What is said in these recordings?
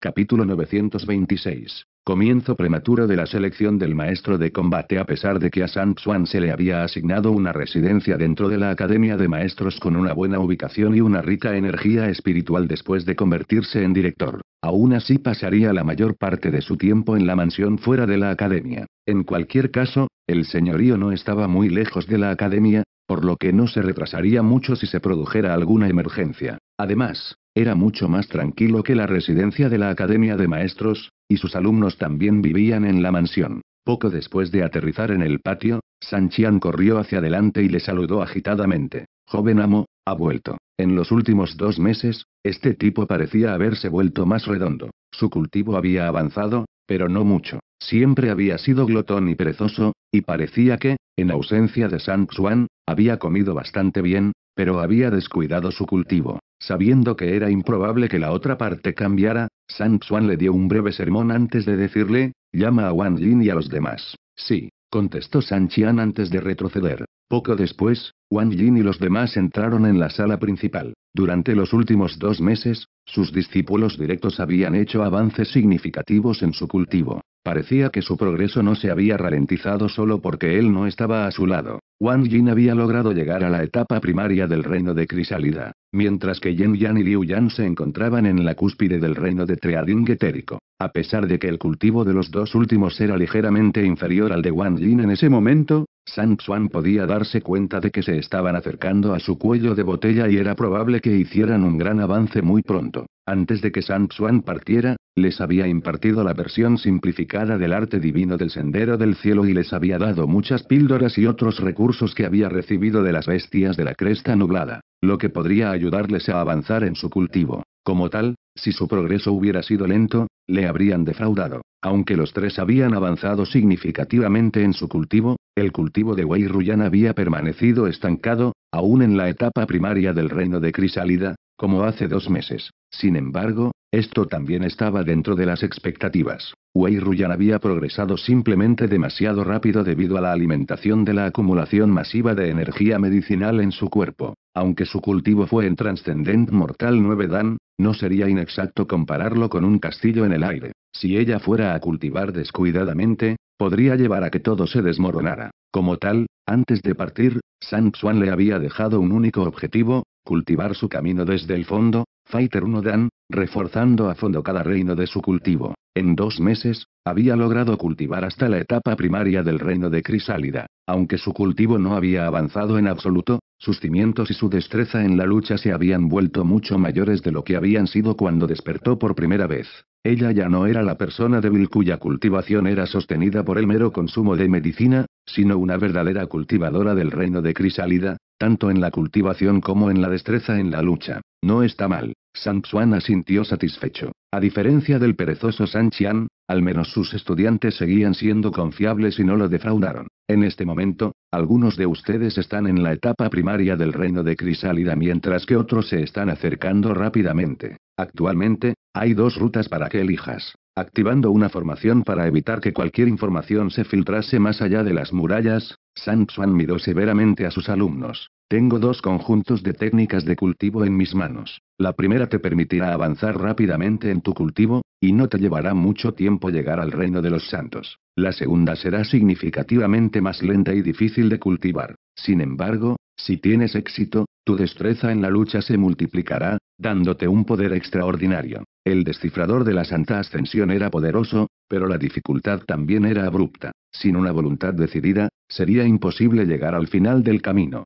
Capítulo 926. Comienzo prematuro de la selección del maestro de combate a pesar de que a San Swan se le había asignado una residencia dentro de la Academia de Maestros con una buena ubicación y una rica energía espiritual después de convertirse en director. Aún así pasaría la mayor parte de su tiempo en la mansión fuera de la Academia. En cualquier caso, el señorío no estaba muy lejos de la Academia, por lo que no se retrasaría mucho si se produjera alguna emergencia. Además, era mucho más tranquilo que la residencia de la Academia de Maestros, y sus alumnos también vivían en la mansión. Poco después de aterrizar en el patio, Sanchian corrió hacia adelante y le saludó agitadamente. Joven amo, ha vuelto. En los últimos dos meses, este tipo parecía haberse vuelto más redondo. Su cultivo había avanzado, pero no mucho. Siempre había sido glotón y perezoso, y parecía que, en ausencia de San Xuan, había comido bastante bien, pero había descuidado su cultivo. Sabiendo que era improbable que la otra parte cambiara, San Xuan le dio un breve sermón antes de decirle, llama a Wan Lin y a los demás. Sí, contestó San Qian antes de retroceder. Poco después, Wang Yin y los demás entraron en la sala principal. Durante los últimos dos meses, sus discípulos directos habían hecho avances significativos en su cultivo. Parecía que su progreso no se había ralentizado solo porque él no estaba a su lado. Wang Yin había logrado llegar a la etapa primaria del reino de Crisálida, mientras que Yen Yan y Liu Yan se encontraban en la cúspide del reino de Treading etérico. A pesar de que el cultivo de los dos últimos era ligeramente inferior al de Wang Yin en ese momento, San Swan podía darse cuenta de que se estaban acercando a su cuello de botella y era probable que hicieran un gran avance muy pronto. Antes de que San Swan partiera, les había impartido la versión simplificada del arte divino del sendero del cielo y les había dado muchas píldoras y otros recursos que había recibido de las bestias de la cresta nublada, lo que podría ayudarles a avanzar en su cultivo. Como tal, si su progreso hubiera sido lento, le habrían defraudado. Aunque los tres habían avanzado significativamente en su cultivo, el cultivo de Wei Ruyan había permanecido estancado, aún en la etapa primaria del reino de Crisálida, como hace dos meses. Sin embargo, esto también estaba dentro de las expectativas. Wei Ruyan había progresado simplemente demasiado rápido debido a la alimentación de la acumulación masiva de energía medicinal en su cuerpo. Aunque su cultivo fue en Transcendent Mortal 9 Dan, no sería inexacto compararlo con un castillo en el aire. Si ella fuera a cultivar descuidadamente, podría llevar a que todo se desmoronara. Como tal, antes de partir, San Xuan le había dejado un único objetivo, cultivar su camino desde el fondo, Fighter 1 Dan, reforzando a fondo cada reino de su cultivo. En dos meses, había logrado cultivar hasta la etapa primaria del reino de Crisálida. Aunque su cultivo no había avanzado en absoluto, sus cimientos y su destreza en la lucha se habían vuelto mucho mayores de lo que habían sido cuando despertó por primera vez. Ella ya no era la persona débil cuya cultivación era sostenida por el mero consumo de medicina, sino una verdadera cultivadora del reino de Crisálida, tanto en la cultivación como en la destreza en la lucha. No está mal, Xuan asintió satisfecho. A diferencia del perezoso Qian, al menos sus estudiantes seguían siendo confiables y no lo defraudaron. En este momento, algunos de ustedes están en la etapa primaria del reino de Crisálida mientras que otros se están acercando rápidamente. Actualmente, hay dos rutas para que elijas. Activando una formación para evitar que cualquier información se filtrase más allá de las murallas, Xuan miró severamente a sus alumnos. Tengo dos conjuntos de técnicas de cultivo en mis manos. La primera te permitirá avanzar rápidamente en tu cultivo, y no te llevará mucho tiempo llegar al reino de los santos. La segunda será significativamente más lenta y difícil de cultivar. Sin embargo, si tienes éxito, tu destreza en la lucha se multiplicará, dándote un poder extraordinario. El descifrador de la Santa Ascensión era poderoso, pero la dificultad también era abrupta. Sin una voluntad decidida, sería imposible llegar al final del camino.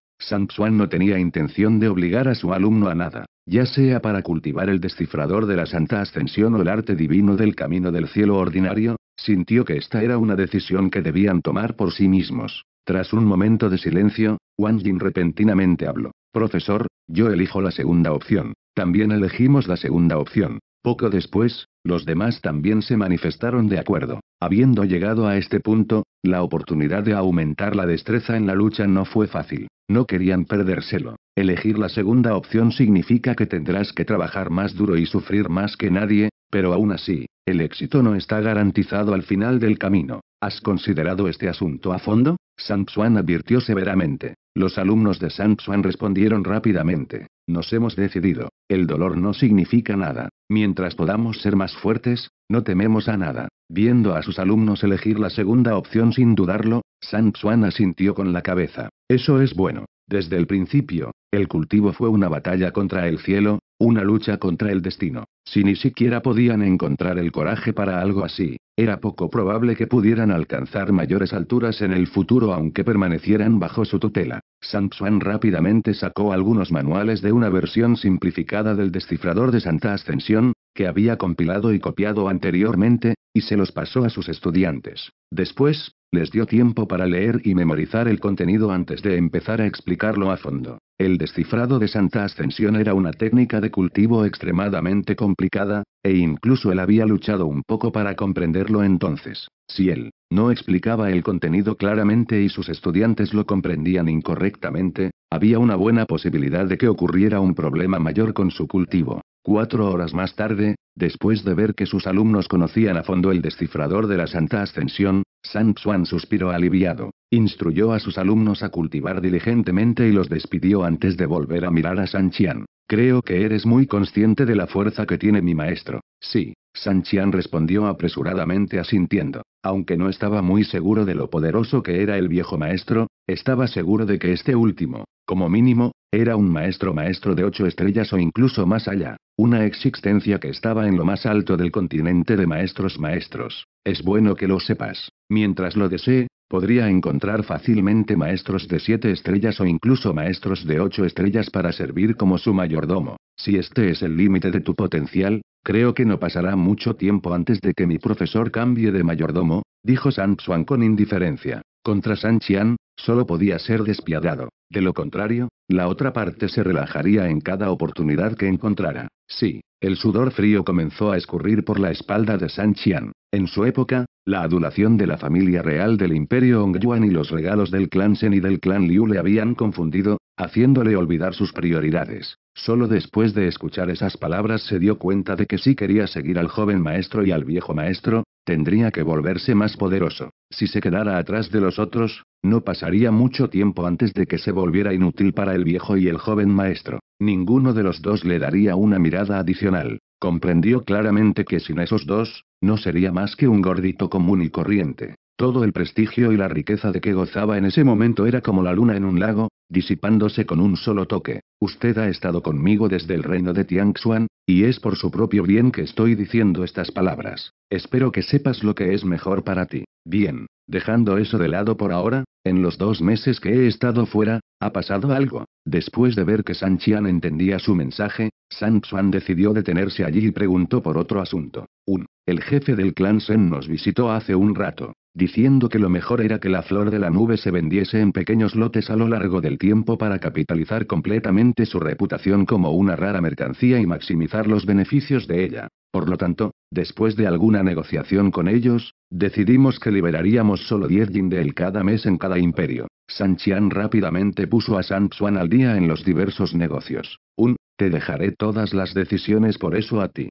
Xuan no tenía intención de obligar a su alumno a nada, ya sea para cultivar el descifrador de la Santa Ascensión o el arte divino del camino del cielo ordinario, sintió que esta era una decisión que debían tomar por sí mismos. Tras un momento de silencio, Wang Jin repentinamente habló. Profesor, yo elijo la segunda opción. También elegimos la segunda opción. Poco después, los demás también se manifestaron de acuerdo. Habiendo llegado a este punto, la oportunidad de aumentar la destreza en la lucha no fue fácil. No querían perdérselo. Elegir la segunda opción significa que tendrás que trabajar más duro y sufrir más que nadie, pero aún así, el éxito no está garantizado al final del camino. ¿Has considerado este asunto a fondo? Sanxuan advirtió severamente. Los alumnos de Sanxuan respondieron rápidamente. Nos hemos decidido. El dolor no significa nada. Mientras podamos ser más fuertes, no tememos a nada. Viendo a sus alumnos elegir la segunda opción sin dudarlo, San Xuan asintió con la cabeza. Eso es bueno. Desde el principio, el cultivo fue una batalla contra el cielo, una lucha contra el destino. Si ni siquiera podían encontrar el coraje para algo así, era poco probable que pudieran alcanzar mayores alturas en el futuro aunque permanecieran bajo su tutela. Xuan rápidamente sacó algunos manuales de una versión simplificada del descifrador de Santa Ascensión, que había compilado y copiado anteriormente, y se los pasó a sus estudiantes. Después, les dio tiempo para leer y memorizar el contenido antes de empezar a explicarlo a fondo. El descifrado de Santa Ascensión era una técnica de cultivo extremadamente complicada, e incluso él había luchado un poco para comprenderlo entonces. Si él no explicaba el contenido claramente y sus estudiantes lo comprendían incorrectamente, había una buena posibilidad de que ocurriera un problema mayor con su cultivo. Cuatro horas más tarde, después de ver que sus alumnos conocían a fondo el descifrador de la Santa Ascensión, San Xuan suspiró aliviado, instruyó a sus alumnos a cultivar diligentemente y los despidió antes de volver a mirar a San Qian. Creo que eres muy consciente de la fuerza que tiene mi maestro. Sí, San Qian respondió apresuradamente asintiendo. Aunque no estaba muy seguro de lo poderoso que era el viejo maestro, estaba seguro de que este último, como mínimo, era un maestro maestro de ocho estrellas o incluso más allá, una existencia que estaba en lo más alto del continente de maestros maestros. Es bueno que lo sepas. Mientras lo desee, podría encontrar fácilmente maestros de siete estrellas o incluso maestros de ocho estrellas para servir como su mayordomo. Si este es el límite de tu potencial, creo que no pasará mucho tiempo antes de que mi profesor cambie de mayordomo, dijo San Xuan con indiferencia. Contra San Qian, Solo podía ser despiadado. De lo contrario, la otra parte se relajaría en cada oportunidad que encontrara. Sí, el sudor frío comenzó a escurrir por la espalda de San Qian. En su época, la adulación de la familia real del imperio Yuan y los regalos del clan Shen y del clan Liu le habían confundido, haciéndole olvidar sus prioridades. Solo después de escuchar esas palabras se dio cuenta de que sí quería seguir al joven maestro y al viejo maestro, Tendría que volverse más poderoso. Si se quedara atrás de los otros, no pasaría mucho tiempo antes de que se volviera inútil para el viejo y el joven maestro. Ninguno de los dos le daría una mirada adicional. Comprendió claramente que sin esos dos, no sería más que un gordito común y corriente. Todo el prestigio y la riqueza de que gozaba en ese momento era como la luna en un lago, disipándose con un solo toque. Usted ha estado conmigo desde el reino de Tianxuan, y es por su propio bien que estoy diciendo estas palabras. Espero que sepas lo que es mejor para ti. Bien, dejando eso de lado por ahora, en los dos meses que he estado fuera, ha pasado algo. Después de ver que San entendía su mensaje, San Xuan decidió detenerse allí y preguntó por otro asunto. Un, el jefe del clan Shen nos visitó hace un rato diciendo que lo mejor era que la flor de la nube se vendiese en pequeños lotes a lo largo del tiempo para capitalizar completamente su reputación como una rara mercancía y maximizar los beneficios de ella. Por lo tanto, después de alguna negociación con ellos, decidimos que liberaríamos solo 10 jindel cada mes en cada imperio. Sanchian rápidamente puso a Xuan al día en los diversos negocios. Un, te dejaré todas las decisiones por eso a ti.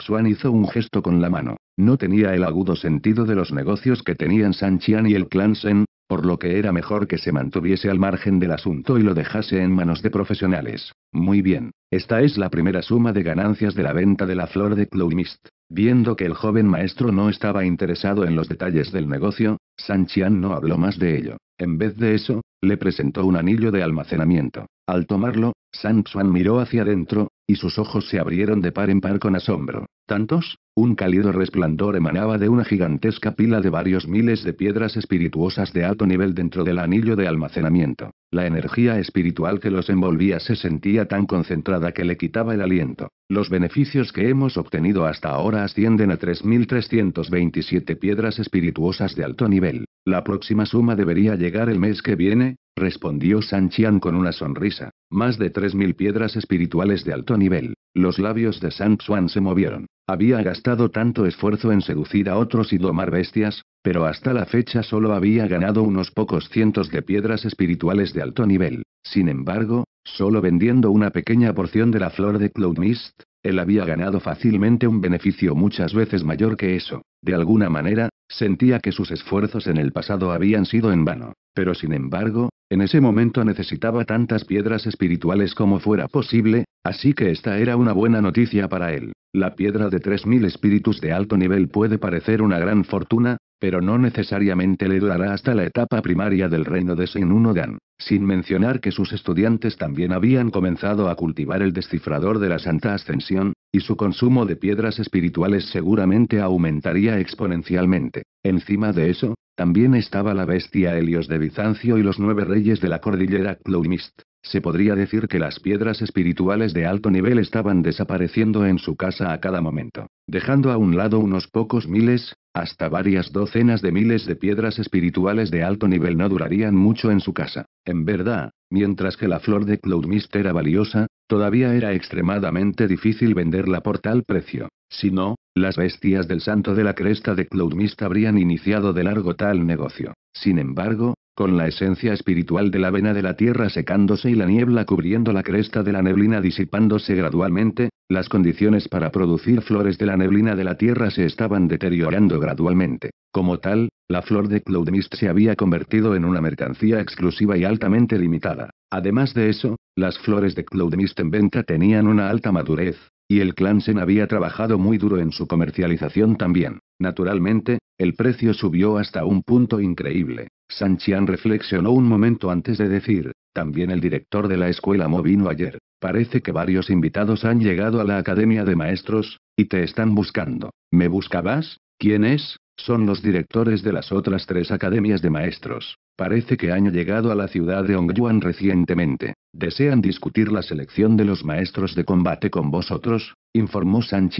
Xuan hizo un gesto con la mano. No tenía el agudo sentido de los negocios que tenían Sanchian y el clan Shen, por lo que era mejor que se mantuviese al margen del asunto y lo dejase en manos de profesionales. Muy bien, esta es la primera suma de ganancias de la venta de la flor de Cloumist. Viendo que el joven maestro no estaba interesado en los detalles del negocio, Sanchian no habló más de ello. En vez de eso, le presentó un anillo de almacenamiento. Al tomarlo, San Xuan miró hacia adentro, y sus ojos se abrieron de par en par con asombro tantos, un cálido resplandor emanaba de una gigantesca pila de varios miles de piedras espirituosas de alto nivel dentro del anillo de almacenamiento. La energía espiritual que los envolvía se sentía tan concentrada que le quitaba el aliento. Los beneficios que hemos obtenido hasta ahora ascienden a 3.327 piedras espirituosas de alto nivel. La próxima suma debería llegar el mes que viene, respondió Shang-Chiang con una sonrisa. Más de 3.000 piedras espirituales de alto nivel. Los labios de San Xuan se movieron. Había gastado tanto esfuerzo en seducir a otros y domar bestias, pero hasta la fecha solo había ganado unos pocos cientos de piedras espirituales de alto nivel. Sin embargo, solo vendiendo una pequeña porción de la flor de Cloud Mist, él había ganado fácilmente un beneficio muchas veces mayor que eso. De alguna manera, sentía que sus esfuerzos en el pasado habían sido en vano. Pero sin embargo, en ese momento necesitaba tantas piedras espirituales como fuera posible, así que esta era una buena noticia para él. La piedra de 3.000 espíritus de alto nivel puede parecer una gran fortuna, pero no necesariamente le durará hasta la etapa primaria del reino de Sinunogan, sin mencionar que sus estudiantes también habían comenzado a cultivar el descifrador de la Santa Ascensión, y su consumo de piedras espirituales seguramente aumentaría exponencialmente. Encima de eso, también estaba la bestia Helios de Bizancio y los nueve reyes de la cordillera Cloumist. Se podría decir que las piedras espirituales de alto nivel estaban desapareciendo en su casa a cada momento, dejando a un lado unos pocos miles, hasta varias docenas de miles de piedras espirituales de alto nivel no durarían mucho en su casa. En verdad, mientras que la flor de Cloudmist era valiosa, todavía era extremadamente difícil venderla por tal precio. Si no, las bestias del santo de la cresta de Cloudmist habrían iniciado de largo tal negocio. Sin embargo, con la esencia espiritual de la vena de la tierra secándose y la niebla cubriendo la cresta de la neblina disipándose gradualmente, las condiciones para producir flores de la neblina de la tierra se estaban deteriorando gradualmente. Como tal, la flor de Cloud Mist se había convertido en una mercancía exclusiva y altamente limitada. Además de eso, las flores de Cloudmist Mist en venta tenían una alta madurez, y el Clan Sen había trabajado muy duro en su comercialización también. Naturalmente, el precio subió hasta un punto increíble. Sanchian reflexionó un momento antes de decir, también el director de la escuela Mo ayer. Parece que varios invitados han llegado a la Academia de Maestros, y te están buscando. ¿Me buscabas? ¿Quién es? Son los directores de las otras tres academias de maestros. Parece que han llegado a la ciudad de Hongyuan recientemente. Desean discutir la selección de los maestros de combate con vosotros, informó San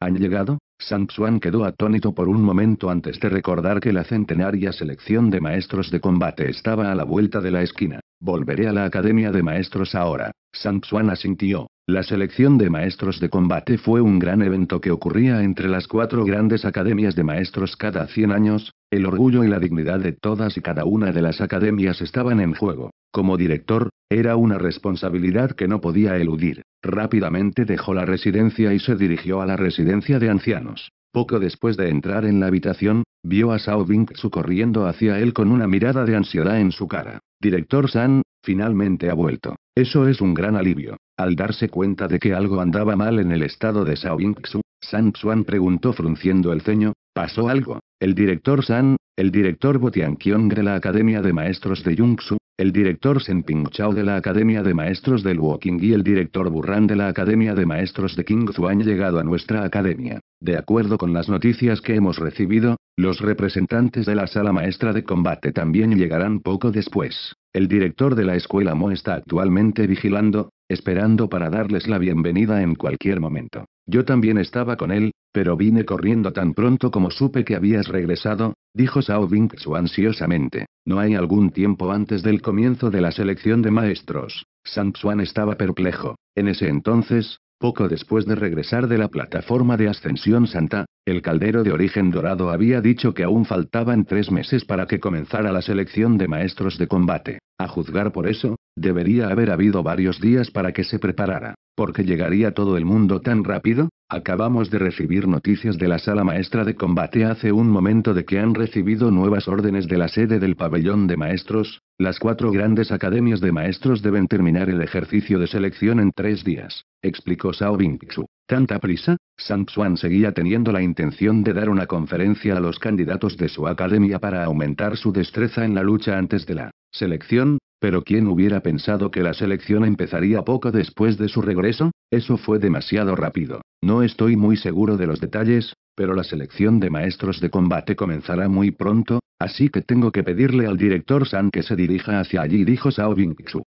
han llegado, Sanxuan quedó atónito por un momento antes de recordar que la centenaria selección de maestros de combate estaba a la vuelta de la esquina. Volveré a la Academia de Maestros ahora. Sanxuan asintió. La selección de maestros de combate fue un gran evento que ocurría entre las cuatro grandes academias de maestros cada 100 años, el orgullo y la dignidad de todas y cada una de las academias estaban en juego. Como director, era una responsabilidad que no podía eludir. Rápidamente dejó la residencia y se dirigió a la residencia de ancianos. Poco después de entrar en la habitación, vio a Sao Bing corriendo hacia él con una mirada de ansiedad en su cara. Director San, finalmente ha vuelto. Eso es un gran alivio. Al darse cuenta de que algo andaba mal en el estado de Sao Bing San Xuan preguntó frunciendo el ceño, ¿pasó algo? El director San, el director Kiong de la Academia de Maestros de Su. El director Senping Chao de la Academia de Maestros del Woking y el director Burran de la Academia de Maestros de Zhu han llegado a nuestra academia. De acuerdo con las noticias que hemos recibido, los representantes de la sala maestra de combate también llegarán poco después. El director de la escuela Mo está actualmente vigilando, esperando para darles la bienvenida en cualquier momento. Yo también estaba con él, pero vine corriendo tan pronto como supe que habías regresado, dijo Zhao Bing ansiosamente. No hay algún tiempo antes del comienzo de la selección de maestros. Sang Xuan estaba perplejo. En ese entonces, poco después de regresar de la plataforma de ascensión Santa, el caldero de origen dorado había dicho que aún faltaban tres meses para que comenzara la selección de maestros de combate. A juzgar por eso, debería haber habido varios días para que se preparara, porque llegaría todo el mundo tan rápido, Acabamos de recibir noticias de la sala maestra de combate hace un momento de que han recibido nuevas órdenes de la sede del pabellón de maestros, las cuatro grandes academias de maestros deben terminar el ejercicio de selección en tres días, explicó Sao Bingxu. ¿Tanta prisa? Xuan seguía teniendo la intención de dar una conferencia a los candidatos de su academia para aumentar su destreza en la lucha antes de la selección, pero ¿quién hubiera pensado que la selección empezaría poco después de su regreso? Eso fue demasiado rápido. No estoy muy seguro de los detalles, pero la selección de maestros de combate comenzará muy pronto, así que tengo que pedirle al director San que se dirija hacia allí, dijo Sao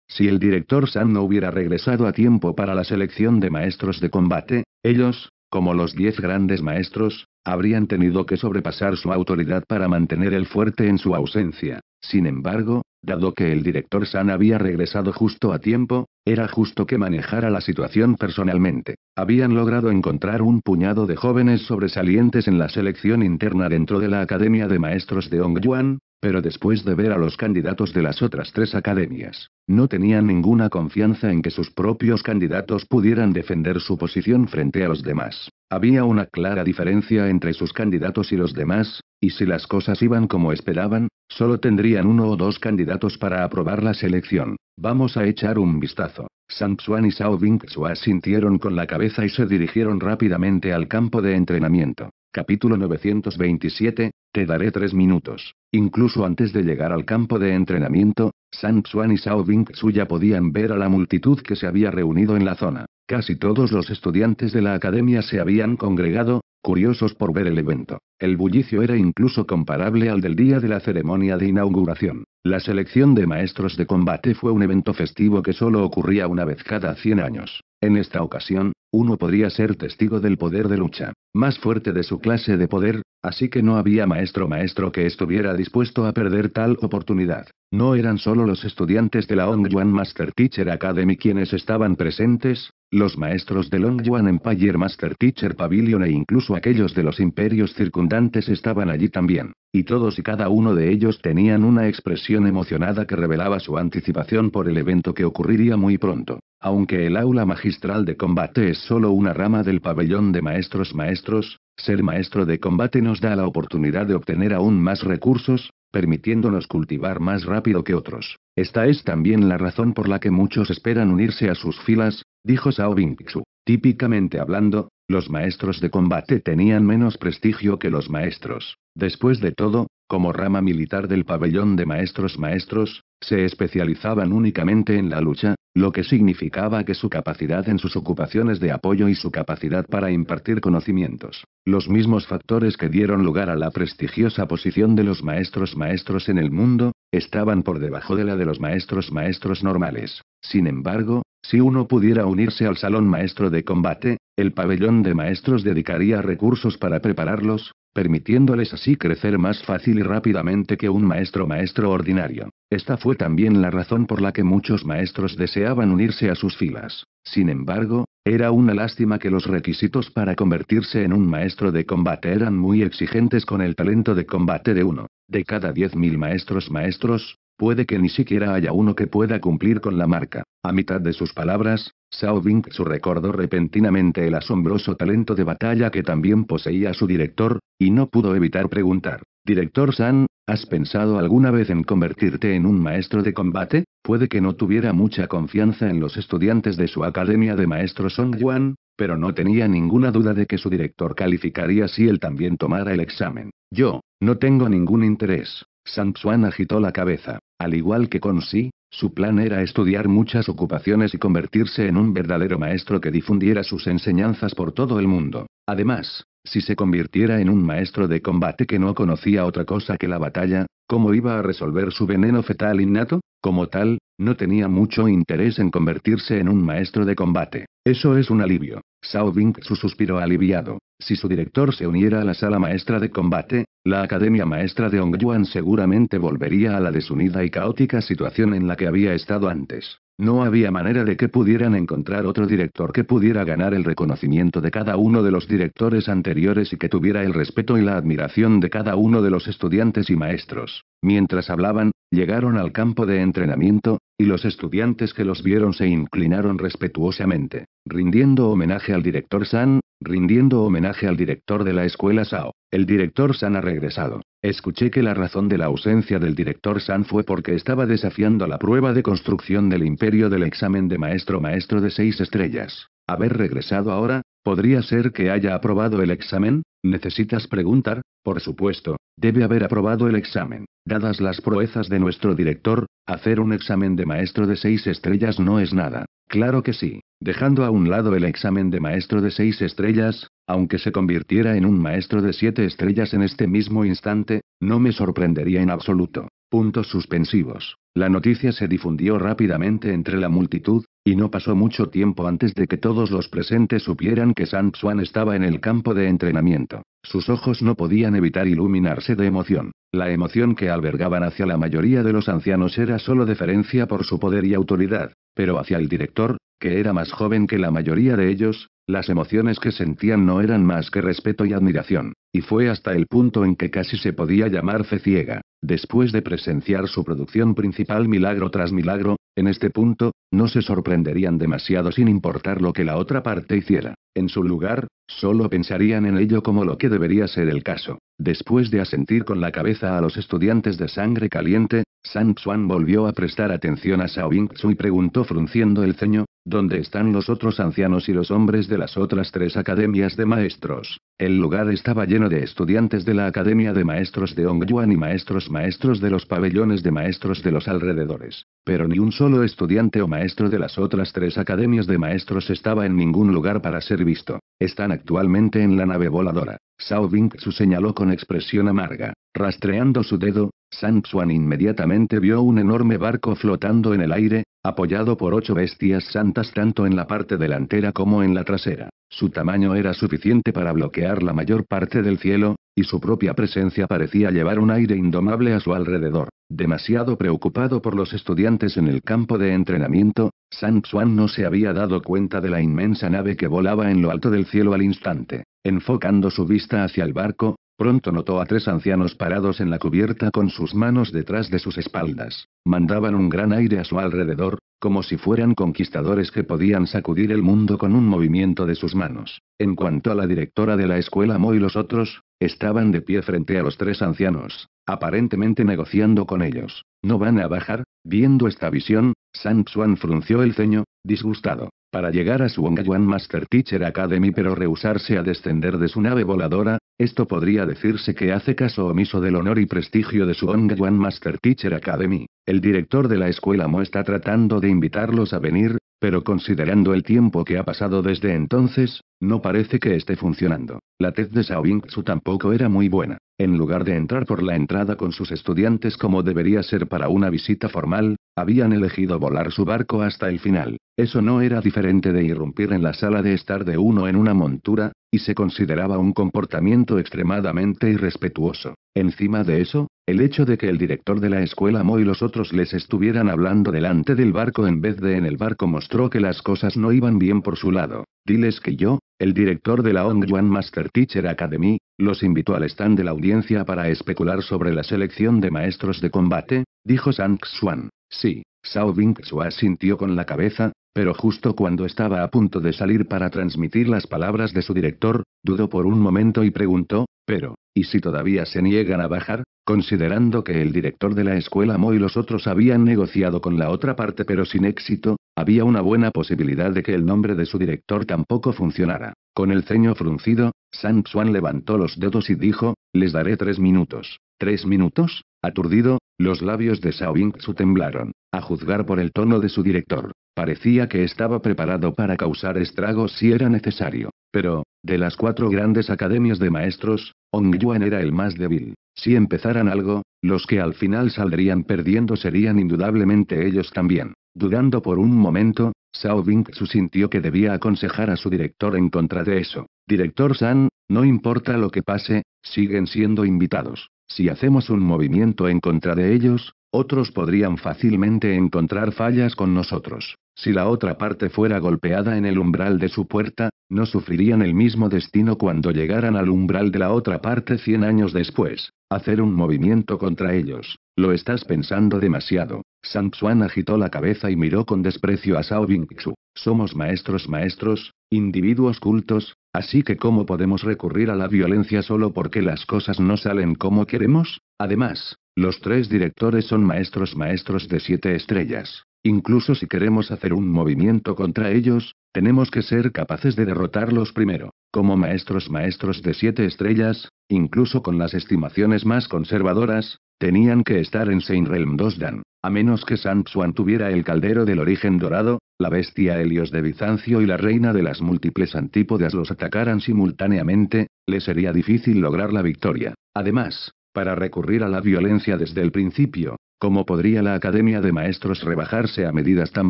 Si el director San no hubiera regresado a tiempo para la selección de maestros de combate, ellos, como los diez grandes maestros, habrían tenido que sobrepasar su autoridad para mantener el fuerte en su ausencia. Sin embargo, Dado que el director San había regresado justo a tiempo, era justo que manejara la situación personalmente. Habían logrado encontrar un puñado de jóvenes sobresalientes en la selección interna dentro de la Academia de Maestros de Yuan. Pero después de ver a los candidatos de las otras tres academias, no tenían ninguna confianza en que sus propios candidatos pudieran defender su posición frente a los demás. Había una clara diferencia entre sus candidatos y los demás, y si las cosas iban como esperaban, solo tendrían uno o dos candidatos para aprobar la selección. Vamos a echar un vistazo. Sang Xuan y Sao Bing Xua sintieron con la cabeza y se dirigieron rápidamente al campo de entrenamiento. Capítulo 927, te daré tres minutos. Incluso antes de llegar al campo de entrenamiento, San Xuan y Sao Bing Tsuya podían ver a la multitud que se había reunido en la zona. Casi todos los estudiantes de la academia se habían congregado, curiosos por ver el evento. El bullicio era incluso comparable al del día de la ceremonia de inauguración. La selección de maestros de combate fue un evento festivo que solo ocurría una vez cada 100 años. En esta ocasión, uno podría ser testigo del poder de lucha, más fuerte de su clase de poder, así que no había maestro maestro que estuviera dispuesto a perder tal oportunidad. No eran solo los estudiantes de la Ongyuan Master Teacher Academy quienes estaban presentes, los maestros del Ongyuan Empire Master Teacher Pavilion e incluso aquellos de los imperios circundantes estaban allí también, y todos y cada uno de ellos tenían una expresión emocionada que revelaba su anticipación por el evento que ocurriría muy pronto. Aunque el aula magistral de combate es solo una rama del pabellón de maestros maestros, ser maestro de combate nos da la oportunidad de obtener aún más recursos, permitiéndonos cultivar más rápido que otros. Esta es también la razón por la que muchos esperan unirse a sus filas, dijo Sao Bingxu. Típicamente hablando, los maestros de combate tenían menos prestigio que los maestros. Después de todo, como rama militar del pabellón de maestros maestros, se especializaban únicamente en la lucha, lo que significaba que su capacidad en sus ocupaciones de apoyo y su capacidad para impartir conocimientos, los mismos factores que dieron lugar a la prestigiosa posición de los maestros maestros en el mundo, estaban por debajo de la de los maestros maestros normales. Sin embargo, si uno pudiera unirse al salón maestro de combate, el pabellón de maestros dedicaría recursos para prepararlos, permitiéndoles así crecer más fácil y rápidamente que un maestro maestro ordinario. Esta fue también la razón por la que muchos maestros deseaban unirse a sus filas. Sin embargo, era una lástima que los requisitos para convertirse en un maestro de combate eran muy exigentes con el talento de combate de uno. De cada 10.000 maestros maestros, Puede que ni siquiera haya uno que pueda cumplir con la marca. A mitad de sus palabras, Sao Bing Su recordó repentinamente el asombroso talento de batalla que también poseía su director, y no pudo evitar preguntar. Director San, ¿has pensado alguna vez en convertirte en un maestro de combate? Puede que no tuviera mucha confianza en los estudiantes de su academia de maestro Song Yuan, pero no tenía ninguna duda de que su director calificaría si él también tomara el examen. Yo, no tengo ningún interés. Sansuan agitó la cabeza. Al igual que con sí, su plan era estudiar muchas ocupaciones y convertirse en un verdadero maestro que difundiera sus enseñanzas por todo el mundo. Además, si se convirtiera en un maestro de combate que no conocía otra cosa que la batalla, ¿cómo iba a resolver su veneno fetal innato? Como tal, no tenía mucho interés en convertirse en un maestro de combate. Eso es un alivio. Sao Bing su suspiro aliviado. Si su director se uniera a la sala maestra de combate, la academia maestra de Yuan seguramente volvería a la desunida y caótica situación en la que había estado antes. No había manera de que pudieran encontrar otro director que pudiera ganar el reconocimiento de cada uno de los directores anteriores y que tuviera el respeto y la admiración de cada uno de los estudiantes y maestros. Mientras hablaban, llegaron al campo de entrenamiento, y los estudiantes que los vieron se inclinaron respetuosamente, rindiendo homenaje al director San, rindiendo homenaje al director de la escuela Sao. El director San ha regresado. Escuché que la razón de la ausencia del director San fue porque estaba desafiando la prueba de construcción del imperio del examen de maestro-maestro de seis estrellas. Haber regresado ahora, podría ser que haya aprobado el examen, necesitas preguntar, por supuesto, debe haber aprobado el examen. Dadas las proezas de nuestro director, Hacer un examen de maestro de seis estrellas no es nada. Claro que sí. Dejando a un lado el examen de maestro de seis estrellas, aunque se convirtiera en un maestro de siete estrellas en este mismo instante, no me sorprendería en absoluto. Puntos suspensivos. La noticia se difundió rápidamente entre la multitud, y no pasó mucho tiempo antes de que todos los presentes supieran que San Xuan estaba en el campo de entrenamiento. Sus ojos no podían evitar iluminarse de emoción. La emoción que albergaban hacia la mayoría de los ancianos era solo deferencia por su poder y autoridad, pero hacia el director, que era más joven que la mayoría de ellos, las emociones que sentían no eran más que respeto y admiración, y fue hasta el punto en que casi se podía llamar fe ciega, después de presenciar su producción principal milagro tras milagro, en este punto, no se sorprenderían demasiado sin importar lo que la otra parte hiciera. En su lugar, solo pensarían en ello como lo que debería ser el caso. Después de asentir con la cabeza a los estudiantes de sangre caliente, San Xuan volvió a prestar atención a Shao Bing y preguntó frunciendo el ceño, ¿Dónde están los otros ancianos y los hombres de las otras tres academias de maestros. El lugar estaba lleno de estudiantes de la Academia de Maestros de Hongyuan y maestros maestros de los pabellones de maestros de los alrededores. Pero ni un solo estudiante o maestro de las otras tres academias de maestros estaba en ningún lugar para ser visto. Están actualmente en la nave voladora. Sao Bing Su señaló con expresión amarga. Rastreando su dedo, Sanxuan inmediatamente vio un enorme barco flotando en el aire, apoyado por ocho bestias santas tanto en la parte delantera como en la trasera. Su tamaño era suficiente para bloquear la mayor parte del cielo, y su propia presencia parecía llevar un aire indomable a su alrededor. Demasiado preocupado por los estudiantes en el campo de entrenamiento, San no se había dado cuenta de la inmensa nave que volaba en lo alto del cielo al instante. Enfocando su vista hacia el barco, Pronto notó a tres ancianos parados en la cubierta con sus manos detrás de sus espaldas. Mandaban un gran aire a su alrededor, como si fueran conquistadores que podían sacudir el mundo con un movimiento de sus manos. En cuanto a la directora de la escuela Mo y los otros, estaban de pie frente a los tres ancianos, aparentemente negociando con ellos. ¿No van a bajar? Viendo esta visión, San Xuan frunció el ceño, disgustado. Para llegar a su One Master Teacher Academy pero rehusarse a descender de su nave voladora, esto podría decirse que hace caso omiso del honor y prestigio de su One Master Teacher Academy. El director de la escuela Mo está tratando de invitarlos a venir, pero considerando el tiempo que ha pasado desde entonces, no parece que esté funcionando. La tez de Sao Tzu tampoco era muy buena. En lugar de entrar por la entrada con sus estudiantes como debería ser para una visita formal, habían elegido volar su barco hasta el final. Eso no era diferente de irrumpir en la sala de estar de uno en una montura, y se consideraba un comportamiento extremadamente irrespetuoso. Encima de eso, el hecho de que el director de la escuela Mo y los otros les estuvieran hablando delante del barco en vez de en el barco mostró que las cosas no iban bien por su lado. Diles que yo, el director de la Yuan Master Teacher Academy, los invitó al stand de la audiencia para especular sobre la selección de maestros de combate, dijo Sang Xuan. Sí, Sao Bing Xua sintió con la cabeza, pero justo cuando estaba a punto de salir para transmitir las palabras de su director, dudó por un momento y preguntó, pero, ¿y si todavía se niegan a bajar? Considerando que el director de la escuela Mo y los otros habían negociado con la otra parte pero sin éxito, había una buena posibilidad de que el nombre de su director tampoco funcionara. Con el ceño fruncido, San Xuan levantó los dedos y dijo, les daré tres minutos. ¿Tres minutos? Aturdido, los labios de Shao su temblaron, a juzgar por el tono de su director. Parecía que estaba preparado para causar estragos si era necesario. Pero, de las cuatro grandes academias de maestros, Ong Yuan era el más débil. Si empezaran algo, los que al final saldrían perdiendo serían indudablemente ellos también. Dudando por un momento, Sao Bing sintió que debía aconsejar a su director en contra de eso. Director San, no importa lo que pase, siguen siendo invitados. Si hacemos un movimiento en contra de ellos, otros podrían fácilmente encontrar fallas con nosotros. Si la otra parte fuera golpeada en el umbral de su puerta, no sufrirían el mismo destino cuando llegaran al umbral de la otra parte 100 años después. Hacer un movimiento contra ellos. Lo estás pensando demasiado. Xuan agitó la cabeza y miró con desprecio a Sao Bingxu. Somos maestros maestros, individuos cultos, así que ¿cómo podemos recurrir a la violencia solo porque las cosas no salen como queremos? Además, los tres directores son maestros maestros de siete estrellas. Incluso si queremos hacer un movimiento contra ellos, tenemos que ser capaces de derrotarlos primero. Como maestros maestros de siete estrellas, incluso con las estimaciones más conservadoras, tenían que estar en Seinrealm 2 Dan. A menos que Sansuan tuviera el caldero del origen dorado, la bestia Helios de Bizancio y la reina de las múltiples antípodas los atacaran simultáneamente, le sería difícil lograr la victoria. Además, para recurrir a la violencia desde el principio, ¿cómo podría la Academia de Maestros rebajarse a medidas tan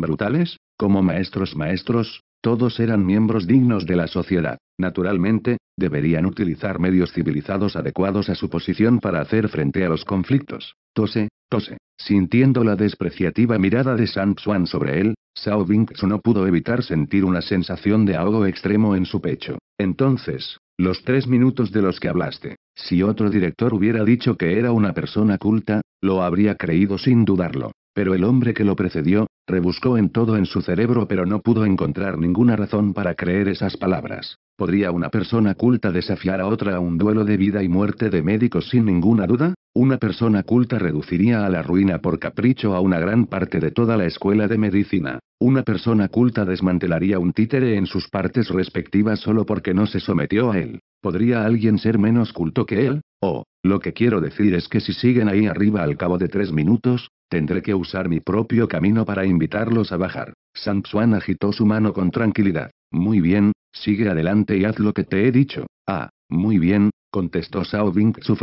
brutales? Como maestros maestros, todos eran miembros dignos de la sociedad. Naturalmente, Deberían utilizar medios civilizados adecuados a su posición para hacer frente a los conflictos. Tose, tose. Sintiendo la despreciativa mirada de San Xuan sobre él, Sao Bing no pudo evitar sentir una sensación de ahogo extremo en su pecho. Entonces, los tres minutos de los que hablaste. Si otro director hubiera dicho que era una persona culta, lo habría creído sin dudarlo. Pero el hombre que lo precedió, rebuscó en todo en su cerebro pero no pudo encontrar ninguna razón para creer esas palabras. ¿Podría una persona culta desafiar a otra a un duelo de vida y muerte de médicos sin ninguna duda? Una persona culta reduciría a la ruina por capricho a una gran parte de toda la escuela de medicina. Una persona culta desmantelaría un títere en sus partes respectivas solo porque no se sometió a él. ¿Podría alguien ser menos culto que él? Oh, lo que quiero decir es que si siguen ahí arriba al cabo de tres minutos, Tendré que usar mi propio camino para invitarlos a bajar. Suan agitó su mano con tranquilidad. Muy bien, sigue adelante y haz lo que te he dicho. Ah, muy bien, contestó Sao Bing Su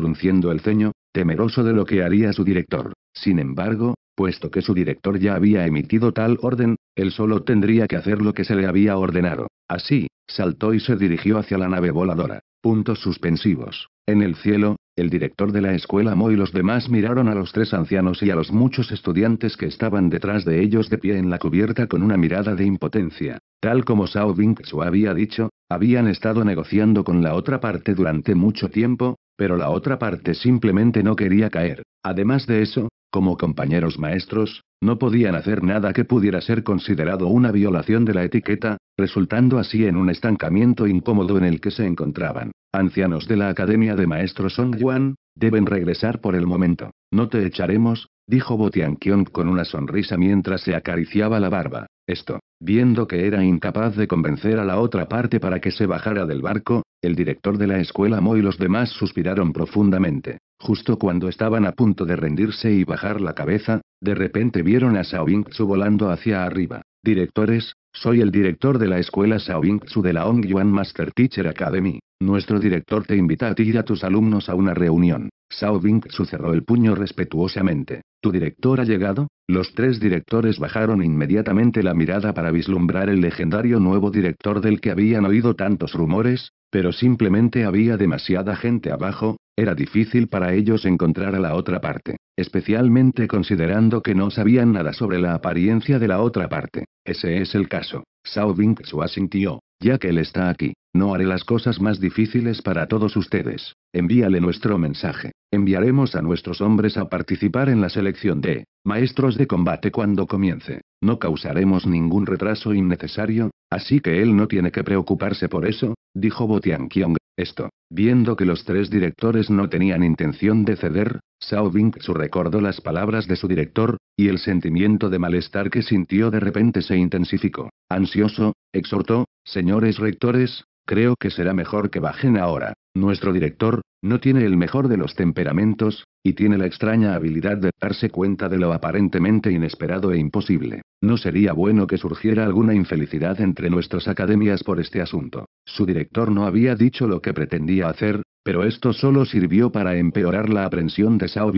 el ceño, temeroso de lo que haría su director. Sin embargo, puesto que su director ya había emitido tal orden, él solo tendría que hacer lo que se le había ordenado. Así, saltó y se dirigió hacia la nave voladora. Puntos suspensivos. En el cielo, el director de la escuela Mo y los demás miraron a los tres ancianos y a los muchos estudiantes que estaban detrás de ellos de pie en la cubierta con una mirada de impotencia. Tal como Sao Bing había dicho, habían estado negociando con la otra parte durante mucho tiempo, pero la otra parte simplemente no quería caer. Además de eso, como compañeros maestros, no podían hacer nada que pudiera ser considerado una violación de la etiqueta, resultando así en un estancamiento incómodo en el que se encontraban. Ancianos de la Academia de Maestros Song Yuan, deben regresar por el momento. No te echaremos, dijo Kion con una sonrisa mientras se acariciaba la barba. Esto, viendo que era incapaz de convencer a la otra parte para que se bajara del barco, el director de la escuela Mo y los demás suspiraron profundamente. Justo cuando estaban a punto de rendirse y bajar la cabeza, de repente vieron a Shaobing Tzu volando hacia arriba. Directores, soy el director de la escuela Shaobing Tzu de la Yuan Master Teacher Academy. Nuestro director te invita a ti y a tus alumnos a una reunión. Sao Bing cerró el puño respetuosamente. Tu director ha llegado. Los tres directores bajaron inmediatamente la mirada para vislumbrar el legendario nuevo director del que habían oído tantos rumores, pero simplemente había demasiada gente abajo, era difícil para ellos encontrar a la otra parte, especialmente considerando que no sabían nada sobre la apariencia de la otra parte. Ese es el caso. Sao Bing asintió. Ya que él está aquí, no haré las cosas más difíciles para todos ustedes. Envíale nuestro mensaje. Enviaremos a nuestros hombres a participar en la selección de maestros de combate cuando comience. No causaremos ningún retraso innecesario, así que él no tiene que preocuparse por eso, dijo Botian Kyong. Esto, viendo que los tres directores no tenían intención de ceder, Sao Bing Su recordó las palabras de su director, y el sentimiento de malestar que sintió de repente se intensificó. Ansioso, exhortó, señores rectores, creo que será mejor que bajen ahora. Nuestro director, no tiene el mejor de los temperamentos, y tiene la extraña habilidad de darse cuenta de lo aparentemente inesperado e imposible. No sería bueno que surgiera alguna infelicidad entre nuestras academias por este asunto. Su director no había dicho lo que pretendía hacer, pero esto solo sirvió para empeorar la aprensión de Shao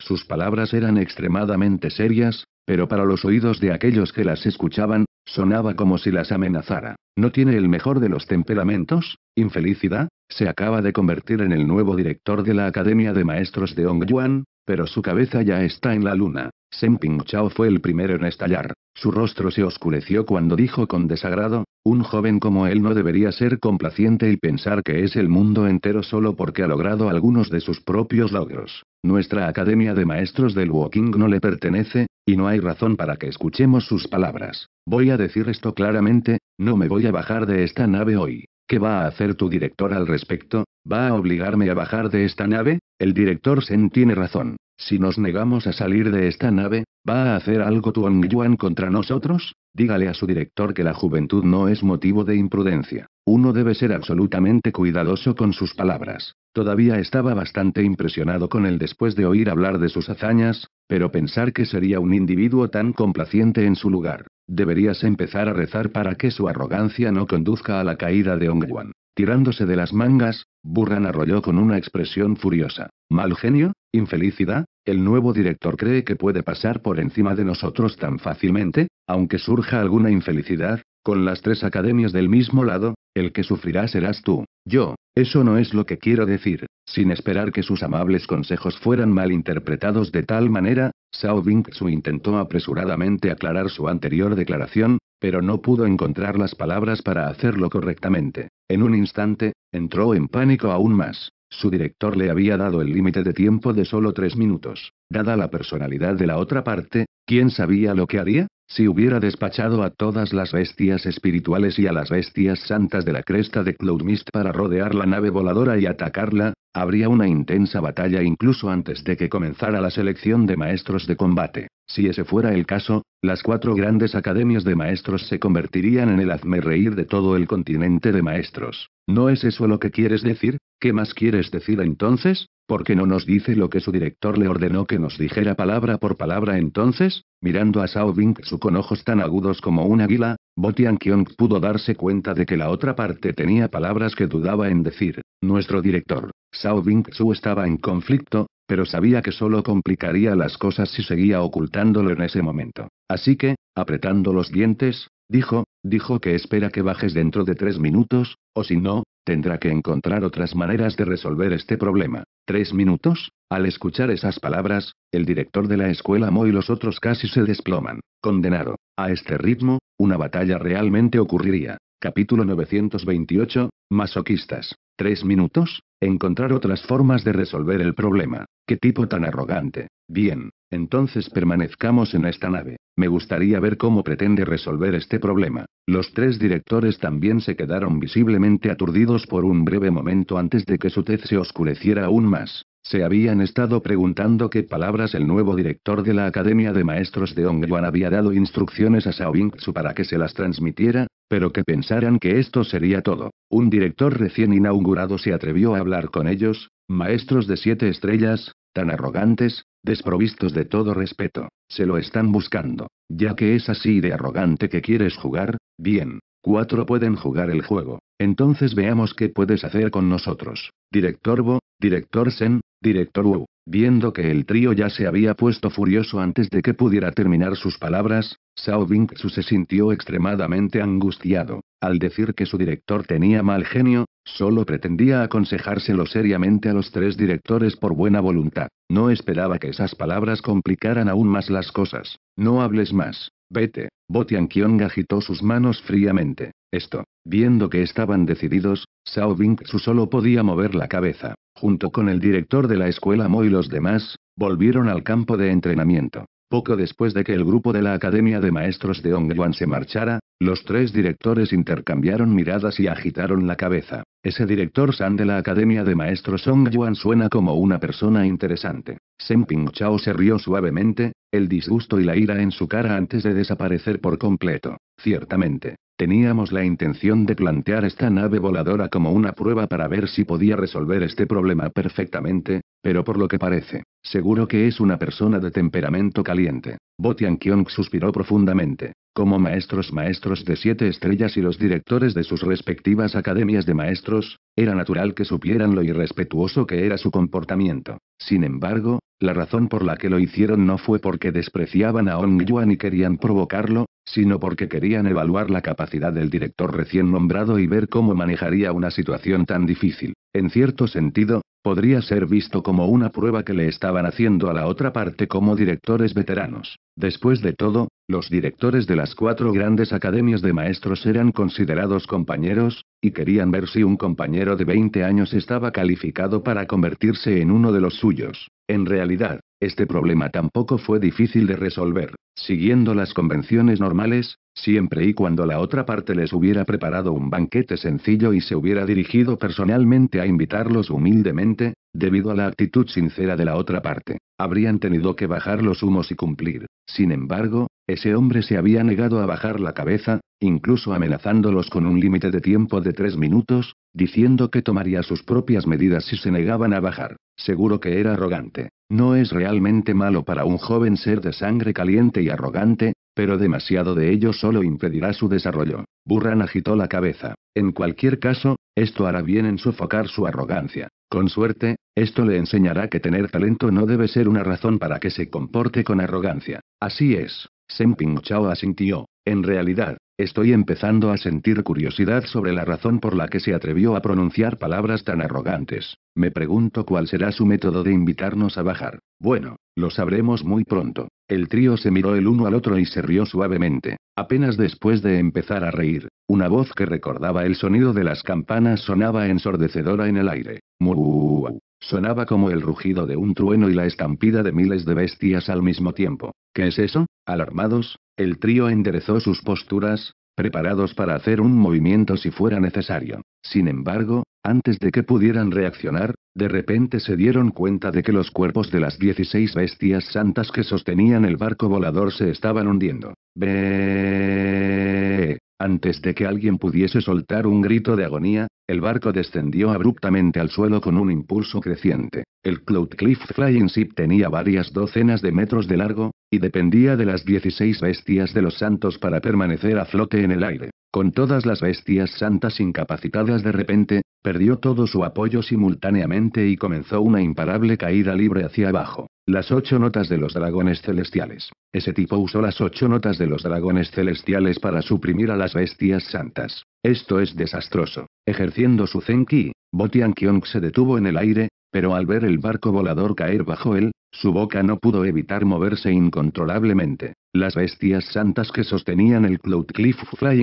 Sus palabras eran extremadamente serias, pero para los oídos de aquellos que las escuchaban, sonaba como si las amenazara. ¿No tiene el mejor de los temperamentos? Infelicidad, se acaba de convertir en el nuevo director de la Academia de Maestros de Yuan, pero su cabeza ya está en la luna. Ping Chao fue el primero en estallar. Su rostro se oscureció cuando dijo con desagrado, un joven como él no debería ser complaciente y pensar que es el mundo entero solo porque ha logrado algunos de sus propios logros. Nuestra Academia de Maestros del Woking no le pertenece, y no hay razón para que escuchemos sus palabras. Voy a decir esto claramente, no me voy a bajar de esta nave hoy. ¿Qué va a hacer tu director al respecto? ¿Va a obligarme a bajar de esta nave? El director Sen tiene razón. Si nos negamos a salir de esta nave, ¿va a hacer algo Tuong Yuan contra nosotros? Dígale a su director que la juventud no es motivo de imprudencia. Uno debe ser absolutamente cuidadoso con sus palabras. Todavía estaba bastante impresionado con él después de oír hablar de sus hazañas, pero pensar que sería un individuo tan complaciente en su lugar. Deberías empezar a rezar para que su arrogancia no conduzca a la caída de Ongwan. Tirándose de las mangas, Burran arrolló con una expresión furiosa. ¿Mal genio? ¿Infelicidad? ¿El nuevo director cree que puede pasar por encima de nosotros tan fácilmente? Aunque surja alguna infelicidad, con las tres academias del mismo lado, el que sufrirá serás tú, yo, eso no es lo que quiero decir. Sin esperar que sus amables consejos fueran interpretados de tal manera, Sao Bing intentó apresuradamente aclarar su anterior declaración, pero no pudo encontrar las palabras para hacerlo correctamente. En un instante, entró en pánico aún más. Su director le había dado el límite de tiempo de solo tres minutos. Dada la personalidad de la otra parte, ¿quién sabía lo que haría? Si hubiera despachado a todas las bestias espirituales y a las bestias santas de la cresta de Cloudmist para rodear la nave voladora y atacarla, habría una intensa batalla incluso antes de que comenzara la selección de maestros de combate. Si ese fuera el caso, las cuatro grandes academias de maestros se convertirían en el reír de todo el continente de maestros. ¿No es eso lo que quieres decir? ¿Qué más quieres decir entonces? ¿Por qué no nos dice lo que su director le ordenó que nos dijera palabra por palabra entonces? Mirando a Sao Bing Su con ojos tan agudos como un águila, Botian Kyong pudo darse cuenta de que la otra parte tenía palabras que dudaba en decir. Nuestro director, Sao Bing Su estaba en conflicto, pero sabía que solo complicaría las cosas si seguía ocultándolo en ese momento. Así que, apretando los dientes, dijo, dijo que espera que bajes dentro de tres minutos, o si no, Tendrá que encontrar otras maneras de resolver este problema. ¿Tres minutos? Al escuchar esas palabras, el director de la escuela Mo y los otros casi se desploman. Condenado. A este ritmo, una batalla realmente ocurriría. Capítulo 928, Masoquistas tres minutos, encontrar otras formas de resolver el problema. Qué tipo tan arrogante. Bien, entonces permanezcamos en esta nave. Me gustaría ver cómo pretende resolver este problema. Los tres directores también se quedaron visiblemente aturdidos por un breve momento antes de que su tez se oscureciera aún más. Se habían estado preguntando qué palabras el nuevo director de la Academia de Maestros de Ongyuan había dado instrucciones a Sao Bingsu para que se las transmitiera, pero que pensaran que esto sería todo. Un director recién inaugurado se atrevió a hablar con ellos, maestros de siete estrellas, tan arrogantes, desprovistos de todo respeto. Se lo están buscando. Ya que es así de arrogante que quieres jugar, bien. Cuatro pueden jugar el juego. Entonces veamos qué puedes hacer con nosotros. Director Bo, Director Sen, director Wu, viendo que el trío ya se había puesto furioso antes de que pudiera terminar sus palabras, Xiao Bing se sintió extremadamente angustiado, al decir que su director tenía mal genio, Solo pretendía aconsejárselo seriamente a los tres directores por buena voluntad. No esperaba que esas palabras complicaran aún más las cosas. No hables más. Vete. Botian Qiong agitó sus manos fríamente. Esto. Viendo que estaban decididos, Sao Bing Su solo podía mover la cabeza. Junto con el director de la escuela Mo y los demás, volvieron al campo de entrenamiento. Poco después de que el grupo de la Academia de Maestros de Ongyuan se marchara, los tres directores intercambiaron miradas y agitaron la cabeza. Ese director San de la Academia de Maestros Yuan suena como una persona interesante. Senping Chao se rió suavemente, el disgusto y la ira en su cara antes de desaparecer por completo. Ciertamente, Teníamos la intención de plantear esta nave voladora como una prueba para ver si podía resolver este problema perfectamente, pero por lo que parece, seguro que es una persona de temperamento caliente. Botian Kyong suspiró profundamente. Como maestros maestros de siete estrellas y los directores de sus respectivas academias de maestros, era natural que supieran lo irrespetuoso que era su comportamiento. Sin embargo, la razón por la que lo hicieron no fue porque despreciaban a Ong Yuan y querían provocarlo, sino porque querían evaluar la capacidad del director recién nombrado y ver cómo manejaría una situación tan difícil. En cierto sentido, Podría ser visto como una prueba que le estaban haciendo a la otra parte como directores veteranos. Después de todo, los directores de las cuatro grandes academias de maestros eran considerados compañeros, y querían ver si un compañero de 20 años estaba calificado para convertirse en uno de los suyos. En realidad, este problema tampoco fue difícil de resolver. Siguiendo las convenciones normales, siempre y cuando la otra parte les hubiera preparado un banquete sencillo y se hubiera dirigido personalmente a invitarlos humildemente, debido a la actitud sincera de la otra parte, habrían tenido que bajar los humos y cumplir. Sin embargo, ese hombre se había negado a bajar la cabeza, incluso amenazándolos con un límite de tiempo de tres minutos, diciendo que tomaría sus propias medidas si se negaban a bajar. Seguro que era arrogante. No es realmente malo para un joven ser de sangre caliente y arrogante, pero demasiado de ello solo impedirá su desarrollo. Burran agitó la cabeza. En cualquier caso, esto hará bien en sofocar su arrogancia. Con suerte, esto le enseñará que tener talento no debe ser una razón para que se comporte con arrogancia. Así es. Sen Chao asintió. En realidad, Estoy empezando a sentir curiosidad sobre la razón por la que se atrevió a pronunciar palabras tan arrogantes. Me pregunto cuál será su método de invitarnos a bajar. Bueno, lo sabremos muy pronto. El trío se miró el uno al otro y se rió suavemente. Apenas después de empezar a reír, una voz que recordaba el sonido de las campanas sonaba ensordecedora en el aire. Sonaba como el rugido de un trueno y la estampida de miles de bestias al mismo tiempo. ¿Qué es eso? Alarmados, el trío enderezó sus posturas, preparados para hacer un movimiento si fuera necesario. Sin embargo, antes de que pudieran reaccionar, de repente se dieron cuenta de que los cuerpos de las 16 bestias santas que sostenían el barco volador se estaban hundiendo. Antes de que alguien pudiese soltar un grito de agonía, el barco descendió abruptamente al suelo con un impulso creciente. El Cloudcliff Flying Ship tenía varias docenas de metros de largo, y dependía de las 16 bestias de los santos para permanecer a flote en el aire. Con todas las bestias santas incapacitadas de repente, perdió todo su apoyo simultáneamente y comenzó una imparable caída libre hacia abajo. Las ocho notas de los dragones celestiales. Ese tipo usó las ocho notas de los dragones celestiales para suprimir a las bestias santas. Esto es desastroso. Ejerciendo su Zenki, Botian Kyong se detuvo en el aire, pero al ver el barco volador caer bajo él, su boca no pudo evitar moverse incontrolablemente. Las bestias santas que sostenían el Cloudcliff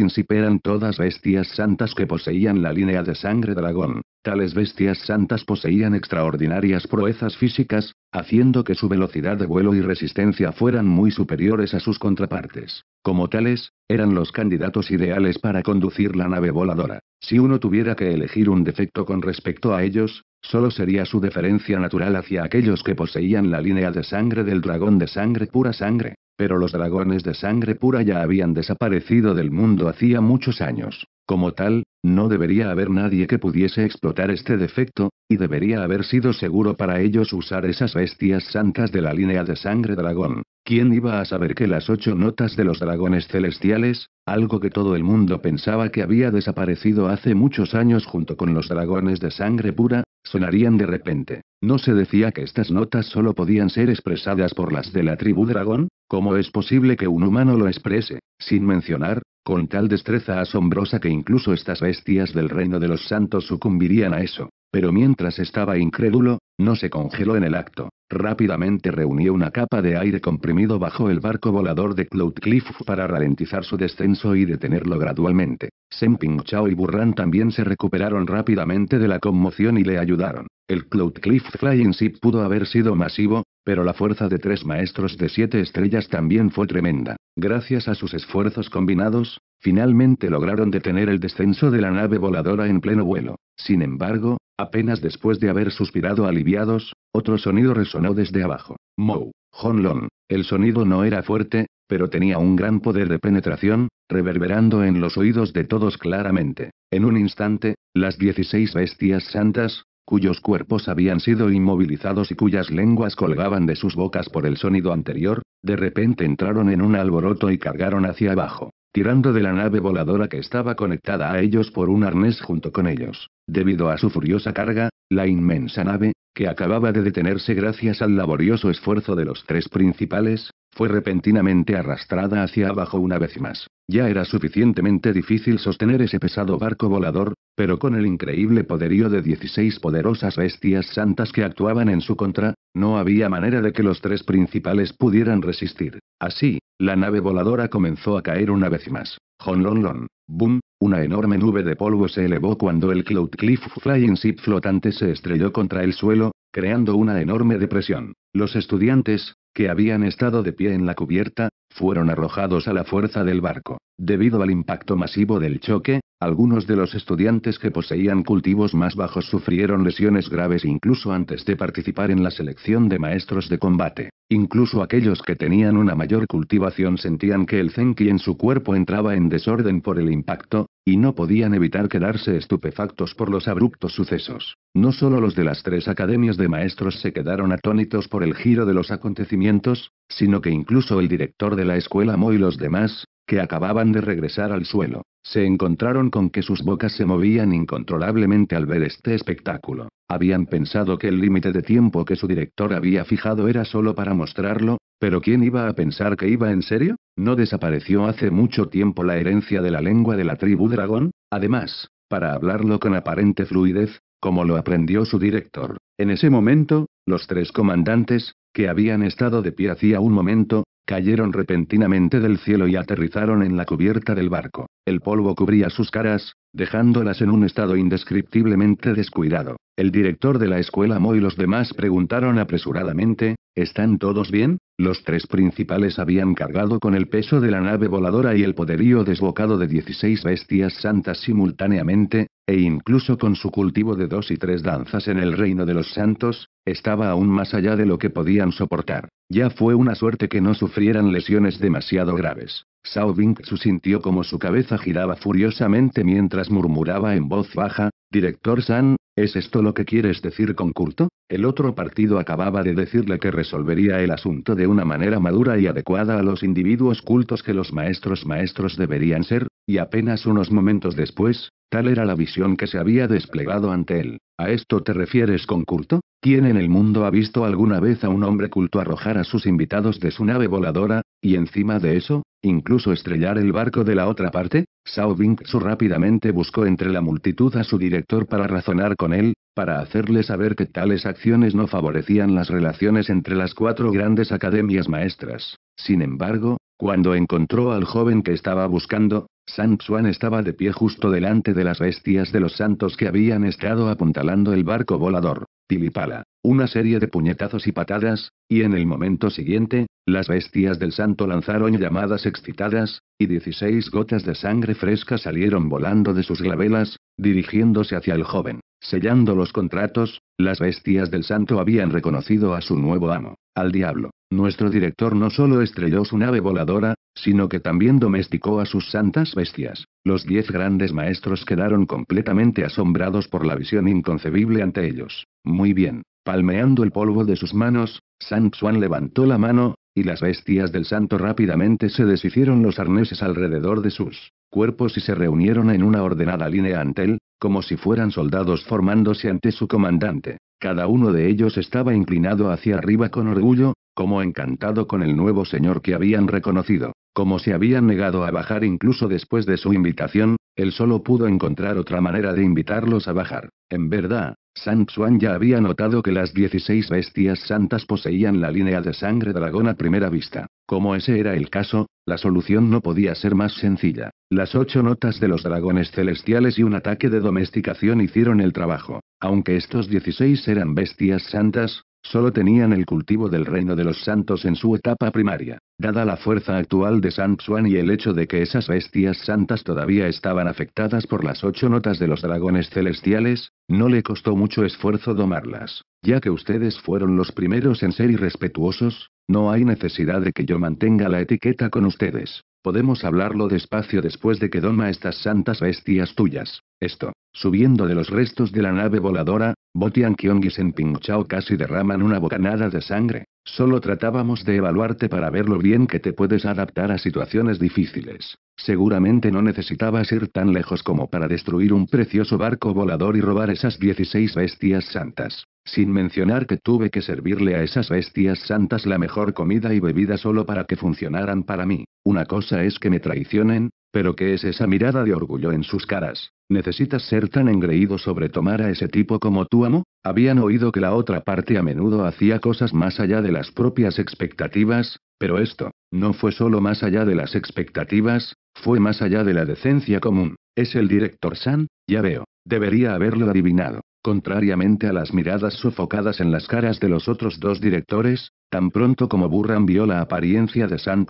Sip eran todas bestias santas que poseían la línea de sangre dragón. Tales bestias santas poseían extraordinarias proezas físicas, haciendo que su velocidad de vuelo y resistencia fueran muy superiores a sus contrapartes. Como tales, eran los candidatos ideales para conducir la nave voladora. Si uno tuviera que elegir un defecto con respecto a ellos, solo sería su deferencia natural hacia aquellos que poseían la línea de sangre del dragón de sangre pura sangre. Pero los dragones de sangre pura ya habían desaparecido del mundo hacía muchos años. Como tal, no debería haber nadie que pudiese explotar este defecto, y debería haber sido seguro para ellos usar esas bestias santas de la línea de sangre dragón. ¿Quién iba a saber que las ocho notas de los dragones celestiales, algo que todo el mundo pensaba que había desaparecido hace muchos años junto con los dragones de sangre pura, sonarían de repente? ¿No se decía que estas notas solo podían ser expresadas por las de la tribu dragón? ¿Cómo es posible que un humano lo exprese, sin mencionar, con tal destreza asombrosa que incluso estas bestias del reino de los santos sucumbirían a eso? Pero mientras estaba incrédulo, no se congeló en el acto. Rápidamente reunió una capa de aire comprimido bajo el barco volador de Cloudcliff para ralentizar su descenso y detenerlo gradualmente. Semping Chao y Burran también se recuperaron rápidamente de la conmoción y le ayudaron. El Cloudcliff Flying Ship pudo haber sido masivo, pero la fuerza de tres maestros de siete estrellas también fue tremenda. Gracias a sus esfuerzos combinados, finalmente lograron detener el descenso de la nave voladora en pleno vuelo. Sin embargo, apenas después de haber suspirado aliviados, otro sonido resonó desde abajo. Mou, Honlon. El sonido no era fuerte, pero tenía un gran poder de penetración, reverberando en los oídos de todos claramente. En un instante, las 16 bestias santas, cuyos cuerpos habían sido inmovilizados y cuyas lenguas colgaban de sus bocas por el sonido anterior, de repente entraron en un alboroto y cargaron hacia abajo, tirando de la nave voladora que estaba conectada a ellos por un arnés junto con ellos. Debido a su furiosa carga, la inmensa nave, que acababa de detenerse gracias al laborioso esfuerzo de los tres principales, fue repentinamente arrastrada hacia abajo una vez más. Ya era suficientemente difícil sostener ese pesado barco volador, pero con el increíble poderío de 16 poderosas bestias santas que actuaban en su contra, no había manera de que los tres principales pudieran resistir. Así, la nave voladora comenzó a caer una vez más. Honlonlon. lon, boom, una enorme nube de polvo se elevó cuando el Cloud Cliff Flying Ship flotante se estrelló contra el suelo, creando una enorme depresión. Los estudiantes, que habían estado de pie en la cubierta, fueron arrojados a la fuerza del barco. Debido al impacto masivo del choque, algunos de los estudiantes que poseían cultivos más bajos sufrieron lesiones graves incluso antes de participar en la selección de maestros de combate. Incluso aquellos que tenían una mayor cultivación sentían que el zenki en su cuerpo entraba en desorden por el impacto, y no podían evitar quedarse estupefactos por los abruptos sucesos. No solo los de las tres academias de maestros se quedaron atónitos por el giro de los acontecimientos, sino que incluso el director de la escuela Mo y los demás, que acababan de regresar al suelo, se encontraron con que sus bocas se movían incontrolablemente al ver este espectáculo. Habían pensado que el límite de tiempo que su director había fijado era solo para mostrarlo, pero ¿quién iba a pensar que iba en serio? ¿No desapareció hace mucho tiempo la herencia de la lengua de la tribu dragón? Además, para hablarlo con aparente fluidez, como lo aprendió su director. En ese momento, los tres comandantes, que habían estado de pie hacía un momento, cayeron repentinamente del cielo y aterrizaron en la cubierta del barco. El polvo cubría sus caras, dejándolas en un estado indescriptiblemente descuidado. El director de la escuela Mo y los demás preguntaron apresuradamente, ¿están todos bien? Los tres principales habían cargado con el peso de la nave voladora y el poderío desbocado de 16 bestias santas simultáneamente, e incluso con su cultivo de dos y tres danzas en el reino de los santos, estaba aún más allá de lo que podían soportar. Ya fue una suerte que no sufrieran lesiones demasiado graves. Sao Bing sintió como su cabeza giraba furiosamente mientras murmuraba en voz baja, Director San, ¿es esto lo que quieres decir con culto? El otro partido acababa de decirle que resolvería el asunto de una manera madura y adecuada a los individuos cultos que los maestros maestros deberían ser, y apenas unos momentos después, tal era la visión que se había desplegado ante él. ¿A esto te refieres con culto? ¿Quién en el mundo ha visto alguna vez a un hombre culto arrojar a sus invitados de su nave voladora, y encima de eso, incluso estrellar el barco de la otra parte? Sao Su rápidamente buscó entre la multitud a su director para razonar con él, para hacerle saber que tales acciones no favorecían las relaciones entre las cuatro grandes academias maestras. Sin embargo, cuando encontró al joven que estaba buscando, San Xuan estaba de pie justo delante de las bestias de los santos que habían estado apuntalando el barco volador. Tilipala, una serie de puñetazos y patadas, y en el momento siguiente, las bestias del santo lanzaron llamadas excitadas, y 16 gotas de sangre fresca salieron volando de sus glabelas, dirigiéndose hacia el joven. Sellando los contratos, las bestias del santo habían reconocido a su nuevo amo, al diablo. Nuestro director no solo estrelló su nave voladora, sino que también domesticó a sus santas bestias. Los diez grandes maestros quedaron completamente asombrados por la visión inconcebible ante ellos. Muy bien. Palmeando el polvo de sus manos, San Xuan levantó la mano, y las bestias del santo rápidamente se deshicieron los arneses alrededor de sus cuerpos y se reunieron en una ordenada línea ante él, como si fueran soldados formándose ante su comandante. Cada uno de ellos estaba inclinado hacia arriba con orgullo, como encantado con el nuevo señor que habían reconocido. Como se habían negado a bajar incluso después de su invitación, él solo pudo encontrar otra manera de invitarlos a bajar. En verdad, San Xuan ya había notado que las 16 bestias santas poseían la línea de sangre dragón a primera vista. Como ese era el caso, la solución no podía ser más sencilla. Las ocho notas de los dragones celestiales y un ataque de domesticación hicieron el trabajo. Aunque estos 16 eran bestias santas, Solo tenían el cultivo del reino de los santos en su etapa primaria. Dada la fuerza actual de San Xuan y el hecho de que esas bestias santas todavía estaban afectadas por las ocho notas de los dragones celestiales, no le costó mucho esfuerzo domarlas. Ya que ustedes fueron los primeros en ser irrespetuosos, no hay necesidad de que yo mantenga la etiqueta con ustedes. Podemos hablarlo despacio después de que doma estas santas bestias tuyas. Esto, subiendo de los restos de la nave voladora, Botian Kiong y Seung-ping Chao casi derraman una bocanada de sangre. Solo tratábamos de evaluarte para ver lo bien que te puedes adaptar a situaciones difíciles. Seguramente no necesitabas ir tan lejos como para destruir un precioso barco volador y robar esas 16 bestias santas sin mencionar que tuve que servirle a esas bestias santas la mejor comida y bebida solo para que funcionaran para mí. Una cosa es que me traicionen, pero ¿qué es esa mirada de orgullo en sus caras? ¿Necesitas ser tan engreído sobre tomar a ese tipo como tu amo? Habían oído que la otra parte a menudo hacía cosas más allá de las propias expectativas, pero esto, no fue solo más allá de las expectativas, fue más allá de la decencia común. ¿Es el director San? Ya veo, debería haberlo adivinado. Contrariamente a las miradas sofocadas en las caras de los otros dos directores, tan pronto como Burran vio la apariencia de Sang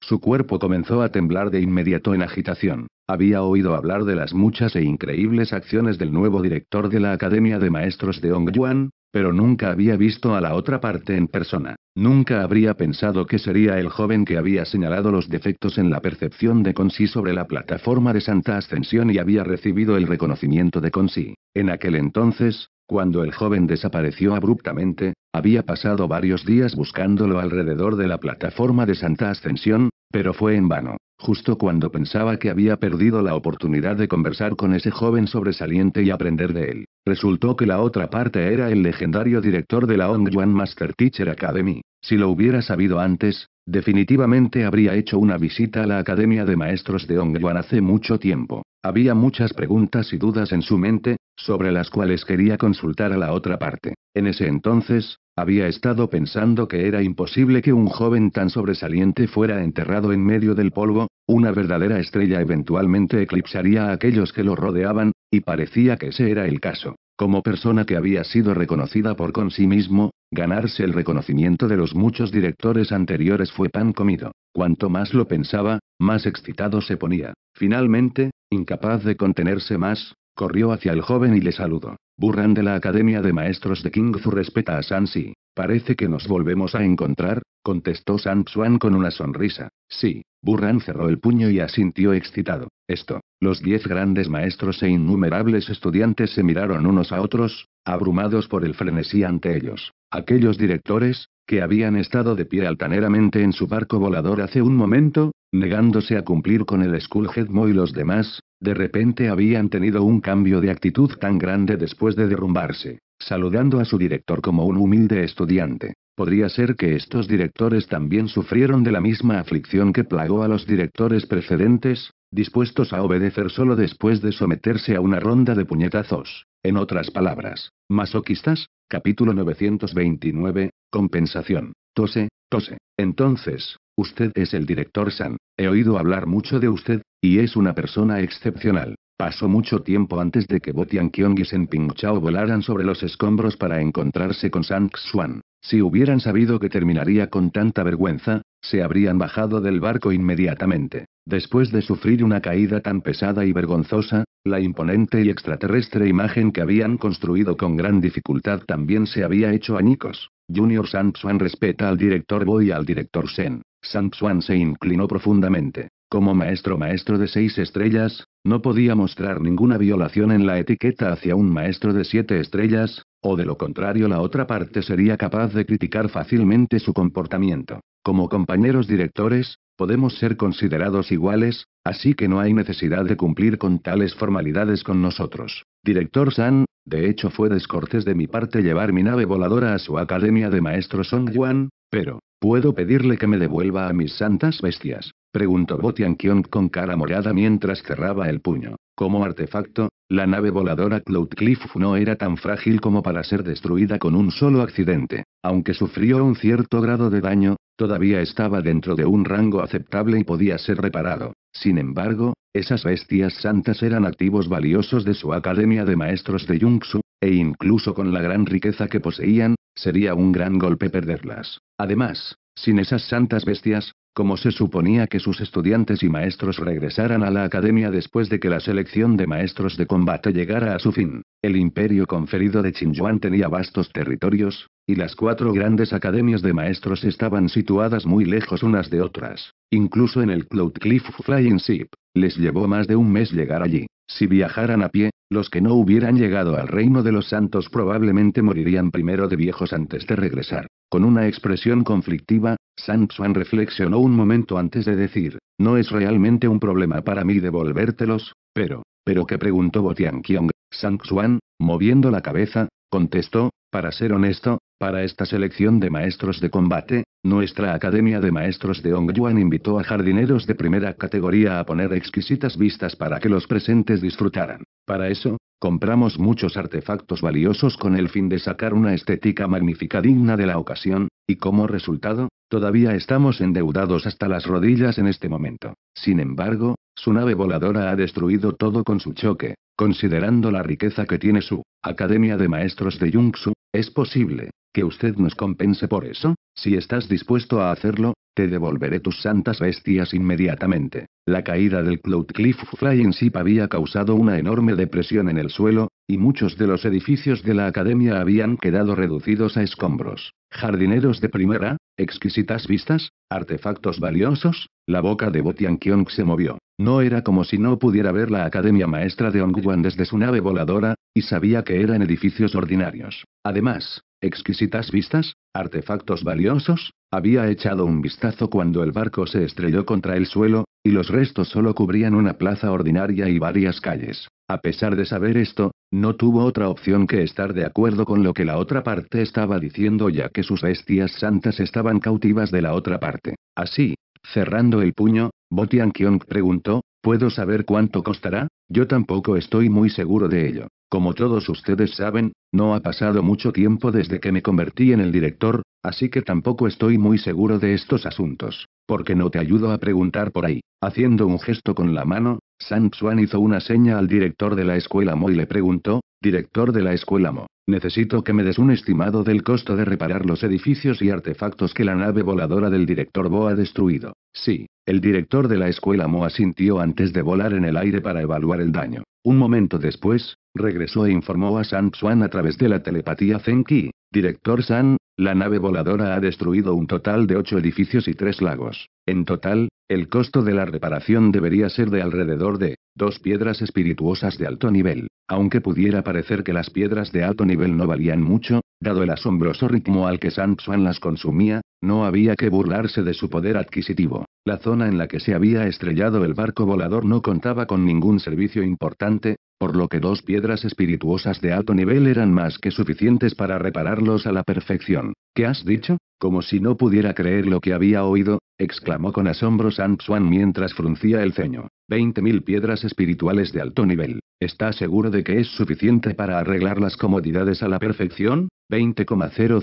su cuerpo comenzó a temblar de inmediato en agitación. Había oído hablar de las muchas e increíbles acciones del nuevo director de la Academia de Maestros de Hong Yuan, pero nunca había visto a la otra parte en persona. Nunca habría pensado que sería el joven que había señalado los defectos en la percepción de Consi sobre la plataforma de Santa Ascensión y había recibido el reconocimiento de Consi. En aquel entonces, cuando el joven desapareció abruptamente, había pasado varios días buscándolo alrededor de la plataforma de Santa Ascensión, pero fue en vano. Justo cuando pensaba que había perdido la oportunidad de conversar con ese joven sobresaliente y aprender de él, resultó que la otra parte era el legendario director de la Yuan Master Teacher Academy. Si lo hubiera sabido antes, Definitivamente habría hecho una visita a la Academia de Maestros de Ongwan hace mucho tiempo. Había muchas preguntas y dudas en su mente, sobre las cuales quería consultar a la otra parte. En ese entonces, había estado pensando que era imposible que un joven tan sobresaliente fuera enterrado en medio del polvo, una verdadera estrella eventualmente eclipsaría a aquellos que lo rodeaban, y parecía que ese era el caso. Como persona que había sido reconocida por con sí mismo, Ganarse el reconocimiento de los muchos directores anteriores fue pan comido. Cuanto más lo pensaba, más excitado se ponía. Finalmente, incapaz de contenerse más, corrió hacia el joven y le saludó. Burran de la Academia de Maestros de Kingzu respeta a Sansi. Parece que nos volvemos a encontrar, contestó San con una sonrisa. Sí, Burran cerró el puño y asintió excitado. Esto, los diez grandes maestros e innumerables estudiantes se miraron unos a otros, abrumados por el frenesí ante ellos. Aquellos directores, que habían estado de pie altaneramente en su barco volador hace un momento, negándose a cumplir con el Skullheadmo y los demás, de repente habían tenido un cambio de actitud tan grande después de derrumbarse, saludando a su director como un humilde estudiante. Podría ser que estos directores también sufrieron de la misma aflicción que plagó a los directores precedentes, dispuestos a obedecer solo después de someterse a una ronda de puñetazos. En otras palabras, masoquistas, capítulo 929, compensación. Tose, tose. Entonces, usted es el director San. He oído hablar mucho de usted, y es una persona excepcional. Pasó mucho tiempo antes de que Botian Kyong y Senping Chao volaran sobre los escombros para encontrarse con Sang Xuan. Si hubieran sabido que terminaría con tanta vergüenza, se habrían bajado del barco inmediatamente. Después de sufrir una caída tan pesada y vergonzosa, la imponente y extraterrestre imagen que habían construido con gran dificultad también se había hecho añicos. Junior Sampson respeta al director Bo y al director Sen. Sampson se inclinó profundamente. Como maestro maestro de seis estrellas, no podía mostrar ninguna violación en la etiqueta hacia un maestro de siete estrellas, o de lo contrario la otra parte sería capaz de criticar fácilmente su comportamiento. Como compañeros directores, podemos ser considerados iguales, así que no hay necesidad de cumplir con tales formalidades con nosotros. Director San, de hecho fue descortés de mi parte llevar mi nave voladora a su academia de maestros Song Yuan, pero, ¿puedo pedirle que me devuelva a mis santas bestias? Preguntó Botian Kion con cara morada mientras cerraba el puño. Como artefacto, la nave voladora Cloudcliff no era tan frágil como para ser destruida con un solo accidente. Aunque sufrió un cierto grado de daño, todavía estaba dentro de un rango aceptable y podía ser reparado. Sin embargo, esas bestias santas eran activos valiosos de su academia de maestros de Yungsu, e incluso con la gran riqueza que poseían, sería un gran golpe perderlas. Además, sin esas santas bestias, como se suponía que sus estudiantes y maestros regresaran a la academia después de que la selección de maestros de combate llegara a su fin, el imperio conferido de Qingyuan tenía vastos territorios, y las cuatro grandes academias de maestros estaban situadas muy lejos unas de otras. Incluso en el Cloud Cliff Flying Ship, les llevó más de un mes llegar allí. Si viajaran a pie, los que no hubieran llegado al reino de los santos probablemente morirían primero de viejos antes de regresar. Con una expresión conflictiva, Xuan reflexionó un momento antes de decir, no es realmente un problema para mí devolvértelos, pero, pero qué preguntó Botian Sang Xuan, moviendo la cabeza, contestó, para ser honesto, para esta selección de maestros de combate, nuestra Academia de Maestros de Yuan invitó a jardineros de primera categoría a poner exquisitas vistas para que los presentes disfrutaran. Para eso, compramos muchos artefactos valiosos con el fin de sacar una estética magnífica digna de la ocasión, y como resultado, todavía estamos endeudados hasta las rodillas en este momento. Sin embargo, su nave voladora ha destruido todo con su choque. Considerando la riqueza que tiene su Academia de Maestros de Yungsu, es posible, que usted nos compense por eso, si estás dispuesto a hacerlo, te devolveré tus santas bestias inmediatamente. La caída del Cloudcliff Flying había causado una enorme depresión en el suelo, y muchos de los edificios de la academia habían quedado reducidos a escombros. Jardineros de primera, exquisitas vistas, artefactos valiosos, la boca de Botian Kyong se movió. No era como si no pudiera ver la academia maestra de Ongguan desde su nave voladora, y sabía que eran edificios ordinarios. Además, exquisitas vistas, artefactos valiosos, había echado un vistazo cuando el barco se estrelló contra el suelo, y los restos solo cubrían una plaza ordinaria y varias calles. A pesar de saber esto, no tuvo otra opción que estar de acuerdo con lo que la otra parte estaba diciendo ya que sus bestias santas estaban cautivas de la otra parte. Así, cerrando el puño, Botian Kyong preguntó, ¿Puedo saber cuánto costará? Yo tampoco estoy muy seguro de ello. Como todos ustedes saben, no ha pasado mucho tiempo desde que me convertí en el director, así que tampoco estoy muy seguro de estos asuntos. Porque no te ayudo a preguntar por ahí? Haciendo un gesto con la mano, Sang hizo una seña al director de la escuela Mo y le preguntó, Director de la escuela Mo. Necesito que me des un estimado del costo de reparar los edificios y artefactos que la nave voladora del director Bo ha destruido. Sí, el director de la escuela Mo asintió antes de volar en el aire para evaluar el daño. Un momento después, regresó e informó a San Xuan a través de la telepatía Zenki. Director San, la nave voladora ha destruido un total de ocho edificios y tres lagos. En total, el costo de la reparación debería ser de alrededor de dos piedras espirituosas de alto nivel, aunque pudiera parecer que las piedras de alto nivel no valían mucho, dado el asombroso ritmo al que Sanxuan las consumía, no había que burlarse de su poder adquisitivo. La zona en la que se había estrellado el barco volador no contaba con ningún servicio importante, por lo que dos piedras espirituosas de alto nivel eran más que suficientes para repararlos a la perfección. ¿Qué has dicho? Como si no pudiera creer lo que había oído, exclamó con asombro Xuan mientras fruncía el ceño. Veinte mil piedras espirituales de alto nivel. ¿Estás seguro de que es suficiente para arreglar las comodidades a la perfección? 20,000.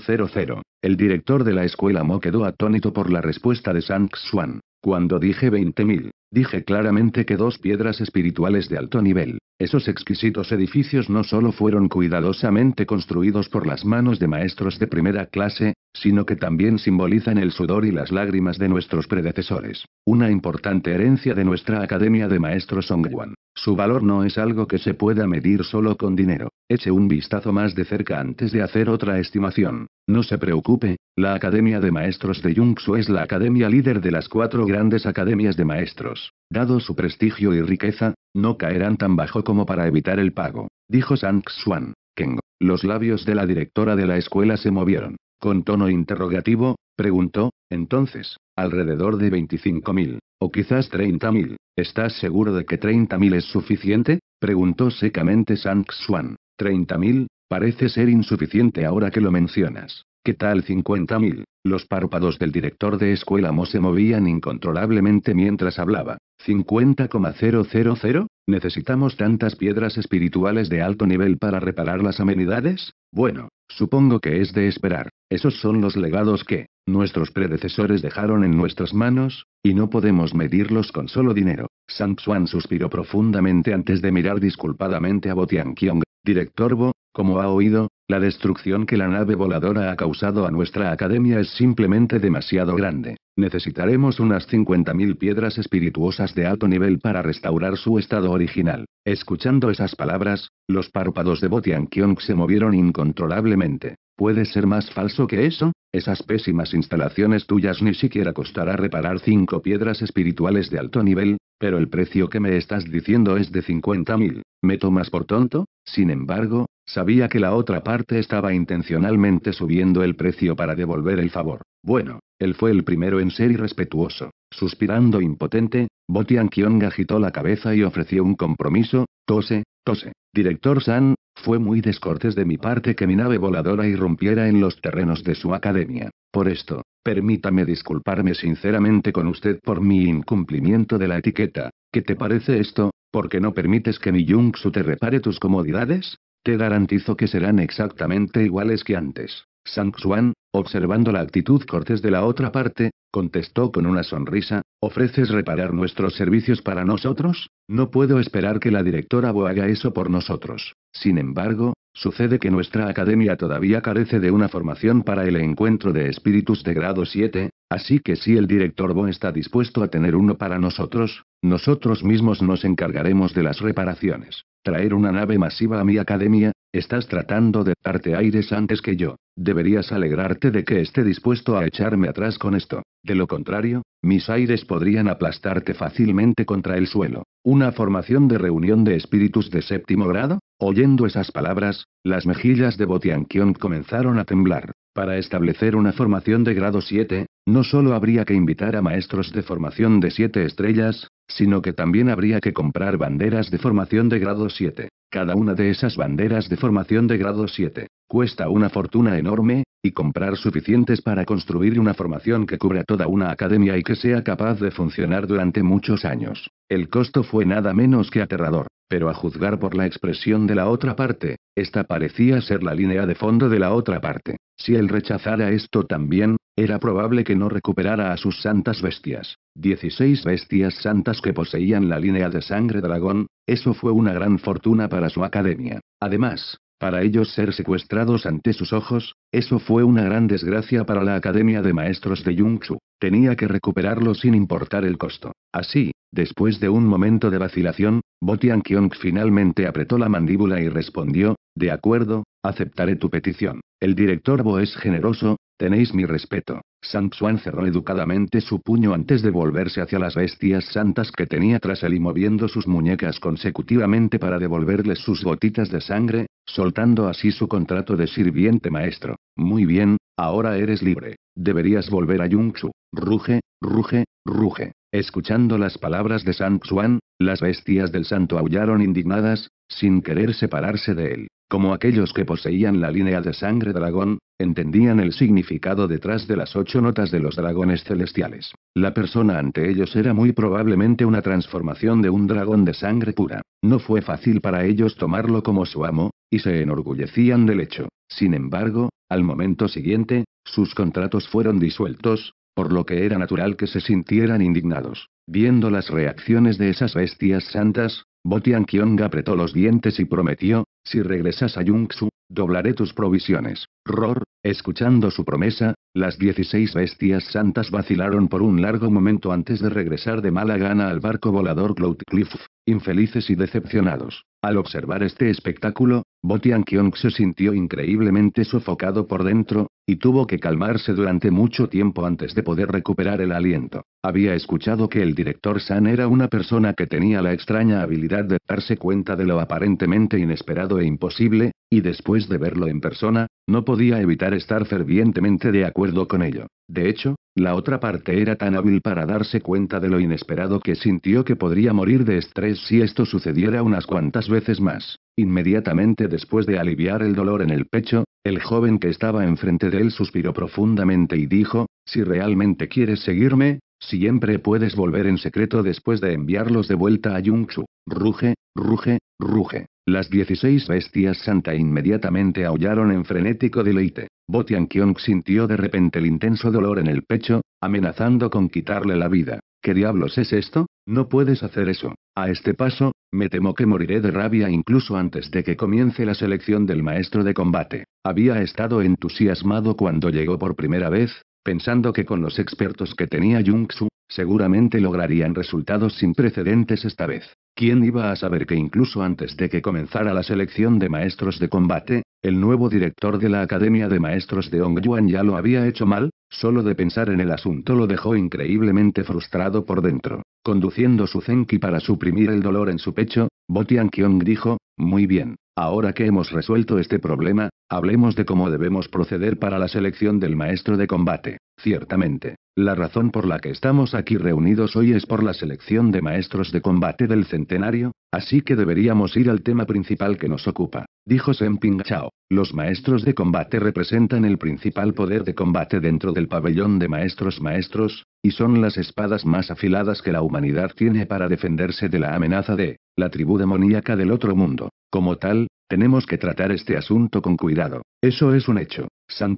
El director de la escuela Mo quedó atónito por la respuesta de Sanxuan. Xuan. Cuando dije 20.000, dije claramente que dos piedras espirituales de alto nivel, esos exquisitos edificios no solo fueron cuidadosamente construidos por las manos de maestros de primera clase, sino que también simbolizan el sudor y las lágrimas de nuestros predecesores, una importante herencia de nuestra Academia de Maestros Songwan. Su valor no es algo que se pueda medir solo con dinero. Eche un vistazo más de cerca antes de hacer otra estimación. No se preocupe, la Academia de Maestros de Jungsu es la academia líder de las cuatro grandes academias de maestros. Dado su prestigio y riqueza, no caerán tan bajo como para evitar el pago, dijo Sang Xuan. Keng. Los labios de la directora de la escuela se movieron. Con tono interrogativo, Preguntó, entonces, alrededor de 25.000, o quizás 30.000. ¿Estás seguro de que 30.000 es suficiente? Preguntó secamente Sang Xuan. ¿30.000? Parece ser insuficiente ahora que lo mencionas. ¿Qué tal 50.000? Los párpados del director de escuela Mo se movían incontrolablemente mientras hablaba. ¿50,000? ¿Necesitamos tantas piedras espirituales de alto nivel para reparar las amenidades? Bueno, supongo que es de esperar. Esos son los legados que nuestros predecesores dejaron en nuestras manos, y no podemos medirlos con solo dinero. Sang Xuan suspiró profundamente antes de mirar disculpadamente a Botian Kyong. Director Bo, como ha oído, la destrucción que la nave voladora ha causado a nuestra academia es simplemente demasiado grande. Necesitaremos unas 50.000 piedras espirituosas de alto nivel para restaurar su estado original. Escuchando esas palabras, los párpados de Botian Kiong se movieron incontrolablemente. ¿Puede ser más falso que eso? Esas pésimas instalaciones tuyas ni siquiera costará reparar cinco piedras espirituales de alto nivel, pero el precio que me estás diciendo es de 50.000. ¿Me tomas por tonto? Sin embargo, Sabía que la otra parte estaba intencionalmente subiendo el precio para devolver el favor. Bueno, él fue el primero en ser irrespetuoso. Suspirando impotente, Botian Kiong agitó la cabeza y ofreció un compromiso. Tose, tose. Director San, fue muy descortés de mi parte que mi nave voladora irrumpiera en los terrenos de su academia. Por esto, permítame disculparme sinceramente con usted por mi incumplimiento de la etiqueta. ¿Qué te parece esto? ¿Por qué no permites que mi Jung-su te repare tus comodidades? Te garantizo que serán exactamente iguales que antes. Sang Xuan, observando la actitud cortés de la otra parte, contestó con una sonrisa, ¿ofreces reparar nuestros servicios para nosotros? No puedo esperar que la directora Bo haga eso por nosotros. Sin embargo, sucede que nuestra academia todavía carece de una formación para el encuentro de espíritus de grado 7, así que si el director Bo está dispuesto a tener uno para nosotros, nosotros mismos nos encargaremos de las reparaciones. Traer una nave masiva a mi academia, estás tratando de darte aires antes que yo. Deberías alegrarte de que esté dispuesto a echarme atrás con esto. De lo contrario, mis aires podrían aplastarte fácilmente contra el suelo. ¿Una formación de reunión de espíritus de séptimo grado? Oyendo esas palabras, las mejillas de Kion comenzaron a temblar. Para establecer una formación de grado 7, no solo habría que invitar a maestros de formación de 7 estrellas, sino que también habría que comprar banderas de formación de grado 7. Cada una de esas banderas de formación de grado 7 cuesta una fortuna enorme, y comprar suficientes para construir una formación que cubra toda una academia y que sea capaz de funcionar durante muchos años. El costo fue nada menos que aterrador. Pero a juzgar por la expresión de la otra parte, esta parecía ser la línea de fondo de la otra parte. Si él rechazara esto también, era probable que no recuperara a sus santas bestias. Dieciséis bestias santas que poseían la línea de sangre dragón, eso fue una gran fortuna para su academia. Además, para ellos ser secuestrados ante sus ojos, eso fue una gran desgracia para la Academia de Maestros de Yungchu. Tenía que recuperarlo sin importar el costo. Así, después de un momento de vacilación, Botian Kyung finalmente apretó la mandíbula y respondió, de acuerdo, aceptaré tu petición. El director Bo es generoso, tenéis mi respeto. sang cerró educadamente su puño antes de volverse hacia las bestias santas que tenía tras él y moviendo sus muñecas consecutivamente para devolverles sus gotitas de sangre, soltando así su contrato de sirviente maestro. Muy bien, ahora eres libre. Deberías volver a Yunxu. Ruge, ruge, ruge. Escuchando las palabras de San Xuan, las bestias del santo aullaron indignadas, sin querer separarse de él. Como aquellos que poseían la línea de sangre dragón, entendían el significado detrás de las ocho notas de los dragones celestiales. La persona ante ellos era muy probablemente una transformación de un dragón de sangre pura. No fue fácil para ellos tomarlo como su amo, y se enorgullecían del hecho. Sin embargo, al momento siguiente, sus contratos fueron disueltos, por lo que era natural que se sintieran indignados. Viendo las reacciones de esas bestias santas, Botian Kiong apretó los dientes y prometió, si regresas a Yungsu, doblaré tus provisiones. Ror, escuchando su promesa, las 16 bestias santas vacilaron por un largo momento antes de regresar de mala gana al barco volador Cloudcliff, infelices y decepcionados. Al observar este espectáculo, Botian Kyung se sintió increíblemente sofocado por dentro, y tuvo que calmarse durante mucho tiempo antes de poder recuperar el aliento. Había escuchado que el director San era una persona que tenía la extraña habilidad de darse cuenta de lo aparentemente inesperado e imposible, y después de verlo en persona, no podía evitar estar fervientemente de acuerdo con ello. De hecho, la otra parte era tan hábil para darse cuenta de lo inesperado que sintió que podría morir de estrés si esto sucediera unas cuantas veces más. Inmediatamente después de aliviar el dolor en el pecho, el joven que estaba enfrente de él suspiró profundamente y dijo, si realmente quieres seguirme, siempre puedes volver en secreto después de enviarlos de vuelta a Yungchu. Ruge, ruge, ruge. Las 16 bestias santa inmediatamente aullaron en frenético deleite. Qiong sintió de repente el intenso dolor en el pecho, amenazando con quitarle la vida. ¿Qué diablos es esto? No puedes hacer eso. A este paso, me temo que moriré de rabia incluso antes de que comience la selección del maestro de combate. Había estado entusiasmado cuando llegó por primera vez, pensando que con los expertos que tenía Jung seguramente lograrían resultados sin precedentes esta vez. ¿Quién iba a saber que incluso antes de que comenzara la selección de maestros de combate, el nuevo director de la Academia de Maestros de Yuan ya lo había hecho mal? Solo de pensar en el asunto lo dejó increíblemente frustrado por dentro. Conduciendo su zenki para suprimir el dolor en su pecho, Botian Kyong dijo, muy bien, ahora que hemos resuelto este problema, hablemos de cómo debemos proceder para la selección del maestro de combate. Ciertamente, la razón por la que estamos aquí reunidos hoy es por la selección de maestros de combate del centenario, así que deberíamos ir al tema principal que nos ocupa, dijo ping Chao. Los maestros de combate representan el principal poder de combate dentro del pabellón de maestros maestros, y son las espadas más afiladas que la humanidad tiene para defenderse de la amenaza de la tribu demoníaca del otro mundo. Como tal, tenemos que tratar este asunto con cuidado. Eso es un hecho.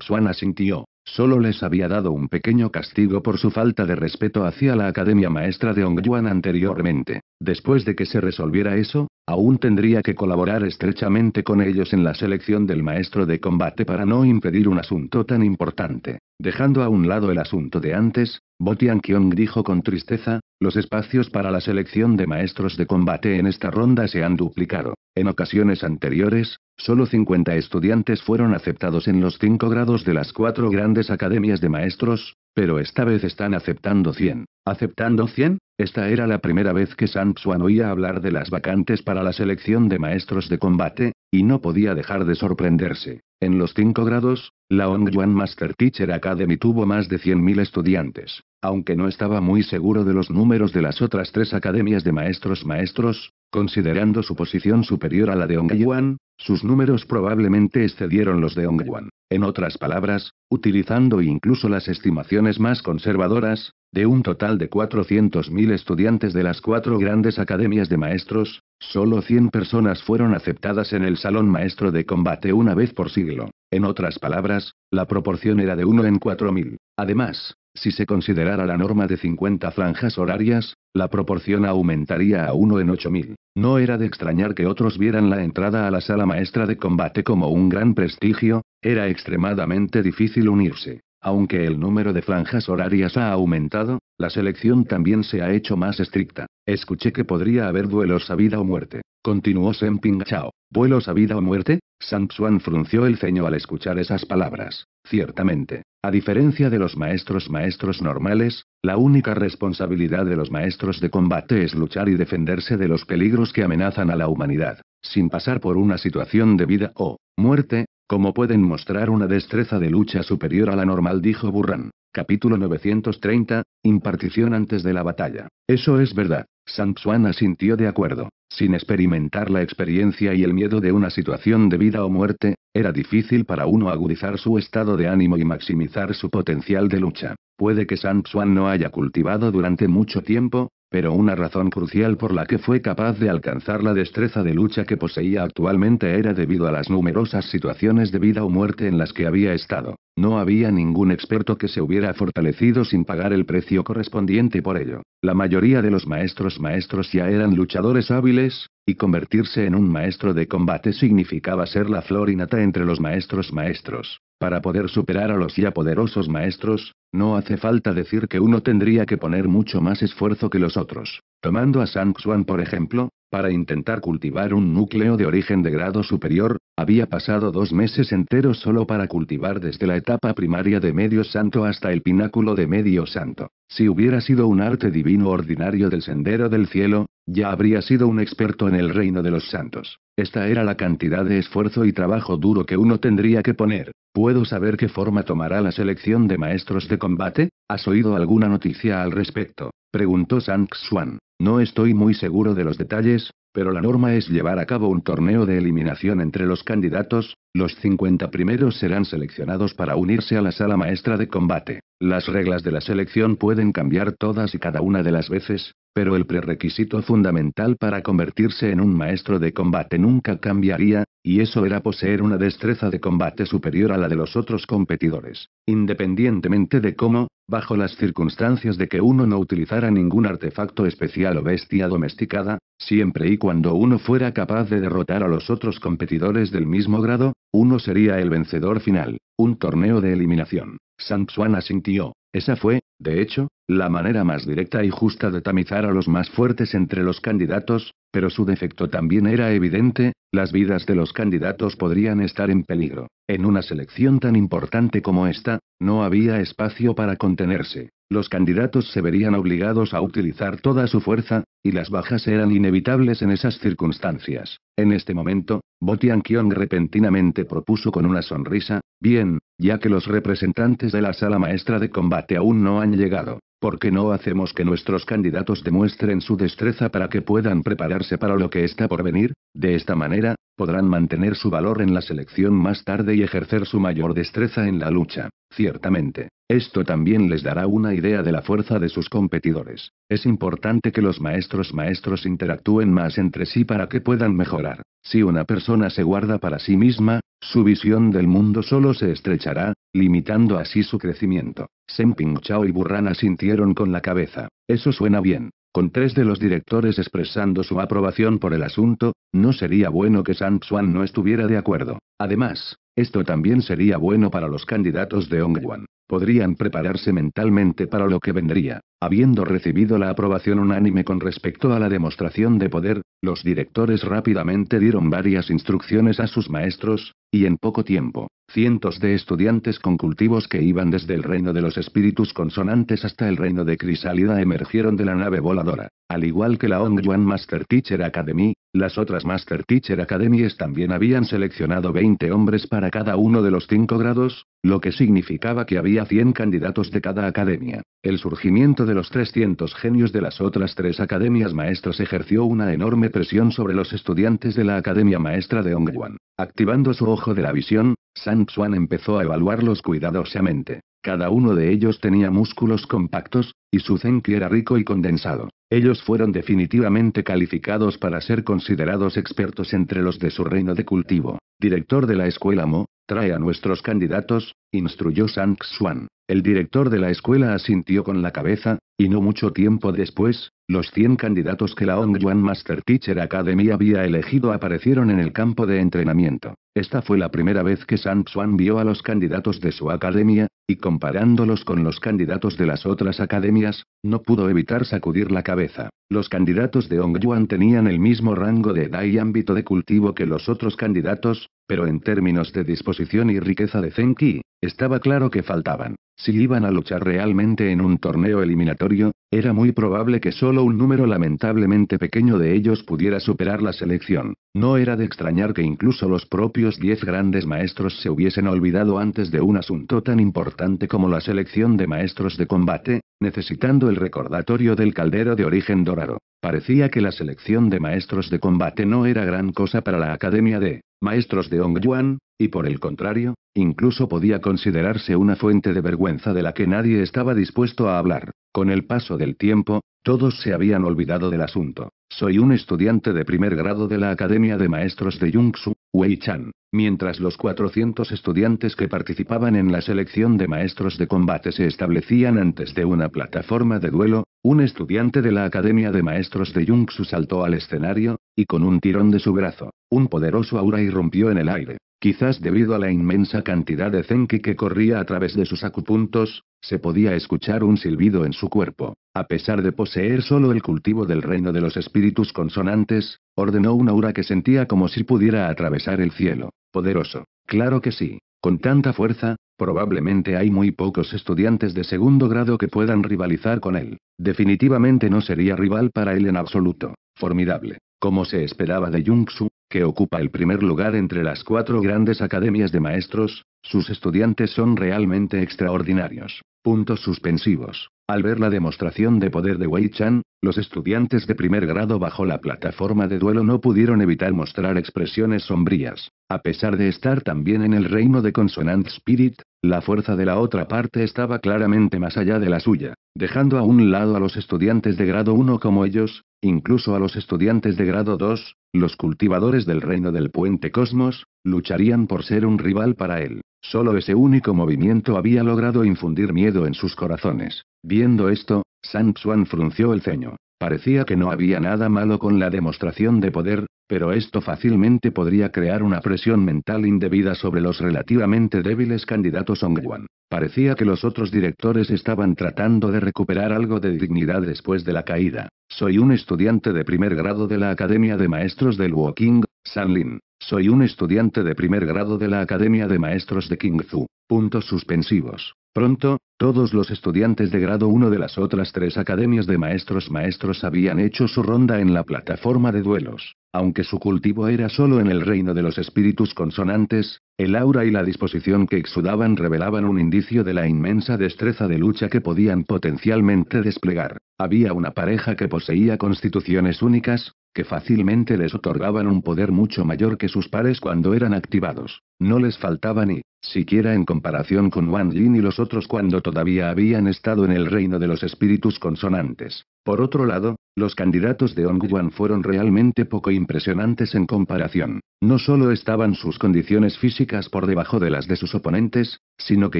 Xuan asintió. Solo les había dado un pequeño castigo por su falta de respeto hacia la academia maestra de Ongyuan anteriormente. Después de que se resolviera eso, aún tendría que colaborar estrechamente con ellos en la selección del maestro de combate para no impedir un asunto tan importante. Dejando a un lado el asunto de antes, Botian Kyong dijo con tristeza, los espacios para la selección de maestros de combate en esta ronda se han duplicado. En ocasiones anteriores, solo 50 estudiantes fueron aceptados en los 5 grados de las cuatro grandes academias de maestros, pero esta vez están aceptando 100. ¿Aceptando 100? Esta era la primera vez que Xuan oía hablar de las vacantes para la selección de maestros de combate, y no podía dejar de sorprenderse. En los 5 grados, la Ongyuan Master Teacher Academy tuvo más de 100.000 estudiantes aunque no estaba muy seguro de los números de las otras tres academias de maestros maestros, considerando su posición superior a la de yuan sus números probablemente excedieron los de yuan En otras palabras, utilizando incluso las estimaciones más conservadoras, de un total de 400.000 estudiantes de las cuatro grandes academias de maestros, solo 100 personas fueron aceptadas en el salón maestro de combate una vez por siglo. En otras palabras, la proporción era de 1 en 4.000. Además, si se considerara la norma de 50 franjas horarias, la proporción aumentaría a 1 en 8000. No era de extrañar que otros vieran la entrada a la sala maestra de combate como un gran prestigio, era extremadamente difícil unirse. Aunque el número de franjas horarias ha aumentado, la selección también se ha hecho más estricta. Escuché que podría haber duelos a vida o muerte. Continuó Ping Chao. ¿Vuelos a vida o muerte? Xuan frunció el ceño al escuchar esas palabras. Ciertamente. A diferencia de los maestros maestros normales, la única responsabilidad de los maestros de combate es luchar y defenderse de los peligros que amenazan a la humanidad, sin pasar por una situación de vida o muerte, como pueden mostrar una destreza de lucha superior a la normal, dijo Burran. Capítulo 930, Impartición antes de la batalla. Eso es verdad. Sanxuan asintió de acuerdo. Sin experimentar la experiencia y el miedo de una situación de vida o muerte, era difícil para uno agudizar su estado de ánimo y maximizar su potencial de lucha. Puede que Sanxuan no haya cultivado durante mucho tiempo, pero una razón crucial por la que fue capaz de alcanzar la destreza de lucha que poseía actualmente era debido a las numerosas situaciones de vida o muerte en las que había estado. No había ningún experto que se hubiera fortalecido sin pagar el precio correspondiente por ello. La mayoría de los maestros maestros ya eran luchadores hábiles, y convertirse en un maestro de combate significaba ser la flor innata entre los maestros maestros. Para poder superar a los ya poderosos maestros, no hace falta decir que uno tendría que poner mucho más esfuerzo que los otros. Tomando a Sang Xuan por ejemplo, para intentar cultivar un núcleo de origen de grado superior, había pasado dos meses enteros solo para cultivar desde la etapa primaria de Medio Santo hasta el pináculo de Medio Santo. Si hubiera sido un arte divino ordinario del sendero del cielo, ya habría sido un experto en el reino de los santos. Esta era la cantidad de esfuerzo y trabajo duro que uno tendría que poner. ¿Puedo saber qué forma tomará la selección de maestros de combate? ¿Has oído alguna noticia al respecto? preguntó Sang Xuan. No estoy muy seguro de los detalles, pero la norma es llevar a cabo un torneo de eliminación entre los candidatos, los 50 primeros serán seleccionados para unirse a la sala maestra de combate. Las reglas de la selección pueden cambiar todas y cada una de las veces, pero el prerequisito fundamental para convertirse en un maestro de combate nunca cambiaría, y eso era poseer una destreza de combate superior a la de los otros competidores, independientemente de cómo, bajo las circunstancias de que uno no utilizara ningún artefacto especial o bestia domesticada, siempre y cuando uno fuera capaz de derrotar a los otros competidores del mismo grado, uno sería el vencedor final, un torneo de eliminación. Sanxuan asintió. Esa fue, de hecho, la manera más directa y justa de tamizar a los más fuertes entre los candidatos, pero su defecto también era evidente, las vidas de los candidatos podrían estar en peligro. En una selección tan importante como esta, no había espacio para contenerse. Los candidatos se verían obligados a utilizar toda su fuerza, y las bajas eran inevitables en esas circunstancias. En este momento, Botian Kion repentinamente propuso con una sonrisa, bien, ya que los representantes de la sala maestra de combate aún no han llegado, ¿por qué no hacemos que nuestros candidatos demuestren su destreza para que puedan prepararse para lo que está por venir? De esta manera, podrán mantener su valor en la selección más tarde y ejercer su mayor destreza en la lucha. Ciertamente, esto también les dará una idea de la fuerza de sus competidores. Es importante que los maestros maestros interactúen más entre sí para que puedan mejorar. Si una persona se guarda para sí misma, su visión del mundo solo se estrechará, limitando así su crecimiento. Senping Chao y Burrana sintieron con la cabeza. Eso suena bien. Con tres de los directores expresando su aprobación por el asunto, no sería bueno que Shang no estuviera de acuerdo. Además, esto también sería bueno para los candidatos de Yuan. Podrían prepararse mentalmente para lo que vendría. Habiendo recibido la aprobación unánime con respecto a la demostración de poder, los directores rápidamente dieron varias instrucciones a sus maestros, y en poco tiempo, cientos de estudiantes con cultivos que iban desde el reino de los espíritus consonantes hasta el reino de Crisálida emergieron de la nave voladora. Al igual que la Yuan Master Teacher Academy, las otras Master Teacher Academies también habían seleccionado 20 hombres para cada uno de los cinco grados, lo que significaba que había 100 candidatos de cada academia. El surgimiento de los 300 genios de las otras tres academias maestras ejerció una enorme presión sobre los estudiantes de la academia maestra de Ongwan. Activando su ojo de la visión, Sang Xuan empezó a evaluarlos cuidadosamente. Cada uno de ellos tenía músculos compactos, y su zenki era rico y condensado. Ellos fueron definitivamente calificados para ser considerados expertos entre los de su reino de cultivo. Director de la escuela Mo, trae a nuestros candidatos, instruyó Sang Xuan. El director de la escuela asintió con la cabeza, y no mucho tiempo después, los 100 candidatos que la Yuan Master Teacher Academy había elegido aparecieron en el campo de entrenamiento. Esta fue la primera vez que San Xuan vio a los candidatos de su academia, y comparándolos con los candidatos de las otras academias, no pudo evitar sacudir la cabeza. Los candidatos de Yuan tenían el mismo rango de edad y ámbito de cultivo que los otros candidatos, pero en términos de disposición y riqueza de Zenki, estaba claro que faltaban. Si iban a luchar realmente en un torneo eliminatorio, era muy probable que solo un número lamentablemente pequeño de ellos pudiera superar la selección. No era de extrañar que incluso los propios diez grandes maestros se hubiesen olvidado antes de un asunto tan importante como la selección de maestros de combate, necesitando el recordatorio del caldero de origen dorado. Parecía que la selección de maestros de combate no era gran cosa para la Academia de maestros de Hong Yuan, y por el contrario, incluso podía considerarse una fuente de vergüenza de la que nadie estaba dispuesto a hablar. Con el paso del tiempo, todos se habían olvidado del asunto. Soy un estudiante de primer grado de la Academia de Maestros de Yungsu, Wei-chan, mientras los 400 estudiantes que participaban en la selección de maestros de combate se establecían antes de una plataforma de duelo, un estudiante de la Academia de Maestros de Yungsu saltó al escenario, y con un tirón de su brazo, un poderoso aura irrumpió en el aire. Quizás debido a la inmensa cantidad de zenki que corría a través de sus acupuntos, se podía escuchar un silbido en su cuerpo. A pesar de poseer solo el cultivo del reino de los espíritus consonantes, ordenó un aura que sentía como si pudiera atravesar el cielo. Poderoso. Claro que sí. Con tanta fuerza, probablemente hay muy pocos estudiantes de segundo grado que puedan rivalizar con él. Definitivamente no sería rival para él en absoluto. Formidable. Como se esperaba de Jungsu, que ocupa el primer lugar entre las cuatro grandes academias de maestros, sus estudiantes son realmente extraordinarios. Puntos suspensivos. Al ver la demostración de poder de Wei-chan, los estudiantes de primer grado bajo la plataforma de duelo no pudieron evitar mostrar expresiones sombrías. A pesar de estar también en el reino de Consonant Spirit, la fuerza de la otra parte estaba claramente más allá de la suya, dejando a un lado a los estudiantes de grado 1 como ellos, incluso a los estudiantes de grado 2, los cultivadores del reino del puente Cosmos, lucharían por ser un rival para él. Solo ese único movimiento había logrado infundir miedo en sus corazones. Viendo esto, Sang Xuan frunció el ceño. Parecía que no había nada malo con la demostración de poder, pero esto fácilmente podría crear una presión mental indebida sobre los relativamente débiles candidatos Ongwan. Parecía que los otros directores estaban tratando de recuperar algo de dignidad después de la caída. Soy un estudiante de primer grado de la Academia de Maestros del Woking, Lin. Soy un estudiante de primer grado de la Academia de Maestros de Kingzu. Puntos suspensivos. Pronto, todos los estudiantes de grado 1 de las otras tres academias de maestros maestros habían hecho su ronda en la plataforma de duelos. Aunque su cultivo era solo en el reino de los espíritus consonantes, el aura y la disposición que exudaban revelaban un indicio de la inmensa destreza de lucha que podían potencialmente desplegar. Había una pareja que poseía constituciones únicas, que fácilmente les otorgaban un poder mucho mayor que sus pares cuando eran activados. No les faltaba ni siquiera en comparación con Wang Yin y los otros cuando todavía habían estado en el reino de los espíritus consonantes. Por otro lado, los candidatos de Yuan fueron realmente poco impresionantes en comparación. No solo estaban sus condiciones físicas por debajo de las de sus oponentes, sino que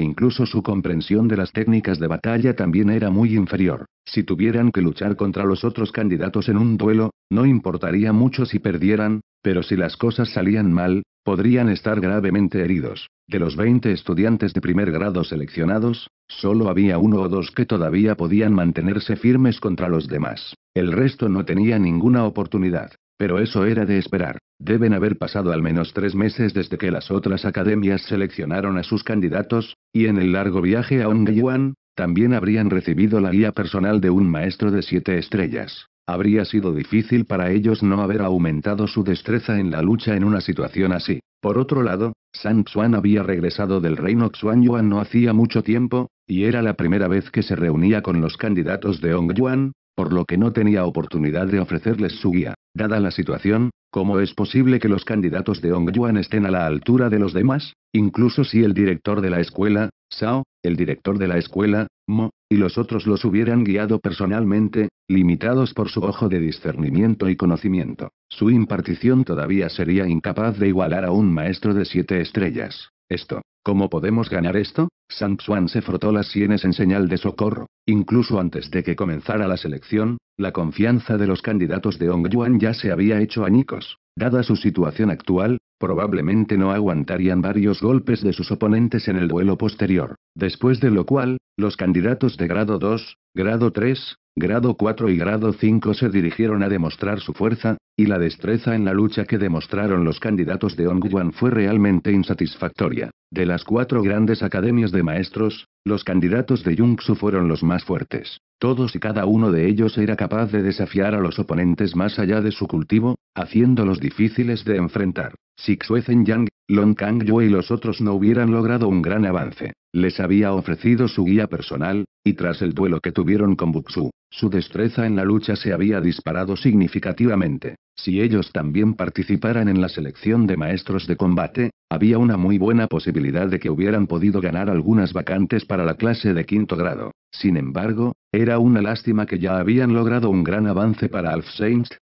incluso su comprensión de las técnicas de batalla también era muy inferior. Si tuvieran que luchar contra los otros candidatos en un duelo, no importaría mucho si perdieran, pero si las cosas salían mal, Podrían estar gravemente heridos. De los 20 estudiantes de primer grado seleccionados, solo había uno o dos que todavía podían mantenerse firmes contra los demás. El resto no tenía ninguna oportunidad. Pero eso era de esperar. Deben haber pasado al menos tres meses desde que las otras academias seleccionaron a sus candidatos, y en el largo viaje a Ongyuan, también habrían recibido la guía personal de un maestro de siete estrellas. Habría sido difícil para ellos no haber aumentado su destreza en la lucha en una situación así. Por otro lado, San Xuan había regresado del reino Xuan Yuan no hacía mucho tiempo, y era la primera vez que se reunía con los candidatos de Ong Yuan, por lo que no tenía oportunidad de ofrecerles su guía. Dada la situación, ¿cómo es posible que los candidatos de Hong Yuan estén a la altura de los demás? Incluso si el director de la escuela, Sao, el director de la escuela, Mo, y los otros los hubieran guiado personalmente, limitados por su ojo de discernimiento y conocimiento. Su impartición todavía sería incapaz de igualar a un maestro de siete estrellas. Esto, ¿cómo podemos ganar esto? Sang se frotó las sienes en señal de socorro. Incluso antes de que comenzara la selección, la confianza de los candidatos de Ong Yuan ya se había hecho añicos. Dada su situación actual, probablemente no aguantarían varios golpes de sus oponentes en el duelo posterior, después de lo cual, los candidatos de grado 2, grado 3, grado 4 y grado 5 se dirigieron a demostrar su fuerza, y la destreza en la lucha que demostraron los candidatos de Ongwan fue realmente insatisfactoria. De las cuatro grandes academias de maestros, los candidatos de Jungsu fueron los más fuertes. Todos y cada uno de ellos era capaz de desafiar a los oponentes más allá de su cultivo, haciéndolos difíciles de enfrentar. Si Yang, Long Kang Yue y los otros no hubieran logrado un gran avance. Les había ofrecido su guía personal, y tras el duelo que tuvieron con Buxu, su destreza en la lucha se había disparado significativamente. Si ellos también participaran en la selección de maestros de combate, había una muy buena posibilidad de que hubieran podido ganar algunas vacantes para la clase de quinto grado. Sin embargo, era una lástima que ya habían logrado un gran avance para Alf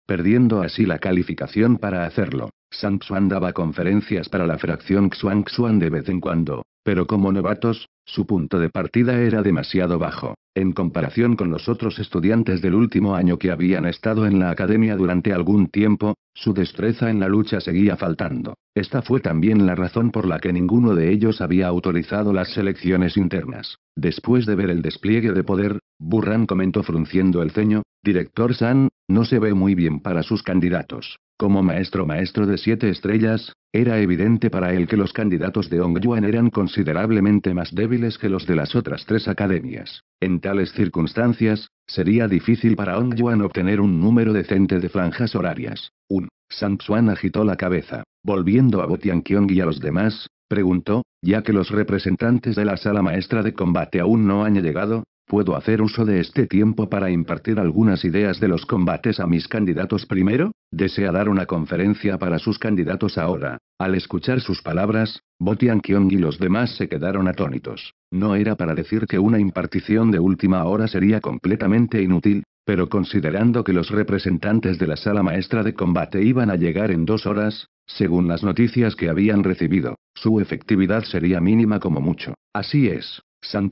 perdiendo así la calificación para hacerlo. Sang Xuan daba conferencias para la fracción Xuan Xuan de vez en cuando, pero como novatos, su punto de partida era demasiado bajo, en comparación con los otros estudiantes del último año que habían estado en la academia durante algún tiempo, su destreza en la lucha seguía faltando. Esta fue también la razón por la que ninguno de ellos había autorizado las selecciones internas. Después de ver el despliegue de poder, Burran comentó frunciendo el ceño, Director San, no se ve muy bien para sus candidatos. Como maestro maestro de siete estrellas, era evidente para él que los candidatos de Ong Yuan eran considerablemente más débiles que los de las otras tres academias. En tales circunstancias, sería difícil para Ong Yuan obtener un número decente de franjas horarias. Un. Samsuan agitó la cabeza. Volviendo a Botianqiong y a los demás, preguntó, ya que los representantes de la sala maestra de combate aún no han llegado, ¿Puedo hacer uso de este tiempo para impartir algunas ideas de los combates a mis candidatos primero? Desea dar una conferencia para sus candidatos ahora. Al escuchar sus palabras, Botian Kyong y los demás se quedaron atónitos. No era para decir que una impartición de última hora sería completamente inútil, pero considerando que los representantes de la sala maestra de combate iban a llegar en dos horas, según las noticias que habían recibido, su efectividad sería mínima como mucho. Así es,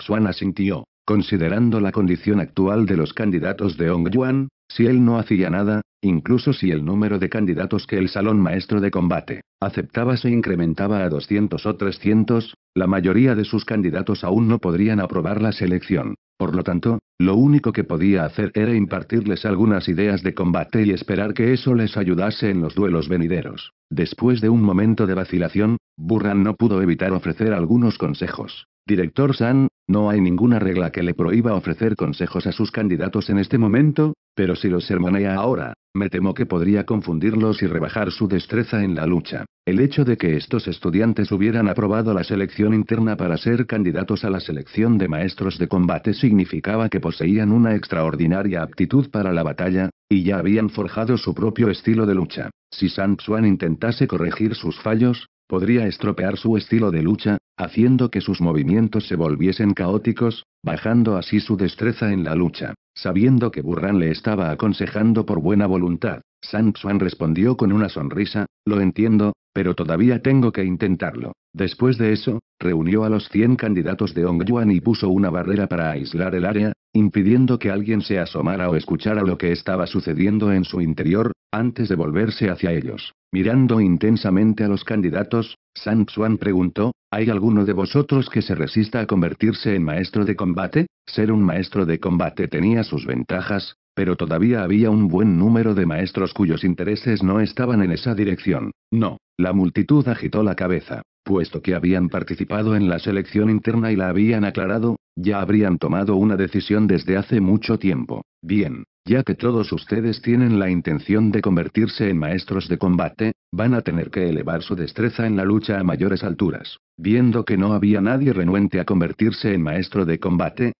Xuan asintió. Considerando la condición actual de los candidatos de Ong Yuan, si él no hacía nada, incluso si el número de candidatos que el Salón Maestro de Combate aceptaba se incrementaba a 200 o 300, la mayoría de sus candidatos aún no podrían aprobar la selección. Por lo tanto, lo único que podía hacer era impartirles algunas ideas de combate y esperar que eso les ayudase en los duelos venideros. Después de un momento de vacilación, Burran no pudo evitar ofrecer algunos consejos. Director San, no hay ninguna regla que le prohíba ofrecer consejos a sus candidatos en este momento, pero si los sermonea ahora, me temo que podría confundirlos y rebajar su destreza en la lucha. El hecho de que estos estudiantes hubieran aprobado la selección interna para ser candidatos a la selección de maestros de combate significaba que poseían una extraordinaria aptitud para la batalla, y ya habían forjado su propio estilo de lucha. Si San intentase corregir sus fallos, podría estropear su estilo de lucha, haciendo que sus movimientos se volviesen caóticos, bajando así su destreza en la lucha. Sabiendo que Burran le estaba aconsejando por buena voluntad, Xuan respondió con una sonrisa, lo entiendo, pero todavía tengo que intentarlo. Después de eso, reunió a los 100 candidatos de Yuan y puso una barrera para aislar el área, impidiendo que alguien se asomara o escuchara lo que estaba sucediendo en su interior, antes de volverse hacia ellos, mirando intensamente a los candidatos, San Xuan preguntó, ¿hay alguno de vosotros que se resista a convertirse en maestro de combate? Ser un maestro de combate tenía sus ventajas, pero todavía había un buen número de maestros cuyos intereses no estaban en esa dirección. No, la multitud agitó la cabeza, puesto que habían participado en la selección interna y la habían aclarado, ya habrían tomado una decisión desde hace mucho tiempo. Bien, ya que todos ustedes tienen la intención de convertirse en maestros de combate, van a tener que elevar su destreza en la lucha a mayores alturas. Viendo que no había nadie renuente a convertirse en maestro de combate,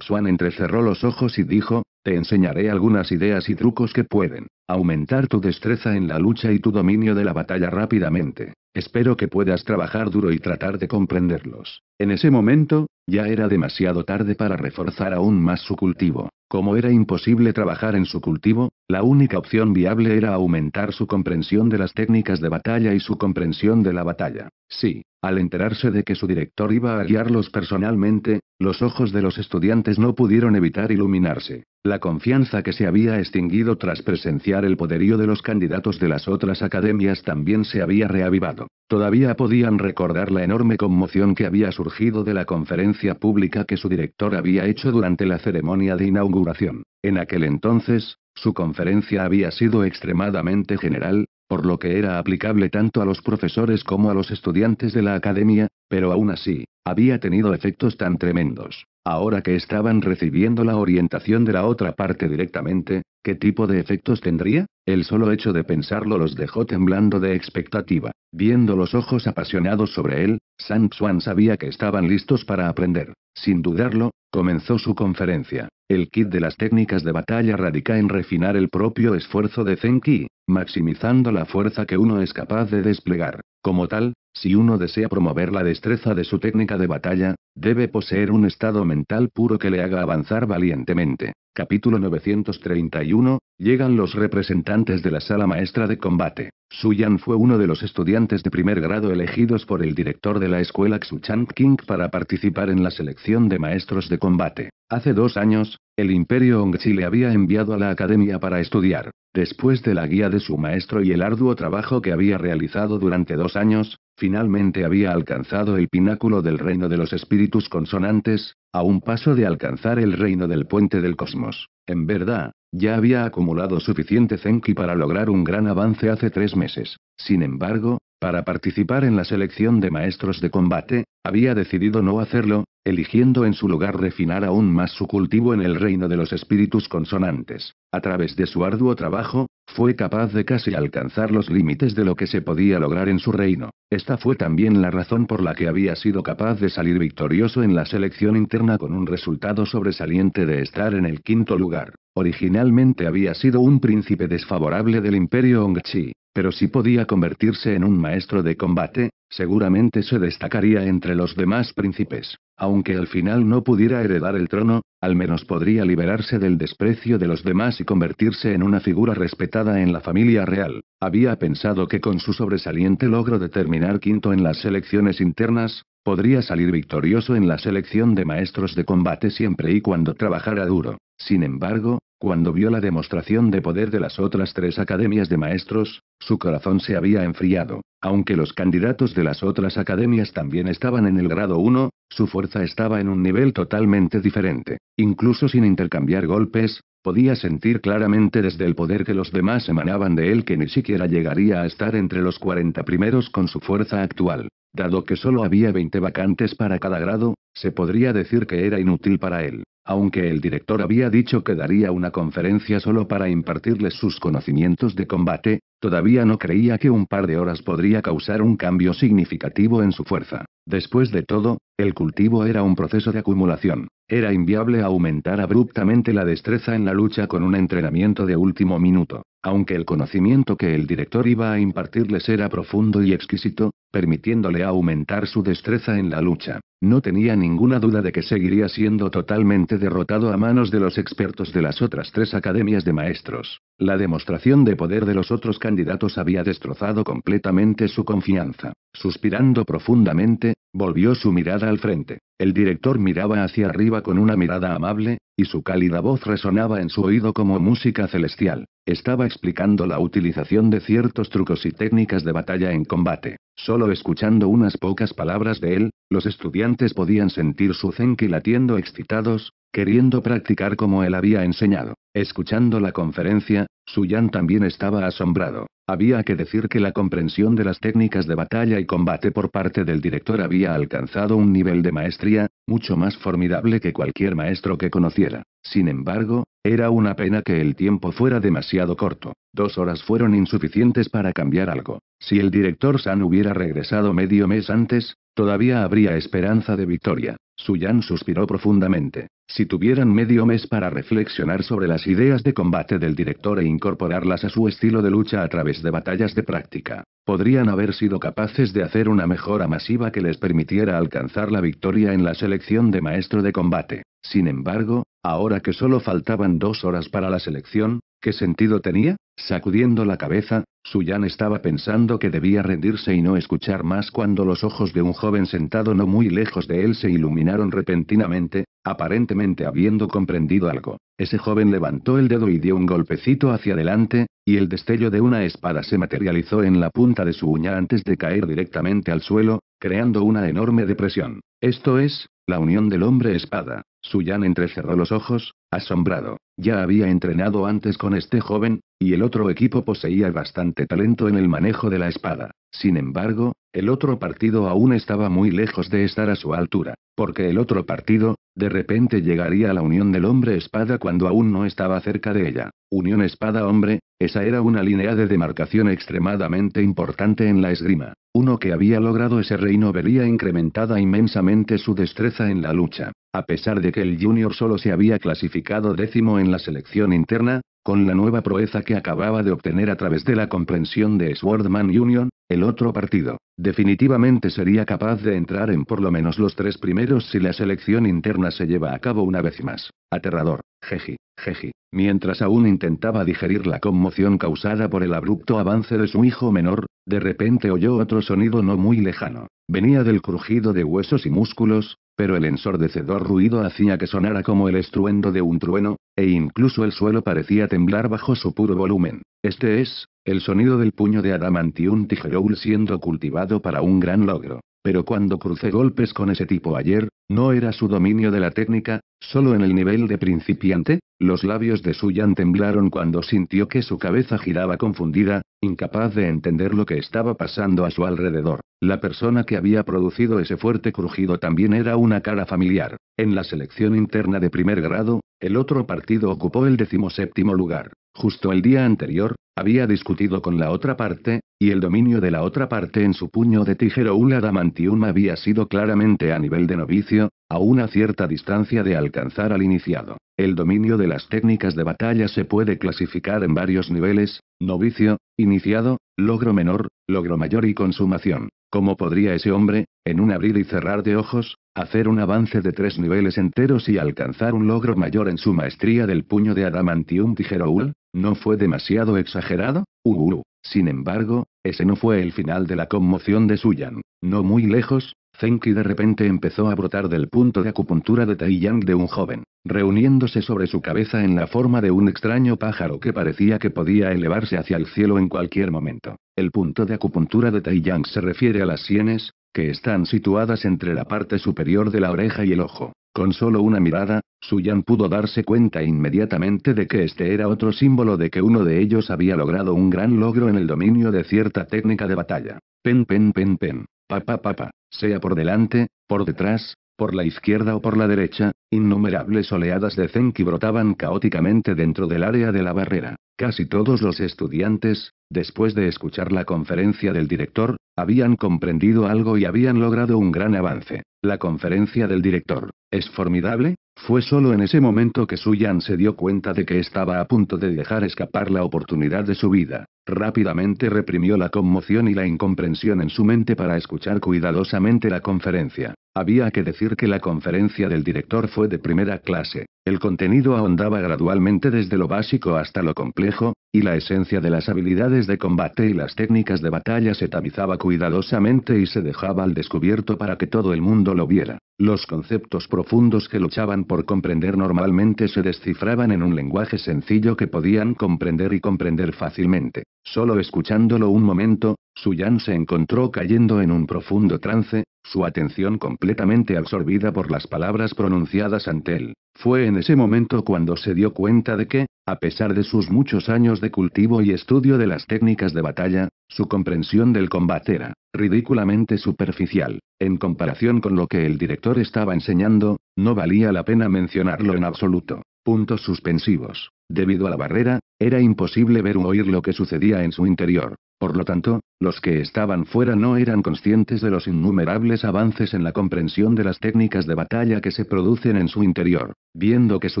Xuan entrecerró los ojos y dijo, te enseñaré algunas ideas y trucos que pueden aumentar tu destreza en la lucha y tu dominio de la batalla rápidamente. Espero que puedas trabajar duro y tratar de comprenderlos. En ese momento, ya era demasiado tarde para reforzar aún más su cultivo. Como era imposible trabajar en su cultivo, la única opción viable era aumentar su comprensión de las técnicas de batalla y su comprensión de la batalla. Sí, al enterarse de que su director iba a guiarlos personalmente, los ojos de los estudiantes no pudieron evitar iluminarse. La confianza que se había extinguido tras presenciar el poderío de los candidatos de las otras academias también se había reavivado. Todavía podían recordar la enorme conmoción que había surgido de la conferencia pública que su director había hecho durante la ceremonia de inauguración. En aquel entonces, su conferencia había sido extremadamente general, por lo que era aplicable tanto a los profesores como a los estudiantes de la academia, pero aún así, había tenido efectos tan tremendos, ahora que estaban recibiendo la orientación de la otra parte directamente, ¿Qué tipo de efectos tendría? El solo hecho de pensarlo los dejó temblando de expectativa. Viendo los ojos apasionados sobre él, Sang Swan sabía que estaban listos para aprender. Sin dudarlo, comenzó su conferencia. El kit de las técnicas de batalla radica en refinar el propio esfuerzo de Zenki, maximizando la fuerza que uno es capaz de desplegar. Como tal, si uno desea promover la destreza de su técnica de batalla, debe poseer un estado mental puro que le haga avanzar valientemente. Capítulo 931. Llegan los representantes de la sala maestra de combate. Yan fue uno de los estudiantes de primer grado elegidos por el director de la escuela Xuchang King para participar en la selección de maestros de combate. Hace dos años, el Imperio Hongxi le había enviado a la academia para estudiar. Después de la guía de su maestro y el arduo trabajo que había realizado durante dos años, finalmente había alcanzado el pináculo del reino de los espíritus consonantes, a un paso de alcanzar el reino del puente del cosmos. En verdad, ya había acumulado suficiente Zenki para lograr un gran avance hace tres meses. Sin embargo, para participar en la selección de maestros de combate, había decidido no hacerlo, eligiendo en su lugar refinar aún más su cultivo en el reino de los espíritus consonantes. A través de su arduo trabajo, fue capaz de casi alcanzar los límites de lo que se podía lograr en su reino. Esta fue también la razón por la que había sido capaz de salir victorioso en la selección interna con un resultado sobresaliente de estar en el quinto lugar. Originalmente había sido un príncipe desfavorable del imperio Ongchi, pero si podía convertirse en un maestro de combate, seguramente se destacaría entre los demás príncipes. Aunque al final no pudiera heredar el trono, al menos podría liberarse del desprecio de los demás y convertirse en una figura respetada en la familia real. Había pensado que con su sobresaliente logro de terminar quinto en las elecciones internas, podría salir victorioso en la selección de maestros de combate siempre y cuando trabajara duro. Sin embargo, cuando vio la demostración de poder de las otras tres academias de maestros, su corazón se había enfriado, aunque los candidatos de las otras academias también estaban en el grado 1, su fuerza estaba en un nivel totalmente diferente. Incluso sin intercambiar golpes, podía sentir claramente desde el poder que los demás emanaban de él que ni siquiera llegaría a estar entre los 40 primeros con su fuerza actual. Dado que solo había 20 vacantes para cada grado, se podría decir que era inútil para él aunque el director había dicho que daría una conferencia solo para impartirles sus conocimientos de combate, Todavía no creía que un par de horas podría causar un cambio significativo en su fuerza. Después de todo, el cultivo era un proceso de acumulación. Era inviable aumentar abruptamente la destreza en la lucha con un entrenamiento de último minuto. Aunque el conocimiento que el director iba a impartirles era profundo y exquisito, permitiéndole aumentar su destreza en la lucha, no tenía ninguna duda de que seguiría siendo totalmente derrotado a manos de los expertos de las otras tres academias de maestros. La demostración de poder de los otros candidatos había destrozado completamente su confianza. Suspirando profundamente, volvió su mirada al frente. El director miraba hacia arriba con una mirada amable, y su cálida voz resonaba en su oído como música celestial. Estaba explicando la utilización de ciertos trucos y técnicas de batalla en combate. Solo escuchando unas pocas palabras de él, los estudiantes podían sentir su zenki latiendo excitados, queriendo practicar como él había enseñado. Escuchando la conferencia, Suyan también estaba asombrado. Había que decir que la comprensión de las técnicas de batalla y combate por parte del director había alcanzado un nivel de maestría, mucho más formidable que cualquier maestro que conociera. Sin embargo, era una pena que el tiempo fuera demasiado corto. Dos horas fueron insuficientes para cambiar algo. Si el director San hubiera regresado medio mes antes, Todavía habría esperanza de victoria. Suyan suspiró profundamente. Si tuvieran medio mes para reflexionar sobre las ideas de combate del director e incorporarlas a su estilo de lucha a través de batallas de práctica, podrían haber sido capaces de hacer una mejora masiva que les permitiera alcanzar la victoria en la selección de maestro de combate. Sin embargo, ahora que solo faltaban dos horas para la selección, ¿Qué sentido tenía? Sacudiendo la cabeza, Suyan estaba pensando que debía rendirse y no escuchar más cuando los ojos de un joven sentado no muy lejos de él se iluminaron repentinamente, aparentemente habiendo comprendido algo. Ese joven levantó el dedo y dio un golpecito hacia adelante, y el destello de una espada se materializó en la punta de su uña antes de caer directamente al suelo, creando una enorme depresión. Esto es, la unión del hombre-espada. Suyan entrecerró los ojos, Asombrado, ya había entrenado antes con este joven, y el otro equipo poseía bastante talento en el manejo de la espada. Sin embargo, el otro partido aún estaba muy lejos de estar a su altura, porque el otro partido, de repente llegaría a la unión del hombre-espada cuando aún no estaba cerca de ella. Unión espada-hombre, esa era una línea de demarcación extremadamente importante en la esgrima. Uno que había logrado ese reino vería incrementada inmensamente su destreza en la lucha. A pesar de que el junior solo se había clasificado, décimo en la selección interna, con la nueva proeza que acababa de obtener a través de la comprensión de Swordman Union, el otro partido, definitivamente sería capaz de entrar en por lo menos los tres primeros si la selección interna se lleva a cabo una vez más. Aterrador, jeji, jeji. Mientras aún intentaba digerir la conmoción causada por el abrupto avance de su hijo menor, de repente oyó otro sonido no muy lejano. Venía del crujido de huesos y músculos, pero el ensordecedor ruido hacía que sonara como el estruendo de un trueno, e incluso el suelo parecía temblar bajo su puro volumen. Este es, el sonido del puño de Adamantium Tijeroul siendo cultivado para un gran logro. Pero cuando crucé golpes con ese tipo ayer, no era su dominio de la técnica, solo en el nivel de principiante, los labios de Suyan temblaron cuando sintió que su cabeza giraba confundida, incapaz de entender lo que estaba pasando a su alrededor. La persona que había producido ese fuerte crujido también era una cara familiar. En la selección interna de primer grado, el otro partido ocupó el decimoséptimo lugar. Justo el día anterior, había discutido con la otra parte, y el dominio de la otra parte en su puño de tijero Ula Damantium había sido claramente a nivel de novicio, a una cierta distancia de alcanzar al iniciado. El dominio de las técnicas de batalla se puede clasificar en varios niveles, novicio, iniciado, logro menor, logro mayor y consumación. ¿Cómo podría ese hombre, en un abrir y cerrar de ojos, hacer un avance de tres niveles enteros y alcanzar un logro mayor en su maestría del puño de Adamantium Tijeroul? ¿No fue demasiado exagerado? Uh, uh, uh, Sin embargo, ese no fue el final de la conmoción de Suyan. No muy lejos, Zenki de repente empezó a brotar del punto de acupuntura de Taiyang de un joven, reuniéndose sobre su cabeza en la forma de un extraño pájaro que parecía que podía elevarse hacia el cielo en cualquier momento. El punto de acupuntura de Taiyang se refiere a las sienes, que están situadas entre la parte superior de la oreja y el ojo. Con solo una mirada, Suyan pudo darse cuenta inmediatamente de que este era otro símbolo de que uno de ellos había logrado un gran logro en el dominio de cierta técnica de batalla. Pen pen pen pen. Papá papá, sea por delante, por detrás, por la izquierda o por la derecha, innumerables oleadas de Zenki brotaban caóticamente dentro del área de la barrera. Casi todos los estudiantes, después de escuchar la conferencia del director, habían comprendido algo y habían logrado un gran avance. La conferencia del director, ¿es formidable? Fue solo en ese momento que Suyan se dio cuenta de que estaba a punto de dejar escapar la oportunidad de su vida. Rápidamente reprimió la conmoción y la incomprensión en su mente para escuchar cuidadosamente la conferencia. Había que decir que la conferencia del director fue de primera clase. El contenido ahondaba gradualmente desde lo básico hasta lo complejo, y la esencia de las habilidades de combate y las técnicas de batalla se tamizaba cuidadosamente y se dejaba al descubierto para que todo el mundo lo viera. Los conceptos profundos que luchaban por comprender normalmente se descifraban en un lenguaje sencillo que podían comprender y comprender fácilmente. Solo escuchándolo un momento, Suyan se encontró cayendo en un profundo trance, su atención completamente absorbida por las palabras pronunciadas ante él. Fue en ese momento cuando se dio cuenta de que, a pesar de sus muchos años de cultivo y estudio de las técnicas de batalla, su comprensión del combate era ridículamente superficial. En comparación con lo que el director estaba enseñando, no valía la pena mencionarlo en absoluto. Puntos suspensivos. Debido a la barrera, era imposible ver o oír lo que sucedía en su interior. Por lo tanto, los que estaban fuera no eran conscientes de los innumerables avances en la comprensión de las técnicas de batalla que se producen en su interior. Viendo que su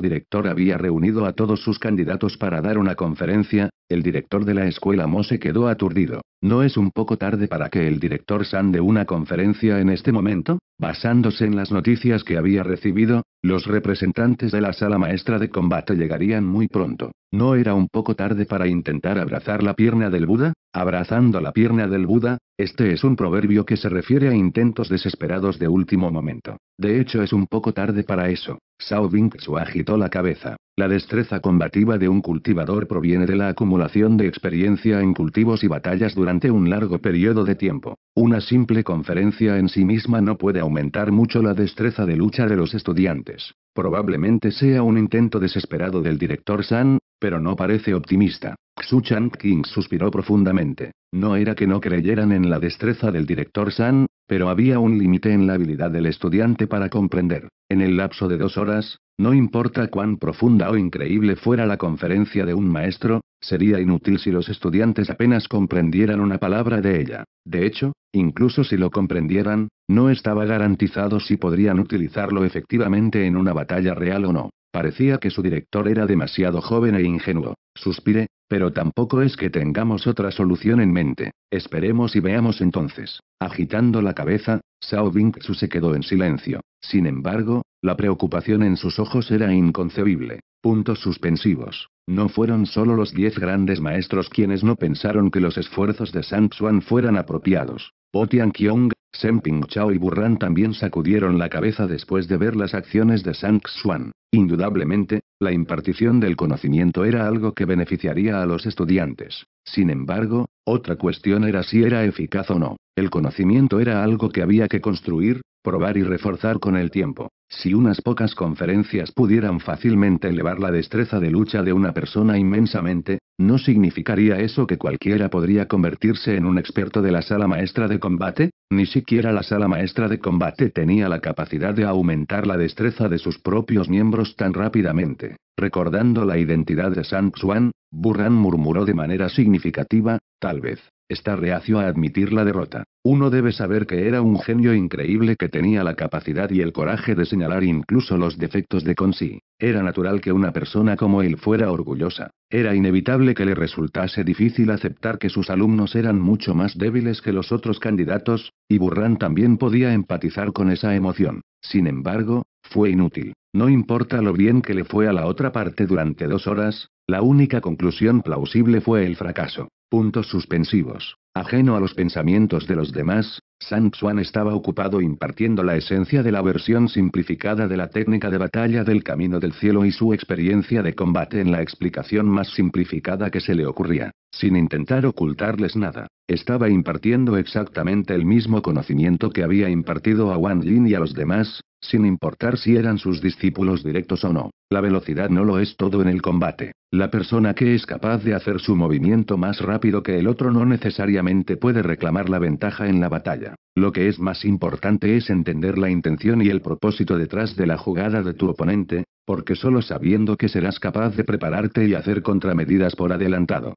director había reunido a todos sus candidatos para dar una conferencia, el director de la escuela Mo se quedó aturdido. ¿No es un poco tarde para que el director sande una conferencia en este momento? Basándose en las noticias que había recibido, los representantes de la sala maestra de combate llegarían muy pronto. ¿No era un poco tarde para intentar abrazar la pierna del Buda? Abrazando la pierna del Buda, este es un proverbio que se refiere a intentos desesperados de último momento. De hecho, es un poco tarde para eso. Sao Bing agitó la cabeza. La destreza combativa de un cultivador proviene de la acumulación de experiencia en cultivos y batallas durante un largo periodo de tiempo. Una simple conferencia en sí misma no puede aumentar mucho la destreza de lucha de los estudiantes. Probablemente sea un intento desesperado del director San, pero no parece optimista. Xu Chan king suspiró profundamente. No era que no creyeran en la destreza del director San, pero había un límite en la habilidad del estudiante para comprender. En el lapso de dos horas, no importa cuán profunda o increíble fuera la conferencia de un maestro, sería inútil si los estudiantes apenas comprendieran una palabra de ella. De hecho, incluso si lo comprendieran, no estaba garantizado si podrían utilizarlo efectivamente en una batalla real o no. Parecía que su director era demasiado joven e ingenuo. Suspiré, pero tampoco es que tengamos otra solución en mente. Esperemos y veamos entonces. Agitando la cabeza, Sao Bing se quedó en silencio. Sin embargo, la preocupación en sus ojos era inconcebible. Puntos suspensivos. No fueron solo los diez grandes maestros quienes no pensaron que los esfuerzos de Sang Xuan fueran apropiados. Bo Tianqiong, Senping Chao y Burran también sacudieron la cabeza después de ver las acciones de Sang Xuan. Indudablemente, la impartición del conocimiento era algo que beneficiaría a los estudiantes. Sin embargo, otra cuestión era si era eficaz o no. El conocimiento era algo que había que construir, probar y reforzar con el tiempo. Si unas pocas conferencias pudieran fácilmente elevar la destreza de lucha de una persona inmensamente, ¿no significaría eso que cualquiera podría convertirse en un experto de la sala maestra de combate? Ni siquiera la sala maestra de combate tenía la capacidad de aumentar la destreza de sus propios miembros tan rápidamente. Recordando la identidad de Sang Xuan, Burran murmuró de manera significativa, tal vez, está reacio a admitir la derrota. Uno debe saber que era un genio increíble que tenía la capacidad y el coraje de señalar incluso los defectos de Consi. Era natural que una persona como él fuera orgullosa. Era inevitable que le resultase difícil aceptar que sus alumnos eran mucho más débiles que los otros candidatos, y Burrán también podía empatizar con esa emoción. Sin embargo, fue inútil. No importa lo bien que le fue a la otra parte durante dos horas, la única conclusión plausible fue el fracaso. Puntos suspensivos. Ajeno a los pensamientos de los demás, San Xuan estaba ocupado impartiendo la esencia de la versión simplificada de la técnica de batalla del Camino del Cielo y su experiencia de combate en la explicación más simplificada que se le ocurría sin intentar ocultarles nada. Estaba impartiendo exactamente el mismo conocimiento que había impartido a Wang Lin y a los demás, sin importar si eran sus discípulos directos o no. La velocidad no lo es todo en el combate. La persona que es capaz de hacer su movimiento más rápido que el otro no necesariamente puede reclamar la ventaja en la batalla. Lo que es más importante es entender la intención y el propósito detrás de la jugada de tu oponente, porque solo sabiendo que serás capaz de prepararte y hacer contramedidas por adelantado.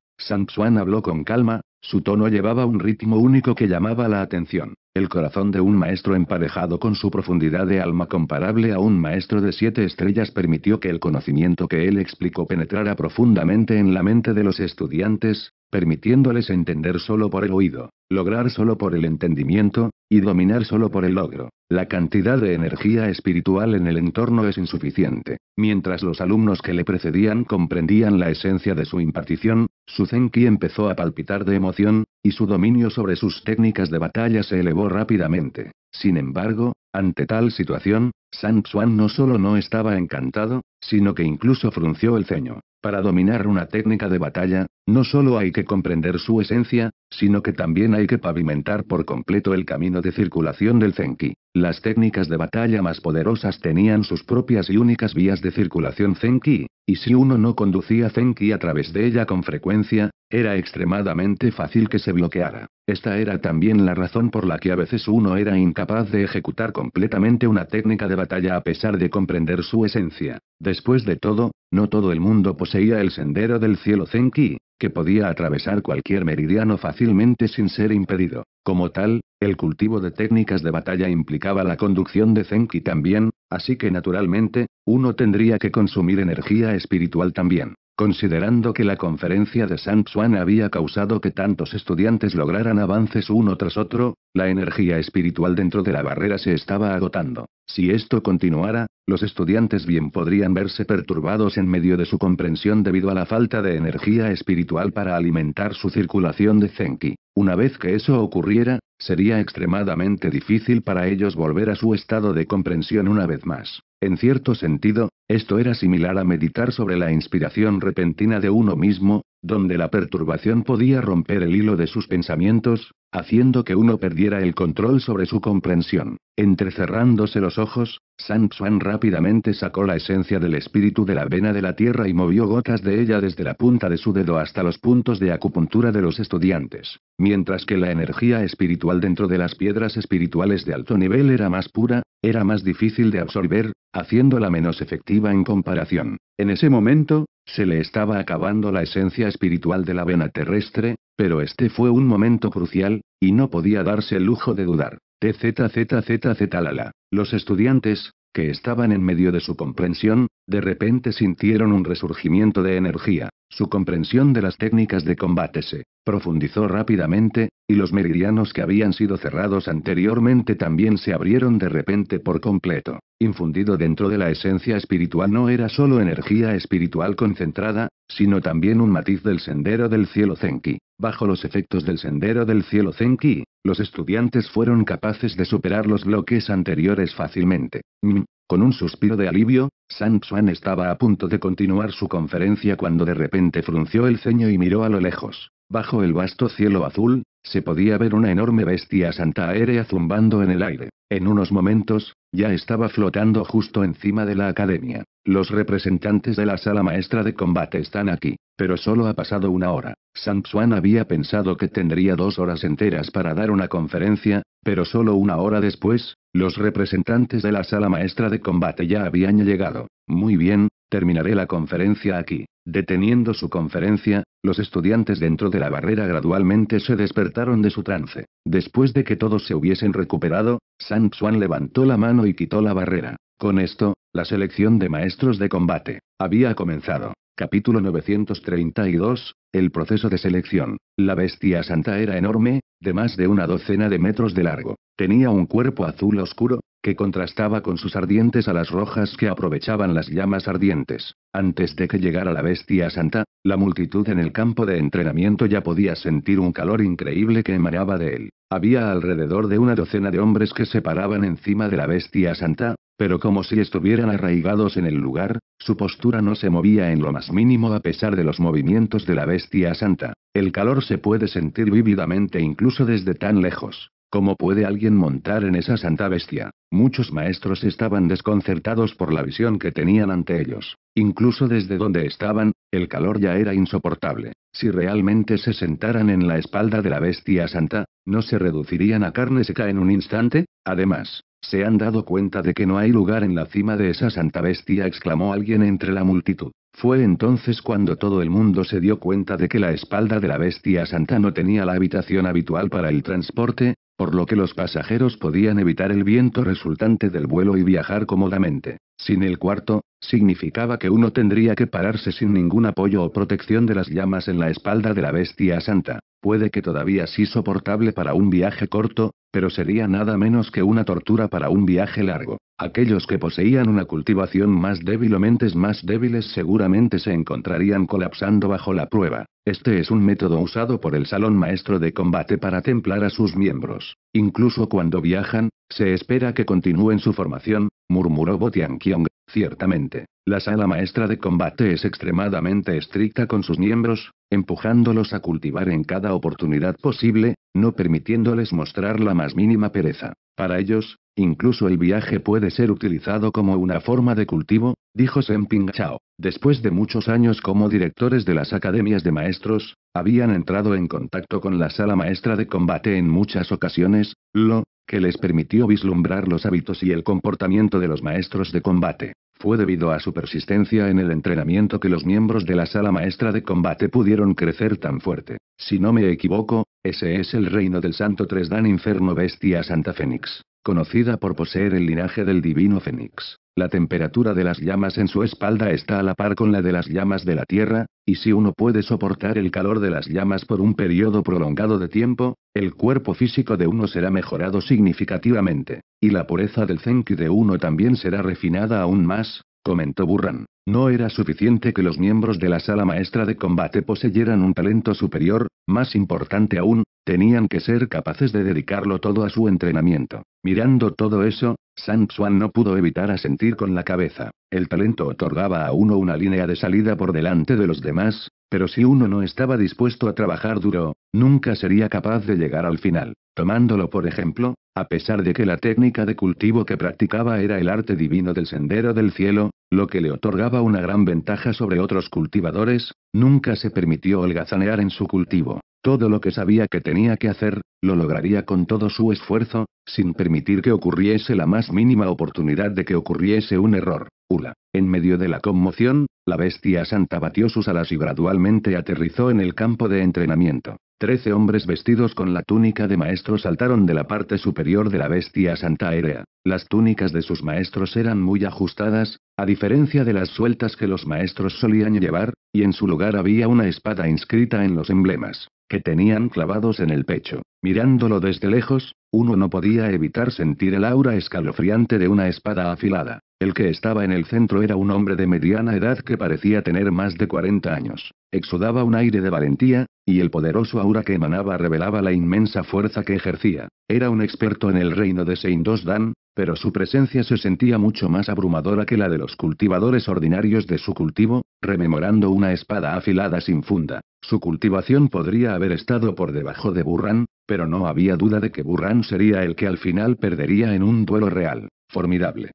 Xuan habló con calma, su tono llevaba un ritmo único que llamaba la atención. El corazón de un maestro emparejado con su profundidad de alma comparable a un maestro de siete estrellas permitió que el conocimiento que él explicó penetrara profundamente en la mente de los estudiantes, permitiéndoles entender solo por el oído, lograr solo por el entendimiento, y dominar solo por el logro. La cantidad de energía espiritual en el entorno es insuficiente. Mientras los alumnos que le precedían comprendían la esencia de su impartición, su empezó a palpitar de emoción, y su dominio sobre sus técnicas de batalla se elevó rápidamente. Sin embargo, ante tal situación, San Xuan no solo no estaba encantado, sino que incluso frunció el ceño. Para dominar una técnica de batalla, no solo hay que comprender su esencia, sino que también hay que pavimentar por completo el camino de circulación del Zenki. Las técnicas de batalla más poderosas tenían sus propias y únicas vías de circulación Zenki, y si uno no conducía Zenki a través de ella con frecuencia, era extremadamente fácil que se bloqueara. Esta era también la razón por la que a veces uno era incapaz de ejecutar completamente una técnica de batalla a pesar de comprender su esencia. Después de todo, no todo el mundo poseía el sendero del cielo Zenki, que podía atravesar cualquier meridiano fácilmente sin ser impedido. Como tal, el cultivo de técnicas de batalla implicaba la conducción de Zenki también, así que naturalmente, uno tendría que consumir energía espiritual también. Considerando que la conferencia de San Xuan había causado que tantos estudiantes lograran avances uno tras otro, la energía espiritual dentro de la barrera se estaba agotando. Si esto continuara, los estudiantes bien podrían verse perturbados en medio de su comprensión debido a la falta de energía espiritual para alimentar su circulación de Zenki. Una vez que eso ocurriera, sería extremadamente difícil para ellos volver a su estado de comprensión una vez más. En cierto sentido, esto era similar a meditar sobre la inspiración repentina de uno mismo, donde la perturbación podía romper el hilo de sus pensamientos, haciendo que uno perdiera el control sobre su comprensión. Entrecerrándose los ojos, San Xuan rápidamente sacó la esencia del espíritu de la vena de la tierra y movió gotas de ella desde la punta de su dedo hasta los puntos de acupuntura de los estudiantes, mientras que la energía espiritual dentro de las piedras espirituales de alto nivel era más pura, era más difícil de absorber, haciéndola menos efectiva en comparación. En ese momento, se le estaba acabando la esencia espiritual de la vena terrestre, pero este fue un momento crucial, y no podía darse el lujo de dudar. TZZZZ Lala. Los estudiantes, que estaban en medio de su comprensión, de repente sintieron un resurgimiento de energía. Su comprensión de las técnicas de combate se profundizó rápidamente, y los meridianos que habían sido cerrados anteriormente también se abrieron de repente por completo infundido dentro de la esencia espiritual no era solo energía espiritual concentrada, sino también un matiz del sendero del cielo Zenki. Bajo los efectos del sendero del cielo Zenki, los estudiantes fueron capaces de superar los bloques anteriores fácilmente. Mm, con un suspiro de alivio, San Xuan estaba a punto de continuar su conferencia cuando de repente frunció el ceño y miró a lo lejos. Bajo el vasto cielo azul, se podía ver una enorme bestia santa aérea zumbando en el aire. En unos momentos, ya estaba flotando justo encima de la academia. Los representantes de la sala maestra de combate están aquí, pero solo ha pasado una hora. Samsuan había pensado que tendría dos horas enteras para dar una conferencia, pero solo una hora después, los representantes de la sala maestra de combate ya habían llegado. Muy bien, Terminaré la conferencia aquí. Deteniendo su conferencia, los estudiantes dentro de la barrera gradualmente se despertaron de su trance. Después de que todos se hubiesen recuperado, San Xuan levantó la mano y quitó la barrera. Con esto, la selección de maestros de combate había comenzado. Capítulo 932. El proceso de selección. La bestia santa era enorme, de más de una docena de metros de largo. Tenía un cuerpo azul oscuro, que contrastaba con sus ardientes alas rojas que aprovechaban las llamas ardientes. Antes de que llegara la bestia santa, la multitud en el campo de entrenamiento ya podía sentir un calor increíble que emanaba de él. Había alrededor de una docena de hombres que se paraban encima de la bestia santa, pero como si estuvieran arraigados en el lugar, su postura no se movía en lo más mínimo a pesar de los movimientos de la bestia santa. El calor se puede sentir vívidamente incluso desde tan lejos. ¿Cómo puede alguien montar en esa santa bestia? Muchos maestros estaban desconcertados por la visión que tenían ante ellos. Incluso desde donde estaban, el calor ya era insoportable. Si realmente se sentaran en la espalda de la bestia santa, ¿no se reducirían a carne seca en un instante? Además, ¿se han dado cuenta de que no hay lugar en la cima de esa santa bestia? exclamó alguien entre la multitud. Fue entonces cuando todo el mundo se dio cuenta de que la espalda de la bestia santa no tenía la habitación habitual para el transporte, por lo que los pasajeros podían evitar el viento resultante del vuelo y viajar cómodamente. Sin el cuarto, significaba que uno tendría que pararse sin ningún apoyo o protección de las llamas en la espalda de la bestia santa. Puede que todavía sí soportable para un viaje corto, pero sería nada menos que una tortura para un viaje largo. Aquellos que poseían una cultivación más débil o mentes más débiles seguramente se encontrarían colapsando bajo la prueba. Este es un método usado por el Salón Maestro de Combate para templar a sus miembros. Incluso cuando viajan, se espera que continúen su formación, murmuró Botian Kyong. Ciertamente, la sala maestra de combate es extremadamente estricta con sus miembros, empujándolos a cultivar en cada oportunidad posible, no permitiéndoles mostrar la más mínima pereza. Para ellos, Incluso el viaje puede ser utilizado como una forma de cultivo, dijo Ping Chao. Después de muchos años como directores de las academias de maestros, habían entrado en contacto con la sala maestra de combate en muchas ocasiones, lo que les permitió vislumbrar los hábitos y el comportamiento de los maestros de combate. Fue debido a su persistencia en el entrenamiento que los miembros de la sala maestra de combate pudieron crecer tan fuerte. Si no me equivoco, ese es el reino del Santo Dan Inferno Bestia Santa Fénix conocida por poseer el linaje del divino Fénix. La temperatura de las llamas en su espalda está a la par con la de las llamas de la Tierra, y si uno puede soportar el calor de las llamas por un periodo prolongado de tiempo, el cuerpo físico de uno será mejorado significativamente, y la pureza del Zenki de uno también será refinada aún más, comentó Burran. No era suficiente que los miembros de la sala maestra de combate poseyeran un talento superior, más importante aún, tenían que ser capaces de dedicarlo todo a su entrenamiento. Mirando todo eso, San Xuan no pudo evitar asentir con la cabeza. El talento otorgaba a uno una línea de salida por delante de los demás, pero si uno no estaba dispuesto a trabajar duro, nunca sería capaz de llegar al final. Tomándolo por ejemplo, a pesar de que la técnica de cultivo que practicaba era el arte divino del sendero del cielo, lo que le otorgaba una gran ventaja sobre otros cultivadores, nunca se permitió holgazanear en su cultivo. Todo lo que sabía que tenía que hacer, lo lograría con todo su esfuerzo, sin permitir que ocurriese la más mínima oportunidad de que ocurriese un error. Ula. En medio de la conmoción, la bestia santa batió sus alas y gradualmente aterrizó en el campo de entrenamiento. Trece hombres vestidos con la túnica de maestro saltaron de la parte superior de la bestia santa aérea. Las túnicas de sus maestros eran muy ajustadas, a diferencia de las sueltas que los maestros solían llevar, y en su lugar había una espada inscrita en los emblemas que tenían clavados en el pecho. Mirándolo desde lejos, uno no podía evitar sentir el aura escalofriante de una espada afilada. El que estaba en el centro era un hombre de mediana edad que parecía tener más de 40 años. Exudaba un aire de valentía, y el poderoso aura que emanaba revelaba la inmensa fuerza que ejercía. Era un experto en el reino de Seindos Dan, pero su presencia se sentía mucho más abrumadora que la de los cultivadores ordinarios de su cultivo, rememorando una espada afilada sin funda. Su cultivación podría haber estado por debajo de Burran, pero no había duda de que Burran sería el que al final perdería en un duelo real. Formidable,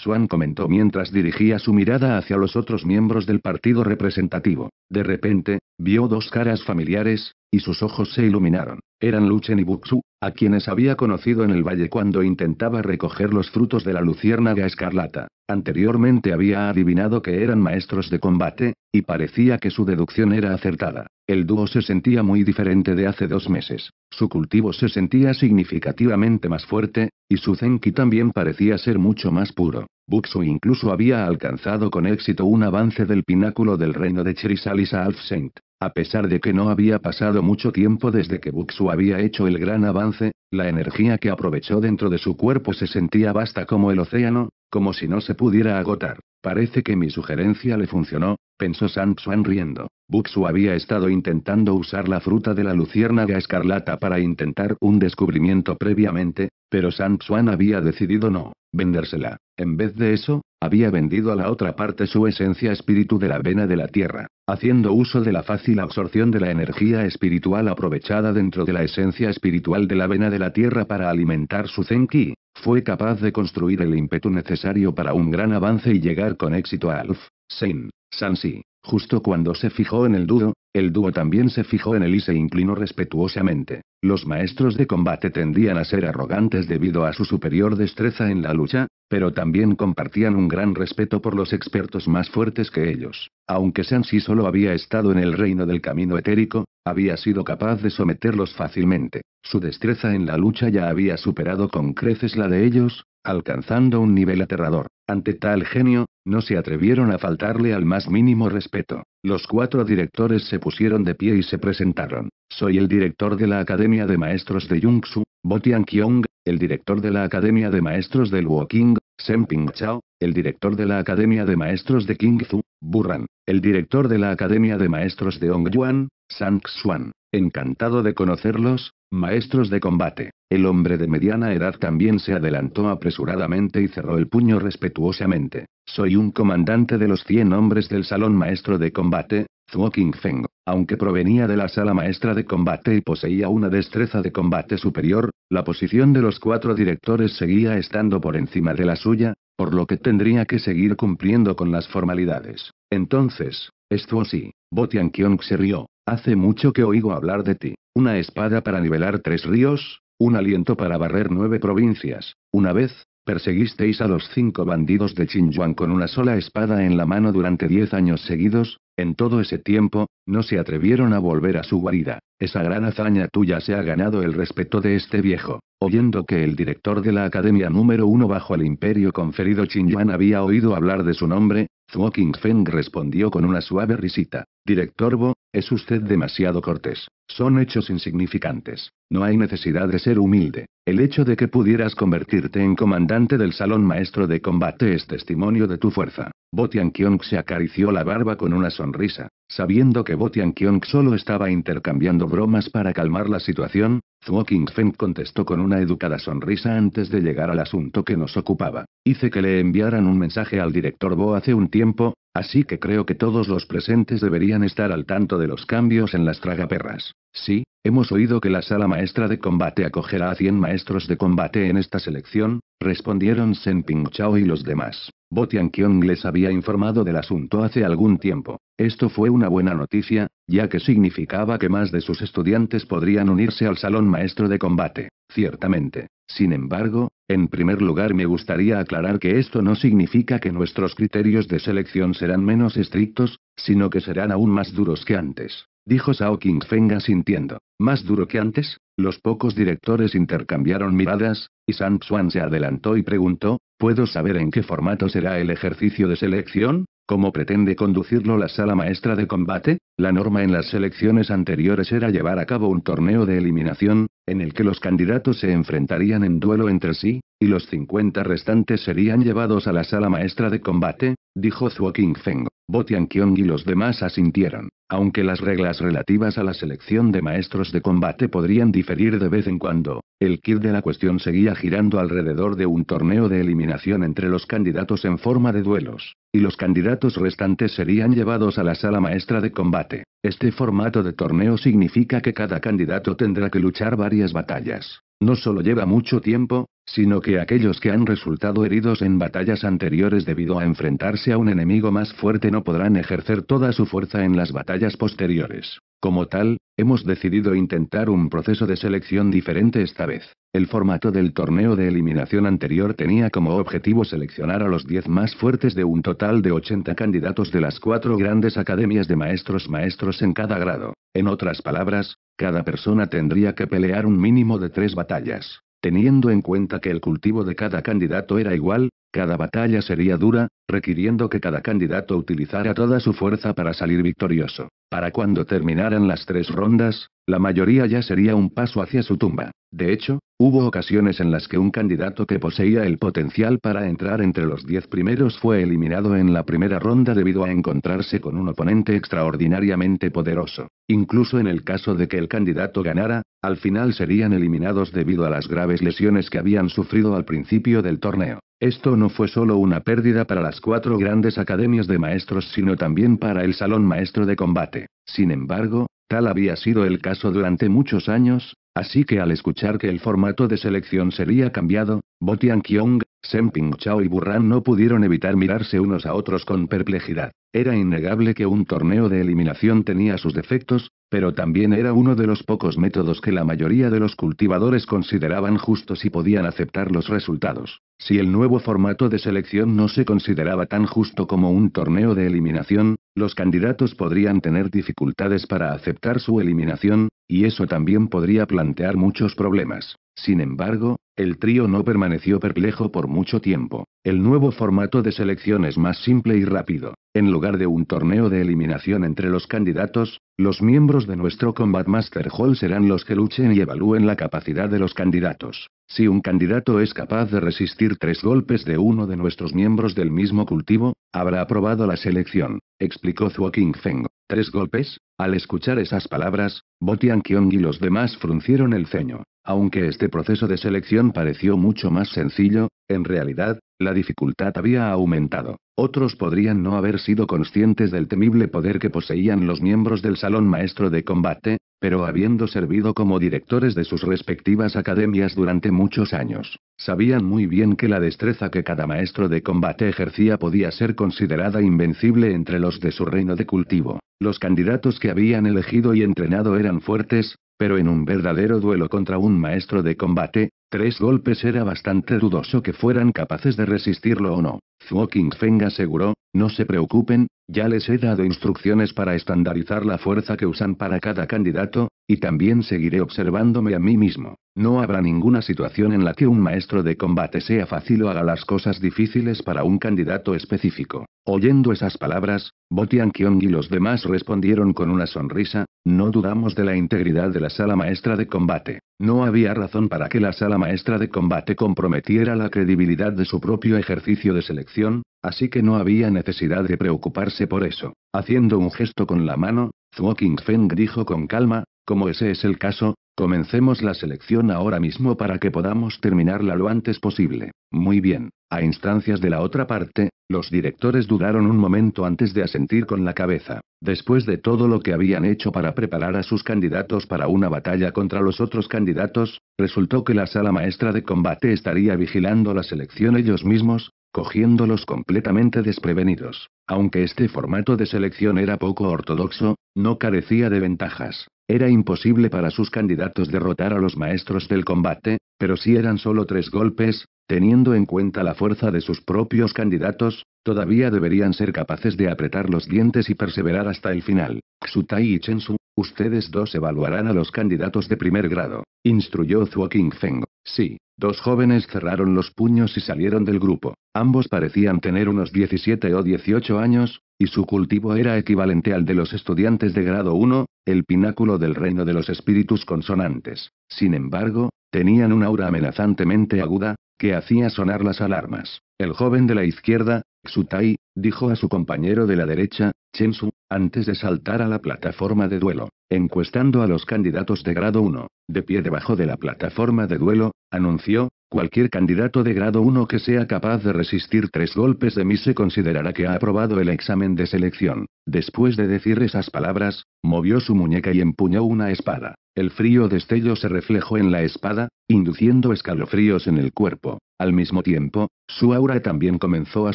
Xuan comentó mientras dirigía su mirada hacia los otros miembros del partido representativo. De repente, vio dos caras familiares, y sus ojos se iluminaron. Eran Luchen y Buxu, a quienes había conocido en el valle cuando intentaba recoger los frutos de la luciérnaga escarlata. Anteriormente había adivinado que eran maestros de combate, y parecía que su deducción era acertada. El dúo se sentía muy diferente de hace dos meses. Su cultivo se sentía significativamente más fuerte, y su zenki también parecía ser mucho más puro. Buxu incluso había alcanzado con éxito un avance del pináculo del reino de Chrysalis a Saint. A pesar de que no había pasado mucho tiempo desde que Buxu había hecho el gran avance, la energía que aprovechó dentro de su cuerpo se sentía vasta como el océano, como si no se pudiera agotar. Parece que mi sugerencia le funcionó, pensó Sanxuan riendo. Buxu había estado intentando usar la fruta de la luciérnaga escarlata para intentar un descubrimiento previamente, pero Sanxuan había decidido no vendérsela. En vez de eso, había vendido a la otra parte su esencia espíritu de la vena de la tierra, haciendo uso de la fácil absorción de la energía espiritual aprovechada dentro de la esencia espiritual de la vena de la tierra para alimentar su Zenki, fue capaz de construir el ímpetu necesario para un gran avance y llegar con éxito a Alf, Sein, Sansi, Justo cuando se fijó en el dúo, el dúo también se fijó en él y se inclinó respetuosamente. Los maestros de combate tendían a ser arrogantes debido a su superior destreza en la lucha, pero también compartían un gran respeto por los expertos más fuertes que ellos. Aunque Sansi solo había estado en el reino del camino etérico, había sido capaz de someterlos fácilmente. Su destreza en la lucha ya había superado con creces la de ellos, Alcanzando un nivel aterrador. Ante tal genio, no se atrevieron a faltarle al más mínimo respeto. Los cuatro directores se pusieron de pie y se presentaron. Soy el director de la Academia de Maestros de bo Botian Kyong, el director de la Academia de Maestros del Woking, Senping Chao, el director de la Academia de Maestros de King Zhu, Burran, el director de la Academia de Maestros de Ongyuan, Sang Xuan. Encantado de conocerlos, maestros de combate. El hombre de mediana edad también se adelantó apresuradamente y cerró el puño respetuosamente. Soy un comandante de los 100 hombres del Salón Maestro de Combate, Zhuo Qingfeng. Aunque provenía de la sala maestra de combate y poseía una destreza de combate superior, la posición de los cuatro directores seguía estando por encima de la suya, por lo que tendría que seguir cumpliendo con las formalidades. Entonces, esto sí, Botian Kyong se rió. Hace mucho que oigo hablar de ti. Una espada para nivelar tres ríos, un aliento para barrer nueve provincias. Una vez, perseguisteis a los cinco bandidos de Xinjiang con una sola espada en la mano durante diez años seguidos, en todo ese tiempo, no se atrevieron a volver a su guarida. Esa gran hazaña tuya se ha ganado el respeto de este viejo. Oyendo que el director de la Academia número uno bajo el imperio conferido Yuan había oído hablar de su nombre, Zhuo Feng respondió con una suave risita. Director Bo, es usted demasiado cortés. Son hechos insignificantes. No hay necesidad de ser humilde. El hecho de que pudieras convertirte en comandante del salón maestro de combate es testimonio de tu fuerza. Botian Kyong se acarició la barba con una sonrisa, sabiendo que Botian Kyong solo estaba intercambiando bromas para calmar la situación, Zhuo Feng contestó con una educada sonrisa antes de llegar al asunto que nos ocupaba. Hice que le enviaran un mensaje al director Bo hace un tiempo, Así que creo que todos los presentes deberían estar al tanto de los cambios en las tragaperras. Sí, hemos oído que la sala maestra de combate acogerá a 100 maestros de combate en esta selección, respondieron Ping Chao y los demás. Bo Tianqiong les había informado del asunto hace algún tiempo. Esto fue una buena noticia, ya que significaba que más de sus estudiantes podrían unirse al salón maestro de combate. Ciertamente. Sin embargo, en primer lugar me gustaría aclarar que esto no significa que nuestros criterios de selección serán menos estrictos, sino que serán aún más duros que antes, dijo Sao King Fenga sintiendo. ¿Más duro que antes? Los pocos directores intercambiaron miradas, y San Xuan se adelantó y preguntó, ¿puedo saber en qué formato será el ejercicio de selección? ¿Cómo pretende conducirlo la sala maestra de combate? La norma en las selecciones anteriores era llevar a cabo un torneo de eliminación, en el que los candidatos se enfrentarían en duelo entre sí, y los 50 restantes serían llevados a la sala maestra de combate, dijo Zhuo Feng. Botian y los demás asintieron, aunque las reglas relativas a la selección de maestros de combate podrían diferir de vez en cuando, el kit de la cuestión seguía girando alrededor de un torneo de eliminación entre los candidatos en forma de duelos, y los candidatos restantes serían llevados a la sala maestra de combate. Este formato de torneo significa que cada candidato tendrá que luchar varias batallas, no solo lleva mucho tiempo, sino que aquellos que han resultado heridos en batallas anteriores debido a enfrentarse a un enemigo más fuerte no podrán ejercer toda su fuerza en las batallas posteriores. Como tal, hemos decidido intentar un proceso de selección diferente esta vez. El formato del torneo de eliminación anterior tenía como objetivo seleccionar a los 10 más fuertes de un total de 80 candidatos de las cuatro grandes academias de maestros maestros en cada grado. En otras palabras, cada persona tendría que pelear un mínimo de tres batallas. Teniendo en cuenta que el cultivo de cada candidato era igual, cada batalla sería dura, requiriendo que cada candidato utilizara toda su fuerza para salir victorioso. Para cuando terminaran las tres rondas, la mayoría ya sería un paso hacia su tumba. De hecho, hubo ocasiones en las que un candidato que poseía el potencial para entrar entre los diez primeros fue eliminado en la primera ronda debido a encontrarse con un oponente extraordinariamente poderoso. Incluso en el caso de que el candidato ganara, al final serían eliminados debido a las graves lesiones que habían sufrido al principio del torneo. Esto no fue solo una pérdida para las cuatro grandes academias de maestros, sino también para el Salón Maestro de Combate. Sin embargo, tal había sido el caso durante muchos años, así que al escuchar que el formato de selección sería cambiado, Botian Kyong Semping Chao y Burran no pudieron evitar mirarse unos a otros con perplejidad. Era innegable que un torneo de eliminación tenía sus defectos, pero también era uno de los pocos métodos que la mayoría de los cultivadores consideraban justos y podían aceptar los resultados. Si el nuevo formato de selección no se consideraba tan justo como un torneo de eliminación, los candidatos podrían tener dificultades para aceptar su eliminación, y eso también podría plantear muchos problemas. Sin embargo, el trío no permaneció perplejo por mucho tiempo. El nuevo formato de selección es más simple y rápido. En lugar de un torneo de eliminación entre los candidatos, los miembros de nuestro Combat Master Hall serán los que luchen y evalúen la capacidad de los candidatos. Si un candidato es capaz de resistir tres golpes de uno de nuestros miembros del mismo cultivo, habrá aprobado la selección, explicó Zhuo Feng. ¿Tres golpes? Al escuchar esas palabras, Botian Qiong y los demás fruncieron el ceño. Aunque este proceso de selección pareció mucho más sencillo, en realidad, la dificultad había aumentado. Otros podrían no haber sido conscientes del temible poder que poseían los miembros del Salón Maestro de Combate, pero habiendo servido como directores de sus respectivas academias durante muchos años, sabían muy bien que la destreza que cada maestro de combate ejercía podía ser considerada invencible entre los de su reino de cultivo. Los candidatos que habían elegido y entrenado eran fuertes, pero en un verdadero duelo contra un maestro de combate, tres golpes era bastante dudoso que fueran capaces de resistirlo o no. Zhuo Feng aseguró, no se preocupen, ya les he dado instrucciones para estandarizar la fuerza que usan para cada candidato, y también seguiré observándome a mí mismo. No habrá ninguna situación en la que un maestro de combate sea fácil o haga las cosas difíciles para un candidato específico. Oyendo esas palabras, Botian Kyong y los demás respondieron con una sonrisa, no dudamos de la integridad de la sala maestra de combate. No había razón para que la sala maestra de combate comprometiera la credibilidad de su propio ejercicio de selección, Así que no había necesidad de preocuparse por eso. Haciendo un gesto con la mano, Zhuo Feng dijo con calma, como ese es el caso, comencemos la selección ahora mismo para que podamos terminarla lo antes posible. Muy bien. A instancias de la otra parte, los directores dudaron un momento antes de asentir con la cabeza. Después de todo lo que habían hecho para preparar a sus candidatos para una batalla contra los otros candidatos, resultó que la sala maestra de combate estaría vigilando la selección ellos mismos, cogiéndolos completamente desprevenidos. Aunque este formato de selección era poco ortodoxo, no carecía de ventajas. Era imposible para sus candidatos derrotar a los maestros del combate, pero si eran solo tres golpes, teniendo en cuenta la fuerza de sus propios candidatos, todavía deberían ser capaces de apretar los dientes y perseverar hasta el final. Xutai y Chensu, ustedes dos evaluarán a los candidatos de primer grado, instruyó Zhuo Qingfeng. Sí, Dos jóvenes cerraron los puños y salieron del grupo. Ambos parecían tener unos 17 o 18 años, y su cultivo era equivalente al de los estudiantes de grado 1, el pináculo del reino de los espíritus consonantes. Sin embargo, tenían un aura amenazantemente aguda, que hacía sonar las alarmas. El joven de la izquierda, Xutai, dijo a su compañero de la derecha, Chensu, antes de saltar a la plataforma de duelo, encuestando a los candidatos de grado 1. De pie debajo de la plataforma de duelo, anunció, cualquier candidato de grado 1 que sea capaz de resistir tres golpes de mí se considerará que ha aprobado el examen de selección. Después de decir esas palabras, movió su muñeca y empuñó una espada. El frío destello se reflejó en la espada, induciendo escalofríos en el cuerpo. Al mismo tiempo, su aura también comenzó a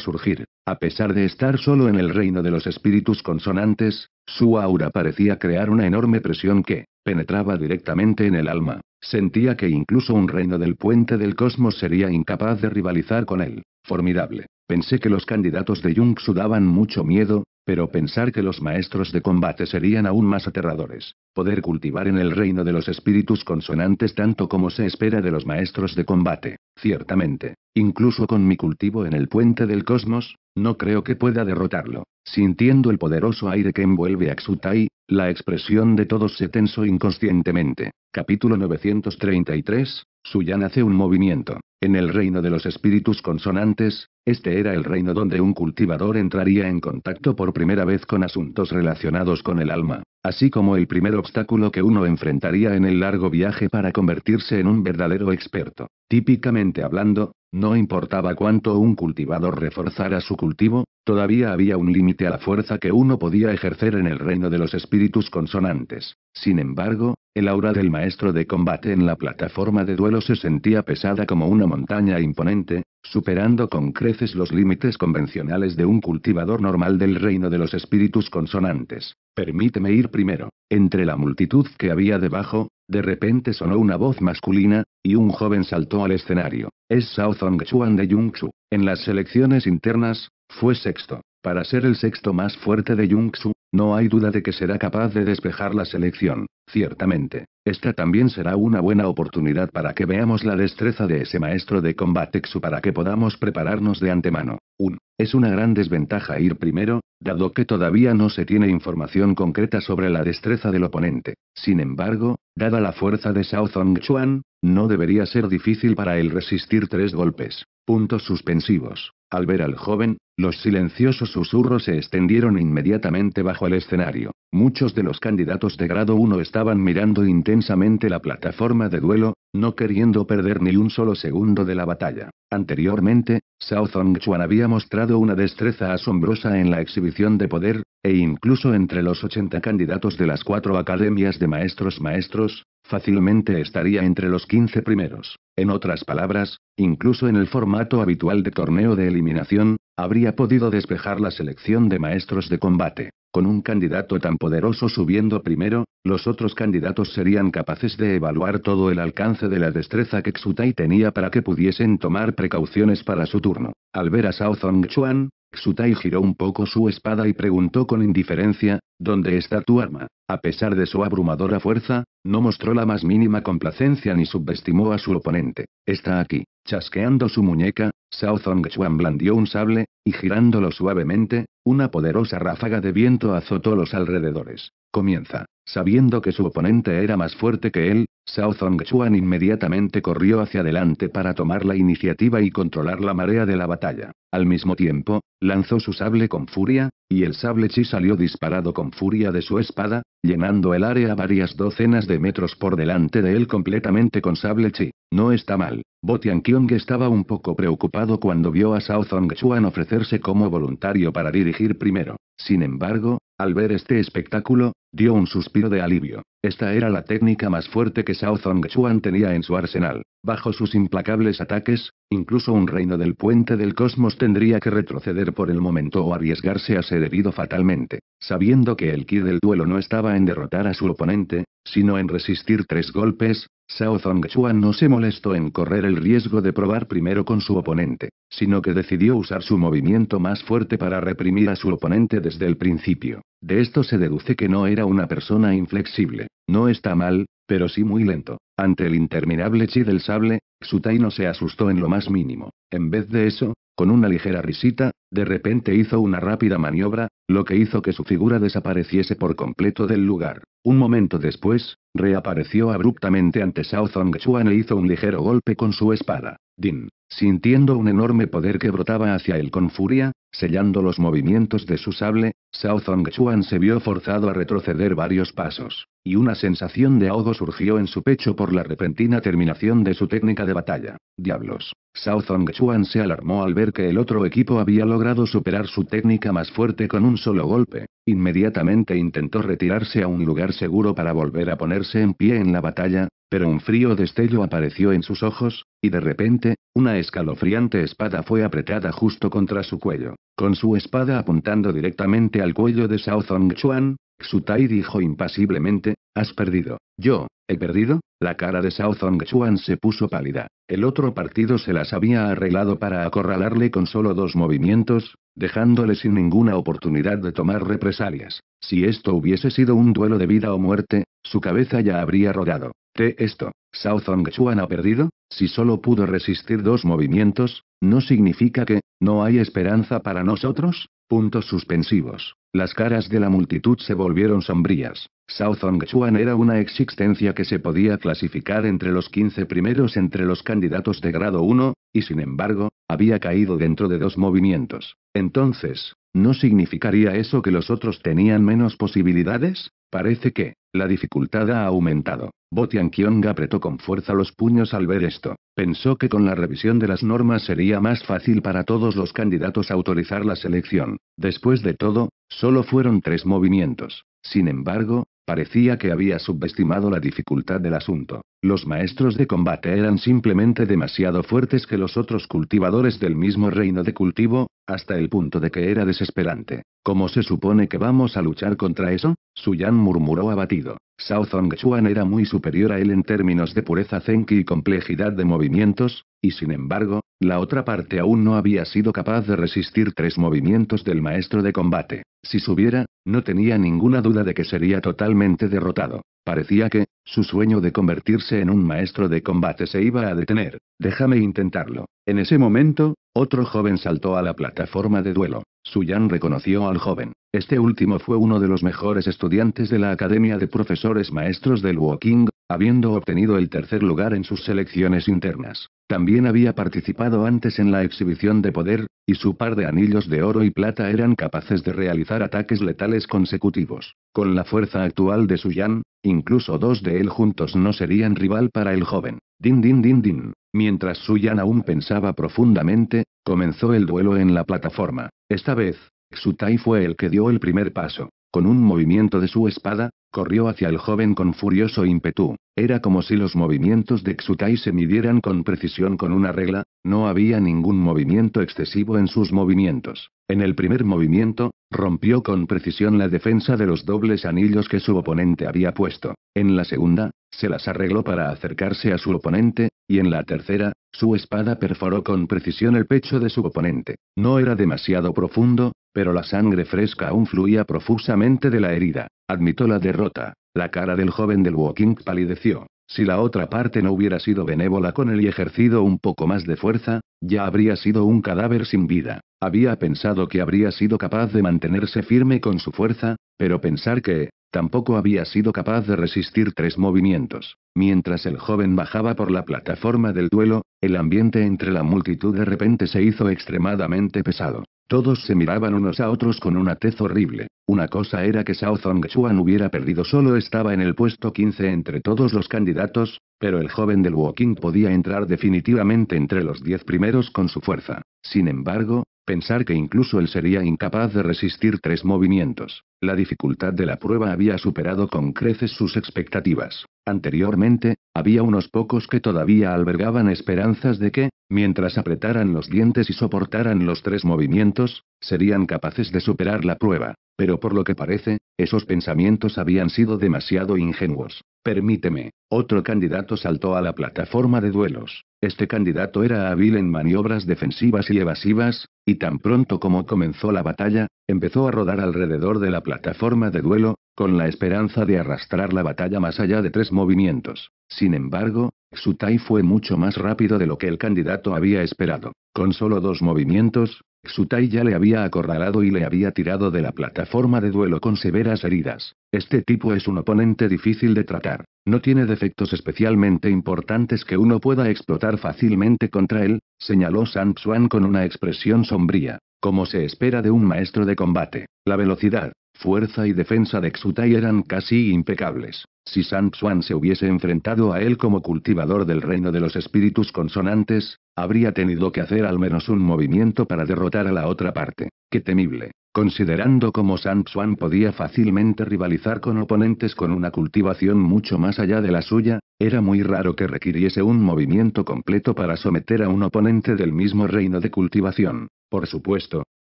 surgir. A pesar de estar solo en el reino de los espíritus consonantes, su aura parecía crear una enorme presión que penetraba directamente en el alma. Sentía que incluso un reino del puente del cosmos sería incapaz de rivalizar con él. Formidable. Pensé que los candidatos de Jung sudaban mucho miedo, pero pensar que los maestros de combate serían aún más aterradores. Poder cultivar en el reino de los espíritus consonantes tanto como se espera de los maestros de combate, ciertamente. Incluso con mi cultivo en el puente del cosmos, no creo que pueda derrotarlo. Sintiendo el poderoso aire que envuelve a Xutai, la expresión de todos se tensó inconscientemente. Capítulo 933. Suya hace un movimiento. En el reino de los espíritus consonantes, este era el reino donde un cultivador entraría en contacto por primera vez con asuntos relacionados con el alma, así como el primer obstáculo que uno enfrentaría en el largo viaje para convertirse en un verdadero experto. Típicamente hablando, no importaba cuánto un cultivador reforzara su cultivo, todavía había un límite a la fuerza que uno podía ejercer en el reino de los espíritus consonantes. Sin embargo, el aura del maestro de combate en la plataforma de duelo se sentía pesada como una montaña imponente, superando con creces los límites convencionales de un cultivador normal del reino de los espíritus consonantes. Permíteme ir primero. Entre la multitud que había debajo, de repente sonó una voz masculina, y un joven saltó al escenario. Es Sao Chuan de Yungsu. En las selecciones internas, fue sexto. Para ser el sexto más fuerte de Yungsu, no hay duda de que será capaz de despejar la selección. Ciertamente, esta también será una buena oportunidad para que veamos la destreza de ese maestro de combate Xu para que podamos prepararnos de antemano. Un, es una gran desventaja ir primero, dado que todavía no se tiene información concreta sobre la destreza del oponente. Sin embargo, dada la fuerza de Shao Chuan, no debería ser difícil para él resistir tres golpes. Puntos suspensivos. Al ver al joven, los silenciosos susurros se extendieron inmediatamente bajo el escenario. Muchos de los candidatos de grado 1 estaban mirando intensamente la plataforma de duelo, no queriendo perder ni un solo segundo de la batalla. Anteriormente, Sao Zongchuan había mostrado una destreza asombrosa en la exhibición de poder, e incluso entre los 80 candidatos de las cuatro academias de maestros maestros, fácilmente estaría entre los 15 primeros. En otras palabras, incluso en el formato habitual de torneo de eliminación, habría podido despejar la selección de maestros de combate. Con un candidato tan poderoso subiendo primero, los otros candidatos serían capaces de evaluar todo el alcance de la destreza que Xutai tenía para que pudiesen tomar precauciones para su turno. Al ver a Sao Zong Chuan, Xutai giró un poco su espada y preguntó con indiferencia, ¿dónde está tu arma? A pesar de su abrumadora fuerza, no mostró la más mínima complacencia ni subestimó a su oponente. Está aquí. Chasqueando su muñeca, Sao Chuan blandió un sable, y girándolo suavemente, una poderosa ráfaga de viento azotó los alrededores. Comienza. Sabiendo que su oponente era más fuerte que él, Sao Chuan inmediatamente corrió hacia adelante para tomar la iniciativa y controlar la marea de la batalla. Al mismo tiempo, lanzó su sable con furia, y el sable chi salió disparado con furia de su espada, llenando el área varias docenas de metros por delante de él completamente con sable chi. No está mal. Bo Tianqiong estaba un poco preocupado cuando vio a Sao Chuan ofrecerse como voluntario para dirigir primero. Sin embargo, al ver este espectáculo, Dio un suspiro de alivio. Esta era la técnica más fuerte que Shao Zongchuan tenía en su arsenal. Bajo sus implacables ataques, incluso un reino del puente del cosmos tendría que retroceder por el momento o arriesgarse a ser herido fatalmente. Sabiendo que el ki del duelo no estaba en derrotar a su oponente, sino en resistir tres golpes, Shao Zongchuan no se molestó en correr el riesgo de probar primero con su oponente, sino que decidió usar su movimiento más fuerte para reprimir a su oponente desde el principio. De esto se deduce que no era una persona inflexible. No está mal, pero sí muy lento. Ante el interminable chi del sable, Xutai no se asustó en lo más mínimo. En vez de eso, con una ligera risita, de repente hizo una rápida maniobra, lo que hizo que su figura desapareciese por completo del lugar. Un momento después, reapareció abruptamente ante Shao Chuan e hizo un ligero golpe con su espada. Din, sintiendo un enorme poder que brotaba hacia él con furia, sellando los movimientos de su sable, Shao Chuan se vio forzado a retroceder varios pasos, y una sensación de ahogo surgió en su pecho por la repentina terminación de su técnica de batalla. Diablos. Shao Chuan se alarmó al ver que el otro equipo había logrado superar su técnica más fuerte con un solo golpe. Inmediatamente intentó retirarse a un lugar seguro para volver a ponerse en pie en la batalla, pero un frío destello apareció en sus ojos, y de repente, una escalofriante espada fue apretada justo contra su cuello. Con su espada apuntando directamente al cuello de Sao Zong Chuan, Xutai dijo impasiblemente, Has perdido. Yo, he perdido. La cara de Sao Zong Chuan se puso pálida. El otro partido se las había arreglado para acorralarle con solo dos movimientos, dejándole sin ninguna oportunidad de tomar represalias. Si esto hubiese sido un duelo de vida o muerte, su cabeza ya habría rodado esto, Shao Chuan ha perdido, si solo pudo resistir dos movimientos, ¿no significa que, no hay esperanza para nosotros? Puntos suspensivos. Las caras de la multitud se volvieron sombrías. Shao Chuan era una existencia que se podía clasificar entre los 15 primeros entre los candidatos de grado 1, y sin embargo, había caído dentro de dos movimientos. Entonces, ¿no significaría eso que los otros tenían menos posibilidades? Parece que, la dificultad ha aumentado. Botian Kiong apretó con fuerza los puños al ver esto. Pensó que con la revisión de las normas sería más fácil para todos los candidatos autorizar la selección. Después de todo, solo fueron tres movimientos. Sin embargo, Parecía que había subestimado la dificultad del asunto. Los maestros de combate eran simplemente demasiado fuertes que los otros cultivadores del mismo reino de cultivo, hasta el punto de que era desesperante. ¿Cómo se supone que vamos a luchar contra eso? Suyan murmuró abatido. Sao Zongchuan era muy superior a él en términos de pureza zenki y complejidad de movimientos, y sin embargo, la otra parte aún no había sido capaz de resistir tres movimientos del maestro de combate. Si subiera, no tenía ninguna duda de que sería totalmente derrotado. Parecía que, su sueño de convertirse en un maestro de combate se iba a detener. Déjame intentarlo. En ese momento, otro joven saltó a la plataforma de duelo. Suyan reconoció al joven. Este último fue uno de los mejores estudiantes de la Academia de Profesores Maestros del Woking habiendo obtenido el tercer lugar en sus selecciones internas. También había participado antes en la exhibición de poder, y su par de anillos de oro y plata eran capaces de realizar ataques letales consecutivos. Con la fuerza actual de Yan, incluso dos de él juntos no serían rival para el joven. Din din din din. Mientras Yan aún pensaba profundamente, comenzó el duelo en la plataforma. Esta vez, Xutai fue el que dio el primer paso. Con un movimiento de su espada, corrió hacia el joven con furioso ímpetu. Era como si los movimientos de Xutai se midieran con precisión con una regla, no había ningún movimiento excesivo en sus movimientos. En el primer movimiento, rompió con precisión la defensa de los dobles anillos que su oponente había puesto. En la segunda, se las arregló para acercarse a su oponente, y en la tercera, su espada perforó con precisión el pecho de su oponente. No era demasiado profundo, pero la sangre fresca aún fluía profusamente de la herida. Admitió la derrota. La cara del joven del Walking palideció. Si la otra parte no hubiera sido benévola con él y ejercido un poco más de fuerza, ya habría sido un cadáver sin vida. Había pensado que habría sido capaz de mantenerse firme con su fuerza, pero pensar que, Tampoco había sido capaz de resistir tres movimientos. Mientras el joven bajaba por la plataforma del duelo, el ambiente entre la multitud de repente se hizo extremadamente pesado. Todos se miraban unos a otros con una tez horrible. Una cosa era que Shao Zongchuan hubiera perdido solo estaba en el puesto 15 entre todos los candidatos, pero el joven del Woking podía entrar definitivamente entre los 10 primeros con su fuerza. Sin embargo, pensar que incluso él sería incapaz de resistir tres movimientos, la dificultad de la prueba había superado con creces sus expectativas. Anteriormente, había unos pocos que todavía albergaban esperanzas de que, mientras apretaran los dientes y soportaran los tres movimientos, serían capaces de superar la prueba. Pero por lo que parece, esos pensamientos habían sido demasiado ingenuos. Permíteme. Otro candidato saltó a la plataforma de duelos. Este candidato era hábil en maniobras defensivas y evasivas, y tan pronto como comenzó la batalla, empezó a rodar alrededor de la plataforma de duelo, con la esperanza de arrastrar la batalla más allá de tres movimientos. Sin embargo, Xutai fue mucho más rápido de lo que el candidato había esperado. Con solo dos movimientos, Xutai ya le había acorralado y le había tirado de la plataforma de duelo con severas heridas. Este tipo es un oponente difícil de tratar. No tiene defectos especialmente importantes que uno pueda explotar fácilmente contra él, señaló San con una expresión sombría, como se espera de un maestro de combate. La velocidad, Fuerza y defensa de Xutai eran casi impecables. Si San se hubiese enfrentado a él como cultivador del reino de los espíritus consonantes, habría tenido que hacer al menos un movimiento para derrotar a la otra parte. ¡Qué temible! considerando cómo San podía fácilmente rivalizar con oponentes con una cultivación mucho más allá de la suya, era muy raro que requiriese un movimiento completo para someter a un oponente del mismo reino de cultivación. Por supuesto,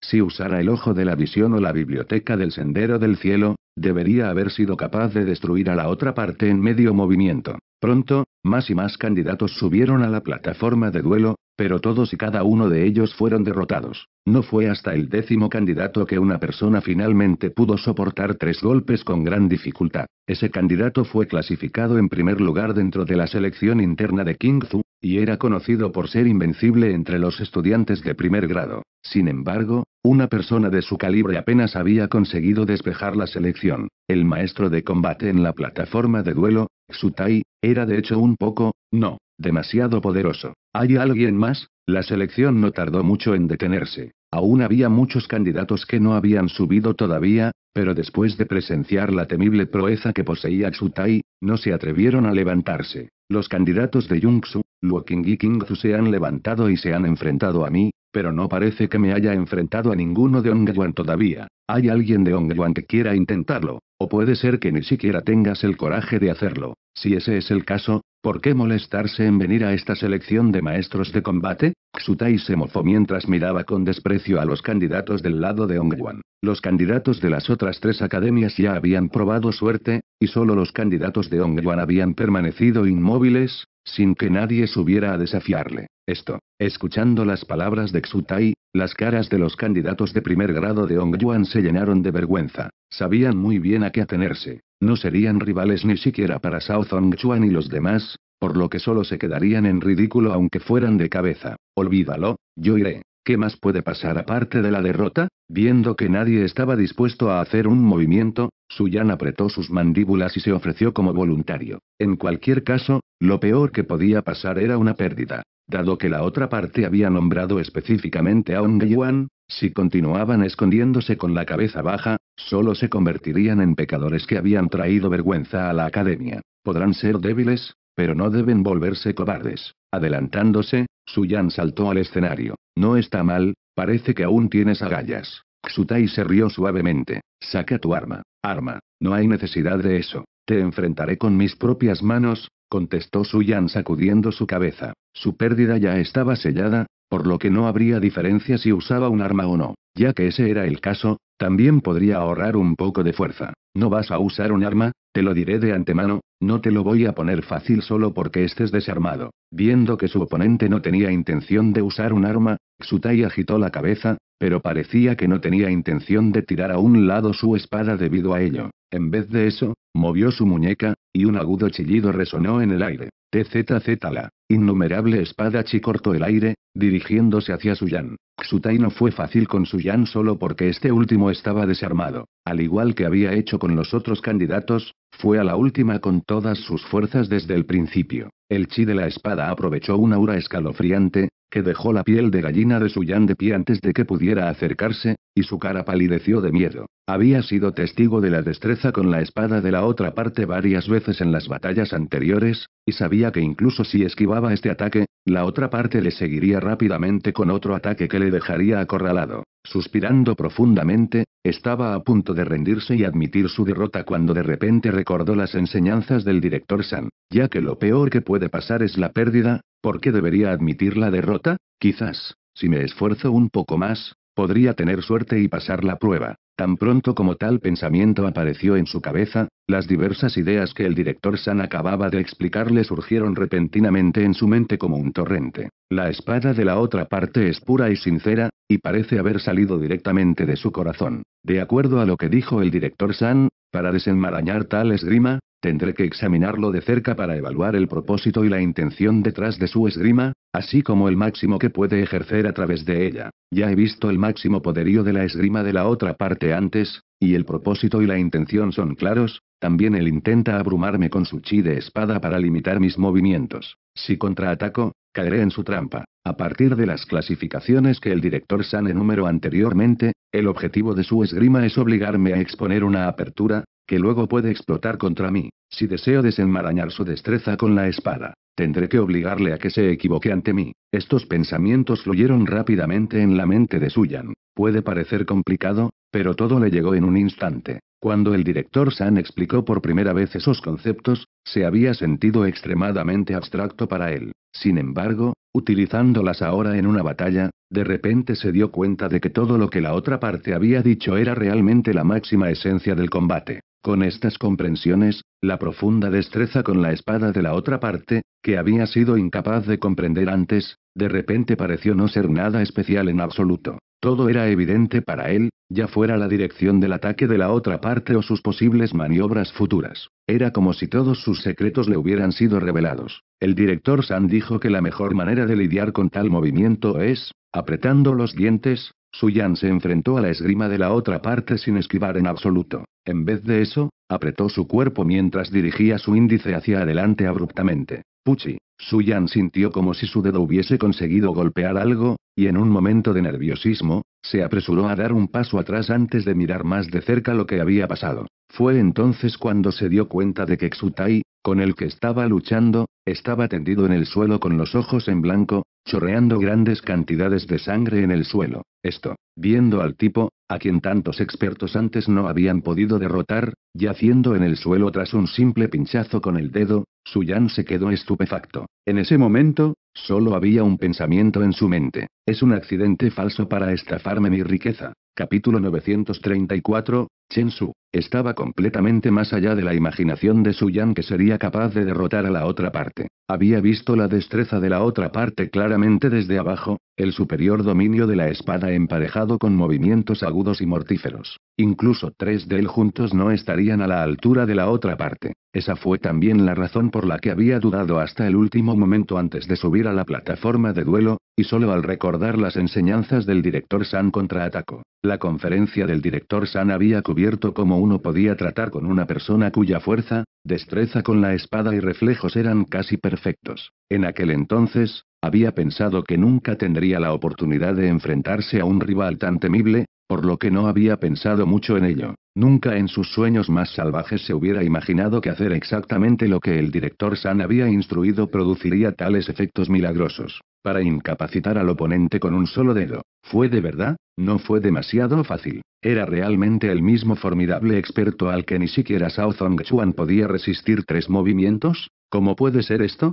si usara el ojo de la visión o la biblioteca del sendero del cielo, debería haber sido capaz de destruir a la otra parte en medio movimiento. Pronto, más y más candidatos subieron a la plataforma de duelo, pero todos y cada uno de ellos fueron derrotados. No fue hasta el décimo candidato que una persona finalmente pudo soportar tres golpes con gran dificultad. Ese candidato fue clasificado en primer lugar dentro de la selección interna de King Kingzu, y era conocido por ser invencible entre los estudiantes de primer grado. Sin embargo, una persona de su calibre apenas había conseguido despejar la selección. El maestro de combate en la plataforma de duelo, Xutai, era de hecho un poco, no, Demasiado poderoso. ¿Hay alguien más? La selección no tardó mucho en detenerse. Aún había muchos candidatos que no habían subido todavía, pero después de presenciar la temible proeza que poseía Xutai, no se atrevieron a levantarse. Los candidatos de Yungsu, Luoking y Kingzu se han levantado y se han enfrentado a mí, pero no parece que me haya enfrentado a ninguno de Ongyuan todavía. ¿Hay alguien de Ongyuan que quiera intentarlo? O puede ser que ni siquiera tengas el coraje de hacerlo. Si ese es el caso, ¿por qué molestarse en venir a esta selección de maestros de combate? Xutai se mofó mientras miraba con desprecio a los candidatos del lado de Ongwan. Los candidatos de las otras tres academias ya habían probado suerte, y solo los candidatos de Ongwan habían permanecido inmóviles, sin que nadie subiera a desafiarle. Esto, escuchando las palabras de Xutai, las caras de los candidatos de primer grado de Hong Yuan se llenaron de vergüenza. Sabían muy bien a qué atenerse. No serían rivales ni siquiera para Sao Chuan y los demás, por lo que solo se quedarían en ridículo aunque fueran de cabeza. Olvídalo, yo iré. ¿Qué más puede pasar aparte de la derrota? Viendo que nadie estaba dispuesto a hacer un movimiento, Yan apretó sus mandíbulas y se ofreció como voluntario. En cualquier caso, lo peor que podía pasar era una pérdida. Dado que la otra parte había nombrado específicamente a Ong Yuan, si continuaban escondiéndose con la cabeza baja, solo se convertirían en pecadores que habían traído vergüenza a la academia. Podrán ser débiles, pero no deben volverse cobardes. Adelantándose, Suyan saltó al escenario. No está mal, parece que aún tienes agallas. Xutai se rió suavemente. Saca tu arma. Arma. No hay necesidad de eso. Te enfrentaré con mis propias manos, contestó Suyan sacudiendo su cabeza. Su pérdida ya estaba sellada, por lo que no habría diferencia si usaba un arma o no. Ya que ese era el caso, también podría ahorrar un poco de fuerza. No vas a usar un arma, te lo diré de antemano, no te lo voy a poner fácil solo porque estés desarmado. Viendo que su oponente no tenía intención de usar un arma, Xutai agitó la cabeza, pero parecía que no tenía intención de tirar a un lado su espada debido a ello. En vez de eso, Movió su muñeca, y un agudo chillido resonó en el aire. TZZ la innumerable espada chi cortó el aire, dirigiéndose hacia Suyan. Xutai no fue fácil con Suyan solo porque este último estaba desarmado. Al igual que había hecho con los otros candidatos, fue a la última con todas sus fuerzas desde el principio. El chi de la espada aprovechó una aura escalofriante, que dejó la piel de gallina de Suyan de pie antes de que pudiera acercarse, y su cara palideció de miedo. Había sido testigo de la destreza con la espada de la otra parte varias veces en las batallas anteriores, y sabía que incluso si esquivaba este ataque, la otra parte le seguiría rápidamente con otro ataque que le dejaría acorralado. Suspirando profundamente, estaba a punto de rendirse y admitir su derrota cuando de repente recordó las enseñanzas del director San, ya que lo peor que puede pasar es la pérdida, ¿por qué debería admitir la derrota? Quizás, si me esfuerzo un poco más, Podría tener suerte y pasar la prueba. Tan pronto como tal pensamiento apareció en su cabeza, las diversas ideas que el director San acababa de explicarle surgieron repentinamente en su mente como un torrente. La espada de la otra parte es pura y sincera, y parece haber salido directamente de su corazón. De acuerdo a lo que dijo el director San, para desenmarañar tal esgrima, Tendré que examinarlo de cerca para evaluar el propósito y la intención detrás de su esgrima, así como el máximo que puede ejercer a través de ella. Ya he visto el máximo poderío de la esgrima de la otra parte antes, y el propósito y la intención son claros, también él intenta abrumarme con su chi de espada para limitar mis movimientos. Si contraataco, caeré en su trampa. A partir de las clasificaciones que el director San enumeró anteriormente, el objetivo de su esgrima es obligarme a exponer una apertura, que luego puede explotar contra mí. Si deseo desenmarañar su destreza con la espada, tendré que obligarle a que se equivoque ante mí. Estos pensamientos fluyeron rápidamente en la mente de Suyan. Puede parecer complicado, pero todo le llegó en un instante. Cuando el director San explicó por primera vez esos conceptos, se había sentido extremadamente abstracto para él. Sin embargo, utilizándolas ahora en una batalla, de repente se dio cuenta de que todo lo que la otra parte había dicho era realmente la máxima esencia del combate. Con estas comprensiones, la profunda destreza con la espada de la otra parte, que había sido incapaz de comprender antes, de repente pareció no ser nada especial en absoluto. Todo era evidente para él, ya fuera la dirección del ataque de la otra parte o sus posibles maniobras futuras. Era como si todos sus secretos le hubieran sido revelados. El director San dijo que la mejor manera de lidiar con tal movimiento es, apretando los dientes, Suyan se enfrentó a la esgrima de la otra parte sin esquivar en absoluto. En vez de eso, apretó su cuerpo mientras dirigía su índice hacia adelante abruptamente. Puchi, Suyan sintió como si su dedo hubiese conseguido golpear algo, y en un momento de nerviosismo, se apresuró a dar un paso atrás antes de mirar más de cerca lo que había pasado. Fue entonces cuando se dio cuenta de que Xutai, con el que estaba luchando, estaba tendido en el suelo con los ojos en blanco, chorreando grandes cantidades de sangre en el suelo. Esto, viendo al tipo, a quien tantos expertos antes no habían podido derrotar, yaciendo en el suelo tras un simple pinchazo con el dedo, Suyan se quedó estupefacto. En ese momento, solo había un pensamiento en su mente. Es un accidente falso para estafarme mi riqueza. Capítulo 934, Chen Su. Estaba completamente más allá de la imaginación de Yan que sería capaz de derrotar a la otra parte. Había visto la destreza de la otra parte claramente desde abajo, el superior dominio de la espada emparejado con movimientos agudos y mortíferos. Incluso tres de él juntos no estarían a la altura de la otra parte. Esa fue también la razón por la que había dudado hasta el último momento antes de subir a la plataforma de duelo, y solo al recordar las enseñanzas del director San contraatacó. La conferencia del director San había cubierto como uno podía tratar con una persona cuya fuerza, destreza con la espada y reflejos eran casi perfectos. En aquel entonces, había pensado que nunca tendría la oportunidad de enfrentarse a un rival tan temible, por lo que no había pensado mucho en ello. Nunca en sus sueños más salvajes se hubiera imaginado que hacer exactamente lo que el director San había instruido produciría tales efectos milagrosos. Para incapacitar al oponente con un solo dedo. Fue de verdad, no fue demasiado fácil. Era realmente el mismo formidable experto al que ni siquiera Sao Zong podía resistir tres movimientos, ¿Cómo puede ser esto?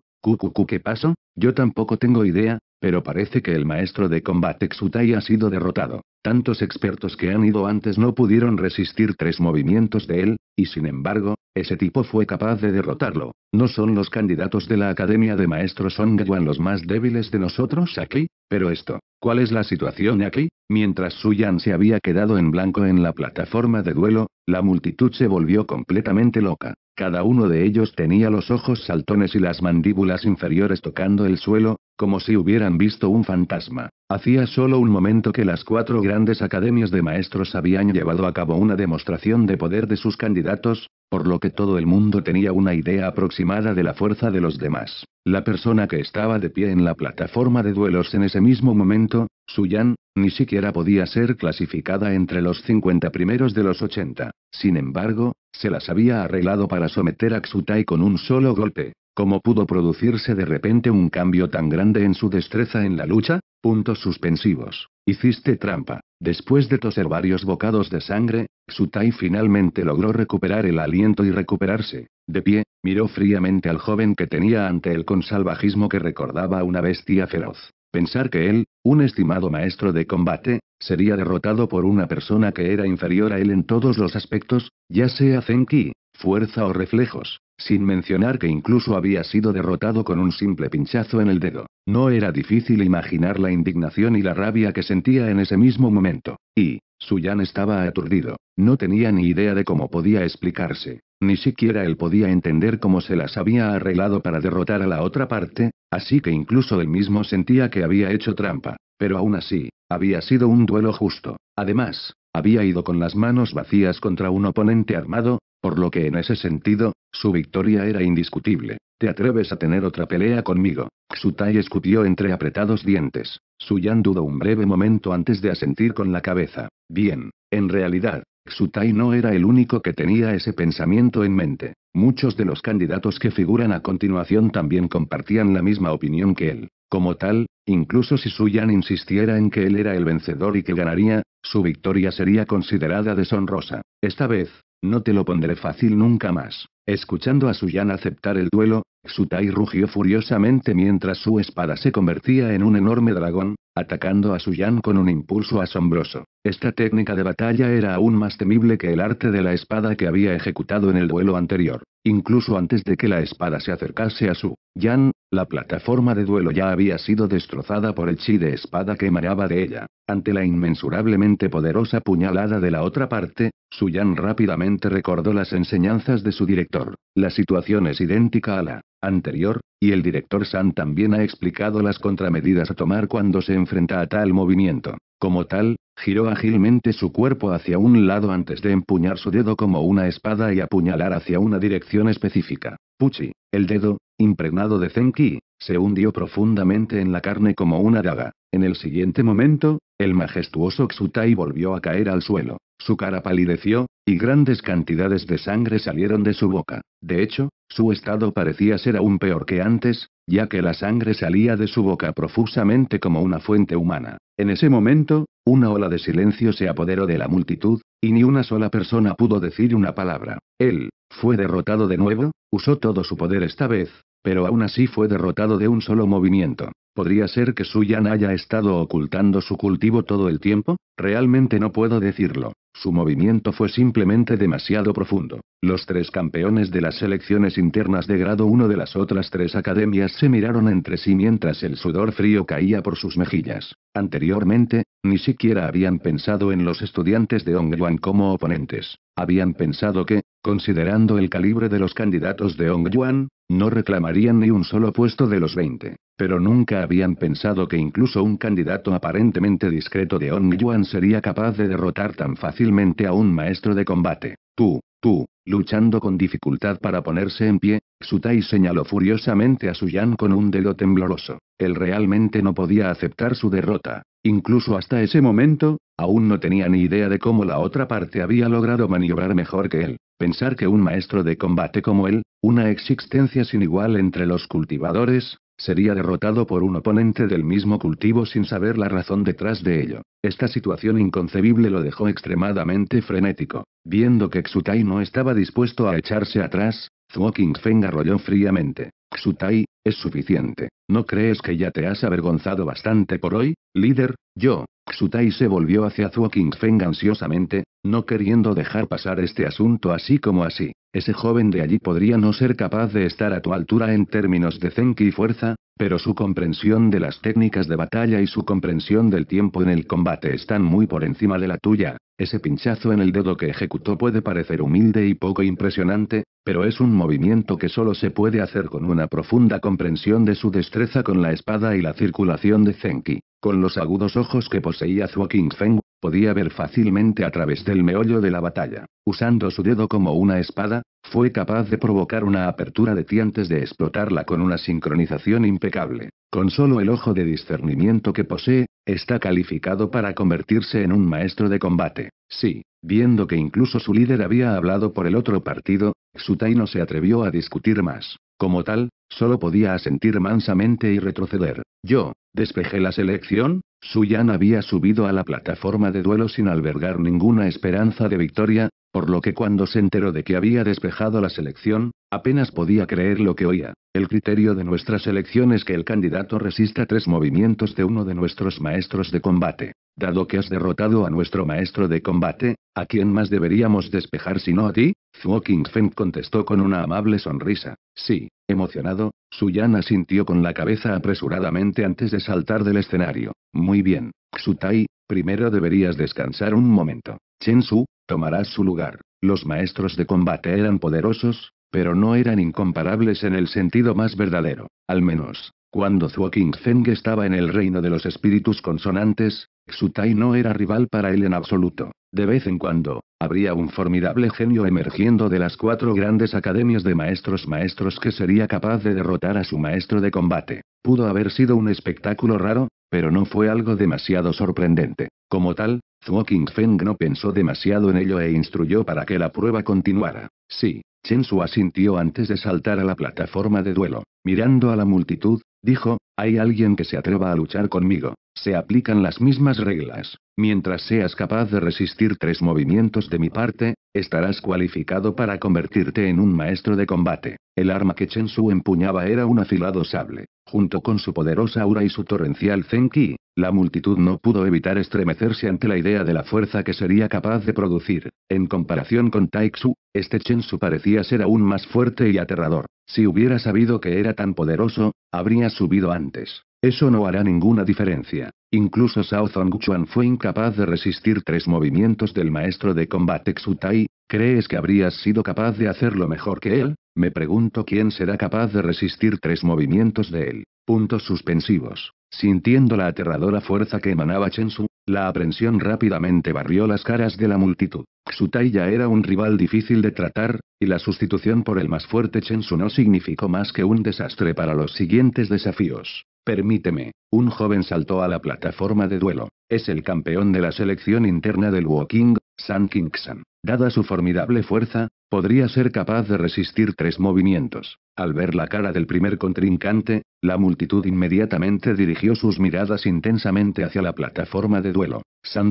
¿qué pasó? Yo tampoco tengo idea, pero parece que el maestro de combate Xutai ha sido derrotado. Tantos expertos que han ido antes no pudieron resistir tres movimientos de él, y sin embargo, ese tipo fue capaz de derrotarlo. ¿No son los candidatos de la Academia de Maestros Ongyuan los más débiles de nosotros aquí? Pero esto, ¿cuál es la situación aquí? Mientras Suyan se había quedado en blanco en la plataforma de duelo, la multitud se volvió completamente loca. Cada uno de ellos tenía los ojos saltones y las mandíbulas inferiores tocando el suelo, como si hubieran visto un fantasma. Hacía solo un momento que las cuatro grandes academias de maestros habían llevado a cabo una demostración de poder de sus candidatos, por lo que todo el mundo tenía una idea aproximada de la fuerza de los demás. La persona que estaba de pie en la plataforma de duelos en ese mismo momento, Suyan, ni siquiera podía ser clasificada entre los 50 primeros de los 80. Sin embargo, se las había arreglado para someter a Xutai con un solo golpe. ¿Cómo pudo producirse de repente un cambio tan grande en su destreza en la lucha? Puntos suspensivos. Hiciste trampa. Después de toser varios bocados de sangre, Sutai finalmente logró recuperar el aliento y recuperarse. De pie, miró fríamente al joven que tenía ante él con salvajismo que recordaba a una bestia feroz. Pensar que él, un estimado maestro de combate, sería derrotado por una persona que era inferior a él en todos los aspectos, ya sea Zenki, fuerza o reflejos, sin mencionar que incluso había sido derrotado con un simple pinchazo en el dedo. No era difícil imaginar la indignación y la rabia que sentía en ese mismo momento. Y, Suyan estaba aturdido. No tenía ni idea de cómo podía explicarse. Ni siquiera él podía entender cómo se las había arreglado para derrotar a la otra parte, así que incluso él mismo sentía que había hecho trampa. Pero aún así, había sido un duelo justo. Además, había ido con las manos vacías contra un oponente armado, por lo que en ese sentido, su victoria era indiscutible. ¿Te atreves a tener otra pelea conmigo? Xutai escupió entre apretados dientes. Suyan dudó un breve momento antes de asentir con la cabeza. Bien, en realidad, Xutai no era el único que tenía ese pensamiento en mente. Muchos de los candidatos que figuran a continuación también compartían la misma opinión que él. Como tal, incluso si Suyan insistiera en que él era el vencedor y que ganaría, su victoria sería considerada deshonrosa. Esta vez, no te lo pondré fácil nunca más. Escuchando a Suyan aceptar el duelo, Xutai rugió furiosamente mientras su espada se convertía en un enorme dragón, atacando a Suyan con un impulso asombroso. Esta técnica de batalla era aún más temible que el arte de la espada que había ejecutado en el duelo anterior. Incluso antes de que la espada se acercase a su Yan, la plataforma de duelo ya había sido destrozada por el chi de espada que emanaba de ella. Ante la inmensurablemente poderosa puñalada de la otra parte, su Yan rápidamente recordó las enseñanzas de su director. La situación es idéntica a la anterior, y el director San también ha explicado las contramedidas a tomar cuando se enfrenta a tal movimiento. Como tal, giró ágilmente su cuerpo hacia un lado antes de empuñar su dedo como una espada y apuñalar hacia una dirección específica. Puchi, el dedo, impregnado de Zenki, se hundió profundamente en la carne como una daga. En el siguiente momento, el majestuoso Xutai volvió a caer al suelo. Su cara palideció, y grandes cantidades de sangre salieron de su boca. De hecho, su estado parecía ser aún peor que antes, ya que la sangre salía de su boca profusamente como una fuente humana. En ese momento, una ola de silencio se apoderó de la multitud, y ni una sola persona pudo decir una palabra. Él, fue derrotado de nuevo, usó todo su poder esta vez, pero aún así fue derrotado de un solo movimiento. ¿Podría ser que Suyan haya estado ocultando su cultivo todo el tiempo? Realmente no puedo decirlo. Su movimiento fue simplemente demasiado profundo. Los tres campeones de las selecciones internas de grado 1 de las otras tres academias se miraron entre sí mientras el sudor frío caía por sus mejillas. Anteriormente, ni siquiera habían pensado en los estudiantes de Yuan como oponentes. Habían pensado que, considerando el calibre de los candidatos de Yuan, no reclamarían ni un solo puesto de los 20. Pero nunca habían pensado que incluso un candidato aparentemente discreto de Yuan sería capaz de derrotar tan fácilmente a un maestro de combate. Tú, tú, luchando con dificultad para ponerse en pie, Sutai señaló furiosamente a Suyan con un dedo tembloroso. Él realmente no podía aceptar su derrota. Incluso hasta ese momento, aún no tenía ni idea de cómo la otra parte había logrado maniobrar mejor que él. Pensar que un maestro de combate como él, una existencia sin igual entre los cultivadores, sería derrotado por un oponente del mismo cultivo sin saber la razón detrás de ello. Esta situación inconcebible lo dejó extremadamente frenético. Viendo que Xutai no estaba dispuesto a echarse atrás, Zhuo Qingfeng arrolló fríamente. Xutai, es suficiente. ¿No crees que ya te has avergonzado bastante por hoy, líder? Yo. Xutai se volvió hacia Zuo Feng ansiosamente, no queriendo dejar pasar este asunto así como así. Ese joven de allí podría no ser capaz de estar a tu altura en términos de zenki y fuerza, pero su comprensión de las técnicas de batalla y su comprensión del tiempo en el combate están muy por encima de la tuya. Ese pinchazo en el dedo que ejecutó puede parecer humilde y poco impresionante, pero es un movimiento que solo se puede hacer con una profunda comprensión de su destreza con la espada y la circulación de Zenki. Con los agudos ojos que poseía Zhuo Feng, podía ver fácilmente a través del meollo de la batalla. Usando su dedo como una espada, fue capaz de provocar una apertura de antes de explotarla con una sincronización impecable. Con solo el ojo de discernimiento que posee, Está calificado para convertirse en un maestro de combate. Sí, viendo que incluso su líder había hablado por el otro partido, Sutai no se atrevió a discutir más. Como tal, solo podía asentir mansamente y retroceder. Yo, despejé la selección, Suyan había subido a la plataforma de duelo sin albergar ninguna esperanza de victoria, por lo que cuando se enteró de que había despejado la selección, apenas podía creer lo que oía. El criterio de nuestra selección es que el candidato resista tres movimientos de uno de nuestros maestros de combate. Dado que has derrotado a nuestro maestro de combate, ¿a quién más deberíamos despejar si no a ti? Zhuo Qingfeng contestó con una amable sonrisa. Sí, emocionado, Suyan asintió con la cabeza apresuradamente antes de saltar del escenario. Muy bien, Xutai, primero deberías descansar un momento. Chen Su, tomará su lugar. Los maestros de combate eran poderosos, pero no eran incomparables en el sentido más verdadero, al menos. Cuando Zhuo Zheng estaba en el reino de los espíritus consonantes, Xutai no era rival para él en absoluto. De vez en cuando, habría un formidable genio emergiendo de las cuatro grandes academias de maestros maestros que sería capaz de derrotar a su maestro de combate. Pudo haber sido un espectáculo raro, pero no fue algo demasiado sorprendente. Como tal, Zhuo Feng no pensó demasiado en ello e instruyó para que la prueba continuara. Sí, Chen Su asintió antes de saltar a la plataforma de duelo. Mirando a la multitud, dijo, hay alguien que se atreva a luchar conmigo. Se aplican las mismas reglas. Mientras seas capaz de resistir tres movimientos de mi parte, estarás cualificado para convertirte en un maestro de combate. El arma que Chensu empuñaba era un afilado sable. Junto con su poderosa aura y su torrencial Zenki, la multitud no pudo evitar estremecerse ante la idea de la fuerza que sería capaz de producir. En comparación con Taixu, este Chensu parecía ser aún más fuerte y aterrador. Si hubiera sabido que era tan poderoso, habría subido antes. Eso no hará ninguna diferencia. Incluso Sao Zong Chuan fue incapaz de resistir tres movimientos del maestro de combate Xutai. ¿Crees que habrías sido capaz de hacerlo mejor que él? Me pregunto quién será capaz de resistir tres movimientos de él. Puntos suspensivos. Sintiendo la aterradora fuerza que emanaba Chen Su, la aprensión rápidamente barrió las caras de la multitud. Xutai ya era un rival difícil de tratar, y la sustitución por el más fuerte Chensu no significó más que un desastre para los siguientes desafíos. Permíteme. Un joven saltó a la plataforma de duelo. Es el campeón de la selección interna del Woking, San Kingsan. Dada su formidable fuerza, podría ser capaz de resistir tres movimientos. Al ver la cara del primer contrincante, la multitud inmediatamente dirigió sus miradas intensamente hacia la plataforma de duelo.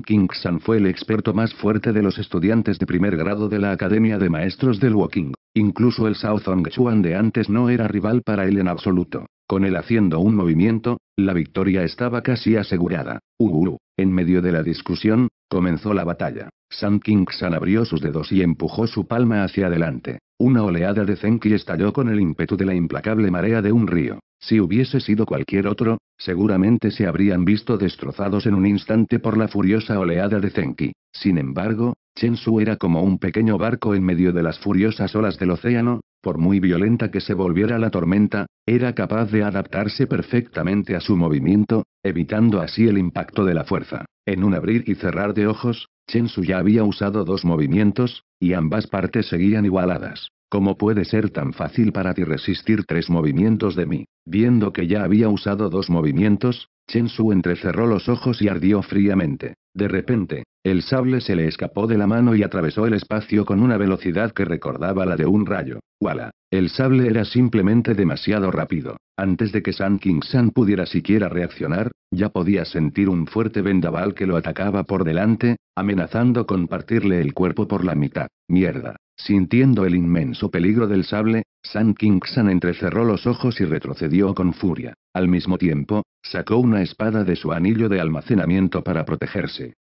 King San fue el experto más fuerte de los estudiantes de primer grado de la Academia de Maestros del Woking. Incluso el Southong Chuan de antes no era rival para él en absoluto. Con él haciendo un movimiento, la victoria estaba casi asegurada. Uh, uh, uh. En medio de la discusión, comenzó la batalla. San King-san abrió sus dedos y empujó su palma hacia adelante. Una oleada de Zenki estalló con el ímpetu de la implacable marea de un río. Si hubiese sido cualquier otro, seguramente se habrían visto destrozados en un instante por la furiosa oleada de Zenki. Sin embargo, Chensu era como un pequeño barco en medio de las furiosas olas del océano, por muy violenta que se volviera la tormenta, era capaz de adaptarse perfectamente a su movimiento, evitando así el impacto de la fuerza. En un abrir y cerrar de ojos, Chensu ya había usado dos movimientos, y ambas partes seguían igualadas. ¿Cómo puede ser tan fácil para ti resistir tres movimientos de mí? Viendo que ya había usado dos movimientos, Chen Su entrecerró los ojos y ardió fríamente. De repente, el sable se le escapó de la mano y atravesó el espacio con una velocidad que recordaba la de un rayo. ¡Wala! El sable era simplemente demasiado rápido. Antes de que San King San pudiera siquiera reaccionar, ya podía sentir un fuerte vendaval que lo atacaba por delante, amenazando con partirle el cuerpo por la mitad. Mierda. Sintiendo el inmenso peligro del sable, San Kingsan entrecerró los ojos y retrocedió con furia. Al mismo tiempo, sacó una espada de su anillo de almacenamiento para protegerse.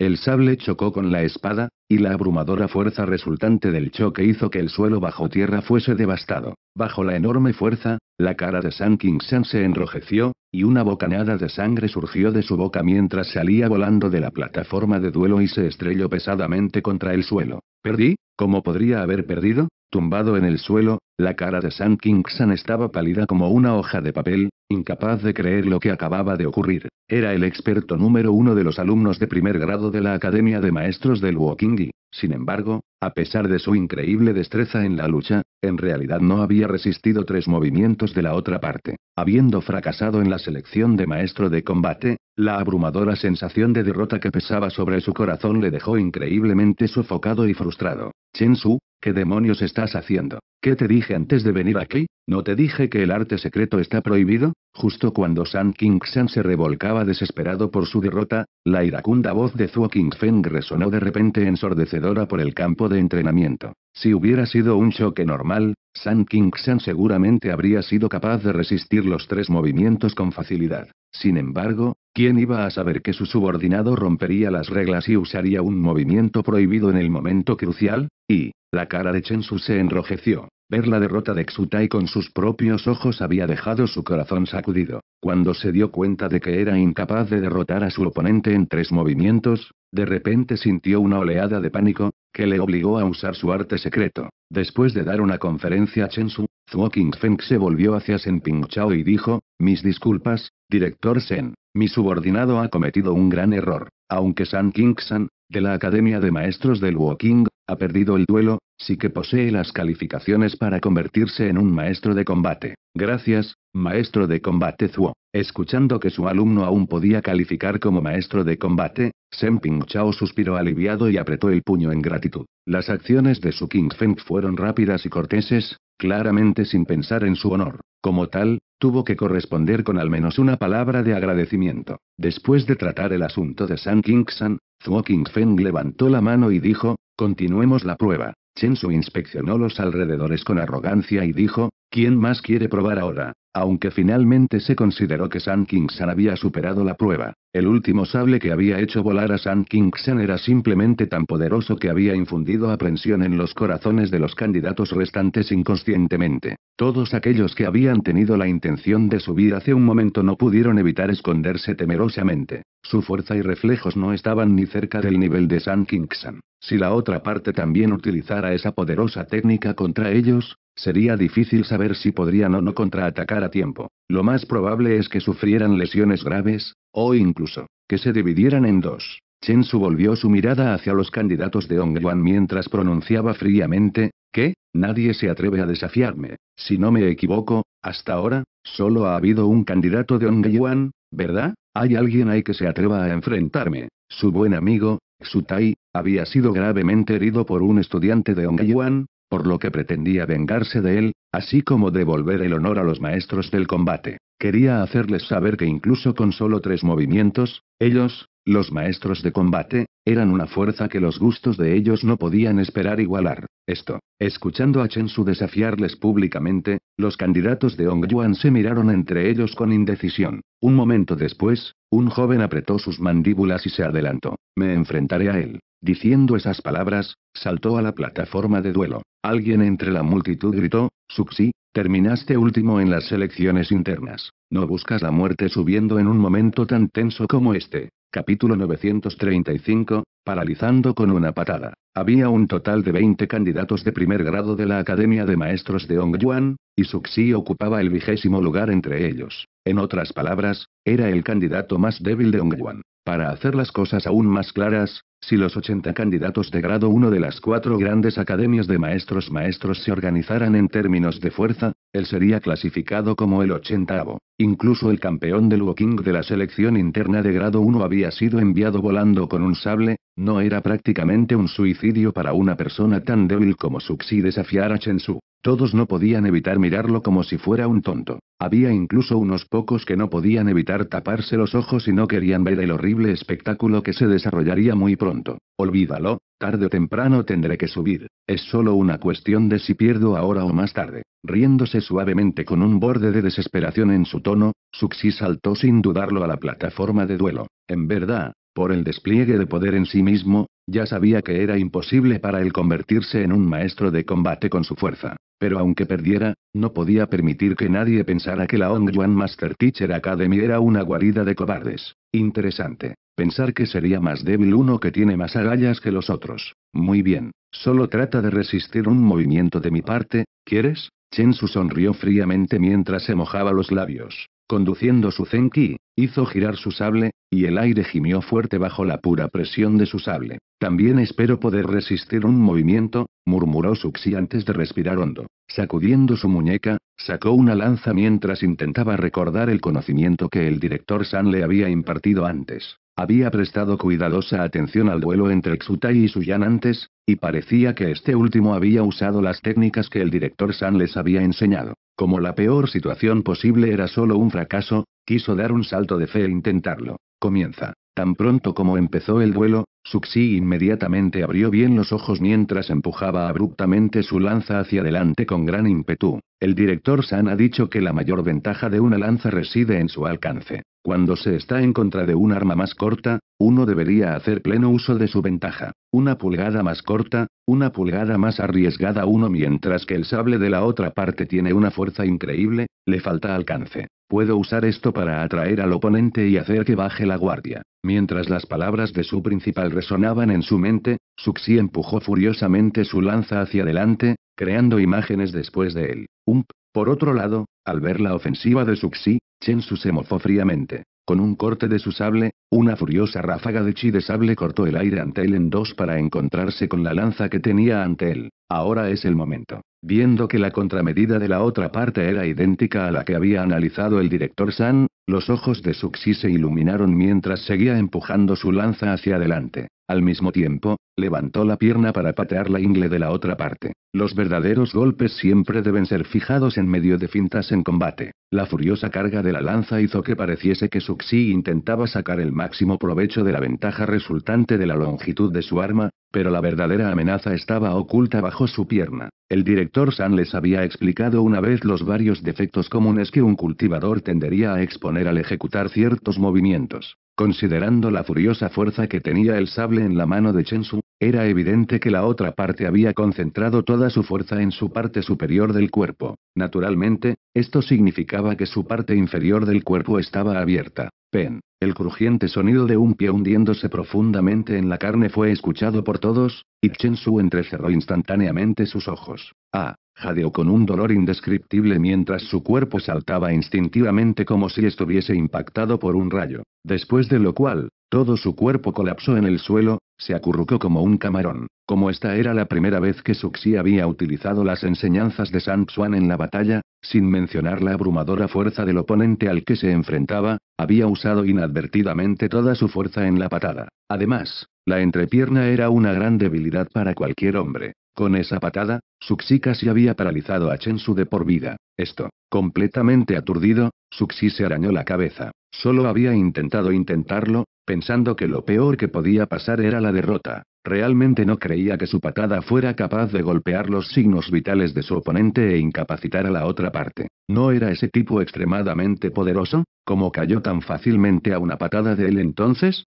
El sable chocó con la espada, y la abrumadora fuerza resultante del choque hizo que el suelo bajo tierra fuese devastado. Bajo la enorme fuerza, la cara de San San se enrojeció, y una bocanada de sangre surgió de su boca mientras salía volando de la plataforma de duelo y se estrelló pesadamente contra el suelo. ¿Perdí? como podría haber perdido? Tumbado en el suelo, la cara de San San estaba pálida como una hoja de papel, Incapaz de creer lo que acababa de ocurrir, era el experto número uno de los alumnos de primer grado de la Academia de Maestros del Wokingi. Sin embargo, a pesar de su increíble destreza en la lucha, en realidad no había resistido tres movimientos de la otra parte. Habiendo fracasado en la selección de maestro de combate, la abrumadora sensación de derrota que pesaba sobre su corazón le dejó increíblemente sofocado y frustrado. Chen Su, ¿Qué demonios estás haciendo? ¿Qué te dije antes de venir aquí? ¿No te dije que el arte secreto está prohibido? Justo cuando San King-san se revolcaba desesperado por su derrota, la iracunda voz de Zhuo King-feng resonó de repente ensordecedora por el campo de entrenamiento. Si hubiera sido un choque normal, San King-san seguramente habría sido capaz de resistir los tres movimientos con facilidad. Sin embargo, ¿quién iba a saber que su subordinado rompería las reglas y usaría un movimiento prohibido en el momento crucial? Y, la cara de Su se enrojeció. Ver la derrota de Xutai con sus propios ojos había dejado su corazón sacudido. Cuando se dio cuenta de que era incapaz de derrotar a su oponente en tres movimientos, de repente sintió una oleada de pánico, que le obligó a usar su arte secreto. Después de dar una conferencia a Chensu, Zhuo Feng se volvió hacia Senping Chao y dijo, Mis disculpas, director Sen, mi subordinado ha cometido un gran error. Aunque San King-san, de la Academia de Maestros del Woking, ha perdido el duelo, Sí que posee las calificaciones para convertirse en un maestro de combate. Gracias, maestro de combate Zhuo. Escuchando que su alumno aún podía calificar como maestro de combate, Senping Chao suspiró aliviado y apretó el puño en gratitud. Las acciones de su King Feng fueron rápidas y corteses, claramente sin pensar en su honor. Como tal, tuvo que corresponder con al menos una palabra de agradecimiento. Después de tratar el asunto de San King San, Zuo King Feng levantó la mano y dijo, continuemos la prueba su inspeccionó los alrededores con arrogancia y dijo, ¿quién más quiere probar ahora? Aunque finalmente se consideró que San Kingsan había superado la prueba, el último sable que había hecho volar a San Kingsan era simplemente tan poderoso que había infundido aprensión en los corazones de los candidatos restantes inconscientemente. Todos aquellos que habían tenido la intención de subir hace un momento no pudieron evitar esconderse temerosamente. Su fuerza y reflejos no estaban ni cerca del nivel de San Kingsan. Si la otra parte también utilizara esa poderosa técnica contra ellos, Sería difícil saber si podrían o no contraatacar a tiempo. Lo más probable es que sufrieran lesiones graves, o incluso, que se dividieran en dos. Chen Su volvió su mirada hacia los candidatos de Yuan mientras pronunciaba fríamente, que Nadie se atreve a desafiarme. Si no me equivoco, hasta ahora, solo ha habido un candidato de Yuan ¿verdad? Hay alguien ahí que se atreva a enfrentarme. Su buen amigo, Xutai, había sido gravemente herido por un estudiante de Yuan, por lo que pretendía vengarse de él, así como devolver el honor a los maestros del combate. Quería hacerles saber que incluso con solo tres movimientos, ellos, los maestros de combate, eran una fuerza que los gustos de ellos no podían esperar igualar. Esto, escuchando a su desafiarles públicamente, los candidatos de Hong Yuan se miraron entre ellos con indecisión. Un momento después, un joven apretó sus mandíbulas y se adelantó. Me enfrentaré a él. Diciendo esas palabras, saltó a la plataforma de duelo. Alguien entre la multitud gritó, Suxi, terminaste último en las elecciones internas. No buscas la muerte subiendo en un momento tan tenso como este. Capítulo 935, paralizando con una patada. Había un total de 20 candidatos de primer grado de la Academia de Maestros de Yuan y Suxi ocupaba el vigésimo lugar entre ellos. En otras palabras, era el candidato más débil de Hongyuan. Para hacer las cosas aún más claras, si los 80 candidatos de grado 1 de las cuatro grandes academias de maestros maestros se organizaran en términos de fuerza, él sería clasificado como el 80 Incluso el campeón del Woking de la selección interna de grado 1 había sido enviado volando con un sable, no era prácticamente un suicidio para una persona tan débil como Suxi desafiar a Chensu. Todos no podían evitar mirarlo como si fuera un tonto. Había incluso unos pocos que no podían evitar taparse los ojos y no querían ver el horrible espectáculo que se desarrollaría muy pronto. Olvídalo, tarde o temprano tendré que subir. Es solo una cuestión de si pierdo ahora o más tarde. Riéndose suavemente con un borde de desesperación en su tono, Suxi saltó sin dudarlo a la plataforma de duelo. En verdad, por el despliegue de poder en sí mismo, ya sabía que era imposible para él convertirse en un maestro de combate con su fuerza. Pero aunque perdiera, no podía permitir que nadie pensara que la Yuan Master Teacher Academy era una guarida de cobardes. Interesante. Pensar que sería más débil uno que tiene más agallas que los otros. Muy bien. Solo trata de resistir un movimiento de mi parte, ¿quieres? Chen Su sonrió fríamente mientras se mojaba los labios. Conduciendo su Zenki, Hizo girar su sable, y el aire gimió fuerte bajo la pura presión de su sable. También espero poder resistir un movimiento, murmuró Suxi antes de respirar hondo. Sacudiendo su muñeca, sacó una lanza mientras intentaba recordar el conocimiento que el director San le había impartido antes. Había prestado cuidadosa atención al duelo entre Xutai y Suyan antes, y parecía que este último había usado las técnicas que el director San les había enseñado. Como la peor situación posible era solo un fracaso, Quiso dar un salto de fe e intentarlo. Comienza. Tan pronto como empezó el duelo, Suxi inmediatamente abrió bien los ojos mientras empujaba abruptamente su lanza hacia adelante con gran ímpetu. El director San ha dicho que la mayor ventaja de una lanza reside en su alcance. Cuando se está en contra de un arma más corta, uno debería hacer pleno uso de su ventaja. Una pulgada más corta, una pulgada más arriesgada uno mientras que el sable de la otra parte tiene una fuerza increíble, le falta alcance. Puedo usar esto para atraer al oponente y hacer que baje la guardia. Mientras las palabras de su principal resonaban en su mente, Suxi empujó furiosamente su lanza hacia adelante, creando imágenes después de él. Ump. Por otro lado, al ver la ofensiva de Suxi, Chensu se mofó fríamente. Con un corte de su sable, una furiosa ráfaga de chi de sable cortó el aire ante él en dos para encontrarse con la lanza que tenía ante él. Ahora es el momento. Viendo que la contramedida de la otra parte era idéntica a la que había analizado el director San, los ojos de Suxi se iluminaron mientras seguía empujando su lanza hacia adelante. Al mismo tiempo, levantó la pierna para patear la ingle de la otra parte. Los verdaderos golpes siempre deben ser fijados en medio de fintas en combate. La furiosa carga de la lanza hizo que pareciese que Suxi intentaba sacar el máximo provecho de la ventaja resultante de la longitud de su arma, pero la verdadera amenaza estaba oculta bajo su pierna. El director San les había explicado una vez los varios defectos comunes que un cultivador tendería a exponer al ejecutar ciertos movimientos. Considerando la furiosa fuerza que tenía el sable en la mano de Chensu, era evidente que la otra parte había concentrado toda su fuerza en su parte superior del cuerpo. Naturalmente, esto significaba que su parte inferior del cuerpo estaba abierta. Pen. El crujiente sonido de un pie hundiéndose profundamente en la carne fue escuchado por todos, y Chensu entrecerró instantáneamente sus ojos. Ah, jadeó con un dolor indescriptible mientras su cuerpo saltaba instintivamente como si estuviese impactado por un rayo, después de lo cual, todo su cuerpo colapsó en el suelo, se acurrucó como un camarón, como esta era la primera vez que Suxi había utilizado las enseñanzas de San Xuan en la batalla, sin mencionar la abrumadora fuerza del oponente al que se enfrentaba, había usado inadvertidamente toda su fuerza en la patada. Además, la entrepierna era una gran debilidad para cualquier hombre. Con esa patada, Suxi casi había paralizado a Chensu de por vida. Esto, completamente aturdido, Suxi se arañó la cabeza. Solo había intentado intentarlo, pensando que lo peor que podía pasar era la derrota. Realmente no creía que su patada fuera capaz de golpear los signos vitales de su oponente e incapacitar a la otra parte. ¿No era ese tipo extremadamente poderoso? ¿Cómo cayó tan fácilmente a una patada de él entonces?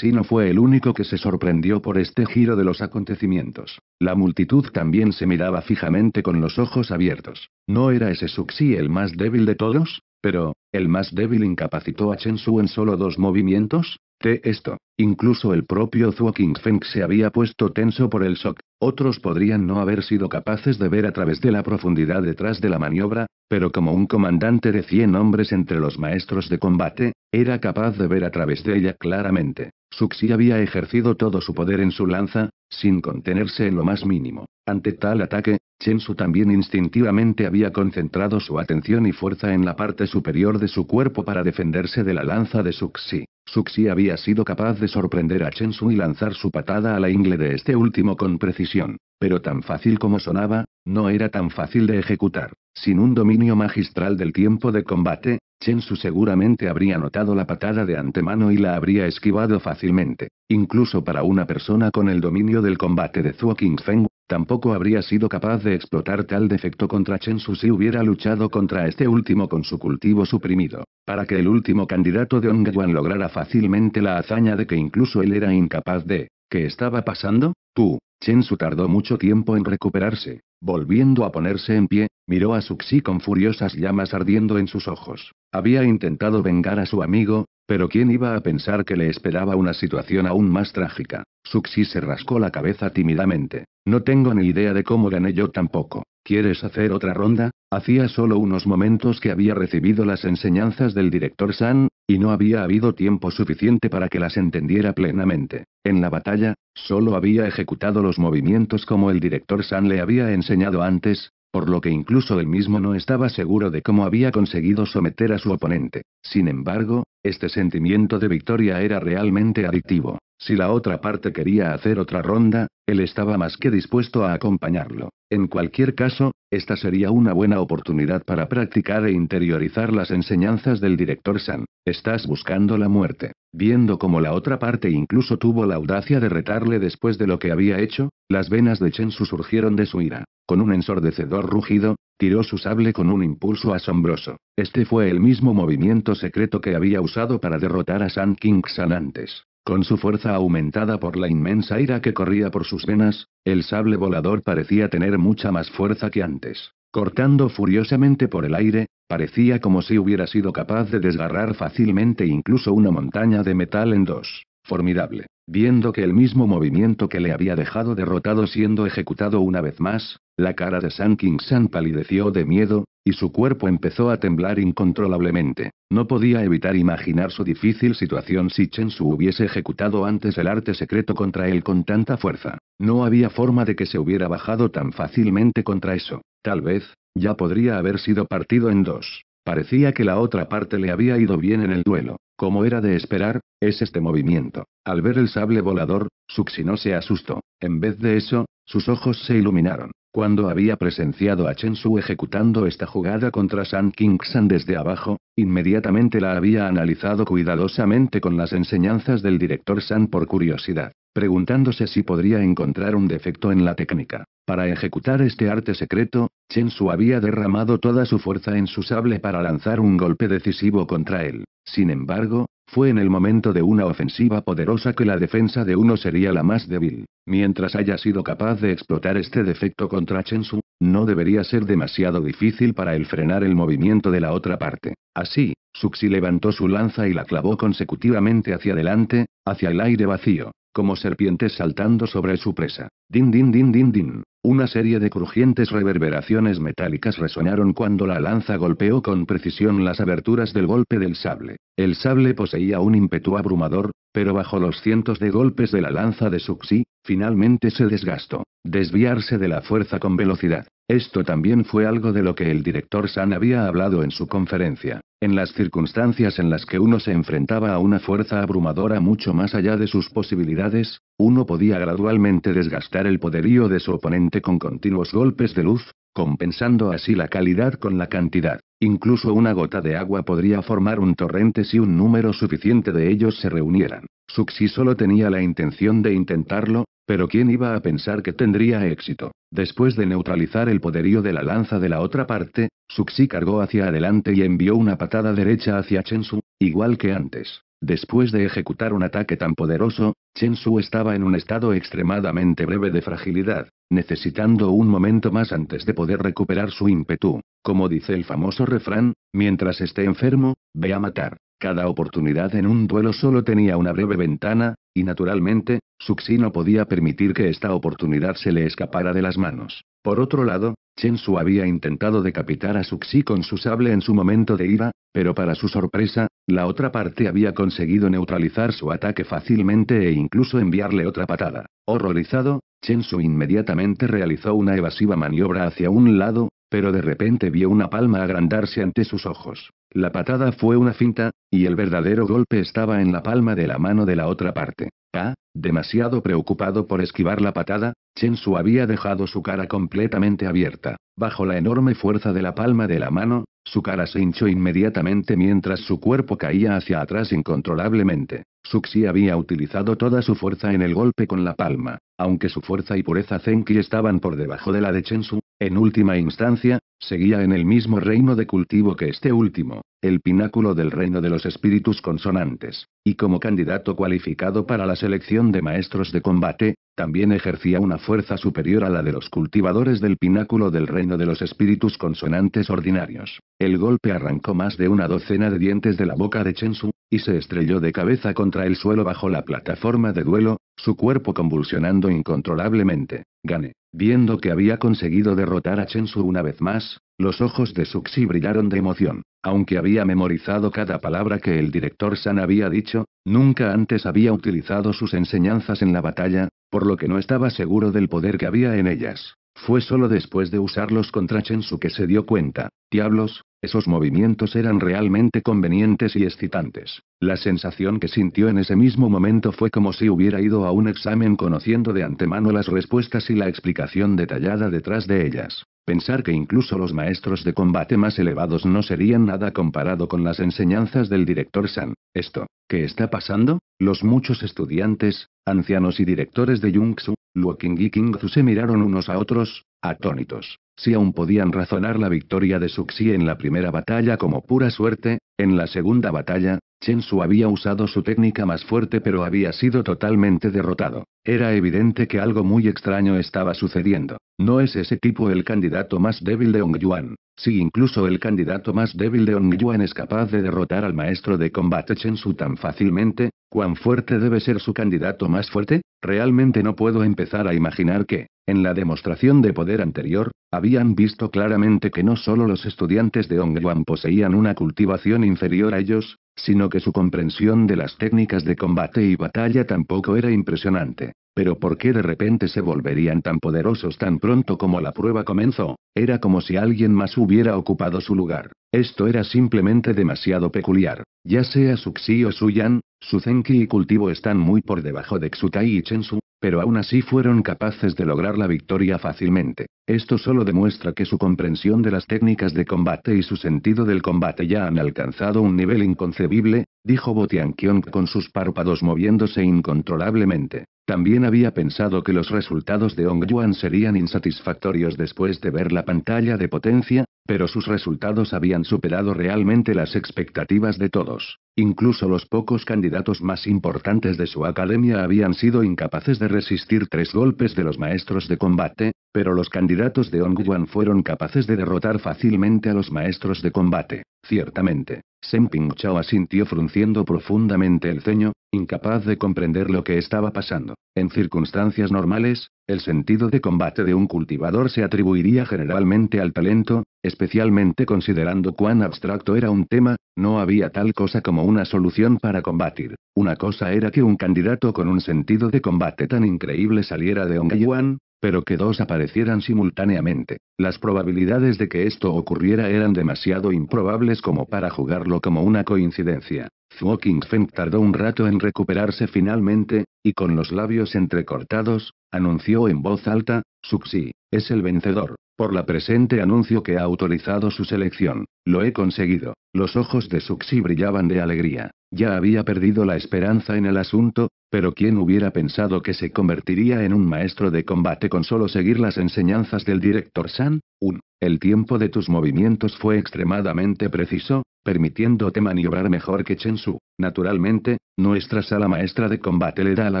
no fue el único que se sorprendió por este giro de los acontecimientos. La multitud también se miraba fijamente con los ojos abiertos. ¿No era ese Suxi el más débil de todos? Pero, el más débil incapacitó a Chen Su en solo dos movimientos. De esto, incluso el propio Zhuo Qingfeng se había puesto tenso por el shock. Otros podrían no haber sido capaces de ver a través de la profundidad detrás de la maniobra, pero como un comandante de 100 hombres entre los maestros de combate, era capaz de ver a través de ella claramente. Suxi había ejercido todo su poder en su lanza, sin contenerse en lo más mínimo. Ante tal ataque, Chensu también instintivamente había concentrado su atención y fuerza en la parte superior de su cuerpo para defenderse de la lanza de Suxi. Suxi había sido capaz de sorprender a Chensu y lanzar su patada a la ingle de este último con precisión, pero tan fácil como sonaba, no era tan fácil de ejecutar. Sin un dominio magistral del tiempo de combate, Su seguramente habría notado la patada de antemano y la habría esquivado fácilmente. Incluso para una persona con el dominio del combate de Zuo Qingfeng, tampoco habría sido capaz de explotar tal defecto contra Su si hubiera luchado contra este último con su cultivo suprimido. Para que el último candidato de Yuan lograra fácilmente la hazaña de que incluso él era incapaz de. ¿Qué estaba pasando? Tú, Chensu tardó mucho tiempo en recuperarse. Volviendo a ponerse en pie, miró a Suxi con furiosas llamas ardiendo en sus ojos. Había intentado vengar a su amigo, pero ¿quién iba a pensar que le esperaba una situación aún más trágica? Suxi se rascó la cabeza tímidamente. No tengo ni idea de cómo gané yo tampoco. ¿Quieres hacer otra ronda? Hacía solo unos momentos que había recibido las enseñanzas del director San, y no había habido tiempo suficiente para que las entendiera plenamente. En la batalla, solo había ejecutado los movimientos como el director San le había enseñado antes, por lo que incluso él mismo no estaba seguro de cómo había conseguido someter a su oponente. Sin embargo, este sentimiento de victoria era realmente adictivo. Si la otra parte quería hacer otra ronda, él estaba más que dispuesto a acompañarlo. En cualquier caso, esta sería una buena oportunidad para practicar e interiorizar las enseñanzas del director San. Estás buscando la muerte. Viendo cómo la otra parte incluso tuvo la audacia de retarle después de lo que había hecho, las venas de Chensu surgieron de su ira. Con un ensordecedor rugido, tiró su sable con un impulso asombroso. Este fue el mismo movimiento secreto que había usado para derrotar a San King San antes. Con su fuerza aumentada por la inmensa ira que corría por sus venas, el sable volador parecía tener mucha más fuerza que antes. Cortando furiosamente por el aire, parecía como si hubiera sido capaz de desgarrar fácilmente incluso una montaña de metal en dos. Formidable. Viendo que el mismo movimiento que le había dejado derrotado siendo ejecutado una vez más, la cara de San King San palideció de miedo, y su cuerpo empezó a temblar incontrolablemente. No podía evitar imaginar su difícil situación si Chen Su hubiese ejecutado antes el arte secreto contra él con tanta fuerza. No había forma de que se hubiera bajado tan fácilmente contra eso. Tal vez, ya podría haber sido partido en dos. Parecía que la otra parte le había ido bien en el duelo. Como era de esperar, es este movimiento. Al ver el sable volador, Suxi no se asustó. En vez de eso, sus ojos se iluminaron. Cuando había presenciado a Chen Su ejecutando esta jugada contra San King-san desde abajo, inmediatamente la había analizado cuidadosamente con las enseñanzas del director San por curiosidad, preguntándose si podría encontrar un defecto en la técnica. Para ejecutar este arte secreto, Chen Su había derramado toda su fuerza en su sable para lanzar un golpe decisivo contra él. Sin embargo, fue en el momento de una ofensiva poderosa que la defensa de uno sería la más débil. Mientras haya sido capaz de explotar este defecto contra Chensu, no debería ser demasiado difícil para él frenar el movimiento de la otra parte. Así, Suxi levantó su lanza y la clavó consecutivamente hacia adelante, hacia el aire vacío, como serpientes saltando sobre su presa. Din din din din din. Una serie de crujientes reverberaciones metálicas resonaron cuando la lanza golpeó con precisión las aberturas del golpe del sable. El sable poseía un ímpetu abrumador, pero bajo los cientos de golpes de la lanza de Suxi, finalmente se desgastó. Desviarse de la fuerza con velocidad. Esto también fue algo de lo que el director San había hablado en su conferencia. En las circunstancias en las que uno se enfrentaba a una fuerza abrumadora mucho más allá de sus posibilidades, uno podía gradualmente desgastar el poderío de su oponente con continuos golpes de luz, compensando así la calidad con la cantidad. Incluso una gota de agua podría formar un torrente si un número suficiente de ellos se reunieran. Suxi solo tenía la intención de intentarlo, pero ¿quién iba a pensar que tendría éxito? Después de neutralizar el poderío de la lanza de la otra parte, Suxi cargó hacia adelante y envió una patada derecha hacia Chensu, igual que antes. Después de ejecutar un ataque tan poderoso, Chensu estaba en un estado extremadamente breve de fragilidad, necesitando un momento más antes de poder recuperar su ímpetu. Como dice el famoso refrán, mientras esté enfermo, ve a matar. Cada oportunidad en un duelo solo tenía una breve ventana, y naturalmente, Suxi no podía permitir que esta oportunidad se le escapara de las manos. Por otro lado, su había intentado decapitar a Suxi con su sable en su momento de ira, pero para su sorpresa, la otra parte había conseguido neutralizar su ataque fácilmente e incluso enviarle otra patada. Horrorizado, Chensu inmediatamente realizó una evasiva maniobra hacia un lado, pero de repente vio una palma agrandarse ante sus ojos. La patada fue una finta, y el verdadero golpe estaba en la palma de la mano de la otra parte. Ah, demasiado preocupado por esquivar la patada, Su había dejado su cara completamente abierta. Bajo la enorme fuerza de la palma de la mano, su cara se hinchó inmediatamente mientras su cuerpo caía hacia atrás incontrolablemente. Suxi había utilizado toda su fuerza en el golpe con la palma. Aunque su fuerza y pureza Zenki estaban por debajo de la de Chensu, en última instancia, seguía en el mismo reino de cultivo que este último, el pináculo del reino de los espíritus consonantes, y como candidato cualificado para la selección de maestros de combate, también ejercía una fuerza superior a la de los cultivadores del pináculo del reino de los espíritus consonantes ordinarios. El golpe arrancó más de una docena de dientes de la boca de Chensu, y se estrelló de cabeza contra el suelo bajo la plataforma de duelo, su cuerpo convulsionando incontrolablemente. Gane. Viendo que había conseguido derrotar a Chensu una vez más, los ojos de Suxi brillaron de emoción. Aunque había memorizado cada palabra que el director San había dicho, nunca antes había utilizado sus enseñanzas en la batalla, por lo que no estaba seguro del poder que había en ellas. Fue solo después de usarlos contra Chensu que se dio cuenta. Diablos, esos movimientos eran realmente convenientes y excitantes. La sensación que sintió en ese mismo momento fue como si hubiera ido a un examen conociendo de antemano las respuestas y la explicación detallada detrás de ellas. Pensar que incluso los maestros de combate más elevados no serían nada comparado con las enseñanzas del director San. Esto, ¿qué está pasando? Los muchos estudiantes, ancianos y directores de Jungsu, Luoking y Kingzu se miraron unos a otros, atónitos. Si aún podían razonar la victoria de Suxi en la primera batalla como pura suerte, en la segunda batalla, Chen había usado su técnica más fuerte pero había sido totalmente derrotado. Era evidente que algo muy extraño estaba sucediendo. No es ese tipo el candidato más débil de Ong Yuan. Si incluso el candidato más débil de Ong Yuan es capaz de derrotar al maestro de combate Chen Su tan fácilmente, ¿cuán fuerte debe ser su candidato más fuerte? Realmente no puedo empezar a imaginar que, en la demostración de poder anterior, habían visto claramente que no solo los estudiantes de Ong Yuan poseían una cultivación inferior a ellos, sino que su comprensión de las técnicas de combate y batalla tampoco era impresionante. Pero ¿por qué de repente se volverían tan poderosos tan pronto como la prueba comenzó? Era como si alguien más hubiera ocupado su lugar. Esto era simplemente demasiado peculiar. Ya sea Suxi o su su Suzenki y Cultivo están muy por debajo de Xutai y Chensu, pero aún así fueron capaces de lograr la victoria fácilmente. Esto solo demuestra que su comprensión de las técnicas de combate y su sentido del combate ya han alcanzado un nivel inconcebible, dijo Botianqiong con sus párpados moviéndose incontrolablemente. También había pensado que los resultados de Ong Yuan serían insatisfactorios después de ver la pantalla de potencia, pero sus resultados habían superado realmente las expectativas de todos. Incluso los pocos candidatos más importantes de su academia habían sido incapaces de resistir tres golpes de los maestros de combate, pero los candidatos de Ong Yuan fueron capaces de derrotar fácilmente a los maestros de combate. Ciertamente, Sen Ping Chao asintió frunciendo profundamente el ceño, incapaz de comprender lo que estaba pasando. En circunstancias normales, el sentido de combate de un cultivador se atribuiría generalmente al talento, especialmente considerando cuán abstracto era un tema, no había tal cosa como una solución para combatir. Una cosa era que un candidato con un sentido de combate tan increíble saliera de Hongyuan, pero que dos aparecieran simultáneamente. Las probabilidades de que esto ocurriera eran demasiado improbables como para jugarlo como una coincidencia. Zhuo Feng tardó un rato en recuperarse finalmente, y con los labios entrecortados, anunció en voz alta, Suxi, es el vencedor. Por la presente anuncio que ha autorizado su selección, lo he conseguido. Los ojos de Suxi brillaban de alegría. Ya había perdido la esperanza en el asunto, pero ¿quién hubiera pensado que se convertiría en un maestro de combate con solo seguir las enseñanzas del director San? Un, el tiempo de tus movimientos fue extremadamente preciso, permitiéndote maniobrar mejor que Chen su Naturalmente, nuestra sala maestra de combate le da la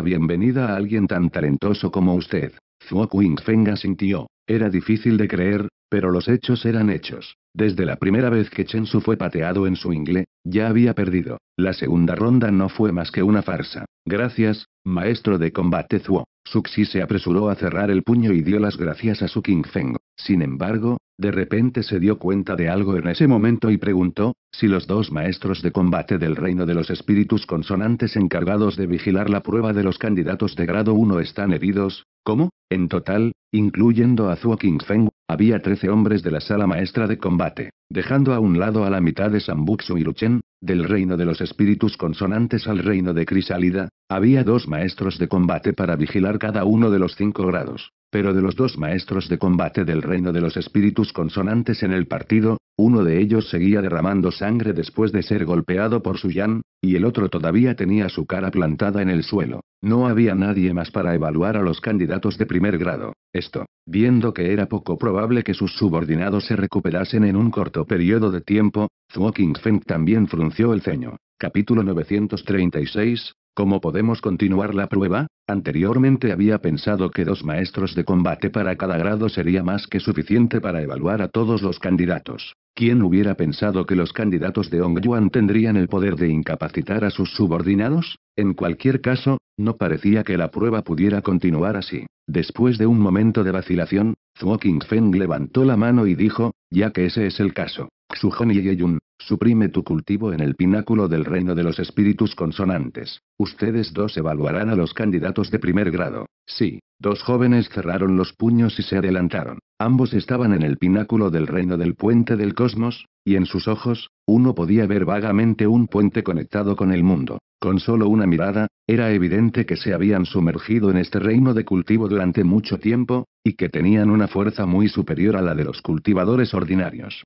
bienvenida a alguien tan talentoso como usted. Zhuo Qingfeng sintió. Era difícil de creer, pero los hechos eran hechos. Desde la primera vez que Chensu fue pateado en su ingle, ya había perdido. La segunda ronda no fue más que una farsa. Gracias, maestro de combate Zuo. Suxi se apresuró a cerrar el puño y dio las gracias a su King Feng. Sin embargo, de repente se dio cuenta de algo en ese momento y preguntó, si los dos maestros de combate del reino de los espíritus consonantes encargados de vigilar la prueba de los candidatos de grado 1 están heridos, ¿cómo? En total, incluyendo a Zuo King Feng, había trece hombres de la sala maestra de combate, dejando a un lado a la mitad de Sambuksu y Luchen, del reino de los espíritus consonantes al reino de Crisálida, había dos maestros de combate para vigilar cada uno de los cinco grados, pero de los dos maestros de combate del reino de los espíritus consonantes en el partido, uno de ellos seguía derramando sangre después de ser golpeado por su yan, y el otro todavía tenía su cara plantada en el suelo. No había nadie más para evaluar a los candidatos de primer grado. Esto, viendo que era poco probable que sus subordinados se recuperasen en un corto periodo de tiempo, Zhuo Qingfeng también frunció el ceño. Capítulo 936. ¿Cómo podemos continuar la prueba? Anteriormente había pensado que dos maestros de combate para cada grado sería más que suficiente para evaluar a todos los candidatos. ¿Quién hubiera pensado que los candidatos de Ong Yuan tendrían el poder de incapacitar a sus subordinados? En cualquier caso, no parecía que la prueba pudiera continuar así. Después de un momento de vacilación, Zhuo Qingfeng levantó la mano y dijo, ya que ese es el caso, y Suprime tu cultivo en el pináculo del reino de los espíritus consonantes. Ustedes dos evaluarán a los candidatos de primer grado. Sí, dos jóvenes cerraron los puños y se adelantaron. Ambos estaban en el pináculo del reino del puente del cosmos, y en sus ojos, uno podía ver vagamente un puente conectado con el mundo. Con solo una mirada, era evidente que se habían sumergido en este reino de cultivo durante mucho tiempo, y que tenían una fuerza muy superior a la de los cultivadores ordinarios.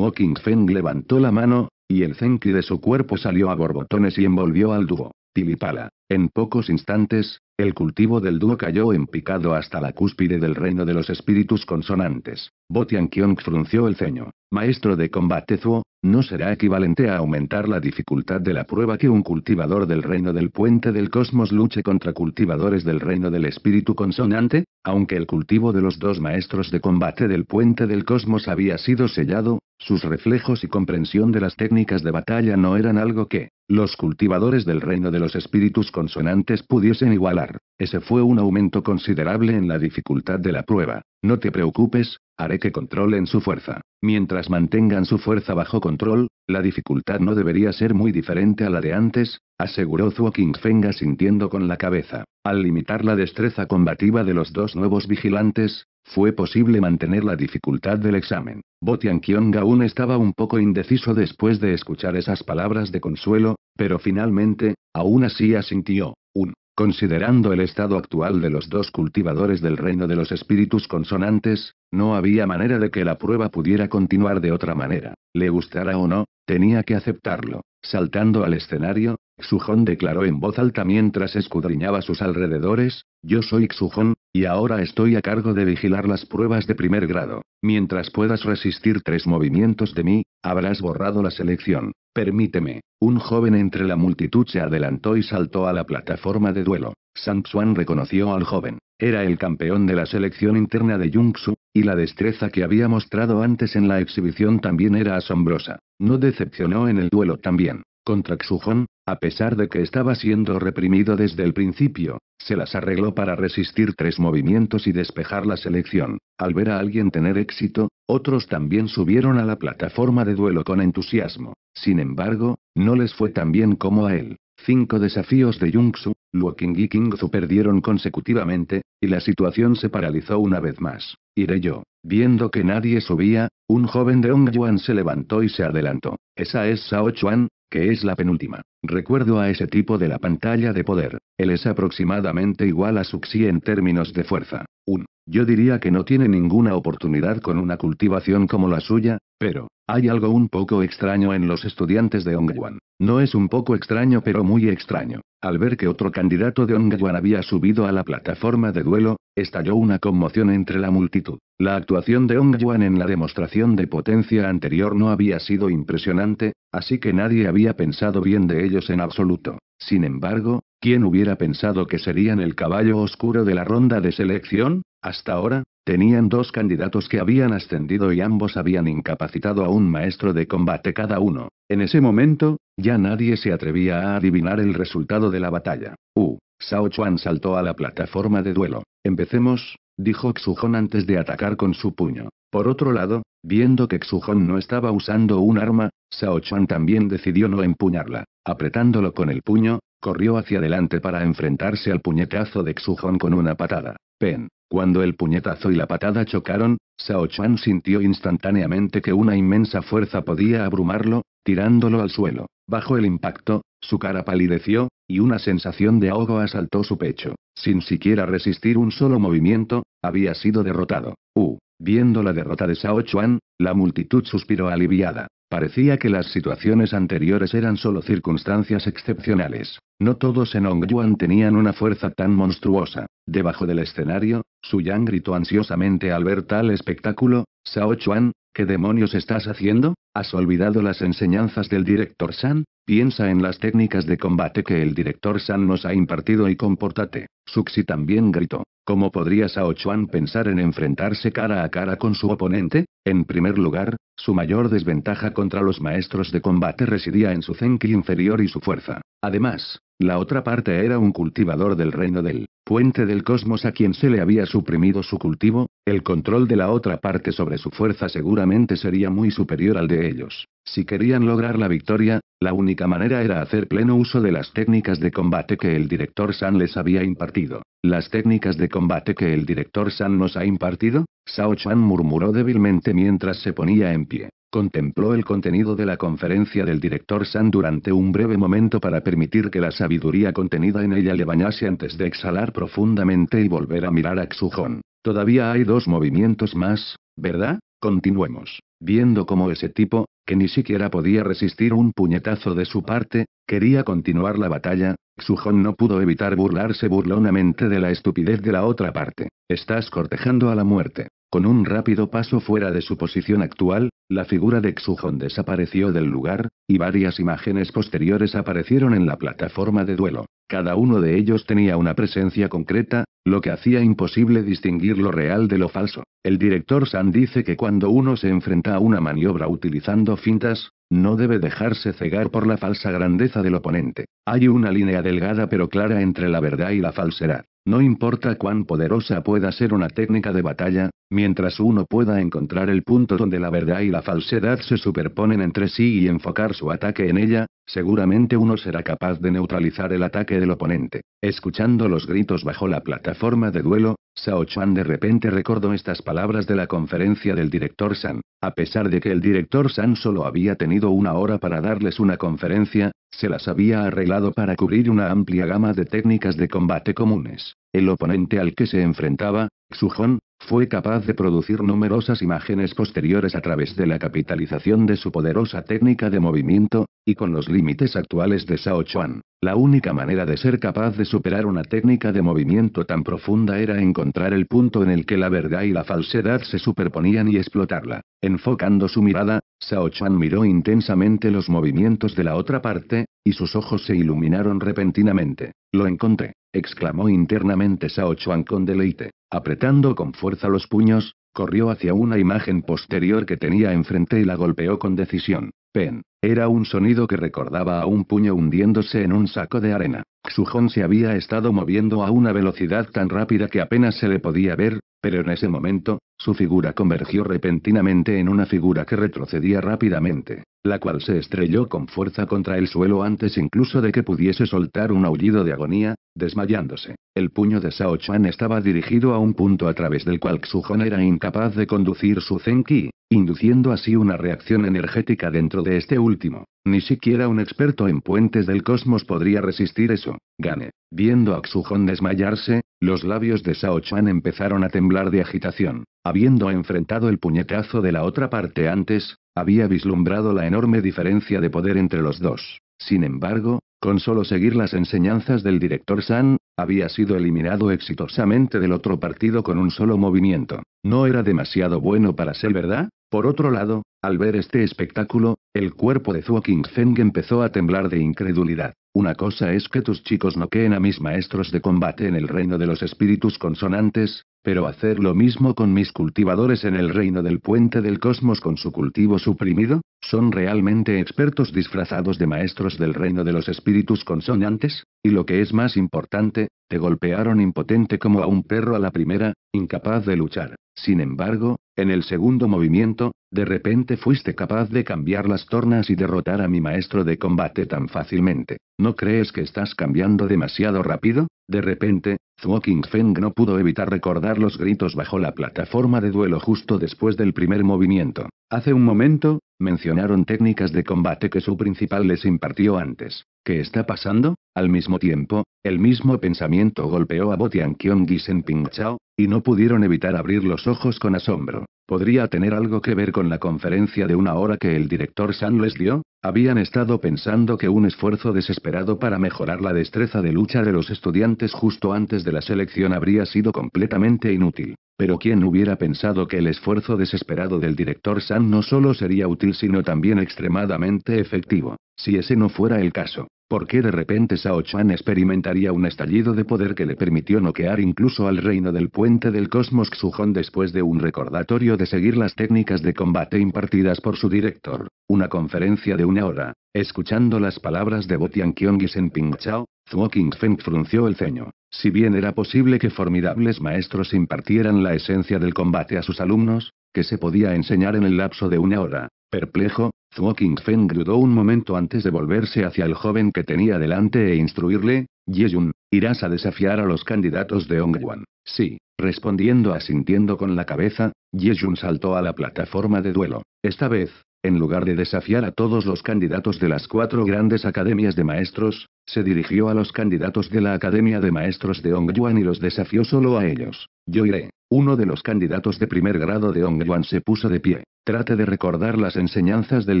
qing Feng levantó la mano, y el zenki de su cuerpo salió a borbotones y envolvió al dúo. Tilipala. En pocos instantes, el cultivo del dúo cayó en picado hasta la cúspide del reino de los espíritus consonantes. Botian Kyong frunció el ceño. Maestro de combate Zuo, ¿no será equivalente a aumentar la dificultad de la prueba que un cultivador del reino del puente del cosmos luche contra cultivadores del reino del espíritu consonante? Aunque el cultivo de los dos maestros de combate del puente del cosmos había sido sellado, sus reflejos y comprensión de las técnicas de batalla no eran algo que los cultivadores del reino de los espíritus consonantes consonantes pudiesen igualar. Ese fue un aumento considerable en la dificultad de la prueba. No te preocupes, haré que controlen su fuerza. Mientras mantengan su fuerza bajo control, la dificultad no debería ser muy diferente a la de antes, aseguró Zuo Fenga sintiendo con la cabeza. Al limitar la destreza combativa de los dos nuevos vigilantes, fue posible mantener la dificultad del examen. Botian Kyong aún estaba un poco indeciso después de escuchar esas palabras de consuelo, pero finalmente, aún así asintió. Un. Considerando el estado actual de los dos cultivadores del reino de los espíritus consonantes, no había manera de que la prueba pudiera continuar de otra manera. Le gustara o no, tenía que aceptarlo. Saltando al escenario, Xujon declaró en voz alta mientras escudriñaba sus alrededores, Yo soy Xujon, y ahora estoy a cargo de vigilar las pruebas de primer grado. Mientras puedas resistir tres movimientos de mí, habrás borrado la selección. Permíteme. Un joven entre la multitud se adelantó y saltó a la plataforma de duelo. Sanxuan reconoció al joven. Era el campeón de la selección interna de Su. y la destreza que había mostrado antes en la exhibición también era asombrosa. No decepcionó en el duelo también. Contra Xuhong, a pesar de que estaba siendo reprimido desde el principio, se las arregló para resistir tres movimientos y despejar la selección. Al ver a alguien tener éxito, otros también subieron a la plataforma de duelo con entusiasmo. Sin embargo, no les fue tan bien como a él. Cinco desafíos de Jungsu, Luoking y Kingzu perdieron consecutivamente, y la situación se paralizó una vez más. Iré yo. Viendo que nadie subía, un joven de Yuan se levantó y se adelantó. Esa es Sao Chuan, que es la penúltima. Recuerdo a ese tipo de la pantalla de poder. Él es aproximadamente igual a Suxi en términos de fuerza. Un. Yo diría que no tiene ninguna oportunidad con una cultivación como la suya, pero, hay algo un poco extraño en los estudiantes de Yuan. No es un poco extraño pero muy extraño. Al ver que otro candidato de Yuan había subido a la plataforma de duelo, estalló una conmoción entre la multitud. La actuación de Yuan en la demostración de potencia anterior no había sido impresionante, así que nadie había pensado bien de ella en absoluto. Sin embargo, ¿quién hubiera pensado que serían el caballo oscuro de la ronda de selección? Hasta ahora, tenían dos candidatos que habían ascendido y ambos habían incapacitado a un maestro de combate cada uno. En ese momento, ya nadie se atrevía a adivinar el resultado de la batalla. Uh, Sao Chuan saltó a la plataforma de duelo. Empecemos, dijo Xujon antes de atacar con su puño. Por otro lado, viendo que Xujon no estaba usando un arma, Sao Chuan también decidió no empuñarla. Apretándolo con el puño, corrió hacia adelante para enfrentarse al puñetazo de Hong con una patada. Pen. Cuando el puñetazo y la patada chocaron, Sao Chuan sintió instantáneamente que una inmensa fuerza podía abrumarlo, tirándolo al suelo. Bajo el impacto, su cara palideció, y una sensación de ahogo asaltó su pecho. Sin siquiera resistir un solo movimiento, había sido derrotado. ¡Uh! Viendo la derrota de Sao Chuan, la multitud suspiró aliviada. Parecía que las situaciones anteriores eran solo circunstancias excepcionales. No todos en Yuan tenían una fuerza tan monstruosa. Debajo del escenario, Su Yang gritó ansiosamente al ver tal espectáculo, Sao Chuan, ¿Qué demonios estás haciendo? ¿Has olvidado las enseñanzas del director San? Piensa en las técnicas de combate que el director San nos ha impartido y compórtate. Suxi también gritó. ¿Cómo podría Sao Chuan pensar en enfrentarse cara a cara con su oponente? En primer lugar, su mayor desventaja contra los maestros de combate residía en su Zenki inferior y su fuerza. Además, la otra parte era un cultivador del reino del puente del cosmos a quien se le había suprimido su cultivo, el control de la otra parte sobre su fuerza seguramente sería muy superior al de ellos. Si querían lograr la victoria, la única manera era hacer pleno uso de las técnicas de combate que el director San les había impartido. ¿Las técnicas de combate que el director San nos ha impartido? Sao Chan murmuró débilmente mientras se ponía en pie. Contempló el contenido de la conferencia del director San durante un breve momento para permitir que la sabiduría contenida en ella le bañase antes de exhalar profundamente y volver a mirar a Xujón. Todavía hay dos movimientos más, ¿verdad? Continuemos. Viendo cómo ese tipo, que ni siquiera podía resistir un puñetazo de su parte, quería continuar la batalla, Xujón no pudo evitar burlarse burlonamente de la estupidez de la otra parte. Estás cortejando a la muerte. Con un rápido paso fuera de su posición actual, la figura de Xujón desapareció del lugar, y varias imágenes posteriores aparecieron en la plataforma de duelo. Cada uno de ellos tenía una presencia concreta, lo que hacía imposible distinguir lo real de lo falso. El director San dice que cuando uno se enfrenta a una maniobra utilizando fintas, no debe dejarse cegar por la falsa grandeza del oponente. Hay una línea delgada pero clara entre la verdad y la falsedad. No importa cuán poderosa pueda ser una técnica de batalla, mientras uno pueda encontrar el punto donde la verdad y la falsedad se superponen entre sí y enfocar su ataque en ella, seguramente uno será capaz de neutralizar el ataque del oponente. Escuchando los gritos bajo la plataforma de duelo, Sao Chuan de repente recordó estas palabras de la conferencia del director San. A pesar de que el director San solo había tenido una hora para darles una conferencia, se las había arreglado para cubrir una amplia gama de técnicas de combate comunes. El oponente al que se enfrentaba, Xujon, fue capaz de producir numerosas imágenes posteriores a través de la capitalización de su poderosa técnica de movimiento, y con los límites actuales de Sao Chuan, la única manera de ser capaz de superar una técnica de movimiento tan profunda era encontrar el punto en el que la verdad y la falsedad se superponían y explotarla. Enfocando su mirada, Sao Chuan miró intensamente los movimientos de la otra parte, y sus ojos se iluminaron repentinamente. Lo encontré, exclamó internamente Sao Chuan con deleite. Apretando con fuerza los puños, corrió hacia una imagen posterior que tenía enfrente y la golpeó con decisión. Pen. Era un sonido que recordaba a un puño hundiéndose en un saco de arena. Hong se había estado moviendo a una velocidad tan rápida que apenas se le podía ver, pero en ese momento, su figura convergió repentinamente en una figura que retrocedía rápidamente, la cual se estrelló con fuerza contra el suelo antes incluso de que pudiese soltar un aullido de agonía, desmayándose. El puño de Shao Chuan estaba dirigido a un punto a través del cual Hong era incapaz de conducir su Zenki, induciendo así una reacción energética dentro de este último último. Ni siquiera un experto en puentes del cosmos podría resistir eso. Gane. Viendo a Xujon desmayarse, los labios de Sao Chuan empezaron a temblar de agitación. Habiendo enfrentado el puñetazo de la otra parte antes, había vislumbrado la enorme diferencia de poder entre los dos. Sin embargo, con solo seguir las enseñanzas del director San, había sido eliminado exitosamente del otro partido con un solo movimiento. No era demasiado bueno para ser verdad, por otro lado, al ver este espectáculo, el cuerpo de Zhuo Qingfeng empezó a temblar de incredulidad. Una cosa es que tus chicos no queden a mis maestros de combate en el reino de los espíritus consonantes, pero hacer lo mismo con mis cultivadores en el reino del puente del cosmos con su cultivo suprimido, ¿son realmente expertos disfrazados de maestros del reino de los espíritus consonantes? Y lo que es más importante, te golpearon impotente como a un perro a la primera, incapaz de luchar. Sin embargo, en el segundo movimiento, de repente fuiste capaz de cambiar las tornas y derrotar a mi maestro de combate tan fácilmente. ¿No crees que estás cambiando demasiado rápido? De repente, Zhuo Feng no pudo evitar recordar los gritos bajo la plataforma de duelo justo después del primer movimiento. Hace un momento, mencionaron técnicas de combate que su principal les impartió antes. ¿Qué está pasando? Al mismo tiempo, el mismo pensamiento golpeó a Botian Tianqiong y Sen Chao, y no pudieron evitar abrir los ojos con asombro. ¿Podría tener algo que ver con la conferencia de una hora que el director San les dio? Habían estado pensando que un esfuerzo desesperado para mejorar la destreza de lucha de los estudiantes justo antes de la selección habría sido completamente inútil. Pero quién hubiera pensado que el esfuerzo desesperado del director San no solo sería útil sino también extremadamente efectivo. Si ese no fuera el caso, ¿por qué de repente Sao Chan experimentaría un estallido de poder que le permitió noquear incluso al reino del puente del cosmos Xujon después de un recordatorio de seguir las técnicas de combate impartidas por su director? Una conferencia de una hora, escuchando las palabras de Botian Kyong y Senping Chao, Walking Feng frunció el ceño. Si bien era posible que formidables maestros impartieran la esencia del combate a sus alumnos, que se podía enseñar en el lapso de una hora. Perplejo, Zhuo Feng dudó un momento antes de volverse hacia el joven que tenía delante e instruirle, "Yejun, irás a desafiar a los candidatos de Hongguan. Sí, respondiendo asintiendo con la cabeza, Yejun saltó a la plataforma de duelo. Esta vez, en lugar de desafiar a todos los candidatos de las cuatro grandes academias de maestros, se dirigió a los candidatos de la Academia de Maestros de Ongyuan y los desafió solo a ellos. Yo iré. Uno de los candidatos de primer grado de Ong se puso de pie. Trate de recordar las enseñanzas del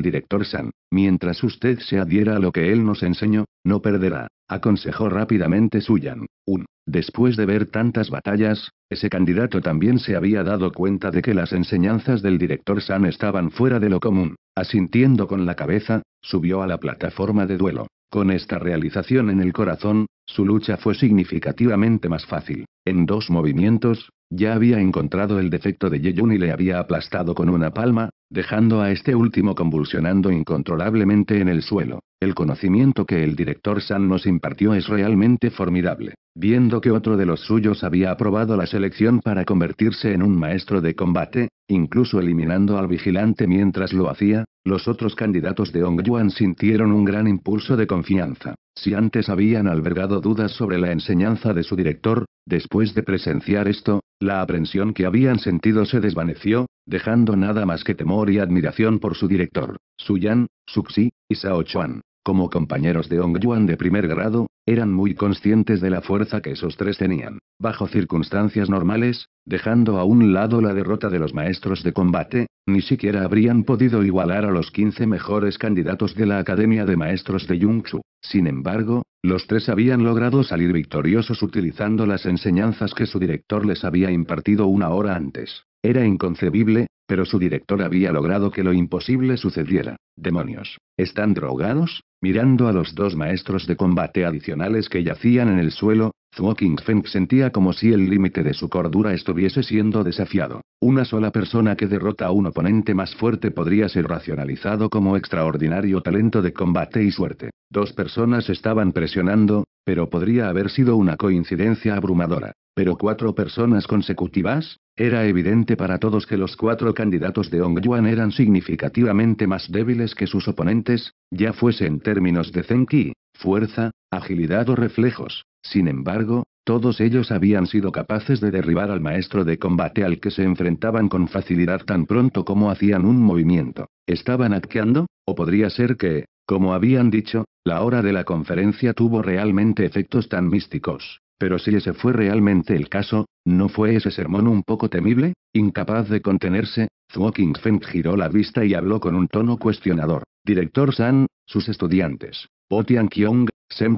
director San. Mientras usted se adhiera a lo que él nos enseñó, no perderá, aconsejó rápidamente Suyan. Un. Después de ver tantas batallas, ese candidato también se había dado cuenta de que las enseñanzas del director San estaban fuera de lo común. Asintiendo con la cabeza, subió a la plataforma de duelo. Con esta realización en el corazón, su lucha fue significativamente más fácil. En dos movimientos, ya había encontrado el defecto de Yeyun y le había aplastado con una palma, dejando a este último convulsionando incontrolablemente en el suelo. El conocimiento que el director San nos impartió es realmente formidable. Viendo que otro de los suyos había aprobado la selección para convertirse en un maestro de combate, incluso eliminando al vigilante mientras lo hacía, los otros candidatos de Hong Yuan sintieron un gran impulso de confianza. Si antes habían albergado dudas sobre la enseñanza de su director, después de presenciar esto, la aprensión que habían sentido se desvaneció, dejando nada más que temor y admiración por su director, Su Yan, Xi, y Sao Chuan. Como compañeros de Ong Yuan de primer grado, eran muy conscientes de la fuerza que esos tres tenían, bajo circunstancias normales, dejando a un lado la derrota de los maestros de combate, ni siquiera habrían podido igualar a los 15 mejores candidatos de la Academia de Maestros de Yungchu. Sin embargo, los tres habían logrado salir victoriosos utilizando las enseñanzas que su director les había impartido una hora antes. Era inconcebible, pero su director había logrado que lo imposible sucediera. Demonios. ¿Están drogados? Mirando a los dos maestros de combate adicionales que yacían en el suelo, Zhuo Feng sentía como si el límite de su cordura estuviese siendo desafiado. Una sola persona que derrota a un oponente más fuerte podría ser racionalizado como extraordinario talento de combate y suerte. Dos personas estaban presionando, pero podría haber sido una coincidencia abrumadora. Pero cuatro personas consecutivas, era evidente para todos que los cuatro candidatos de Hong Yuan eran significativamente más débiles que sus oponentes, ya fuese en términos de Zenki, fuerza, agilidad o reflejos. Sin embargo, todos ellos habían sido capaces de derribar al maestro de combate al que se enfrentaban con facilidad tan pronto como hacían un movimiento. ¿Estaban acteando? ¿O podría ser que, como habían dicho, la hora de la conferencia tuvo realmente efectos tan místicos? Pero si ese fue realmente el caso, ¿no fue ese sermón un poco temible? Incapaz de contenerse, Zhuo Feng giró la vista y habló con un tono cuestionador. Director San, sus estudiantes, Potian Kyong.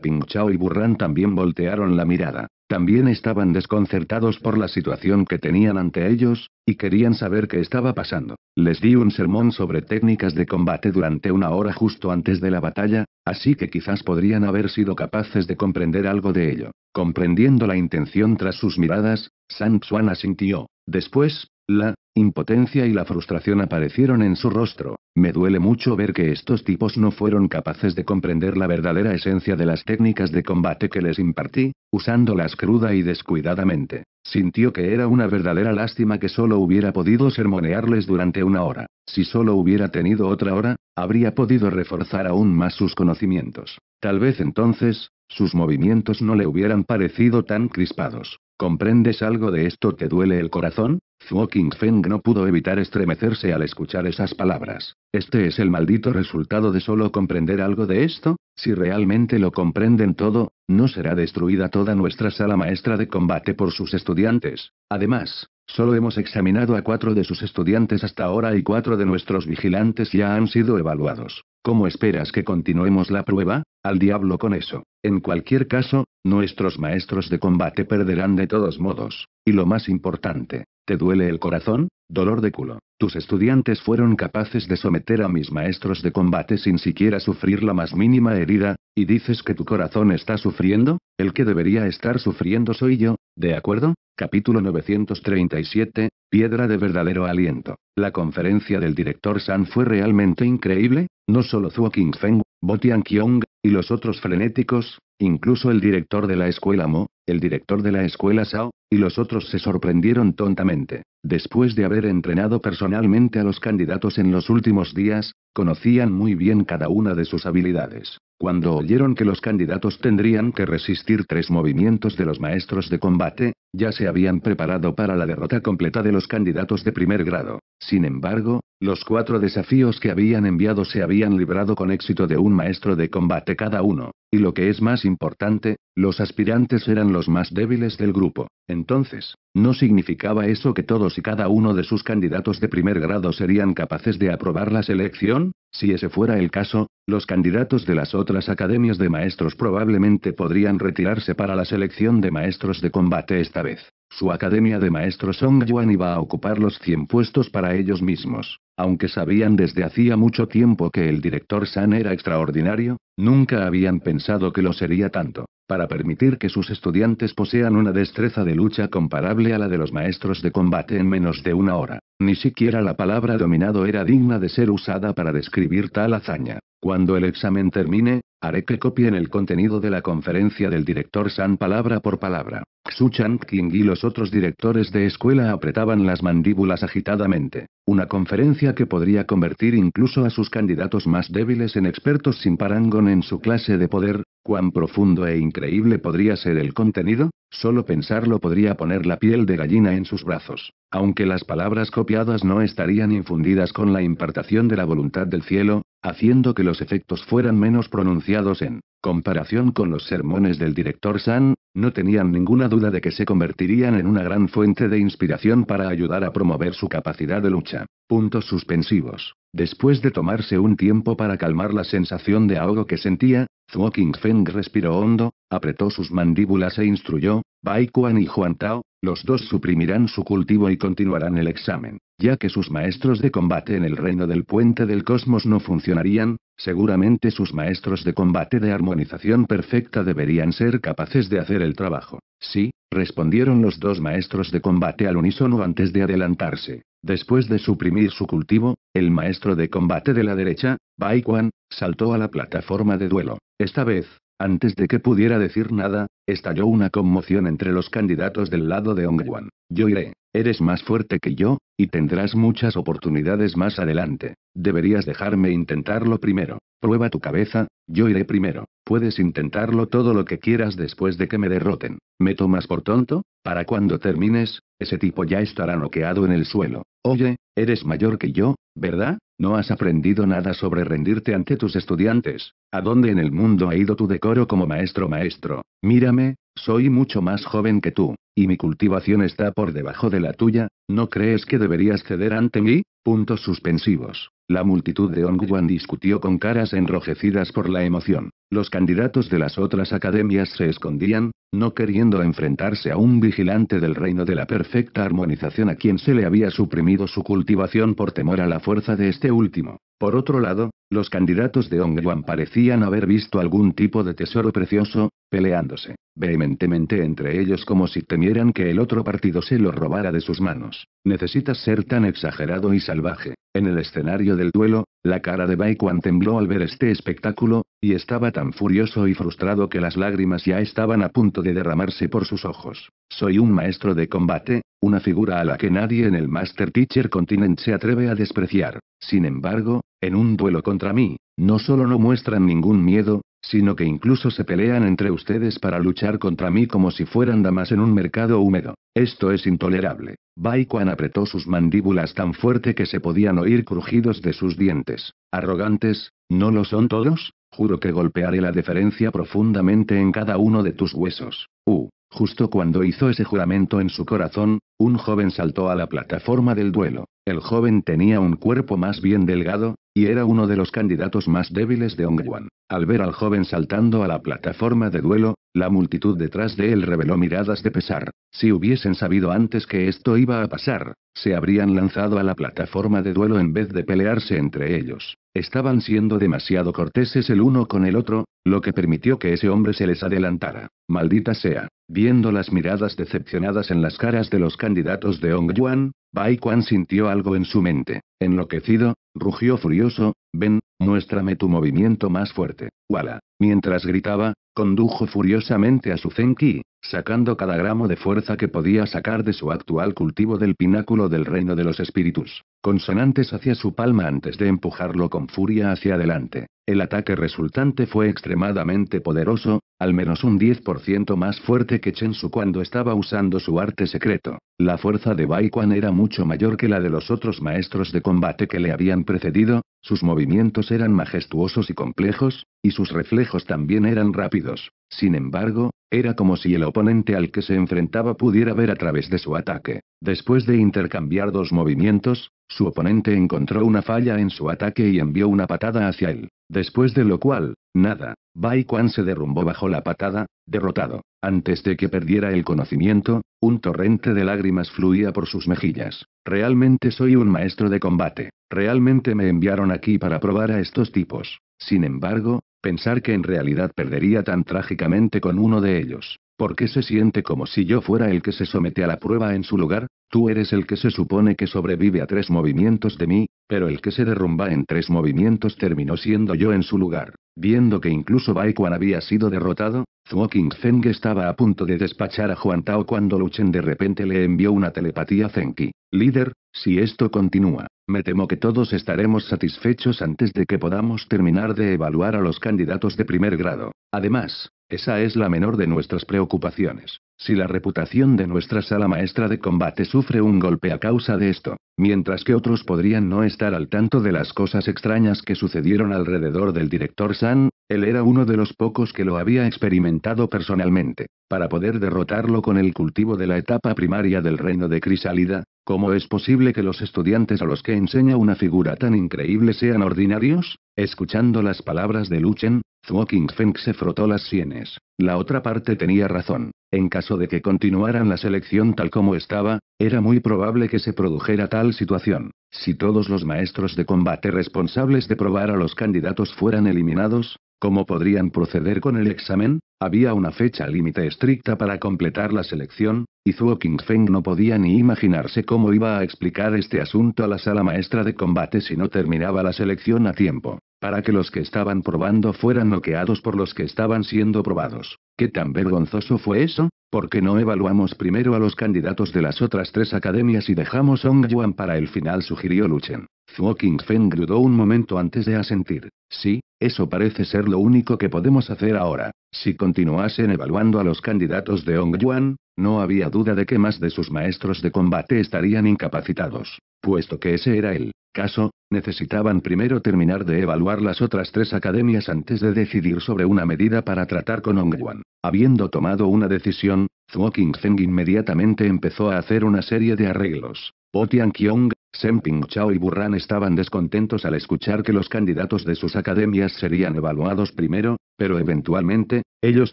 Ping Chao y Burran también voltearon la mirada. También estaban desconcertados por la situación que tenían ante ellos, y querían saber qué estaba pasando. Les di un sermón sobre técnicas de combate durante una hora justo antes de la batalla, así que quizás podrían haber sido capaces de comprender algo de ello. Comprendiendo la intención tras sus miradas, San Xuan asintió. Después, la Impotencia y la frustración aparecieron en su rostro. Me duele mucho ver que estos tipos no fueron capaces de comprender la verdadera esencia de las técnicas de combate que les impartí, usándolas cruda y descuidadamente. Sintió que era una verdadera lástima que solo hubiera podido sermonearles durante una hora. Si solo hubiera tenido otra hora, habría podido reforzar aún más sus conocimientos. Tal vez entonces, sus movimientos no le hubieran parecido tan crispados. ¿Comprendes algo de esto? que duele el corazón? Zhuo Feng no pudo evitar estremecerse al escuchar esas palabras. ¿Este es el maldito resultado de solo comprender algo de esto? Si realmente lo comprenden todo, no será destruida toda nuestra sala maestra de combate por sus estudiantes. Además, solo hemos examinado a cuatro de sus estudiantes hasta ahora y cuatro de nuestros vigilantes ya han sido evaluados. ¿Cómo esperas que continuemos la prueba? Al diablo con eso. En cualquier caso, nuestros maestros de combate perderán de todos modos. Y lo más importante, ¿te duele el corazón? Dolor de culo. Tus estudiantes fueron capaces de someter a mis maestros de combate sin siquiera sufrir la más mínima herida, y dices que tu corazón está sufriendo, el que debería estar sufriendo soy yo, ¿de acuerdo? Capítulo 937, Piedra de verdadero aliento. La conferencia del director San fue realmente increíble, no solo Zhuo Qingfeng, Bo Tianqiong, y los otros frenéticos, incluso el director de la escuela Mo, el director de la escuela Sao, y los otros se sorprendieron tontamente. Después de haber entrenado personalmente a los candidatos en los últimos días, Conocían muy bien cada una de sus habilidades. Cuando oyeron que los candidatos tendrían que resistir tres movimientos de los maestros de combate, ya se habían preparado para la derrota completa de los candidatos de primer grado. Sin embargo, los cuatro desafíos que habían enviado se habían librado con éxito de un maestro de combate cada uno, y lo que es más importante, los aspirantes eran los más débiles del grupo. Entonces, ¿no significaba eso que todos y cada uno de sus candidatos de primer grado serían capaces de aprobar la selección? si ese fuera el caso, los candidatos de las otras academias de maestros probablemente podrían retirarse para la selección de maestros de combate esta vez. Su academia de maestros Song Yuan iba a ocupar los 100 puestos para ellos mismos. Aunque sabían desde hacía mucho tiempo que el director San era extraordinario, nunca habían pensado que lo sería tanto. Para permitir que sus estudiantes posean una destreza de lucha comparable a la de los maestros de combate en menos de una hora, ni siquiera la palabra dominado era digna de ser usada para describir tal hazaña. Cuando el examen termine, Haré que copien el contenido de la conferencia del director San palabra por palabra. Xu Chang King y los otros directores de escuela apretaban las mandíbulas agitadamente. Una conferencia que podría convertir incluso a sus candidatos más débiles en expertos sin parangón en su clase de poder. ¿Cuán profundo e increíble podría ser el contenido? Solo pensarlo podría poner la piel de gallina en sus brazos. Aunque las palabras copiadas no estarían infundidas con la impartación de la voluntad del cielo, haciendo que los efectos fueran menos pronunciados en comparación con los sermones del director San, no tenían ninguna duda de que se convertirían en una gran fuente de inspiración para ayudar a promover su capacidad de lucha. Puntos suspensivos. Después de tomarse un tiempo para calmar la sensación de ahogo que sentía, Zhuo Feng respiró hondo, apretó sus mandíbulas e instruyó, Bai y Juan Tao, los dos suprimirán su cultivo y continuarán el examen, ya que sus maestros de combate en el reino del puente del cosmos no funcionarían, seguramente sus maestros de combate de armonización perfecta deberían ser capaces de hacer el trabajo. Sí, respondieron los dos maestros de combate al unísono antes de adelantarse. Después de suprimir su cultivo, el maestro de combate de la derecha, Bai saltó a la plataforma de duelo. Esta vez, antes de que pudiera decir nada, estalló una conmoción entre los candidatos del lado de Ongwan. Yo iré. Eres más fuerte que yo, y tendrás muchas oportunidades más adelante. Deberías dejarme intentarlo primero. Prueba tu cabeza, yo iré primero. Puedes intentarlo todo lo que quieras después de que me derroten. ¿Me tomas por tonto? Para cuando termines, ese tipo ya estará noqueado en el suelo. Oye, eres mayor que yo, ¿verdad? No has aprendido nada sobre rendirte ante tus estudiantes. ¿A dónde en el mundo ha ido tu decoro como maestro maestro? Mírame, soy mucho más joven que tú, y mi cultivación está por debajo de la tuya, ¿no crees que deberías ceder ante mí? Puntos suspensivos. La multitud de Ongwan discutió con caras enrojecidas por la emoción. Los candidatos de las otras academias se escondían, no queriendo enfrentarse a un vigilante del reino de la perfecta armonización a quien se le había suprimido su cultivación por temor a la fuerza de este último. Por otro lado, los candidatos de Yuan parecían haber visto algún tipo de tesoro precioso, peleándose, vehementemente entre ellos como si temieran que el otro partido se lo robara de sus manos. Necesitas ser tan exagerado y salvaje. En el escenario del duelo, la cara de Baikuan tembló al ver este espectáculo, y estaba tan furioso y frustrado que las lágrimas ya estaban a punto de derramarse por sus ojos. Soy un maestro de combate, una figura a la que nadie en el Master Teacher Continent se atreve a despreciar. Sin embargo, en un duelo contra mí, no solo no muestran ningún miedo, sino que incluso se pelean entre ustedes para luchar contra mí como si fueran damas en un mercado húmedo. Esto es intolerable. Bai apretó sus mandíbulas tan fuerte que se podían oír crujidos de sus dientes. Arrogantes, ¿no lo son todos? Juro que golpearé la deferencia profundamente en cada uno de tus huesos. Uh. Justo cuando hizo ese juramento en su corazón, un joven saltó a la plataforma del duelo. El joven tenía un cuerpo más bien delgado, y era uno de los candidatos más débiles de Ongwan. Al ver al joven saltando a la plataforma de duelo, la multitud detrás de él reveló miradas de pesar. Si hubiesen sabido antes que esto iba a pasar, se habrían lanzado a la plataforma de duelo en vez de pelearse entre ellos. Estaban siendo demasiado corteses el uno con el otro, lo que permitió que ese hombre se les adelantara. Maldita sea. Viendo las miradas decepcionadas en las caras de los candidatos de Hong Yuan, Bai Quan sintió algo en su mente. Enloquecido, rugió furioso, ven, muéstrame tu movimiento más fuerte. Wala. Mientras gritaba, Condujo furiosamente a su Zenki, sacando cada gramo de fuerza que podía sacar de su actual cultivo del pináculo del reino de los espíritus, consonantes hacia su palma antes de empujarlo con furia hacia adelante. El ataque resultante fue extremadamente poderoso, al menos un 10% más fuerte que Chensu cuando estaba usando su arte secreto. La fuerza de Baikuan era mucho mayor que la de los otros maestros de combate que le habían precedido, sus movimientos eran majestuosos y complejos, y sus reflejos también eran rápidos. Sin embargo, era como si el oponente al que se enfrentaba pudiera ver a través de su ataque. Después de intercambiar dos movimientos, su oponente encontró una falla en su ataque y envió una patada hacia él. Después de lo cual, nada, Bai Quan se derrumbó bajo la patada, derrotado. Antes de que perdiera el conocimiento, un torrente de lágrimas fluía por sus mejillas. Realmente soy un maestro de combate. Realmente me enviaron aquí para probar a estos tipos. Sin embargo, pensar que en realidad perdería tan trágicamente con uno de ellos. Porque se siente como si yo fuera el que se somete a la prueba en su lugar? Tú eres el que se supone que sobrevive a tres movimientos de mí, pero el que se derrumba en tres movimientos terminó siendo yo en su lugar. Viendo que incluso Baekwan había sido derrotado, Zuo Zeng estaba a punto de despachar a Juan Tao cuando Luchen de repente le envió una telepatía Zenki. Líder, si esto continúa, me temo que todos estaremos satisfechos antes de que podamos terminar de evaluar a los candidatos de primer grado. Además, esa es la menor de nuestras preocupaciones. Si la reputación de nuestra sala maestra de combate sufre un golpe a causa de esto, mientras que otros podrían no estar al tanto de las cosas extrañas que sucedieron alrededor del director San, él era uno de los pocos que lo había experimentado personalmente. Para poder derrotarlo con el cultivo de la etapa primaria del reino de Crisálida, ¿cómo es posible que los estudiantes a los que enseña una figura tan increíble sean ordinarios? Escuchando las palabras de Luchen, Zhuo Qingfeng se frotó las sienes. La otra parte tenía razón. En caso de que continuaran la selección tal como estaba, era muy probable que se produjera tal situación. Si todos los maestros de combate responsables de probar a los candidatos fueran eliminados, ¿cómo podrían proceder con el examen? Había una fecha límite estricta para completar la selección, y Zuo Qingfeng no podía ni imaginarse cómo iba a explicar este asunto a la sala maestra de combate si no terminaba la selección a tiempo para que los que estaban probando fueran noqueados por los que estaban siendo probados. ¿Qué tan vergonzoso fue eso? ¿Por qué no evaluamos primero a los candidatos de las otras tres academias y dejamos Ong Yuan para el final? sugirió Luchen. Zhuo Feng grudó un momento antes de asentir. Sí, eso parece ser lo único que podemos hacer ahora. Si continuasen evaluando a los candidatos de Ong Yuan, no había duda de que más de sus maestros de combate estarían incapacitados. Puesto que ese era el caso, necesitaban primero terminar de evaluar las otras tres academias antes de decidir sobre una medida para tratar con Ongwan. Habiendo tomado una decisión, Zhuo Zeng inmediatamente empezó a hacer una serie de arreglos. Bo Tianqiong, Shen Chao y Burran estaban descontentos al escuchar que los candidatos de sus academias serían evaluados primero, pero eventualmente, ellos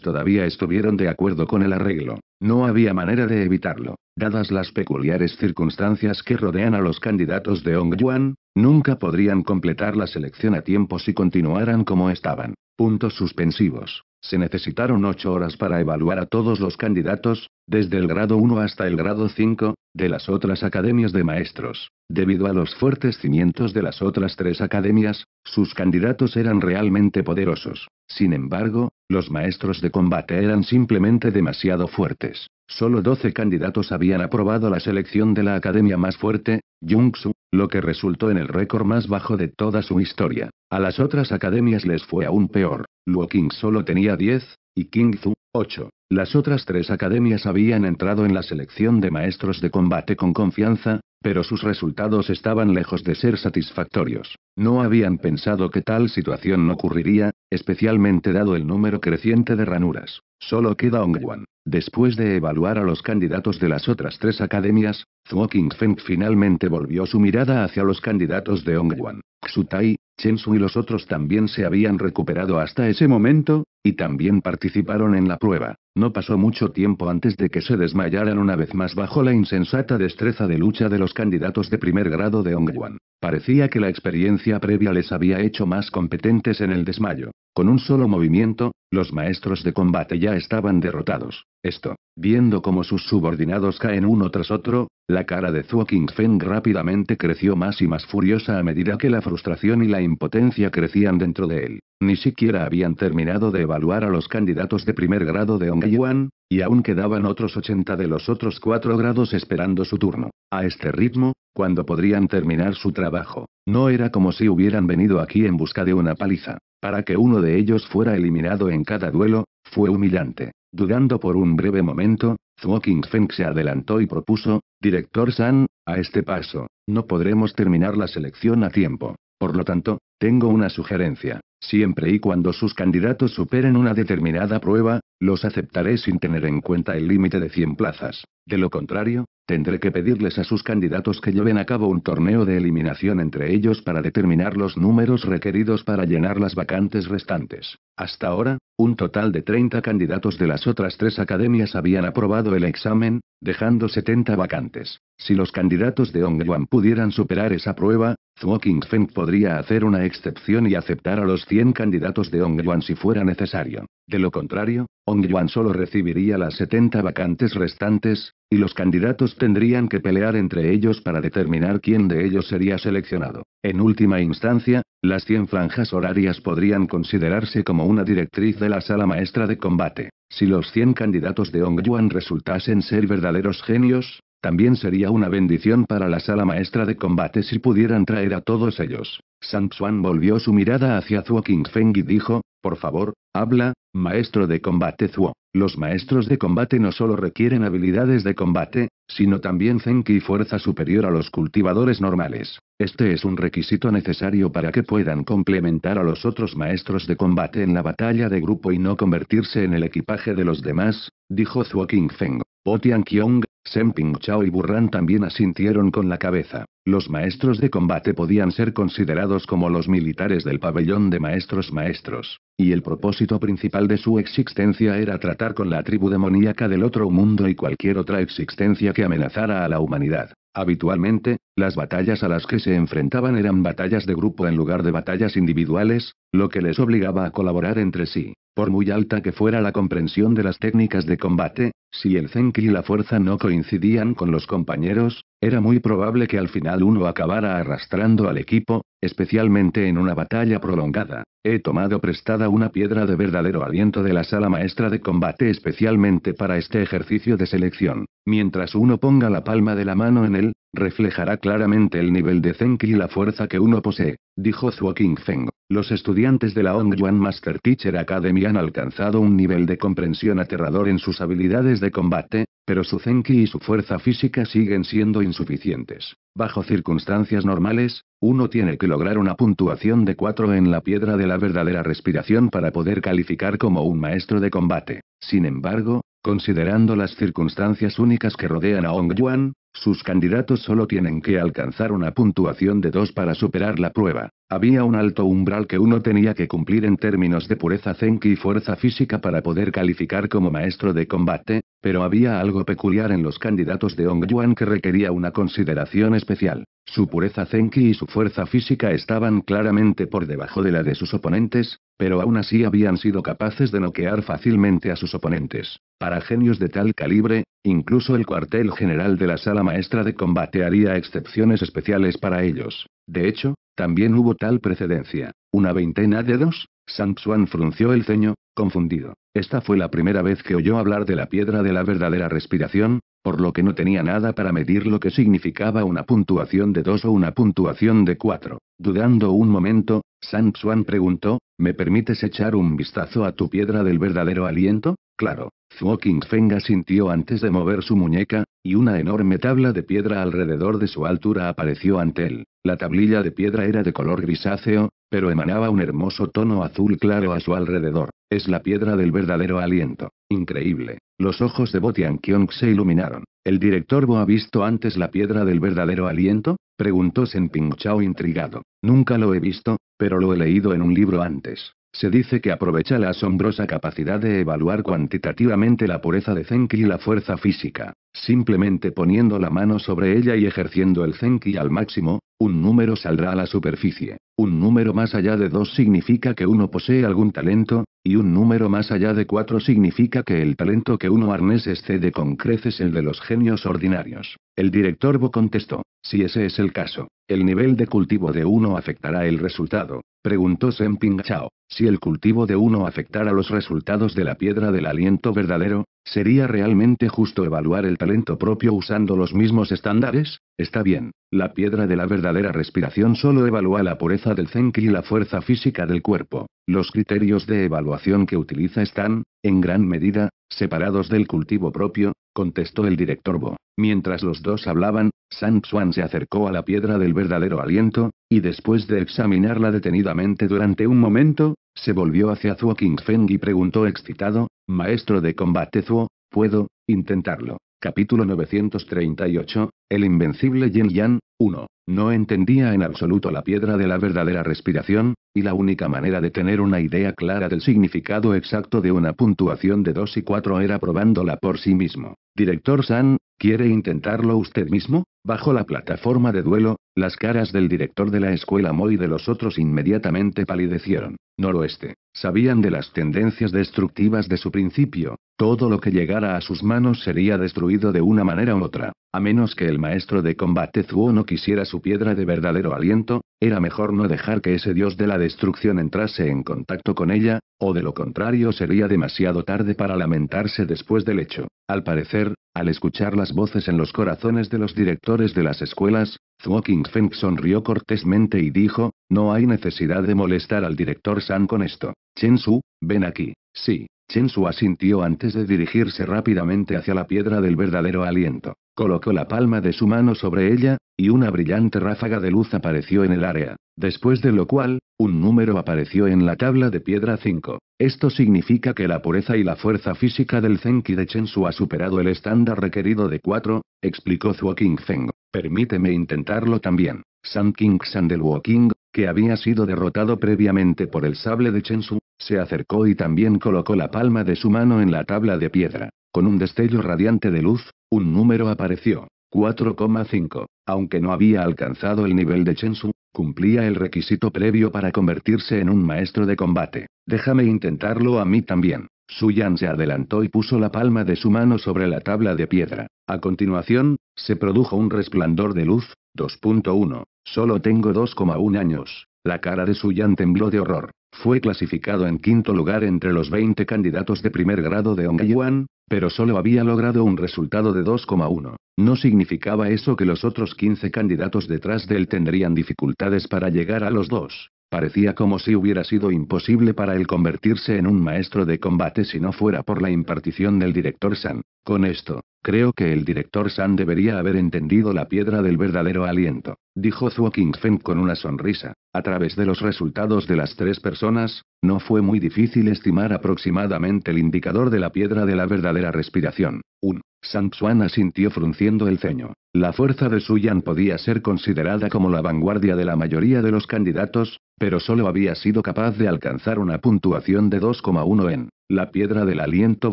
todavía estuvieron de acuerdo con el arreglo. No había manera de evitarlo. Dadas las peculiares circunstancias que rodean a los candidatos de Hong Yuan, nunca podrían completar la selección a tiempo si continuaran como estaban. Puntos suspensivos. Se necesitaron ocho horas para evaluar a todos los candidatos, desde el grado 1 hasta el grado 5, de las otras academias de maestros. Debido a los fuertes cimientos de las otras tres academias, sus candidatos eran realmente poderosos. Sin embargo, los maestros de combate eran simplemente demasiado fuertes. Solo 12 candidatos habían aprobado la selección de la academia más fuerte, Jungsu, lo que resultó en el récord más bajo de toda su historia. A las otras academias les fue aún peor. Luoking solo tenía 10, y King Zhu, 8. Las otras tres academias habían entrado en la selección de maestros de combate con confianza, pero sus resultados estaban lejos de ser satisfactorios. No habían pensado que tal situación no ocurriría, especialmente dado el número creciente de ranuras. Solo queda Ongwan. Después de evaluar a los candidatos de las otras tres academias, Zhuo Feng finalmente volvió su mirada hacia los candidatos de Ongwan. Xutai, Shensu y los otros también se habían recuperado hasta ese momento, y también participaron en la prueba. No pasó mucho tiempo antes de que se desmayaran una vez más bajo la insensata destreza de lucha de los candidatos de primer grado de Ongwan. Parecía que la experiencia previa les había hecho más competentes en el desmayo. Con un solo movimiento, los maestros de combate ya estaban derrotados. Esto, viendo cómo sus subordinados caen uno tras otro, la cara de Zhuo Qingfeng rápidamente creció más y más furiosa a medida que la frustración y la impotencia crecían dentro de él. Ni siquiera habían terminado de evaluar a los candidatos de primer grado de Yuan, y aún quedaban otros 80 de los otros cuatro grados esperando su turno. A este ritmo, cuando podrían terminar su trabajo, no era como si hubieran venido aquí en busca de una paliza. Para que uno de ellos fuera eliminado en cada duelo, fue humillante. Dudando por un breve momento, Zhuo Feng se adelantó y propuso, Director San, a este paso, no podremos terminar la selección a tiempo. Por lo tanto, tengo una sugerencia. Siempre y cuando sus candidatos superen una determinada prueba, los aceptaré sin tener en cuenta el límite de 100 plazas. De lo contrario, tendré que pedirles a sus candidatos que lleven a cabo un torneo de eliminación entre ellos para determinar los números requeridos para llenar las vacantes restantes. Hasta ahora, un total de 30 candidatos de las otras tres academias habían aprobado el examen, dejando 70 vacantes. Si los candidatos de Yuan pudieran superar esa prueba, Zhuo Qingfeng podría hacer una excepción y aceptar a los 100 candidatos de Yuan si fuera necesario. De lo contrario, Yuan solo recibiría las 70 vacantes restantes, y los candidatos tendrían que pelear entre ellos para determinar quién de ellos sería seleccionado. En última instancia, las 100 franjas horarias podrían considerarse como una directriz de la sala maestra de combate. Si los 100 candidatos de Ong Yuan resultasen ser verdaderos genios, también sería una bendición para la sala maestra de combate si pudieran traer a todos ellos. Sang Xuan volvió su mirada hacia Zhuo Feng y dijo, por favor, habla, maestro de combate Zuo. Los maestros de combate no solo requieren habilidades de combate, sino también zenki y fuerza superior a los cultivadores normales. Este es un requisito necesario para que puedan complementar a los otros maestros de combate en la batalla de grupo y no convertirse en el equipaje de los demás, dijo Zhuo Qingfeng. Potian Qiong, Shen Chao y Burran también asintieron con la cabeza. Los maestros de combate podían ser considerados como los militares del pabellón de maestros maestros, y el propósito principal de su existencia era tratar con la tribu demoníaca del otro mundo y cualquier otra existencia que amenazara a la humanidad. Habitualmente, las batallas a las que se enfrentaban eran batallas de grupo en lugar de batallas individuales, lo que les obligaba a colaborar entre sí. Por muy alta que fuera la comprensión de las técnicas de combate, si el Zenki y la fuerza no coincidían con los compañeros, era muy probable que al final uno acabara arrastrando al equipo, especialmente en una batalla prolongada. He tomado prestada una piedra de verdadero aliento de la sala maestra de combate especialmente para este ejercicio de selección. Mientras uno ponga la palma de la mano en él, reflejará claramente el nivel de Zenki y la fuerza que uno posee, dijo Zuo Feng. Los estudiantes de la Ongyuan Master Teacher Academy han alcanzado un nivel de comprensión aterrador en sus habilidades de combate, pero su Zenki y su fuerza física siguen siendo insuficientes. Bajo circunstancias normales, uno tiene que lograr una puntuación de 4 en la piedra de la verdadera respiración para poder calificar como un maestro de combate. Sin embargo, considerando las circunstancias únicas que rodean a Ong Yuan, sus candidatos solo tienen que alcanzar una puntuación de 2 para superar la prueba. Había un alto umbral que uno tenía que cumplir en términos de pureza zenki y fuerza física para poder calificar como maestro de combate, pero había algo peculiar en los candidatos de Ong Yuan que requería una consideración especial. Su pureza zenki y su fuerza física estaban claramente por debajo de la de sus oponentes, pero aún así habían sido capaces de noquear fácilmente a sus oponentes. Para genios de tal calibre, incluso el cuartel general de la sala maestra de combate haría excepciones especiales para ellos. De hecho, también hubo tal precedencia. Una veintena de dos, Sang Xuan frunció el ceño, Confundido, esta fue la primera vez que oyó hablar de la piedra de la verdadera respiración, por lo que no tenía nada para medir lo que significaba una puntuación de 2 o una puntuación de 4. Dudando un momento, San Xuan preguntó, ¿me permites echar un vistazo a tu piedra del verdadero aliento? Claro, Zuo Feng sintió antes de mover su muñeca, y una enorme tabla de piedra alrededor de su altura apareció ante él. La tablilla de piedra era de color grisáceo, pero emanaba un hermoso tono azul claro a su alrededor. Es la piedra del verdadero aliento. Increíble. Los ojos de Botian Tianqiong se iluminaron. ¿El director Bo ha visto antes la piedra del verdadero aliento? preguntó Senping Chao intrigado. Nunca lo he visto, pero lo he leído en un libro antes. Se dice que aprovecha la asombrosa capacidad de evaluar cuantitativamente la pureza de Zenki y la fuerza física. Simplemente poniendo la mano sobre ella y ejerciendo el Zenki al máximo, un número saldrá a la superficie. Un número más allá de 2 significa que uno posee algún talento, y un número más allá de 4 significa que el talento que uno arnés excede con creces el de los genios ordinarios. El director Bo contestó, si ese es el caso, ¿el nivel de cultivo de uno afectará el resultado? Preguntó Senping Chao. Si el cultivo de uno afectara los resultados de la piedra del aliento verdadero, ¿sería realmente justo evaluar el talento propio usando los mismos estándares? Está bien, la piedra de la verdadera respiración solo evalúa la pureza del zenki y la fuerza física del cuerpo. Los criterios de evaluación que utiliza están, en gran medida, separados del cultivo propio, contestó el director Bo. Mientras los dos hablaban, San Xuan se acercó a la piedra del verdadero aliento, y después de examinarla detenidamente durante un momento, se volvió hacia Zhuo Qingfeng y preguntó excitado, Maestro de combate Zhuo, ¿puedo intentarlo? Capítulo 938, El Invencible Yin Yan. 1. No entendía en absoluto la piedra de la verdadera respiración, y la única manera de tener una idea clara del significado exacto de una puntuación de 2 y 4 era probándola por sí mismo. Director San, ¿quiere intentarlo usted mismo? Bajo la plataforma de duelo, las caras del director de la escuela Moy y de los otros inmediatamente palidecieron. Noroeste. Sabían de las tendencias destructivas de su principio. Todo lo que llegara a sus manos sería destruido de una manera u otra. A menos que el maestro de combate Zuo no quisiera su piedra de verdadero aliento, era mejor no dejar que ese dios de la destrucción entrase en contacto con ella, o de lo contrario sería demasiado tarde para lamentarse después del hecho. Al parecer, al escuchar las voces en los corazones de los directores de las escuelas, Zuo Feng sonrió cortésmente y dijo, no hay necesidad de molestar al director San con esto. Chen Su, ven aquí. Sí, Chen Su asintió antes de dirigirse rápidamente hacia la piedra del verdadero aliento. Colocó la palma de su mano sobre ella, y una brillante ráfaga de luz apareció en el área, después de lo cual, un número apareció en la tabla de piedra 5. Esto significa que la pureza y la fuerza física del Zenki de Chensu ha superado el estándar requerido de 4, explicó Zhuo Feng. Permíteme intentarlo también. San King San del Woking, que había sido derrotado previamente por el sable de Chensu, se acercó y también colocó la palma de su mano en la tabla de piedra. Con un destello radiante de luz, un número apareció. 4,5. Aunque no había alcanzado el nivel de Chensu, cumplía el requisito previo para convertirse en un maestro de combate. Déjame intentarlo a mí también. Suyan se adelantó y puso la palma de su mano sobre la tabla de piedra. A continuación, se produjo un resplandor de luz. 2.1. Solo tengo 2,1 años. La cara de Suyan tembló de horror. Fue clasificado en quinto lugar entre los 20 candidatos de primer grado de Ongayuan, pero solo había logrado un resultado de 2,1. No significaba eso que los otros 15 candidatos detrás de él tendrían dificultades para llegar a los dos. Parecía como si hubiera sido imposible para él convertirse en un maestro de combate si no fuera por la impartición del director San. Con esto, creo que el director San debería haber entendido la piedra del verdadero aliento, dijo Zhuo Qingfeng con una sonrisa. A través de los resultados de las tres personas, no fue muy difícil estimar aproximadamente el indicador de la piedra de la verdadera respiración. Un. San Xuan asintió frunciendo el ceño. La fuerza de Yan podía ser considerada como la vanguardia de la mayoría de los candidatos, pero solo había sido capaz de alcanzar una puntuación de 2,1 en la piedra del aliento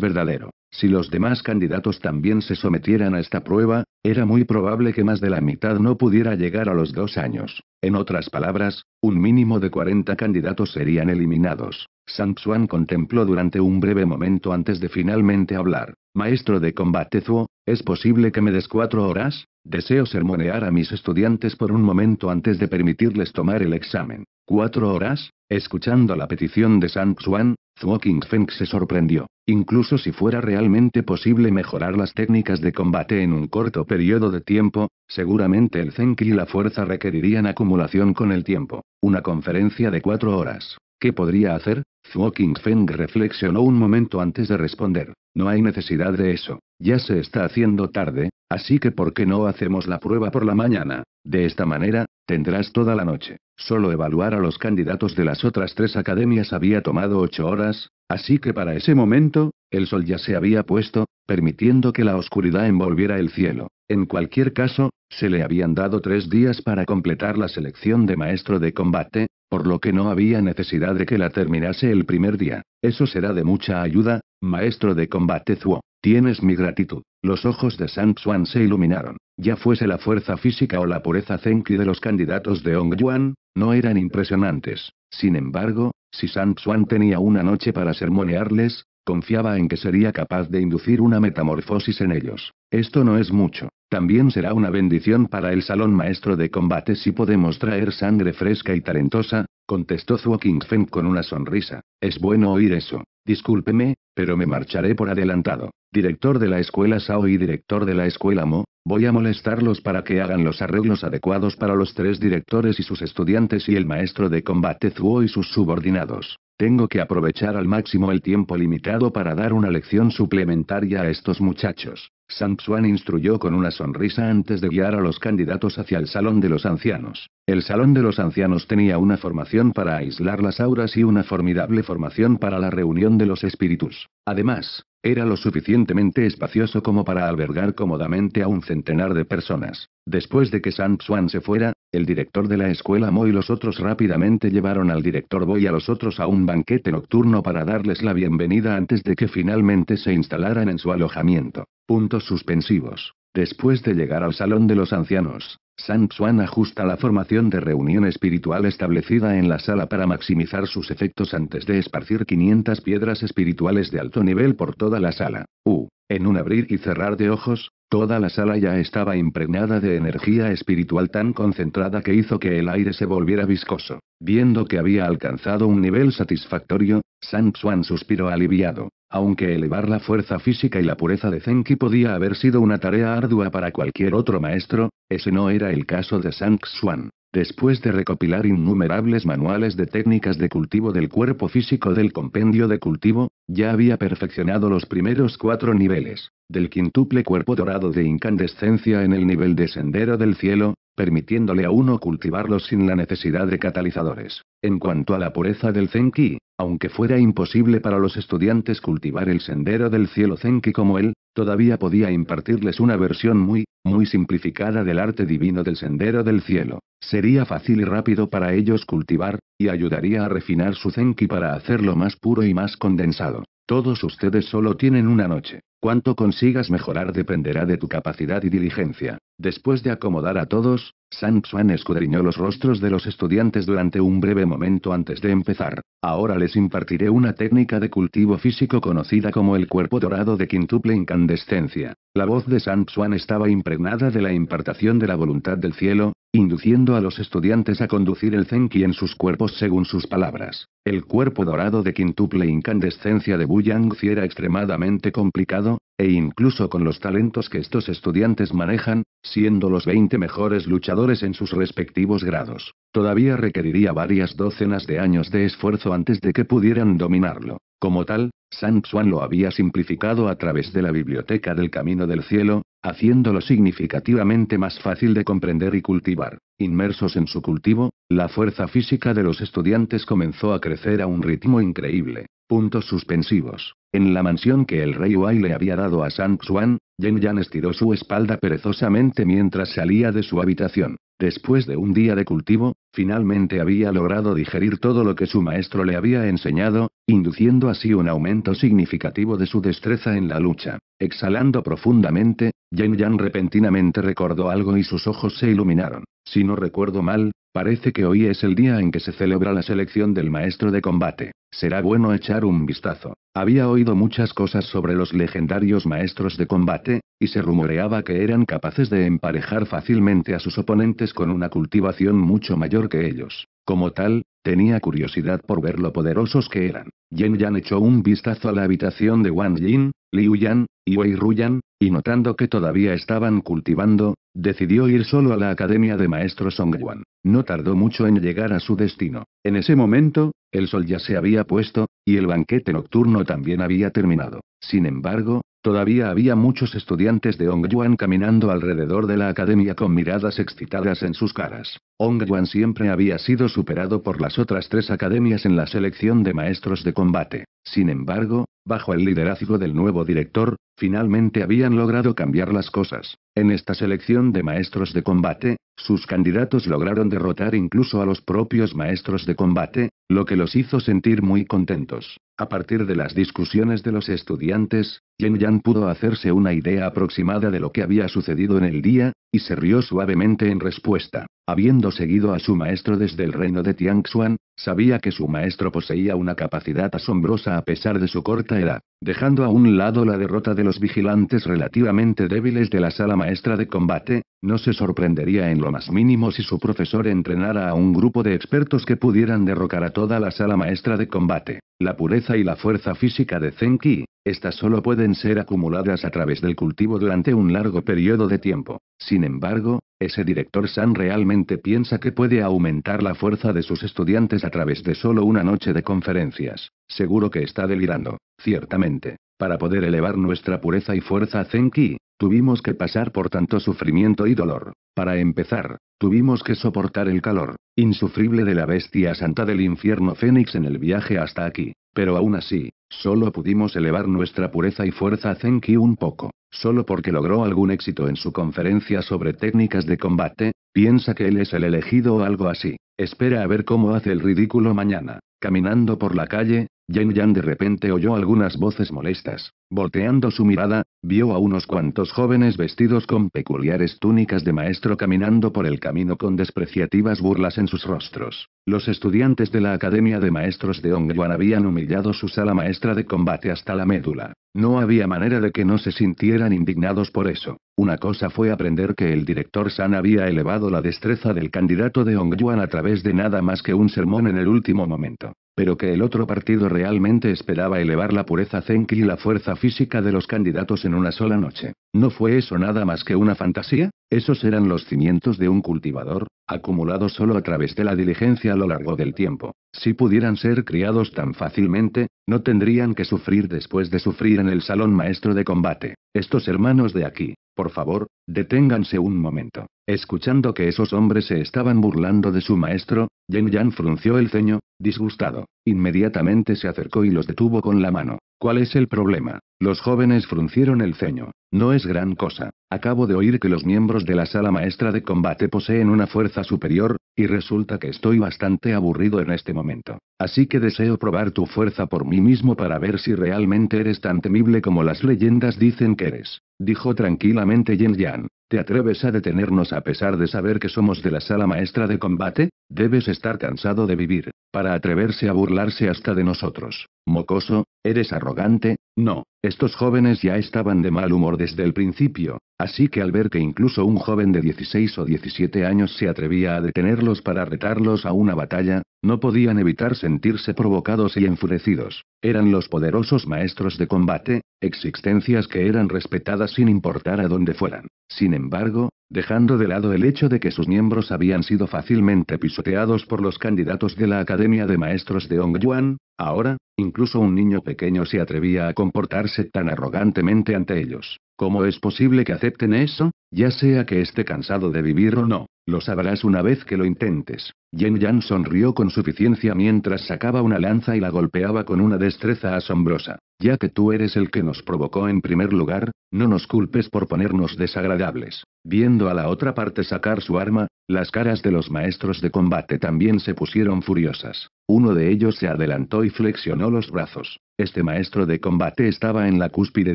verdadero. Si los demás candidatos también se sometieran a esta prueba, era muy probable que más de la mitad no pudiera llegar a los dos años. En otras palabras, un mínimo de 40 candidatos serían eliminados. Xuan contempló durante un breve momento antes de finalmente hablar. Maestro de combate Zuo, ¿Es posible que me des cuatro horas? Deseo sermonear a mis estudiantes por un momento antes de permitirles tomar el examen. ¿Cuatro horas? Escuchando la petición de San Xuan, Zhuo Feng se sorprendió. Incluso si fuera realmente posible mejorar las técnicas de combate en un corto periodo de tiempo, seguramente el Zenki y la fuerza requerirían acumulación con el tiempo. Una conferencia de cuatro horas. ¿Qué podría hacer? Zhuo Feng reflexionó un momento antes de responder. No hay necesidad de eso. Ya se está haciendo tarde, así que ¿por qué no hacemos la prueba por la mañana? De esta manera, tendrás toda la noche. Solo evaluar a los candidatos de las otras tres academias había tomado ocho horas, así que para ese momento, el sol ya se había puesto, permitiendo que la oscuridad envolviera el cielo. En cualquier caso, se le habían dado tres días para completar la selección de maestro de combate, por lo que no había necesidad de que la terminase el primer día. Eso será de mucha ayuda, maestro de combate Zuo. Tienes mi gratitud. Los ojos de San Xuan se iluminaron. Ya fuese la fuerza física o la pureza zenki de los candidatos de Hong Yuan, no eran impresionantes. Sin embargo, si San Xuan tenía una noche para sermonearles, Confiaba en que sería capaz de inducir una metamorfosis en ellos. Esto no es mucho. También será una bendición para el salón maestro de combate si podemos traer sangre fresca y talentosa, contestó Zuo Qingfeng con una sonrisa. Es bueno oír eso. Discúlpeme, pero me marcharé por adelantado. Director de la escuela Sao y director de la escuela Mo, voy a molestarlos para que hagan los arreglos adecuados para los tres directores y sus estudiantes y el maestro de combate Zuo y sus subordinados. Tengo que aprovechar al máximo el tiempo limitado para dar una lección suplementaria a estos muchachos. Xuan instruyó con una sonrisa antes de guiar a los candidatos hacia el Salón de los Ancianos. El Salón de los Ancianos tenía una formación para aislar las auras y una formidable formación para la reunión de los espíritus. Además, era lo suficientemente espacioso como para albergar cómodamente a un centenar de personas. Después de que Sam Swan se fuera, el director de la escuela Mo y los otros rápidamente llevaron al director Boy y a los otros a un banquete nocturno para darles la bienvenida antes de que finalmente se instalaran en su alojamiento. Puntos suspensivos. Después de llegar al salón de los ancianos, Samswan ajusta la formación de reunión espiritual establecida en la sala para maximizar sus efectos antes de esparcir 500 piedras espirituales de alto nivel por toda la sala. Uh, en un abrir y cerrar de ojos, toda la sala ya estaba impregnada de energía espiritual tan concentrada que hizo que el aire se volviera viscoso. Viendo que había alcanzado un nivel satisfactorio, Sang Xuan suspiró aliviado. Aunque elevar la fuerza física y la pureza de Zenki podía haber sido una tarea ardua para cualquier otro maestro, ese no era el caso de Sang Xuan. Después de recopilar innumerables manuales de técnicas de cultivo del cuerpo físico del compendio de cultivo, ya había perfeccionado los primeros cuatro niveles, del quintuple cuerpo dorado de incandescencia en el nivel de sendero del cielo, permitiéndole a uno cultivarlo sin la necesidad de catalizadores. En cuanto a la pureza del Zenki, aunque fuera imposible para los estudiantes cultivar el sendero del cielo zenki como él, todavía podía impartirles una versión muy, muy simplificada del arte divino del sendero del cielo. Sería fácil y rápido para ellos cultivar, y ayudaría a refinar su zenki para hacerlo más puro y más condensado. Todos ustedes solo tienen una noche. Cuánto consigas mejorar dependerá de tu capacidad y diligencia. Después de acomodar a todos, San escudriñó los rostros de los estudiantes durante un breve momento antes de empezar. Ahora les impartiré una técnica de cultivo físico conocida como el cuerpo dorado de quintuple incandescencia. La voz de San estaba impregnada de la impartación de la voluntad del cielo, induciendo a los estudiantes a conducir el Zenki en sus cuerpos según sus palabras. El cuerpo dorado de quintuple incandescencia de Bu Yangzi era extremadamente complicado, e incluso con los talentos que estos estudiantes manejan, siendo los 20 mejores luchadores en sus respectivos grados, todavía requeriría varias docenas de años de esfuerzo antes de que pudieran dominarlo. Como tal, San Xuan lo había simplificado a través de la biblioteca del Camino del Cielo, haciéndolo significativamente más fácil de comprender y cultivar. Inmersos en su cultivo, la fuerza física de los estudiantes comenzó a crecer a un ritmo increíble. Puntos suspensivos. En la mansión que el rey Wai le había dado a San Xuan, Yen Yan estiró su espalda perezosamente mientras salía de su habitación. Después de un día de cultivo, finalmente había logrado digerir todo lo que su maestro le había enseñado, induciendo así un aumento significativo de su destreza en la lucha. Exhalando profundamente, Yen Yan repentinamente recordó algo y sus ojos se iluminaron. Si no recuerdo mal, parece que hoy es el día en que se celebra la selección del maestro de combate. Será bueno echar un vistazo. Había oído muchas cosas sobre los legendarios maestros de combate, y se rumoreaba que eran capaces de emparejar fácilmente a sus oponentes con una cultivación mucho mayor que ellos. Como tal, tenía curiosidad por ver lo poderosos que eran. Yen Yan echó un vistazo a la habitación de Wang Yin, Liu Yan, y Wei Ruyan, y notando que todavía estaban cultivando, decidió ir solo a la academia de maestro Song-Yuan. No tardó mucho en llegar a su destino. En ese momento, el sol ya se había puesto, y el banquete nocturno también había terminado. Sin embargo, todavía había muchos estudiantes de Yuan caminando alrededor de la academia con miradas excitadas en sus caras. Ong Yuan siempre había sido superado por las otras tres academias en la selección de maestros de combate. Sin embargo, bajo el liderazgo del nuevo director, Finalmente habían logrado cambiar las cosas. En esta selección de maestros de combate, sus candidatos lograron derrotar incluso a los propios maestros de combate, lo que los hizo sentir muy contentos. A partir de las discusiones de los estudiantes, Yen Yan pudo hacerse una idea aproximada de lo que había sucedido en el día, y se rió suavemente en respuesta. Habiendo seguido a su maestro desde el reino de Tianxuan, sabía que su maestro poseía una capacidad asombrosa a pesar de su corta edad. Dejando a un lado la derrota de los vigilantes relativamente débiles de la sala maestra de combate, no se sorprendería en lo más mínimo si su profesor entrenara a un grupo de expertos que pudieran derrocar a toda la sala maestra de combate. La pureza y la fuerza física de Zenki, estas solo pueden ser acumuladas a través del cultivo durante un largo periodo de tiempo. Sin embargo, ese director San realmente piensa que puede aumentar la fuerza de sus estudiantes a través de solo una noche de conferencias. Seguro que está delirando. Ciertamente, para poder elevar nuestra pureza y fuerza Zenki, tuvimos que pasar por tanto sufrimiento y dolor. Para empezar, tuvimos que soportar el calor, insufrible de la bestia santa del infierno Fénix en el viaje hasta aquí. Pero aún así, solo pudimos elevar nuestra pureza y fuerza Zenki un poco. Solo porque logró algún éxito en su conferencia sobre técnicas de combate, piensa que él es el elegido o algo así. Espera a ver cómo hace el ridículo mañana. Caminando por la calle, yen Yan de repente oyó algunas voces molestas. Volteando su mirada, vio a unos cuantos jóvenes vestidos con peculiares túnicas de maestro caminando por el camino con despreciativas burlas en sus rostros. Los estudiantes de la Academia de Maestros de Yuan habían humillado su sala maestra de combate hasta la médula. No había manera de que no se sintieran indignados por eso. Una cosa fue aprender que el director San había elevado la destreza del candidato de Hong Yuan a través de nada más que un sermón en el último momento. Pero que el otro partido realmente esperaba elevar la pureza zenki y la fuerza física de los candidatos en una sola noche. ¿No fue eso nada más que una fantasía? Esos eran los cimientos de un cultivador, acumulados solo a través de la diligencia a lo largo del tiempo. Si pudieran ser criados tan fácilmente, no tendrían que sufrir después de sufrir en el salón maestro de combate. Estos hermanos de aquí, por favor, deténganse un momento. Escuchando que esos hombres se estaban burlando de su maestro, Yen Yan frunció el ceño, disgustado. Inmediatamente se acercó y los detuvo con la mano. ¿Cuál es el problema? Los jóvenes fruncieron el ceño. No es gran cosa. Acabo de oír que los miembros de la sala maestra de combate poseen una fuerza superior, y resulta que estoy bastante aburrido en este momento. Así que deseo probar tu fuerza por mí mismo para ver si realmente eres tan temible como las leyendas dicen que eres, dijo tranquilamente Yen Yan. ¿Te atreves a detenernos a pesar de saber que somos de la sala maestra de combate? Debes estar cansado de vivir, para atreverse a burlarse hasta de nosotros. Mocoso, eres arrogante, no, estos jóvenes ya estaban de mal humor desde el principio, así que al ver que incluso un joven de 16 o 17 años se atrevía a detenerlos para retarlos a una batalla, no podían evitar sentirse provocados y enfurecidos. Eran los poderosos maestros de combate, existencias que eran respetadas sin importar a dónde fueran. Sin embargo, dejando de lado el hecho de que sus miembros habían sido fácilmente pisoteados por los candidatos de la Academia de Maestros de Yuan ahora, incluso un niño pequeño se atrevía a comportarse tan arrogantemente ante ellos. ¿Cómo es posible que acepten eso, ya sea que esté cansado de vivir o no? Lo sabrás una vez que lo intentes. Yen Yan sonrió con suficiencia mientras sacaba una lanza y la golpeaba con una destreza asombrosa. Ya que tú eres el que nos provocó en primer lugar, no nos culpes por ponernos desagradables. Viendo a la otra parte sacar su arma, las caras de los maestros de combate también se pusieron furiosas. Uno de ellos se adelantó y flexionó los brazos. Este maestro de combate estaba en la cúspide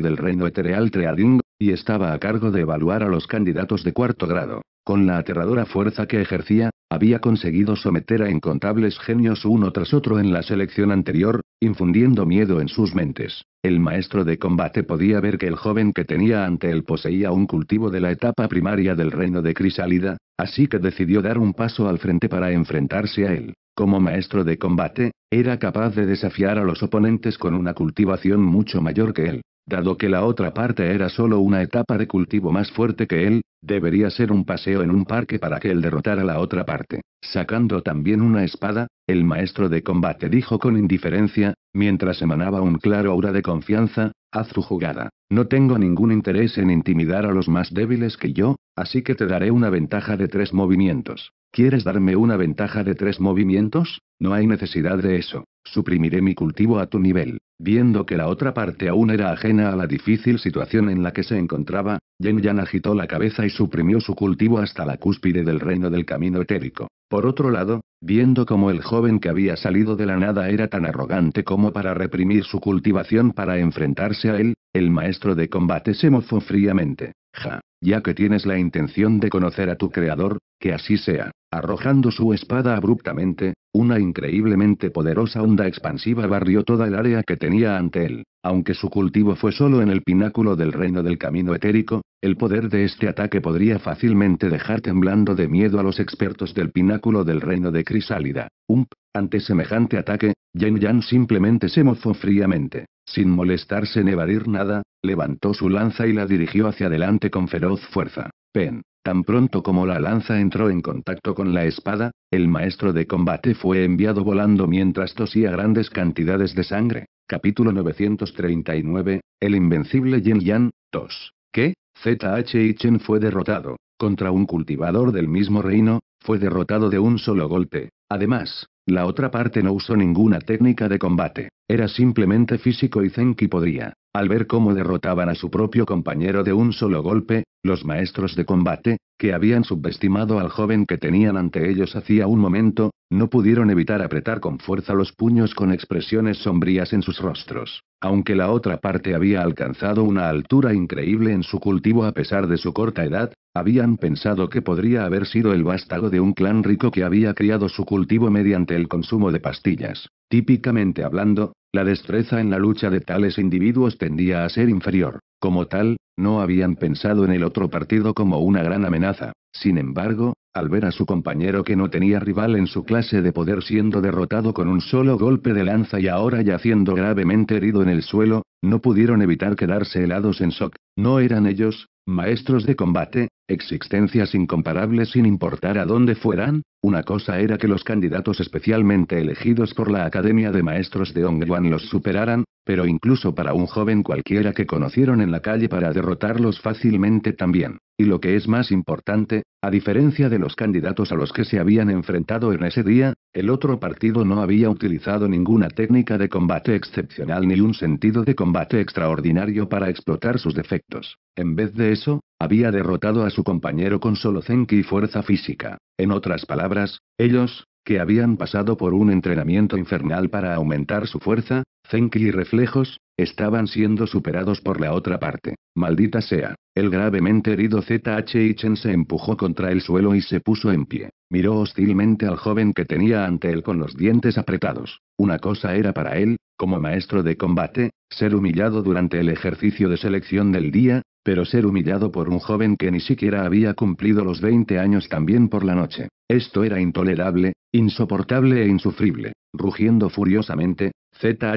del reino etereal Treading, y estaba a cargo de evaluar a los candidatos de cuarto grado. Con la aterradora fuerza que ejercía, había conseguido someter a incontables genios uno tras otro en la selección anterior, infundiendo miedo en sus mentes. El maestro de combate podía ver que el joven que tenía ante él poseía un cultivo de la etapa primaria del reino de Crisálida, así que decidió dar un paso al frente para enfrentarse a él. Como maestro de combate, era capaz de desafiar a los oponentes con una cultivación mucho mayor que él. Dado que la otra parte era solo una etapa de cultivo más fuerte que él, debería ser un paseo en un parque para que él derrotara la otra parte. Sacando también una espada, el maestro de combate dijo con indiferencia, mientras emanaba un claro aura de confianza, haz tu jugada. No tengo ningún interés en intimidar a los más débiles que yo, así que te daré una ventaja de tres movimientos. ¿Quieres darme una ventaja de tres movimientos? No hay necesidad de eso. Suprimiré mi cultivo a tu nivel. Viendo que la otra parte aún era ajena a la difícil situación en la que se encontraba, Yen Yan agitó la cabeza y suprimió su cultivo hasta la cúspide del reino del camino etérico. Por otro lado, viendo cómo el joven que había salido de la nada era tan arrogante como para reprimir su cultivación para enfrentarse a él, el maestro de combate se mofó fríamente. Ja. Ya que tienes la intención de conocer a tu creador, que así sea. Arrojando su espada abruptamente, una increíblemente poderosa onda expansiva barrió toda el área que tenía ante él. Aunque su cultivo fue solo en el pináculo del reino del camino etérico, el poder de este ataque podría fácilmente dejar temblando de miedo a los expertos del pináculo del reino de Crisálida. Ump, ante semejante ataque, Yen Yan simplemente se mozó fríamente. Sin molestarse en evadir nada, levantó su lanza y la dirigió hacia adelante con feroz fuerza. Pen. Tan pronto como la lanza entró en contacto con la espada, el maestro de combate fue enviado volando mientras tosía grandes cantidades de sangre. Capítulo 939, El invencible yen Yan, tos, Que, ZH Chen fue derrotado, contra un cultivador del mismo reino, fue derrotado de un solo golpe. Además, la otra parte no usó ninguna técnica de combate. Era simplemente físico y Zenki podría al ver cómo derrotaban a su propio compañero de un solo golpe, los maestros de combate, que habían subestimado al joven que tenían ante ellos hacía un momento, no pudieron evitar apretar con fuerza los puños con expresiones sombrías en sus rostros, aunque la otra parte había alcanzado una altura increíble en su cultivo a pesar de su corta edad, habían pensado que podría haber sido el vástago de un clan rico que había criado su cultivo mediante el consumo de pastillas. Típicamente hablando, la destreza en la lucha de tales individuos tendía a ser inferior. Como tal, no habían pensado en el otro partido como una gran amenaza. Sin embargo, al ver a su compañero que no tenía rival en su clase de poder siendo derrotado con un solo golpe de lanza y ahora yaciendo gravemente herido en el suelo, no pudieron evitar quedarse helados en shock. No eran ellos, maestros de combate, existencias incomparables sin importar a dónde fueran, una cosa era que los candidatos especialmente elegidos por la Academia de Maestros de Ongwan los superaran, pero incluso para un joven cualquiera que conocieron en la calle para derrotarlos fácilmente también. Y lo que es más importante, a diferencia de los candidatos a los que se habían enfrentado en ese día, el otro partido no había utilizado ninguna técnica de combate excepcional ni un sentido de combate extraordinario para explotar sus defectos. En vez de eso, había derrotado a su compañero con solo zenki y fuerza física. En otras palabras, ellos, que habían pasado por un entrenamiento infernal para aumentar su fuerza, Zenki y reflejos, estaban siendo superados por la otra parte. Maldita sea. El gravemente herido ZH Chen se empujó contra el suelo y se puso en pie. Miró hostilmente al joven que tenía ante él con los dientes apretados. Una cosa era para él, como maestro de combate, ser humillado durante el ejercicio de selección del día, pero ser humillado por un joven que ni siquiera había cumplido los 20 años también por la noche. Esto era intolerable, insoportable e insufrible. Rugiendo furiosamente,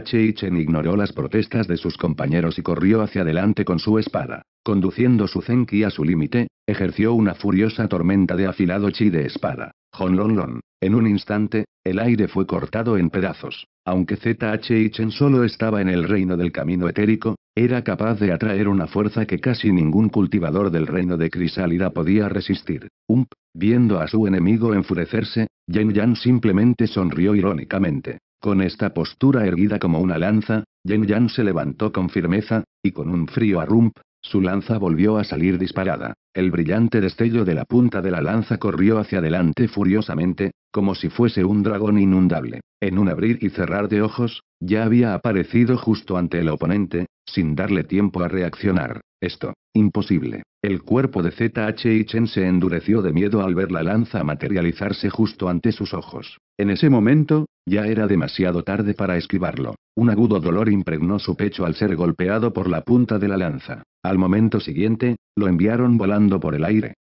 Chen ignoró las protestas de sus compañeros y corrió hacia adelante con su espada. Conduciendo su Zenki a su límite, ejerció una furiosa tormenta de afilado chi de espada. Honlonlon. En un instante, el aire fue cortado en pedazos. Aunque Chen solo estaba en el reino del camino etérico, era capaz de atraer una fuerza que casi ningún cultivador del reino de Crisálida podía resistir. Ump, viendo a su enemigo enfurecerse, Yen Yan simplemente sonrió irónicamente. Con esta postura erguida como una lanza, Yen Yan se levantó con firmeza, y con un frío arrump, su lanza volvió a salir disparada. El brillante destello de la punta de la lanza corrió hacia adelante furiosamente, como si fuese un dragón inundable. En un abrir y cerrar de ojos, ya había aparecido justo ante el oponente, sin darle tiempo a reaccionar. Esto, imposible. El cuerpo de ZH Chen se endureció de miedo al ver la lanza materializarse justo ante sus ojos. En ese momento, ya era demasiado tarde para esquivarlo. Un agudo dolor impregnó su pecho al ser golpeado por la punta de la lanza. Al momento siguiente, lo enviaron volando por el aire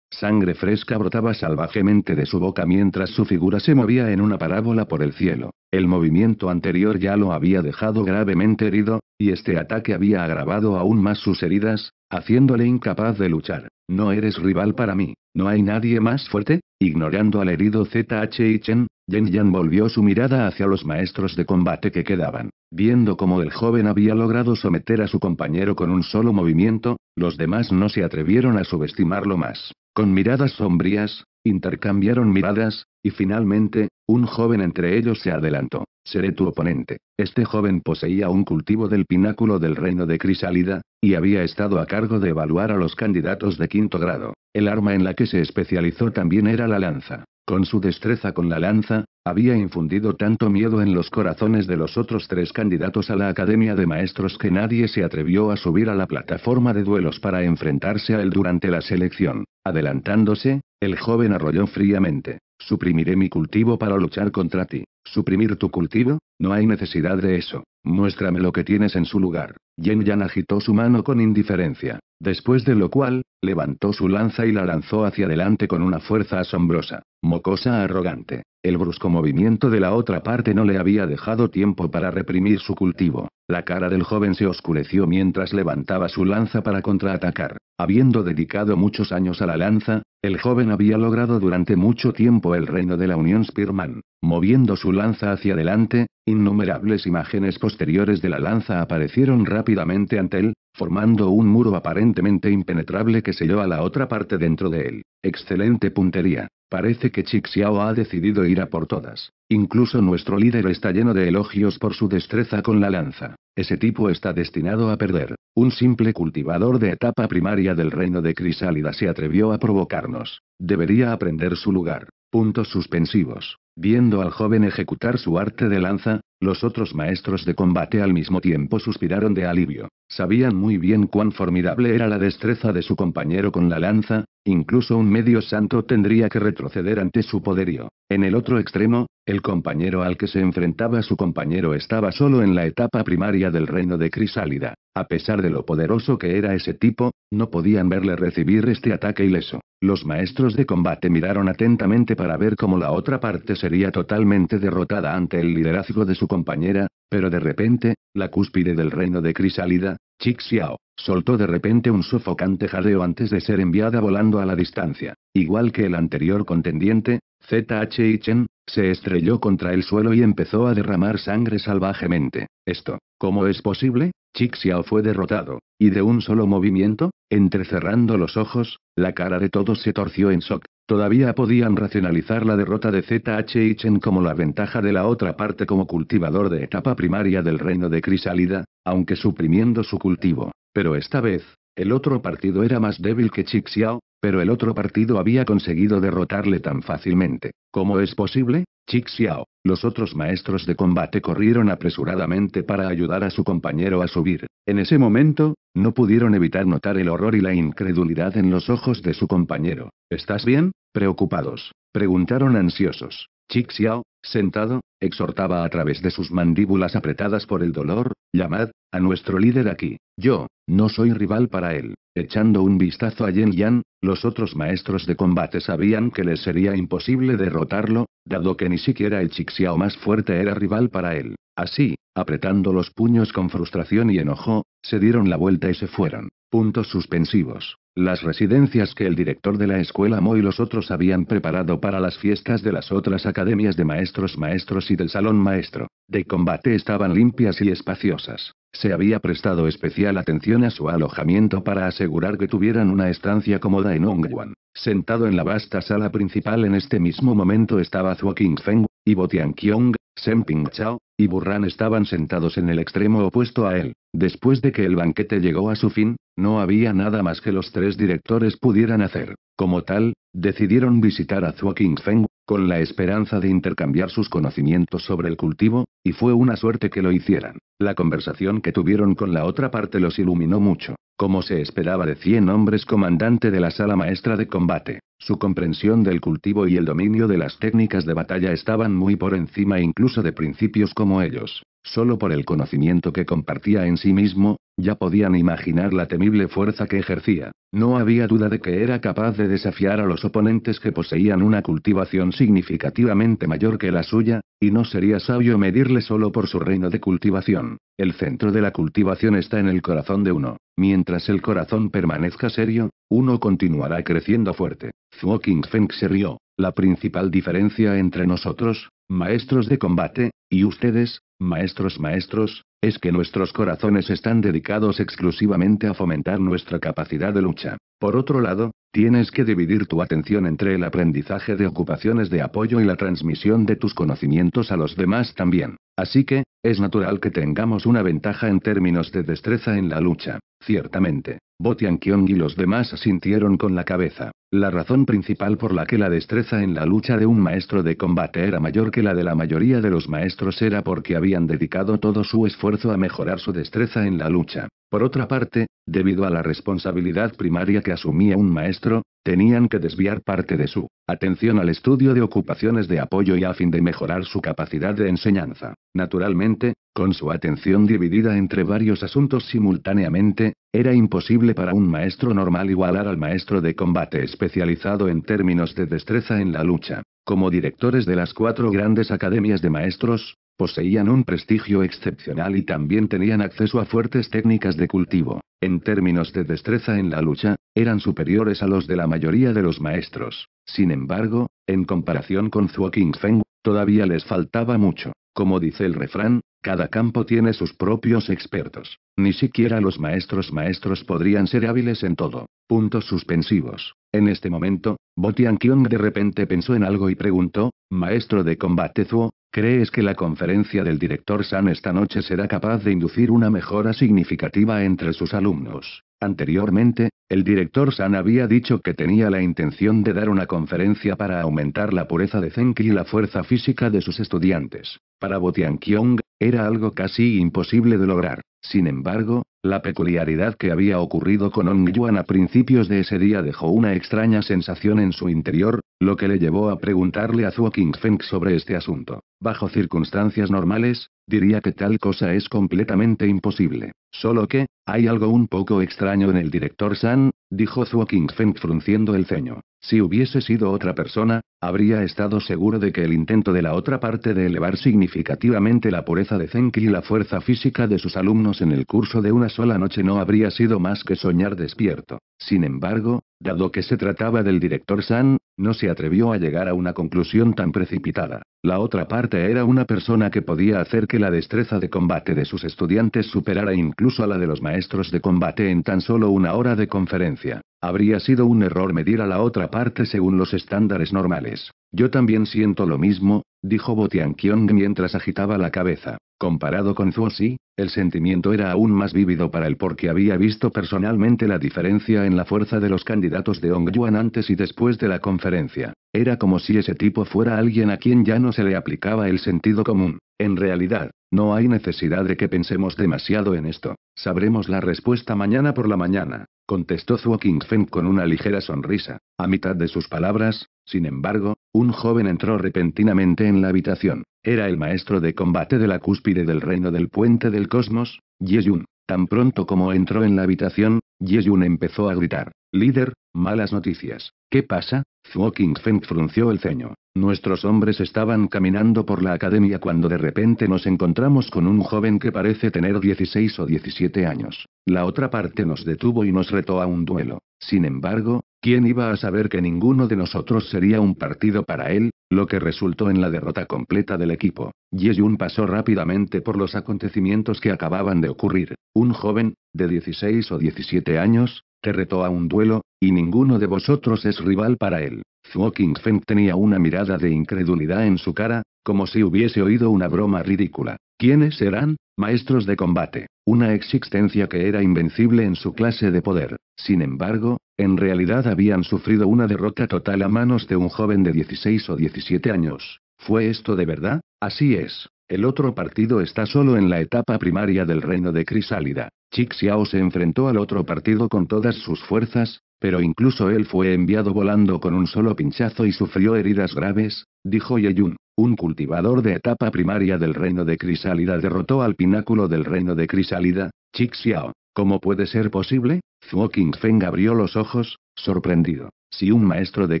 sangre fresca brotaba salvajemente de su boca mientras su figura se movía en una parábola por el cielo. El movimiento anterior ya lo había dejado gravemente herido, y este ataque había agravado aún más sus heridas, haciéndole incapaz de luchar. No eres rival para mí, no hay nadie más fuerte. Ignorando al herido ZH Chen, Yen Yan volvió su mirada hacia los maestros de combate que quedaban. Viendo cómo el joven había logrado someter a su compañero con un solo movimiento, los demás no se atrevieron a subestimarlo más. Con miradas sombrías, intercambiaron miradas, y finalmente, un joven entre ellos se adelantó. Seré tu oponente. Este joven poseía un cultivo del pináculo del reino de Crisálida, y había estado a cargo de evaluar a los candidatos de quinto grado. El arma en la que se especializó también era la lanza. Con su destreza con la lanza, había infundido tanto miedo en los corazones de los otros tres candidatos a la Academia de Maestros que nadie se atrevió a subir a la plataforma de duelos para enfrentarse a él durante la selección. Adelantándose, el joven arrolló fríamente. Suprimiré mi cultivo para luchar contra ti. ¿Suprimir tu cultivo? No hay necesidad de eso. Muéstrame lo que tienes en su lugar. Yen Yan agitó su mano con indiferencia, después de lo cual, levantó su lanza y la lanzó hacia adelante con una fuerza asombrosa, mocosa arrogante. El brusco movimiento de la otra parte no le había dejado tiempo para reprimir su cultivo. La cara del joven se oscureció mientras levantaba su lanza para contraatacar. Habiendo dedicado muchos años a la lanza, el joven había logrado durante mucho tiempo el reino de la Unión Spearman. Moviendo su lanza hacia adelante, Innumerables imágenes posteriores de la lanza aparecieron rápidamente ante él, formando un muro aparentemente impenetrable que selló a la otra parte dentro de él. Excelente puntería. Parece que Chixiao ha decidido ir a por todas. Incluso nuestro líder está lleno de elogios por su destreza con la lanza. Ese tipo está destinado a perder. Un simple cultivador de etapa primaria del reino de Crisálida se atrevió a provocarnos. Debería aprender su lugar. Puntos suspensivos. Viendo al joven ejecutar su arte de lanza, los otros maestros de combate al mismo tiempo suspiraron de alivio. Sabían muy bien cuán formidable era la destreza de su compañero con la lanza, Incluso un medio santo tendría que retroceder ante su poderío. En el otro extremo, el compañero al que se enfrentaba su compañero estaba solo en la etapa primaria del reino de Crisálida. A pesar de lo poderoso que era ese tipo, no podían verle recibir este ataque ileso. Los maestros de combate miraron atentamente para ver cómo la otra parte sería totalmente derrotada ante el liderazgo de su compañera, pero de repente, la cúspide del reino de Crisálida, Chixiao, soltó de repente un sofocante jadeo antes de ser enviada volando a la distancia. Igual que el anterior contendiente, ZH Chen, se estrelló contra el suelo y empezó a derramar sangre salvajemente. Esto, ¿cómo es posible? Chixiao fue derrotado, y de un solo movimiento, entrecerrando los ojos, la cara de todos se torció en shock. Todavía podían racionalizar la derrota de ZH Chen como la ventaja de la otra parte como cultivador de etapa primaria del reino de Crisálida, aunque suprimiendo su cultivo. Pero esta vez, el otro partido era más débil que Chixiao, pero el otro partido había conseguido derrotarle tan fácilmente. ¿Cómo es posible? Xiao, los otros maestros de combate corrieron apresuradamente para ayudar a su compañero a subir. En ese momento, no pudieron evitar notar el horror y la incredulidad en los ojos de su compañero. ¿Estás bien? Preocupados. Preguntaron ansiosos. Xiao, sentado, exhortaba a través de sus mandíbulas apretadas por el dolor, llamad, a nuestro líder aquí. Yo, no soy rival para él. Echando un vistazo a Yen Yan, los otros maestros de combate sabían que les sería imposible derrotarlo, dado que ni siquiera el Chixiao más fuerte era rival para él. Así, apretando los puños con frustración y enojo, se dieron la vuelta y se fueron. Puntos suspensivos. Las residencias que el director de la escuela Mo y los otros habían preparado para las fiestas de las otras academias de maestros maestros y del salón maestro de combate estaban limpias y espaciosas. Se había prestado especial atención a su alojamiento para asegurar que tuvieran una estancia cómoda en Ongwan. Sentado en la vasta sala principal en este mismo momento estaba Zhuo Qingfeng, y Bo Tianqiong, Shen Pingchao, y Burran estaban sentados en el extremo opuesto a él. Después de que el banquete llegó a su fin, no había nada más que los tres directores pudieran hacer. Como tal, decidieron visitar a Zhuo Feng, con la esperanza de intercambiar sus conocimientos sobre el cultivo, y fue una suerte que lo hicieran. La conversación que tuvieron con la otra parte los iluminó mucho. Como se esperaba de 100 hombres comandante de la sala maestra de combate, su comprensión del cultivo y el dominio de las técnicas de batalla estaban muy por encima incluso de principios como ellos solo por el conocimiento que compartía en sí mismo, ya podían imaginar la temible fuerza que ejercía. No había duda de que era capaz de desafiar a los oponentes que poseían una cultivación significativamente mayor que la suya, y no sería sabio medirle solo por su reino de cultivación. El centro de la cultivación está en el corazón de uno. Mientras el corazón permanezca serio, uno continuará creciendo fuerte. Zhuo Feng se rió. La principal diferencia entre nosotros, maestros de combate, y ustedes, maestros maestros, es que nuestros corazones están dedicados exclusivamente a fomentar nuestra capacidad de lucha. Por otro lado, tienes que dividir tu atención entre el aprendizaje de ocupaciones de apoyo y la transmisión de tus conocimientos a los demás también. Así que, es natural que tengamos una ventaja en términos de destreza en la lucha, ciertamente. Botian Kyong y los demás asintieron con la cabeza. La razón principal por la que la destreza en la lucha de un maestro de combate era mayor que la de la mayoría de los maestros era porque habían dedicado todo su esfuerzo a mejorar su destreza en la lucha. Por otra parte, debido a la responsabilidad primaria que asumía un maestro, tenían que desviar parte de su atención al estudio de ocupaciones de apoyo y a fin de mejorar su capacidad de enseñanza. Naturalmente, con su atención dividida entre varios asuntos simultáneamente, era imposible para un maestro normal igualar al maestro de combate especializado en términos de destreza en la lucha. Como directores de las cuatro grandes academias de maestros, poseían un prestigio excepcional y también tenían acceso a fuertes técnicas de cultivo. En términos de destreza en la lucha, eran superiores a los de la mayoría de los maestros. Sin embargo, en comparación con Zhuo Feng, todavía les faltaba mucho. Como dice el refrán, cada campo tiene sus propios expertos. Ni siquiera los maestros maestros podrían ser hábiles en todo. Puntos suspensivos. En este momento, Botian Kyong de repente pensó en algo y preguntó, Maestro de combate Zuo, ¿crees que la conferencia del director San esta noche será capaz de inducir una mejora significativa entre sus alumnos? Anteriormente, el director San había dicho que tenía la intención de dar una conferencia para aumentar la pureza de Zenki y la fuerza física de sus estudiantes. Para Tianqiong, era algo casi imposible de lograr. Sin embargo, la peculiaridad que había ocurrido con Ong Yuan a principios de ese día dejó una extraña sensación en su interior, lo que le llevó a preguntarle a Zhuo Qingfeng sobre este asunto. Bajo circunstancias normales, diría que tal cosa es completamente imposible. Solo que, hay algo un poco extraño en el director San, dijo Zhuo Qingfeng frunciendo el ceño. Si hubiese sido otra persona, habría estado seguro de que el intento de la otra parte de elevar significativamente la pureza de Zenki y la fuerza física de sus alumnos en el curso de una sola noche no habría sido más que soñar despierto. Sin embargo, dado que se trataba del director San, no se atrevió a llegar a una conclusión tan precipitada. La otra parte era una persona que podía hacer que la destreza de combate de sus estudiantes superara incluso a la de los maestros de combate en tan solo una hora de conferencia. Habría sido un error medir a la otra parte según los estándares normales. Yo también siento lo mismo, dijo Botianqiong mientras agitaba la cabeza. Comparado con Zhuoxi, el sentimiento era aún más vívido para él porque había visto personalmente la diferencia en la fuerza de los candidatos de Hong Yuan antes y después de la conferencia. Era como si ese tipo fuera alguien a quien ya no se le aplicaba el sentido común. En realidad, no hay necesidad de que pensemos demasiado en esto. Sabremos la respuesta mañana por la mañana contestó Zhuo Qingfen con una ligera sonrisa. A mitad de sus palabras, sin embargo, un joven entró repentinamente en la habitación. Era el maestro de combate de la cúspide del reino del puente del cosmos, Ye Yun. Tan pronto como entró en la habitación, Ye Yun empezó a gritar. Líder, malas noticias. ¿Qué pasa? Zhuo Feng frunció el ceño. Nuestros hombres estaban caminando por la academia cuando de repente nos encontramos con un joven que parece tener 16 o 17 años. La otra parte nos detuvo y nos retó a un duelo. Sin embargo, ¿quién iba a saber que ninguno de nosotros sería un partido para él? Lo que resultó en la derrota completa del equipo. Jun pasó rápidamente por los acontecimientos que acababan de ocurrir. Un joven, de 16 o 17 años, te retó a un duelo, y ninguno de vosotros es rival para él. Zuo Feng tenía una mirada de incredulidad en su cara, como si hubiese oído una broma ridícula. ¿Quiénes eran? Maestros de combate. Una existencia que era invencible en su clase de poder. Sin embargo, en realidad habían sufrido una derrota total a manos de un joven de 16 o 17 años. ¿Fue esto de verdad? Así es. El otro partido está solo en la etapa primaria del reino de Crisálida. Chixiao se enfrentó al otro partido con todas sus fuerzas, pero incluso él fue enviado volando con un solo pinchazo y sufrió heridas graves, dijo Yun. Un cultivador de etapa primaria del reino de Crisálida derrotó al pináculo del reino de Crisálida, Chixiao. ¿Cómo puede ser posible? Zhuo Feng abrió los ojos, sorprendido. Si un maestro de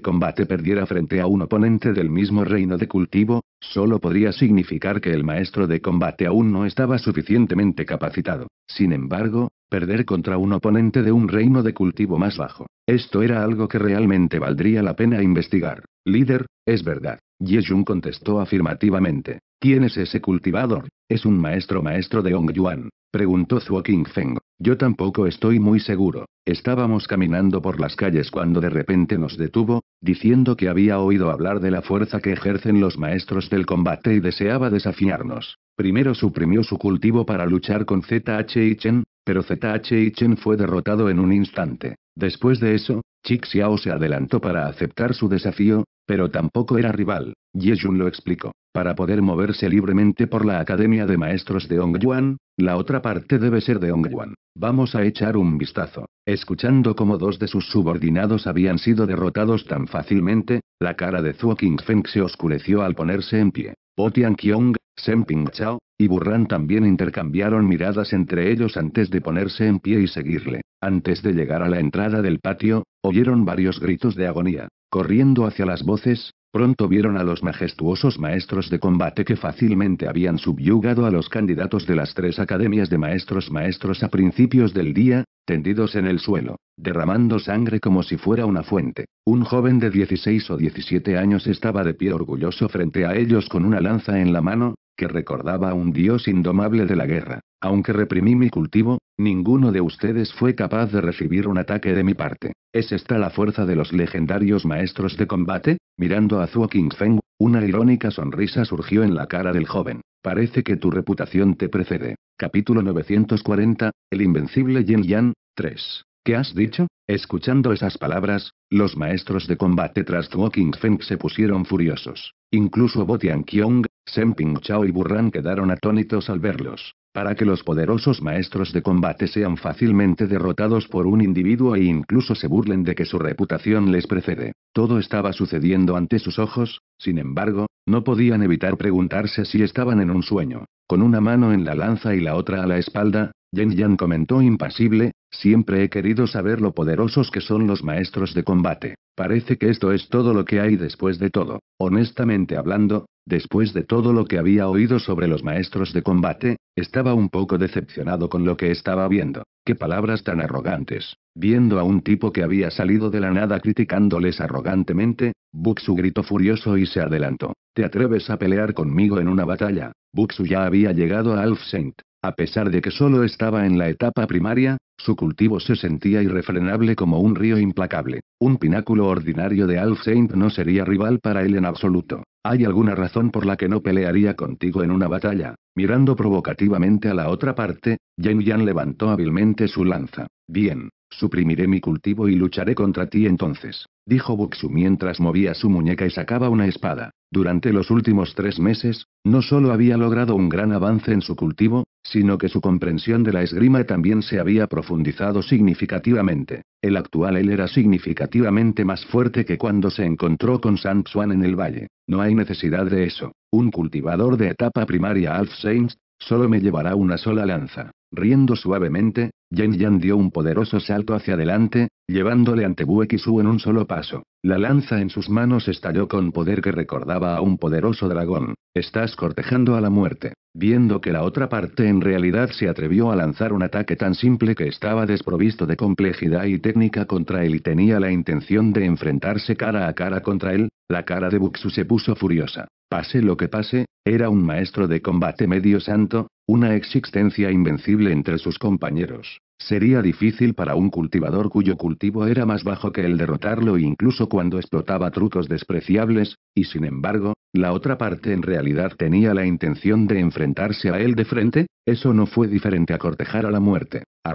combate perdiera frente a un oponente del mismo reino de cultivo, Solo podría significar que el maestro de combate aún no estaba suficientemente capacitado. Sin embargo, perder contra un oponente de un reino de cultivo más bajo. Esto era algo que realmente valdría la pena investigar. Líder, es verdad. Yejun contestó afirmativamente. ¿Quién es ese cultivador? ¿Es un maestro maestro de Ong Yuan? Preguntó Zhuo Feng. Yo tampoco estoy muy seguro. Estábamos caminando por las calles cuando de repente nos detuvo, diciendo que había oído hablar de la fuerza que ejercen los maestros del combate y deseaba desafiarnos. Primero suprimió su cultivo para luchar con ZH Chen, pero ZH Chen fue derrotado en un instante. Después de eso, Chixiao se adelantó para aceptar su desafío, pero tampoco era rival, Ye Jun lo explicó. Para poder moverse libremente por la Academia de Maestros de Yuan, la otra parte debe ser de Yuan, Vamos a echar un vistazo. Escuchando cómo dos de sus subordinados habían sido derrotados tan fácilmente, la cara de Zuo Feng se oscureció al ponerse en pie. Potian Tianqiong, Shen Chao, y Burran también intercambiaron miradas entre ellos antes de ponerse en pie y seguirle. Antes de llegar a la entrada del patio, oyeron varios gritos de agonía. Corriendo hacia las voces, pronto vieron a los majestuosos maestros de combate que fácilmente habían subyugado a los candidatos de las tres academias de maestros maestros a principios del día, tendidos en el suelo, derramando sangre como si fuera una fuente. Un joven de 16 o 17 años estaba de pie orgulloso frente a ellos con una lanza en la mano, que recordaba a un dios indomable de la guerra. Aunque reprimí mi cultivo, ninguno de ustedes fue capaz de recibir un ataque de mi parte. ¿Es esta la fuerza de los legendarios maestros de combate? Mirando a Zhuo Qingfeng, una irónica sonrisa surgió en la cara del joven. Parece que tu reputación te precede. Capítulo 940, El invencible Yin Yan 3. ¿Qué has dicho? Escuchando esas palabras, los maestros de combate tras Zhuo Qingfeng se pusieron furiosos. Incluso Botian Kyong, Semping Chao y Burran quedaron atónitos al verlos. Para que los poderosos maestros de combate sean fácilmente derrotados por un individuo e incluso se burlen de que su reputación les precede. Todo estaba sucediendo ante sus ojos, sin embargo, no podían evitar preguntarse si estaban en un sueño. Con una mano en la lanza y la otra a la espalda, Yen Yan comentó impasible, Siempre he querido saber lo poderosos que son los maestros de combate. Parece que esto es todo lo que hay después de todo. Honestamente hablando, después de todo lo que había oído sobre los maestros de combate, estaba un poco decepcionado con lo que estaba viendo. Qué palabras tan arrogantes. Viendo a un tipo que había salido de la nada criticándoles arrogantemente, Buxu gritó furioso y se adelantó. ¿Te atreves a pelear conmigo en una batalla? Buxu ya había llegado a Saint. A pesar de que solo estaba en la etapa primaria, su cultivo se sentía irrefrenable como un río implacable. Un pináculo ordinario de Alf Saint no sería rival para él en absoluto. ¿Hay alguna razón por la que no pelearía contigo en una batalla? Mirando provocativamente a la otra parte, Yen Yan levantó hábilmente su lanza. Bien, suprimiré mi cultivo y lucharé contra ti entonces, dijo Buxu mientras movía su muñeca y sacaba una espada. Durante los últimos tres meses, no solo había logrado un gran avance en su cultivo, sino que su comprensión de la esgrima también se había profundizado significativamente. El actual él era significativamente más fuerte que cuando se encontró con San Swan en el valle. No hay necesidad de eso. Un cultivador de etapa primaria Alf Sainz, solo me llevará una sola lanza. Riendo suavemente, Yen Yan dio un poderoso salto hacia adelante, llevándole ante Buekisu en un solo paso. La lanza en sus manos estalló con poder que recordaba a un poderoso dragón. Estás cortejando a la muerte. Viendo que la otra parte en realidad se atrevió a lanzar un ataque tan simple que estaba desprovisto de complejidad y técnica contra él y tenía la intención de enfrentarse cara a cara contra él, la cara de Buxu se puso furiosa. Pase lo que pase, era un maestro de combate medio santo, una existencia invencible entre sus compañeros. Sería difícil para un cultivador cuyo cultivo era más bajo que el derrotarlo incluso cuando explotaba trucos despreciables, y sin embargo, la otra parte en realidad tenía la intención de enfrentarse a él de frente, eso no fue diferente a cortejar a la muerte. A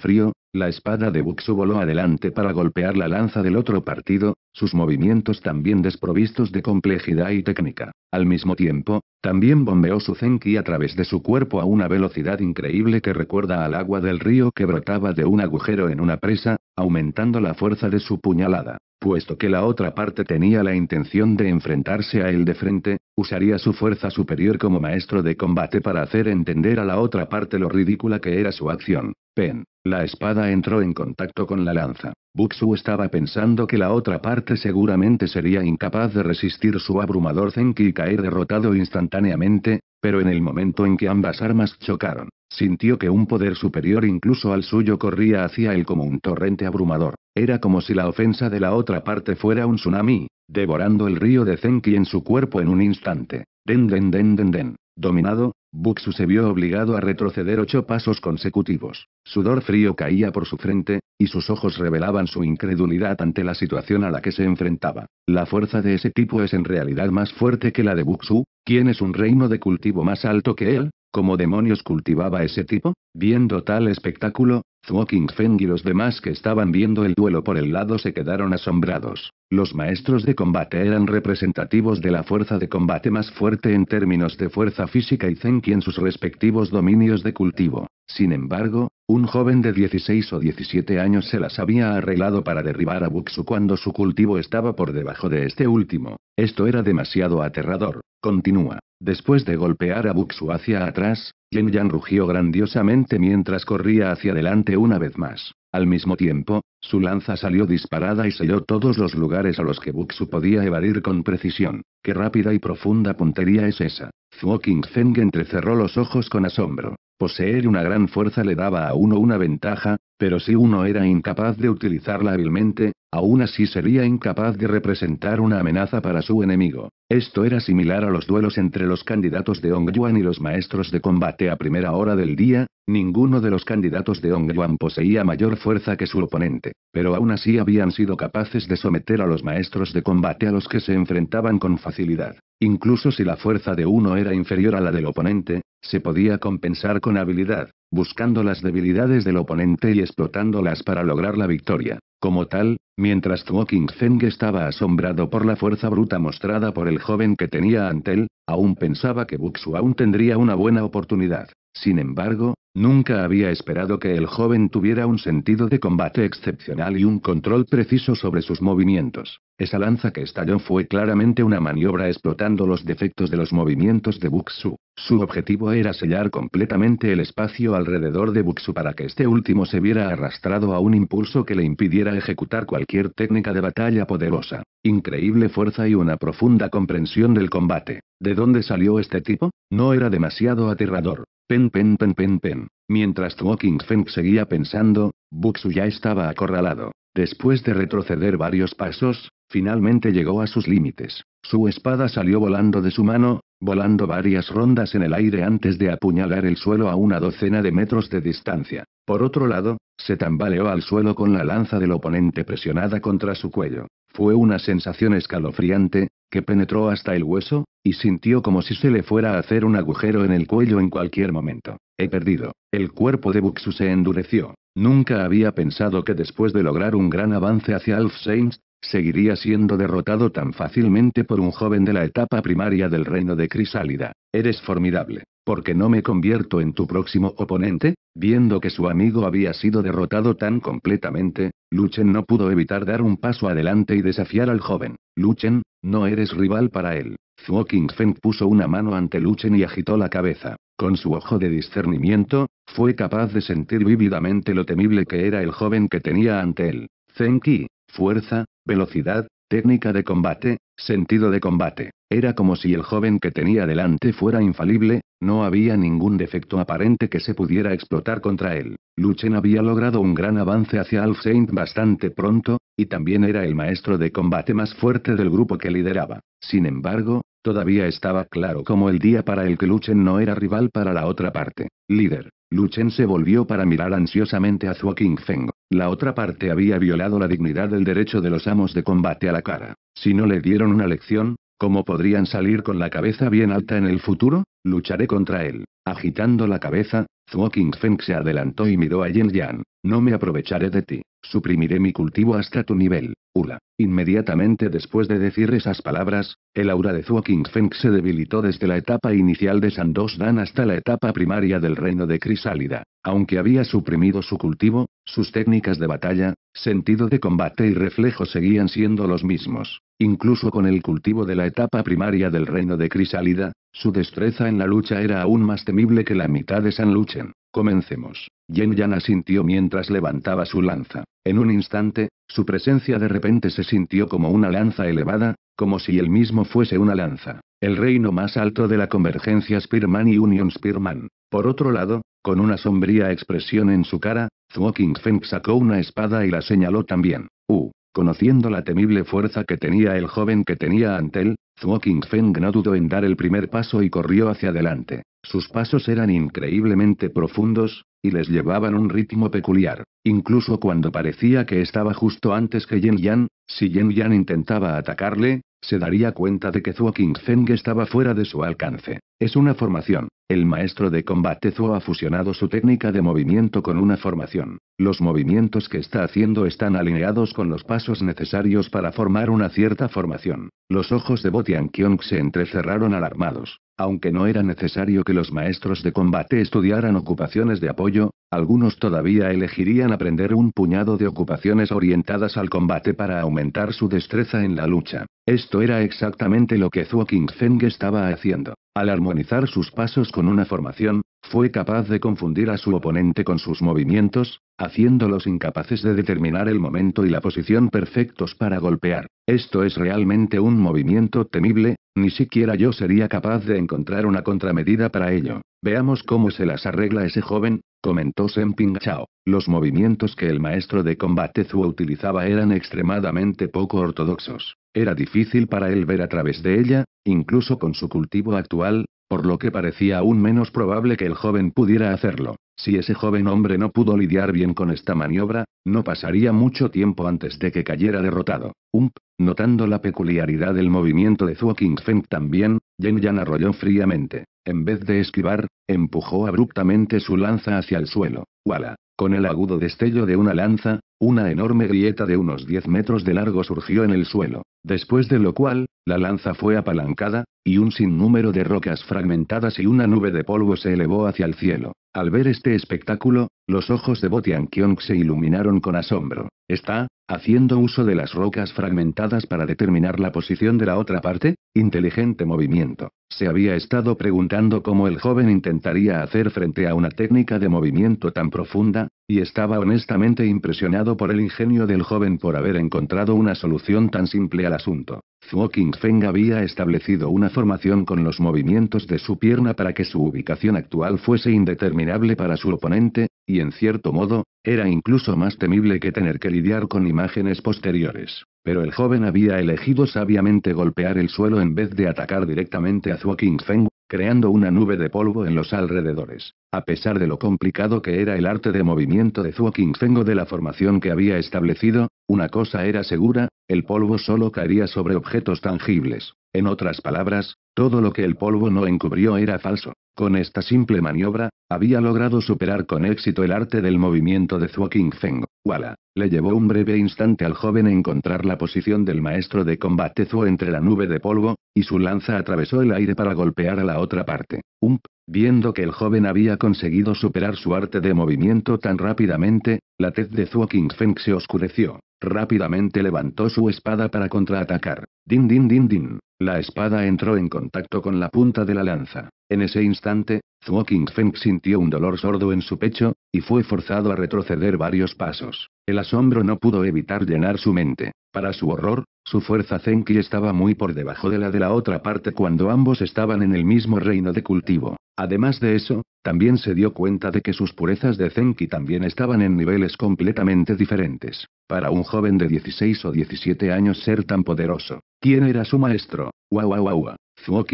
frío. La espada de Buxu voló adelante para golpear la lanza del otro partido, sus movimientos también desprovistos de complejidad y técnica. Al mismo tiempo, también bombeó su Zenki a través de su cuerpo a una velocidad increíble que recuerda al agua del río que brotaba de un agujero en una presa, aumentando la fuerza de su puñalada. Puesto que la otra parte tenía la intención de enfrentarse a él de frente, usaría su fuerza superior como maestro de combate para hacer entender a la otra parte lo ridícula que era su acción. Pen. La espada entró en contacto con la lanza. Buxu estaba pensando que la otra parte seguramente sería incapaz de resistir su abrumador Zenki y caer derrotado instantáneamente, pero en el momento en que ambas armas chocaron, sintió que un poder superior incluso al suyo corría hacia él como un torrente abrumador. Era como si la ofensa de la otra parte fuera un tsunami, devorando el río de Zenki en su cuerpo en un instante. Den den den den den. Dominado, Buxu se vio obligado a retroceder ocho pasos consecutivos. Sudor frío caía por su frente, y sus ojos revelaban su incredulidad ante la situación a la que se enfrentaba. La fuerza de ese tipo es en realidad más fuerte que la de Buxu, quien es un reino de cultivo más alto que él, como demonios cultivaba ese tipo? Viendo tal espectáculo, Zhuo Feng y los demás que estaban viendo el duelo por el lado se quedaron asombrados. Los maestros de combate eran representativos de la fuerza de combate más fuerte en términos de fuerza física y Zenki en sus respectivos dominios de cultivo. Sin embargo, un joven de 16 o 17 años se las había arreglado para derribar a Buxu cuando su cultivo estaba por debajo de este último. Esto era demasiado aterrador. Continúa. Después de golpear a Buxu hacia atrás, Yen Yan rugió grandiosamente mientras corría hacia adelante una vez más. Al mismo tiempo, su lanza salió disparada y selló todos los lugares a los que Buxu podía evadir con precisión. ¡Qué rápida y profunda puntería es esa! Woking Feng entrecerró los ojos con asombro. Poseer una gran fuerza le daba a uno una ventaja, pero si uno era incapaz de utilizarla hábilmente, aún así sería incapaz de representar una amenaza para su enemigo. Esto era similar a los duelos entre los candidatos de Yuan y los maestros de combate a primera hora del día, ninguno de los candidatos de Yuan poseía mayor fuerza que su oponente, pero aún así habían sido capaces de someter a los maestros de combate a los que se enfrentaban con facilidad. Incluso si la fuerza de uno era inferior a la del oponente, se podía compensar con habilidad, buscando las debilidades del oponente y explotándolas para lograr la victoria. Como tal, mientras Zhuo King estaba asombrado por la fuerza bruta mostrada por el joven que tenía ante él, aún pensaba que Buxu aún tendría una buena oportunidad. Sin embargo, nunca había esperado que el joven tuviera un sentido de combate excepcional y un control preciso sobre sus movimientos. Esa lanza que estalló fue claramente una maniobra explotando los defectos de los movimientos de Buxu. Su objetivo era sellar completamente el espacio alrededor de Buxu para que este último se viera arrastrado a un impulso que le impidiera ejecutar cualquier técnica de batalla poderosa, increíble fuerza y una profunda comprensión del combate. ¿De dónde salió este tipo? No era demasiado aterrador. Pen pen pen pen pen. Mientras Walking Feng seguía pensando, Buxu ya estaba acorralado. Después de retroceder varios pasos, finalmente llegó a sus límites. Su espada salió volando de su mano, volando varias rondas en el aire antes de apuñalar el suelo a una docena de metros de distancia. Por otro lado, se tambaleó al suelo con la lanza del oponente presionada contra su cuello. Fue una sensación escalofriante, que penetró hasta el hueso, y sintió como si se le fuera a hacer un agujero en el cuello en cualquier momento. He perdido. El cuerpo de Buxu se endureció. Nunca había pensado que después de lograr un gran avance hacia Saints, seguiría siendo derrotado tan fácilmente por un joven de la etapa primaria del reino de Crisálida. Eres formidable. ¿Por qué no me convierto en tu próximo oponente? Viendo que su amigo había sido derrotado tan completamente, Luchen no pudo evitar dar un paso adelante y desafiar al joven. Luchen, no eres rival para él. Zuo Qingfeng puso una mano ante Luchen y agitó la cabeza. Con su ojo de discernimiento, fue capaz de sentir vívidamente lo temible que era el joven que tenía ante él. Zenki, Fuerza, velocidad, técnica de combate, sentido de combate. Era como si el joven que tenía delante fuera infalible, no había ningún defecto aparente que se pudiera explotar contra él. Luchen había logrado un gran avance hacia Alf Saint bastante pronto, y también era el maestro de combate más fuerte del grupo que lideraba. Sin embargo, todavía estaba claro como el día para el que Luchen no era rival para la otra parte. Líder. Luchen se volvió para mirar ansiosamente a Zhuo Feng. La otra parte había violado la dignidad del derecho de los amos de combate a la cara. Si no le dieron una lección, ¿cómo podrían salir con la cabeza bien alta en el futuro? Lucharé contra él. Agitando la cabeza, Zhuo Feng se adelantó y miró a Yen Yan. No me aprovecharé de ti. Suprimiré mi cultivo hasta tu nivel. Ula. Inmediatamente después de decir esas palabras, el aura de Zhuo Feng se debilitó desde la etapa inicial de Sandos Dan hasta la etapa primaria del reino de Crisálida. Aunque había suprimido su cultivo, sus técnicas de batalla, sentido de combate y reflejo seguían siendo los mismos. Incluso con el cultivo de la etapa primaria del reino de Crisálida, su destreza en la lucha era aún más temible que la mitad de San Luchen. Comencemos. Yen Yana sintió mientras levantaba su lanza. En un instante, su presencia de repente se sintió como una lanza elevada, como si él mismo fuese una lanza. El reino más alto de la convergencia Spearman y Union Spearman. Por otro lado, con una sombría expresión en su cara, Zuo Feng sacó una espada y la señaló también. Uh, conociendo la temible fuerza que tenía el joven que tenía ante él, Zuo Feng no dudó en dar el primer paso y corrió hacia adelante. Sus pasos eran increíblemente profundos, y les llevaban un ritmo peculiar. Incluso cuando parecía que estaba justo antes que Yen Yan, si Yen Yan intentaba atacarle, se daría cuenta de que Zuo Feng estaba fuera de su alcance. Es una formación. El maestro de combate Zuo ha fusionado su técnica de movimiento con una formación. Los movimientos que está haciendo están alineados con los pasos necesarios para formar una cierta formación. Los ojos de Botian Kyong se entrecerraron alarmados. Aunque no era necesario que los maestros de combate estudiaran ocupaciones de apoyo, algunos todavía elegirían aprender un puñado de ocupaciones orientadas al combate para aumentar su destreza en la lucha. Esto era exactamente lo que Zuo Qingfeng estaba haciendo. Al armonizar sus pasos con una formación, fue capaz de confundir a su oponente con sus movimientos, haciéndolos incapaces de determinar el momento y la posición perfectos para golpear. Esto es realmente un movimiento temible, ni siquiera yo sería capaz de encontrar una contramedida para ello. Veamos cómo se las arregla ese joven, comentó Semping. Chao. Los movimientos que el maestro de combate Zhu utilizaba eran extremadamente poco ortodoxos. Era difícil para él ver a través de ella, incluso con su cultivo actual, por lo que parecía aún menos probable que el joven pudiera hacerlo. Si ese joven hombre no pudo lidiar bien con esta maniobra, no pasaría mucho tiempo antes de que cayera derrotado. Ump, notando la peculiaridad del movimiento de Zuo Qingfeng también, Yen Yan arrolló fríamente. En vez de esquivar, empujó abruptamente su lanza hacia el suelo. ¡Wala! Con el agudo destello de una lanza, una enorme grieta de unos 10 metros de largo surgió en el suelo. Después de lo cual, la lanza fue apalancada, y un sinnúmero de rocas fragmentadas y una nube de polvo se elevó hacia el cielo. Al ver este espectáculo, los ojos de Botian Kyong se iluminaron con asombro. Está, haciendo uso de las rocas fragmentadas para determinar la posición de la otra parte, inteligente movimiento. Se había estado preguntando cómo el joven intentaría hacer frente a una técnica de movimiento tan profunda, y estaba honestamente impresionado por el ingenio del joven por haber encontrado una solución tan simple a asunto. Zhuo Feng había establecido una formación con los movimientos de su pierna para que su ubicación actual fuese indeterminable para su oponente, y en cierto modo, era incluso más temible que tener que lidiar con imágenes posteriores. Pero el joven había elegido sabiamente golpear el suelo en vez de atacar directamente a Zhuo Feng, creando una nube de polvo en los alrededores. A pesar de lo complicado que era el arte de movimiento de Zhuo Feng o de la formación que había establecido, una cosa era segura, el polvo solo caería sobre objetos tangibles. En otras palabras, todo lo que el polvo no encubrió era falso. Con esta simple maniobra, había logrado superar con éxito el arte del movimiento de Zhuo Feng. Wala. Le llevó un breve instante al joven encontrar la posición del maestro de combate Zhuo entre la nube de polvo, y su lanza atravesó el aire para golpear a la otra parte. Ump, Viendo que el joven había conseguido superar su arte de movimiento tan rápidamente, la tez de Zhuo Feng se oscureció. Rápidamente levantó su espada para contraatacar. Din din din din. La espada entró en contacto con la punta de la lanza. En ese instante, Zhuo Feng sintió un dolor sordo en su pecho, y fue forzado a retroceder varios pasos. El asombro no pudo evitar llenar su mente. Para su horror, su fuerza Zenki estaba muy por debajo de la de la otra parte cuando ambos estaban en el mismo reino de cultivo. Además de eso, también se dio cuenta de que sus purezas de Zenki también estaban en niveles completamente diferentes. Para un joven de 16 o 17 años ser tan poderoso. ¿Quién era su maestro? Wow, wow, wow. Zuo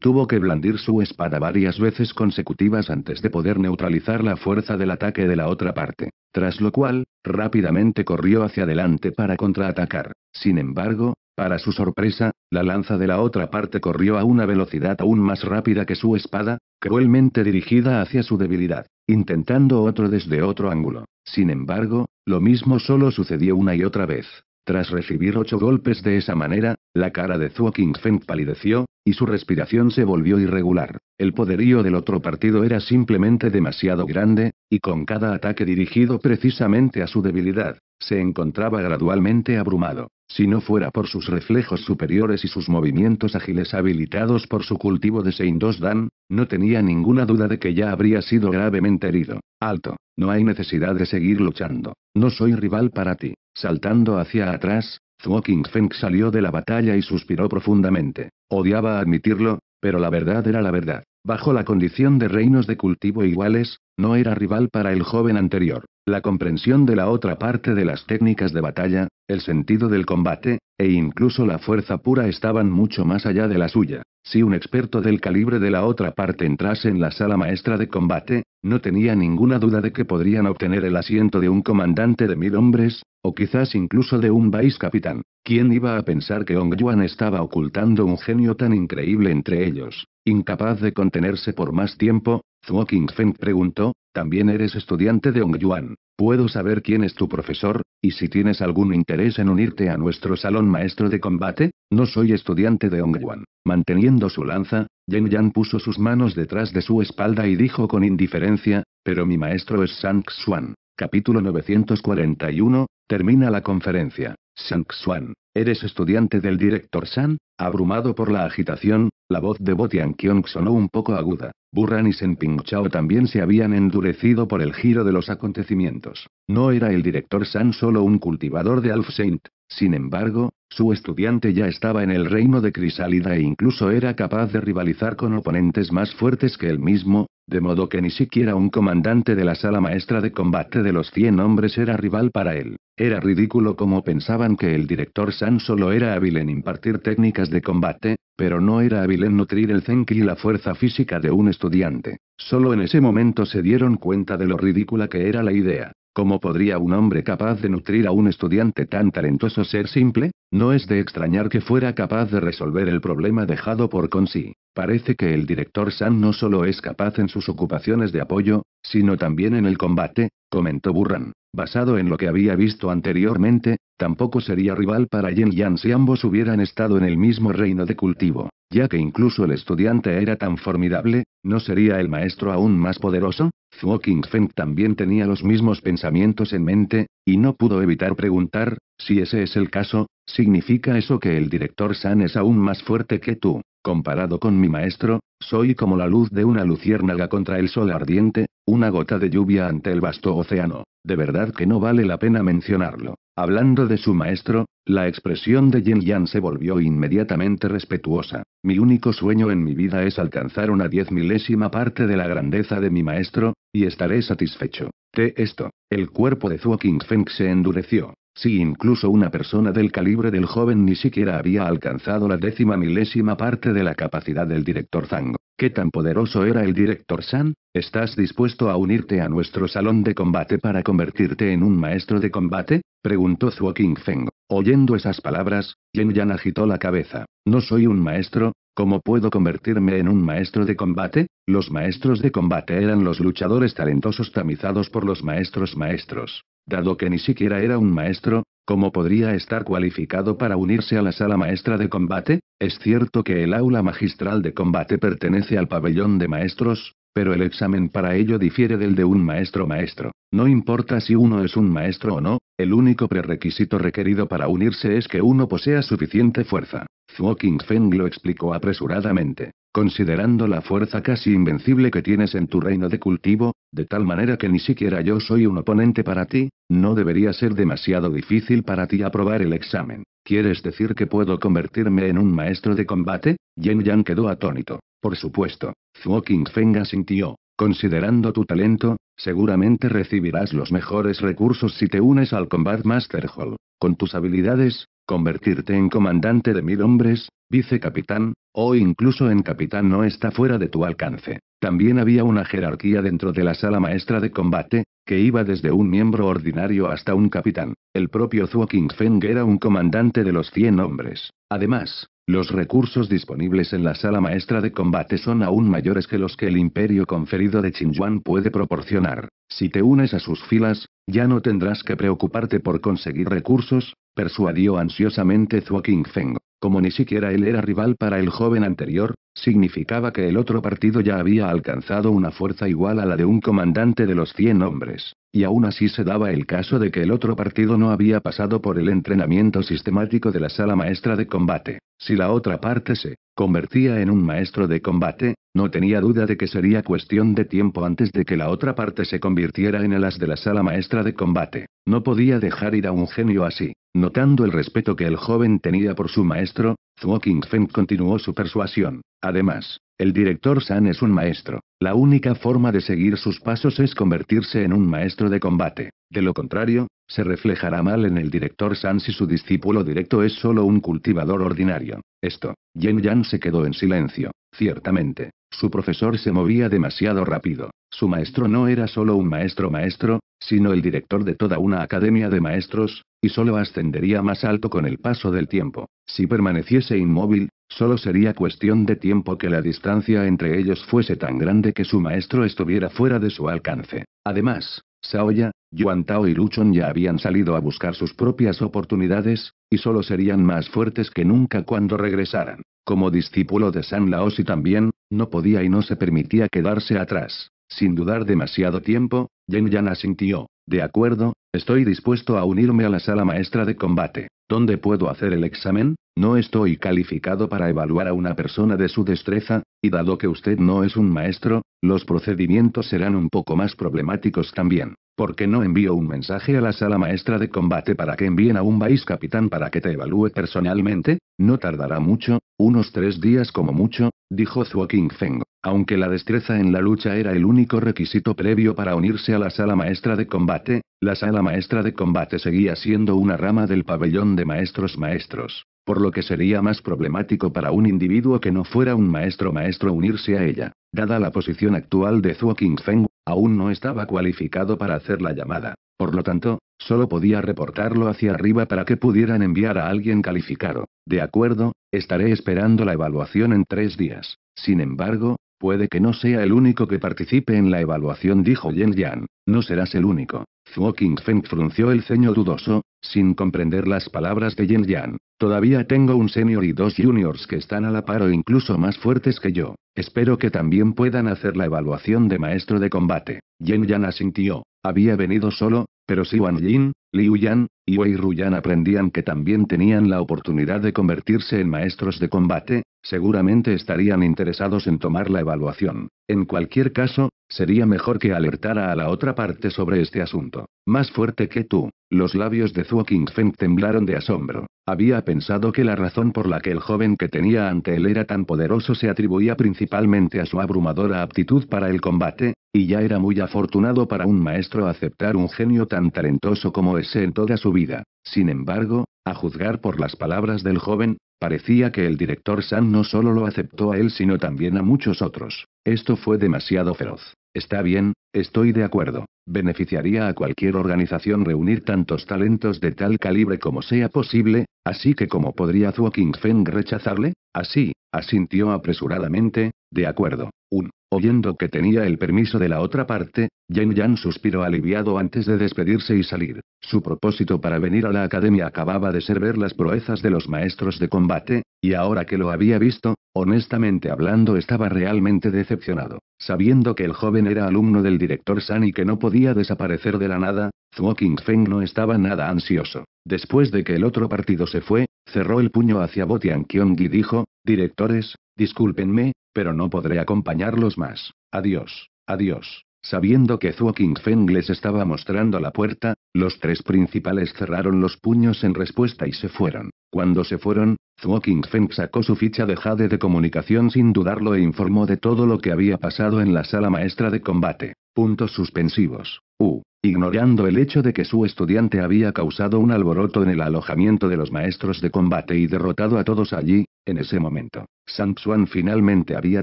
tuvo que blandir su espada varias veces consecutivas antes de poder neutralizar la fuerza del ataque de la otra parte, tras lo cual, rápidamente corrió hacia adelante para contraatacar. Sin embargo, para su sorpresa, la lanza de la otra parte corrió a una velocidad aún más rápida que su espada, cruelmente dirigida hacia su debilidad, intentando otro desde otro ángulo. Sin embargo, lo mismo solo sucedió una y otra vez. Tras recibir ocho golpes de esa manera, la cara de Zhuo Qingfeng palideció, y su respiración se volvió irregular. El poderío del otro partido era simplemente demasiado grande, y con cada ataque dirigido precisamente a su debilidad, se encontraba gradualmente abrumado. Si no fuera por sus reflejos superiores y sus movimientos ágiles habilitados por su cultivo de Seindos Dan, no tenía ninguna duda de que ya habría sido gravemente herido. Alto, no hay necesidad de seguir luchando. No soy rival para ti. Saltando hacia atrás, Zhuo Feng salió de la batalla y suspiró profundamente. Odiaba admitirlo, pero la verdad era la verdad. Bajo la condición de reinos de cultivo iguales, no era rival para el joven anterior. La comprensión de la otra parte de las técnicas de batalla, el sentido del combate, e incluso la fuerza pura estaban mucho más allá de la suya. Si un experto del calibre de la otra parte entrase en la sala maestra de combate, no tenía ninguna duda de que podrían obtener el asiento de un comandante de mil hombres, o quizás incluso de un vice capitán. ¿Quién iba a pensar que Ong Yuan estaba ocultando un genio tan increíble entre ellos? Incapaz de contenerse por más tiempo, Zhuo Qingfeng preguntó, también eres estudiante de Yuan. Puedo saber quién es tu profesor, y si tienes algún interés en unirte a nuestro salón maestro de combate, no soy estudiante de Yuan. Manteniendo su lanza, Yen Yan puso sus manos detrás de su espalda y dijo con indiferencia, pero mi maestro es Sang Xuan. Capítulo 941, termina la conferencia. «Shang Xuan, ¿eres estudiante del director San? Abrumado por la agitación, la voz de Botian Kyong sonó un poco aguda. Burran y Senping Chao también se habían endurecido por el giro de los acontecimientos. No era el director San solo un cultivador de Alf Saint. Sin embargo, su estudiante ya estaba en el reino de Crisálida e incluso era capaz de rivalizar con oponentes más fuertes que él mismo, de modo que ni siquiera un comandante de la sala maestra de combate de los 100 hombres era rival para él. Era ridículo como pensaban que el director San solo era hábil en impartir técnicas de combate, pero no era hábil en nutrir el zenki y la fuerza física de un estudiante. Solo en ese momento se dieron cuenta de lo ridícula que era la idea. ¿Cómo podría un hombre capaz de nutrir a un estudiante tan talentoso ser simple? No es de extrañar que fuera capaz de resolver el problema dejado por Consi. Parece que el director San no solo es capaz en sus ocupaciones de apoyo, sino también en el combate, comentó Burran. Basado en lo que había visto anteriormente, Tampoco sería rival para Yen Yan si ambos hubieran estado en el mismo reino de cultivo, ya que incluso el estudiante era tan formidable, ¿no sería el maestro aún más poderoso? Zhuo Qingfeng también tenía los mismos pensamientos en mente, y no pudo evitar preguntar, si ese es el caso, significa eso que el director San es aún más fuerte que tú. Comparado con mi maestro, soy como la luz de una luciérnaga contra el sol ardiente, una gota de lluvia ante el vasto océano. De verdad que no vale la pena mencionarlo. Hablando de su maestro, la expresión de Yin Yan se volvió inmediatamente respetuosa. Mi único sueño en mi vida es alcanzar una diez milésima parte de la grandeza de mi maestro, y estaré satisfecho. De esto. El cuerpo de Zhuo Qingfeng se endureció. Si incluso una persona del calibre del joven ni siquiera había alcanzado la décima milésima parte de la capacidad del director Zhang, ¿qué tan poderoso era el director San? ¿Estás dispuesto a unirte a nuestro salón de combate para convertirte en un maestro de combate? preguntó Zuo Qingfeng. Oyendo esas palabras, Yen Yan agitó la cabeza. No soy un maestro, ¿Cómo puedo convertirme en un maestro de combate? Los maestros de combate eran los luchadores talentosos tamizados por los maestros maestros. Dado que ni siquiera era un maestro, ¿cómo podría estar cualificado para unirse a la sala maestra de combate? Es cierto que el aula magistral de combate pertenece al pabellón de maestros, pero el examen para ello difiere del de un maestro-maestro. No importa si uno es un maestro o no, el único prerequisito requerido para unirse es que uno posea suficiente fuerza. Zhuo Qingfeng lo explicó apresuradamente. Considerando la fuerza casi invencible que tienes en tu reino de cultivo, de tal manera que ni siquiera yo soy un oponente para ti, no debería ser demasiado difícil para ti aprobar el examen. ¿Quieres decir que puedo convertirme en un maestro de combate? Yen Yang quedó atónito. Por supuesto, Zwoking Feng asintió. Considerando tu talento, seguramente recibirás los mejores recursos si te unes al Combat Master Hall. Con tus habilidades, Convertirte en comandante de mil hombres, vicecapitán, o incluso en capitán no está fuera de tu alcance. También había una jerarquía dentro de la sala maestra de combate, que iba desde un miembro ordinario hasta un capitán. El propio Zhuo Feng era un comandante de los 100 hombres. Además, los recursos disponibles en la sala maestra de combate son aún mayores que los que el imperio conferido de Qingyuan puede proporcionar. Si te unes a sus filas, ya no tendrás que preocuparte por conseguir recursos, persuadió ansiosamente Zhuo Qingfeng, Como ni siquiera él era rival para el joven anterior, Significaba que el otro partido ya había alcanzado una fuerza igual a la de un comandante de los 100 hombres, y aún así se daba el caso de que el otro partido no había pasado por el entrenamiento sistemático de la sala maestra de combate. Si la otra parte se convertía en un maestro de combate, no tenía duda de que sería cuestión de tiempo antes de que la otra parte se convirtiera en el as de la sala maestra de combate. No podía dejar ir a un genio así. Notando el respeto que el joven tenía por su maestro, Zuo Fen continuó su persuasión. Además, el director San es un maestro. La única forma de seguir sus pasos es convertirse en un maestro de combate. De lo contrario, se reflejará mal en el director San si su discípulo directo es solo un cultivador ordinario. Esto, Yen Yan se quedó en silencio. Ciertamente, su profesor se movía demasiado rápido. Su maestro no era solo un maestro maestro, sino el director de toda una academia de maestros, y solo ascendería más alto con el paso del tiempo. Si permaneciese inmóvil, solo sería cuestión de tiempo que la distancia entre ellos fuese tan grande que su maestro estuviera fuera de su alcance. Además, Saoya, Yuan Tao y Luchon ya habían salido a buscar sus propias oportunidades, y solo serían más fuertes que nunca cuando regresaran. Como discípulo de San Laosi también, no podía y no se permitía quedarse atrás. Sin dudar demasiado tiempo, Yen Yan asintió. De acuerdo, estoy dispuesto a unirme a la sala maestra de combate. ¿Dónde puedo hacer el examen? No estoy calificado para evaluar a una persona de su destreza, y dado que usted no es un maestro, los procedimientos serán un poco más problemáticos también. ¿Por qué no envío un mensaje a la sala maestra de combate para que envíen a un vice capitán para que te evalúe personalmente? No tardará mucho, unos tres días como mucho, dijo Zhuo Feng aunque la destreza en la lucha era el único requisito previo para unirse a la sala maestra de combate, la sala maestra de combate seguía siendo una rama del pabellón de maestros maestros, por lo que sería más problemático para un individuo que no fuera un maestro maestro unirse a ella. Dada la posición actual de Zhuo Qingfeng, aún no estaba cualificado para hacer la llamada. Por lo tanto, solo podía reportarlo hacia arriba para que pudieran enviar a alguien calificado. De acuerdo, estaré esperando la evaluación en tres días. Sin embargo, Puede que no sea el único que participe en la evaluación, dijo Yen Yan. No serás el único. Zhuo Feng frunció el ceño dudoso, sin comprender las palabras de Yen Yan. Todavía tengo un senior y dos juniors que están a la par o incluso más fuertes que yo. Espero que también puedan hacer la evaluación de maestro de combate. Yen Yan asintió. Había venido solo, pero si Wan Yin, Liu Yan y Wei Ruyan aprendían que también tenían la oportunidad de convertirse en maestros de combate, seguramente estarían interesados en tomar la evaluación. En cualquier caso, Sería mejor que alertara a la otra parte sobre este asunto. Más fuerte que tú. Los labios de Zhuo Qingfen temblaron de asombro. Había pensado que la razón por la que el joven que tenía ante él era tan poderoso se atribuía principalmente a su abrumadora aptitud para el combate, y ya era muy afortunado para un maestro aceptar un genio tan talentoso como ese en toda su vida. Sin embargo, a juzgar por las palabras del joven, Parecía que el director San no solo lo aceptó a él sino también a muchos otros. Esto fue demasiado feroz. Está bien, estoy de acuerdo. Beneficiaría a cualquier organización reunir tantos talentos de tal calibre como sea posible, así que como podría Zhuo Feng rechazarle, así, asintió apresuradamente, de acuerdo. Un Oyendo que tenía el permiso de la otra parte, Yen Yan suspiró aliviado antes de despedirse y salir. Su propósito para venir a la academia acababa de ser ver las proezas de los maestros de combate, y ahora que lo había visto, honestamente hablando estaba realmente decepcionado. Sabiendo que el joven era alumno del director San y que no podía desaparecer de la nada, Zhuo Qingfeng no estaba nada ansioso. Después de que el otro partido se fue, cerró el puño hacia Botian Kyong y dijo, Directores, discúlpenme, pero no podré acompañarlos más. Adiós, adiós. Sabiendo que Zuo Feng les estaba mostrando la puerta, los tres principales cerraron los puños en respuesta y se fueron. Cuando se fueron, Zuo Feng sacó su ficha de jade de comunicación sin dudarlo e informó de todo lo que había pasado en la sala maestra de combate. Puntos suspensivos. U. Ignorando el hecho de que su estudiante había causado un alboroto en el alojamiento de los maestros de combate y derrotado a todos allí, en ese momento, Sanxuan finalmente había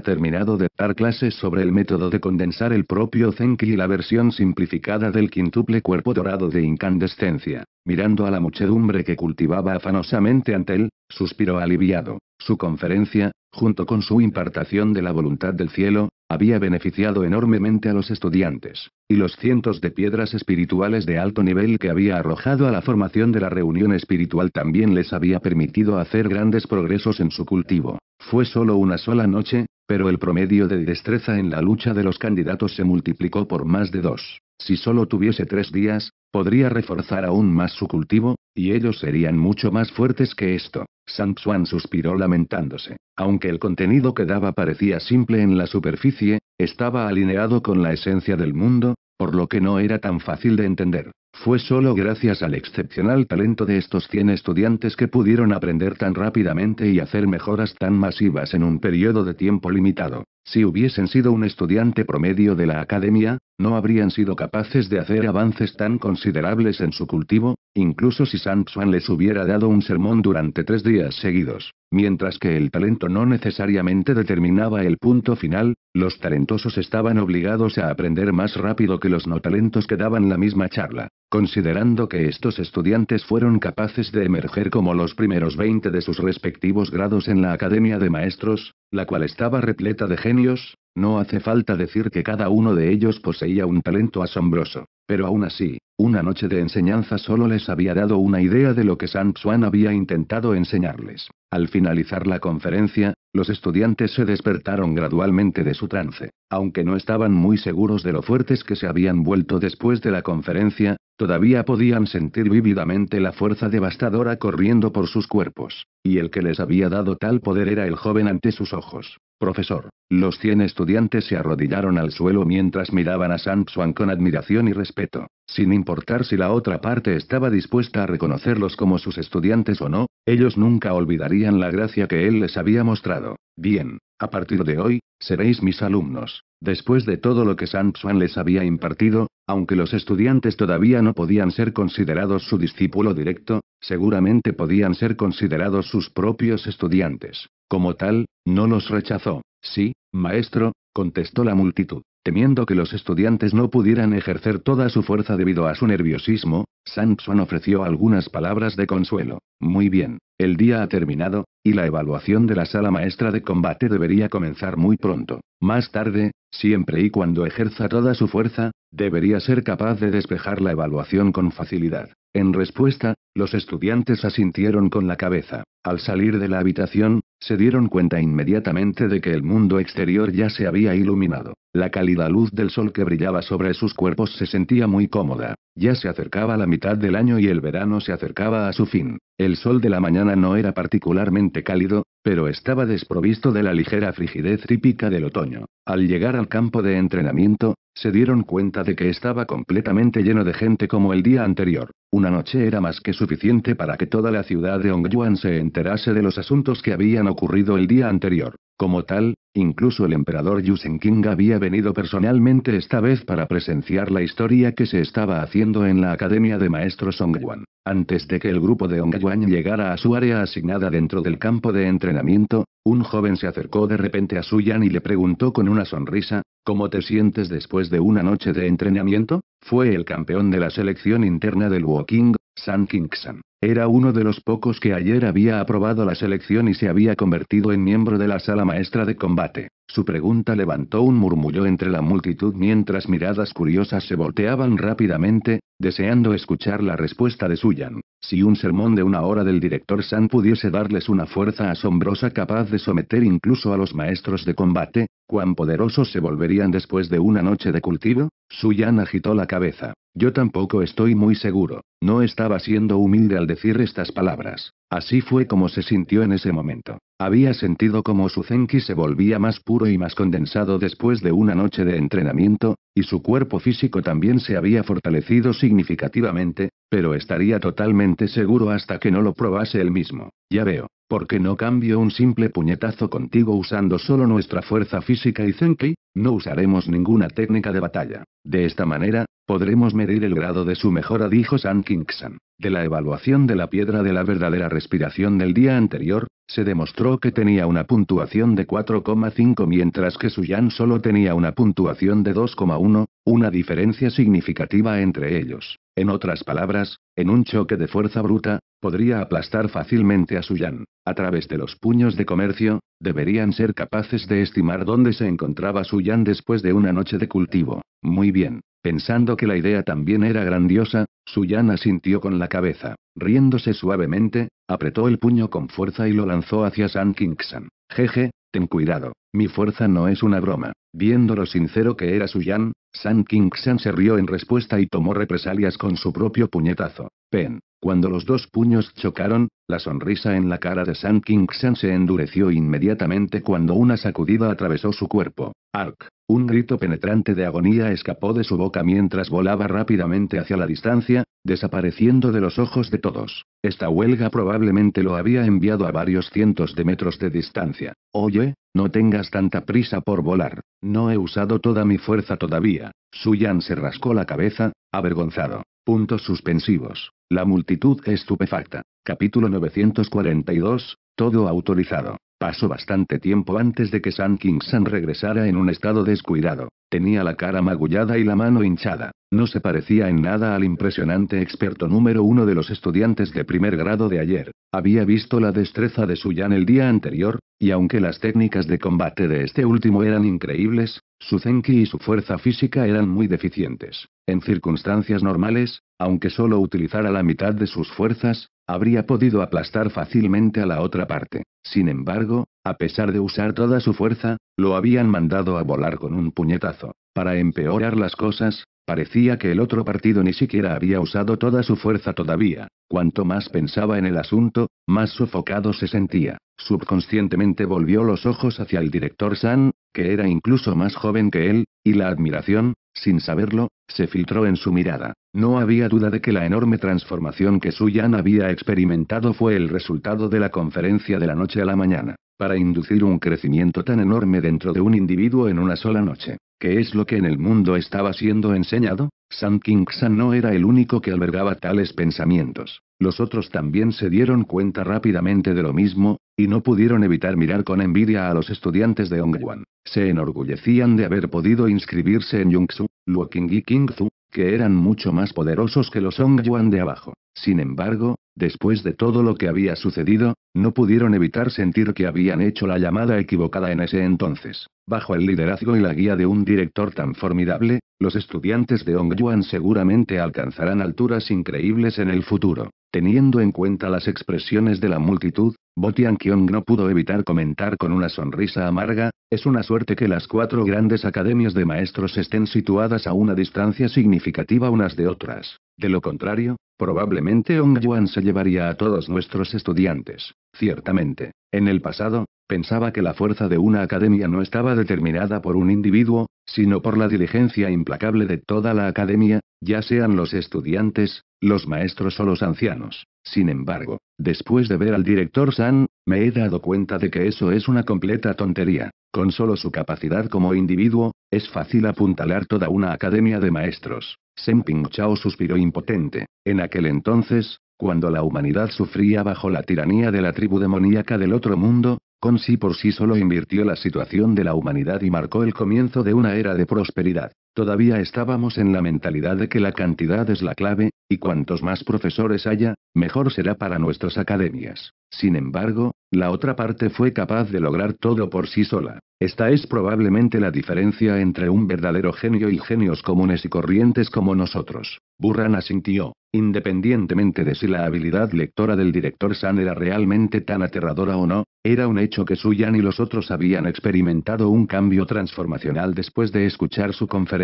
terminado de dar clases sobre el método de condensar el propio Zenki y la versión simplificada del quintuple cuerpo dorado de incandescencia. Mirando a la muchedumbre que cultivaba afanosamente ante él, suspiró aliviado. Su conferencia, junto con su impartación de la voluntad del cielo, había beneficiado enormemente a los estudiantes, y los cientos de piedras espirituales de alto nivel que había arrojado a la formación de la reunión espiritual también les había permitido hacer grandes progresos en su cultivo. Fue solo una sola noche, pero el promedio de destreza en la lucha de los candidatos se multiplicó por más de dos. Si solo tuviese tres días, podría reforzar aún más su cultivo, y ellos serían mucho más fuertes que esto. suan suspiró lamentándose. Aunque el contenido que daba parecía simple en la superficie, estaba alineado con la esencia del mundo, por lo que no era tan fácil de entender. Fue solo gracias al excepcional talento de estos 100 estudiantes que pudieron aprender tan rápidamente y hacer mejoras tan masivas en un periodo de tiempo limitado. Si hubiesen sido un estudiante promedio de la academia, no habrían sido capaces de hacer avances tan considerables en su cultivo, incluso si San les hubiera dado un sermón durante tres días seguidos. Mientras que el talento no necesariamente determinaba el punto final, los talentosos estaban obligados a aprender más rápido que los no talentos que daban la misma charla, considerando que estos estudiantes fueron capaces de emerger como los primeros 20 de sus respectivos grados en la Academia de Maestros, la cual estaba repleta de genios, no hace falta decir que cada uno de ellos poseía un talento asombroso, pero aún así, una noche de enseñanza solo les había dado una idea de lo que San Juan había intentado enseñarles. Al finalizar la conferencia, los estudiantes se despertaron gradualmente de su trance. Aunque no estaban muy seguros de lo fuertes que se habían vuelto después de la conferencia, todavía podían sentir vívidamente la fuerza devastadora corriendo por sus cuerpos. Y el que les había dado tal poder era el joven ante sus ojos. Profesor, los cien estudiantes se arrodillaron al suelo mientras miraban a Sampson con admiración y respeto. Sin importar si la otra parte estaba dispuesta a reconocerlos como sus estudiantes o no, ellos nunca olvidarían la gracia que él les había mostrado. Bien, a partir de hoy, seréis mis alumnos. Después de todo lo que Sansuan les había impartido, aunque los estudiantes todavía no podían ser considerados su discípulo directo, seguramente podían ser considerados sus propios estudiantes. Como tal, no los rechazó. Sí, maestro, contestó la multitud. Temiendo que los estudiantes no pudieran ejercer toda su fuerza debido a su nerviosismo, Samson ofreció algunas palabras de consuelo. Muy bien, el día ha terminado, y la evaluación de la sala maestra de combate debería comenzar muy pronto. Más tarde, siempre y cuando ejerza toda su fuerza, debería ser capaz de despejar la evaluación con facilidad. En respuesta, los estudiantes asintieron con la cabeza. Al salir de la habitación, se dieron cuenta inmediatamente de que el mundo exterior ya se había iluminado. La cálida luz del sol que brillaba sobre sus cuerpos se sentía muy cómoda. Ya se acercaba la mitad del año y el verano se acercaba a su fin. El sol de la mañana no era particularmente cálido, pero estaba desprovisto de la ligera frigidez típica del otoño. Al llegar al campo de entrenamiento, se dieron cuenta de que estaba completamente lleno de gente como el día anterior. Una noche era más que suficiente para que toda la ciudad de Ongyuan se enterase de los asuntos que habían ocurrido el día anterior. Como tal, incluso el emperador King había venido personalmente esta vez para presenciar la historia que se estaba haciendo en la Academia de Maestros Ongwan. Antes de que el grupo de Ongwan llegara a su área asignada dentro del campo de entrenamiento, un joven se acercó de repente a Suyan y le preguntó con una sonrisa, ¿Cómo te sientes después de una noche de entrenamiento? Fue el campeón de la selección interna del Woking, San Kingsan. Era uno de los pocos que ayer había aprobado la selección y se había convertido en miembro de la sala maestra de combate. Su pregunta levantó un murmullo entre la multitud mientras miradas curiosas se volteaban rápidamente, deseando escuchar la respuesta de Suyan. Si un sermón de una hora del director San pudiese darles una fuerza asombrosa capaz de someter incluso a los maestros de combate, ¿cuán poderosos se volverían después de una noche de cultivo? Suyan agitó la cabeza. Yo tampoco estoy muy seguro. No estaba siendo humilde al decir estas palabras. Así fue como se sintió en ese momento. Había sentido como su Zenki se volvía más puro y más condensado después de una noche de entrenamiento, y su cuerpo físico también se había fortalecido significativamente, pero estaría totalmente seguro hasta que no lo probase él mismo. Ya veo, porque no cambio un simple puñetazo contigo usando solo nuestra fuerza física y Zenki? No usaremos ninguna técnica de batalla. De esta manera, podremos medir el grado de su mejora, dijo San Kingsan. De la evaluación de la piedra de la verdadera respiración del día anterior, se demostró que tenía una puntuación de 4,5 mientras que Suyan solo tenía una puntuación de 2,1, una diferencia significativa entre ellos. En otras palabras, en un choque de fuerza bruta, Podría aplastar fácilmente a Suyan. A través de los puños de comercio, deberían ser capaces de estimar dónde se encontraba Suyan después de una noche de cultivo. Muy bien. Pensando que la idea también era grandiosa, Suyan asintió con la cabeza. Riéndose suavemente, apretó el puño con fuerza y lo lanzó hacia San Kingsan. Jeje, Ten cuidado, mi fuerza no es una broma. Viendo lo sincero que era su Suyan, San King-san se rió en respuesta y tomó represalias con su propio puñetazo. Pen. Cuando los dos puños chocaron, la sonrisa en la cara de San King-san se endureció inmediatamente cuando una sacudida atravesó su cuerpo. Ark. Un grito penetrante de agonía escapó de su boca mientras volaba rápidamente hacia la distancia, desapareciendo de los ojos de todos. Esta huelga probablemente lo había enviado a varios cientos de metros de distancia. Oye, no tengas tanta prisa por volar, no he usado toda mi fuerza todavía. Suyan se rascó la cabeza, avergonzado. Puntos suspensivos. La multitud estupefacta. Capítulo 942. Todo autorizado. Pasó bastante tiempo antes de que San King-san regresara en un estado descuidado. Tenía la cara magullada y la mano hinchada. No se parecía en nada al impresionante experto número uno de los estudiantes de primer grado de ayer. Había visto la destreza de Suyan el día anterior, y aunque las técnicas de combate de este último eran increíbles, su zenki y su fuerza física eran muy deficientes. En circunstancias normales, aunque solo utilizara la mitad de sus fuerzas, Habría podido aplastar fácilmente a la otra parte. Sin embargo, a pesar de usar toda su fuerza, lo habían mandado a volar con un puñetazo. Para empeorar las cosas, Parecía que el otro partido ni siquiera había usado toda su fuerza todavía. Cuanto más pensaba en el asunto, más sofocado se sentía. Subconscientemente volvió los ojos hacia el director San, que era incluso más joven que él, y la admiración, sin saberlo, se filtró en su mirada. No había duda de que la enorme transformación que Suyan había experimentado fue el resultado de la conferencia de la noche a la mañana, para inducir un crecimiento tan enorme dentro de un individuo en una sola noche que es lo que en el mundo estaba siendo enseñado, San king no era el único que albergaba tales pensamientos. Los otros también se dieron cuenta rápidamente de lo mismo, y no pudieron evitar mirar con envidia a los estudiantes de Yuan. Se enorgullecían de haber podido inscribirse en Yungsu, Luoking y Kingzu, que eran mucho más poderosos que los Ongwan de abajo. Sin embargo, Después de todo lo que había sucedido, no pudieron evitar sentir que habían hecho la llamada equivocada en ese entonces. Bajo el liderazgo y la guía de un director tan formidable, los estudiantes de Yuan seguramente alcanzarán alturas increíbles en el futuro. Teniendo en cuenta las expresiones de la multitud, Bo Kyong no pudo evitar comentar con una sonrisa amarga, es una suerte que las cuatro grandes academias de maestros estén situadas a una distancia significativa unas de otras. De lo contrario, Probablemente Ong Yuan se llevaría a todos nuestros estudiantes. Ciertamente, en el pasado, pensaba que la fuerza de una academia no estaba determinada por un individuo, sino por la diligencia implacable de toda la academia, ya sean los estudiantes, los maestros o los ancianos. Sin embargo, después de ver al director San, me he dado cuenta de que eso es una completa tontería. Con solo su capacidad como individuo, es fácil apuntalar toda una academia de maestros. Ping Chao suspiró impotente. En aquel entonces, cuando la humanidad sufría bajo la tiranía de la tribu demoníaca del otro mundo, con sí por sí solo invirtió la situación de la humanidad y marcó el comienzo de una era de prosperidad. Todavía estábamos en la mentalidad de que la cantidad es la clave, y cuantos más profesores haya, mejor será para nuestras academias. Sin embargo, la otra parte fue capaz de lograr todo por sí sola. Esta es probablemente la diferencia entre un verdadero genio y genios comunes y corrientes como nosotros. Burran asintió, independientemente de si la habilidad lectora del director San era realmente tan aterradora o no, era un hecho que Suyan y los otros habían experimentado un cambio transformacional después de escuchar su conferencia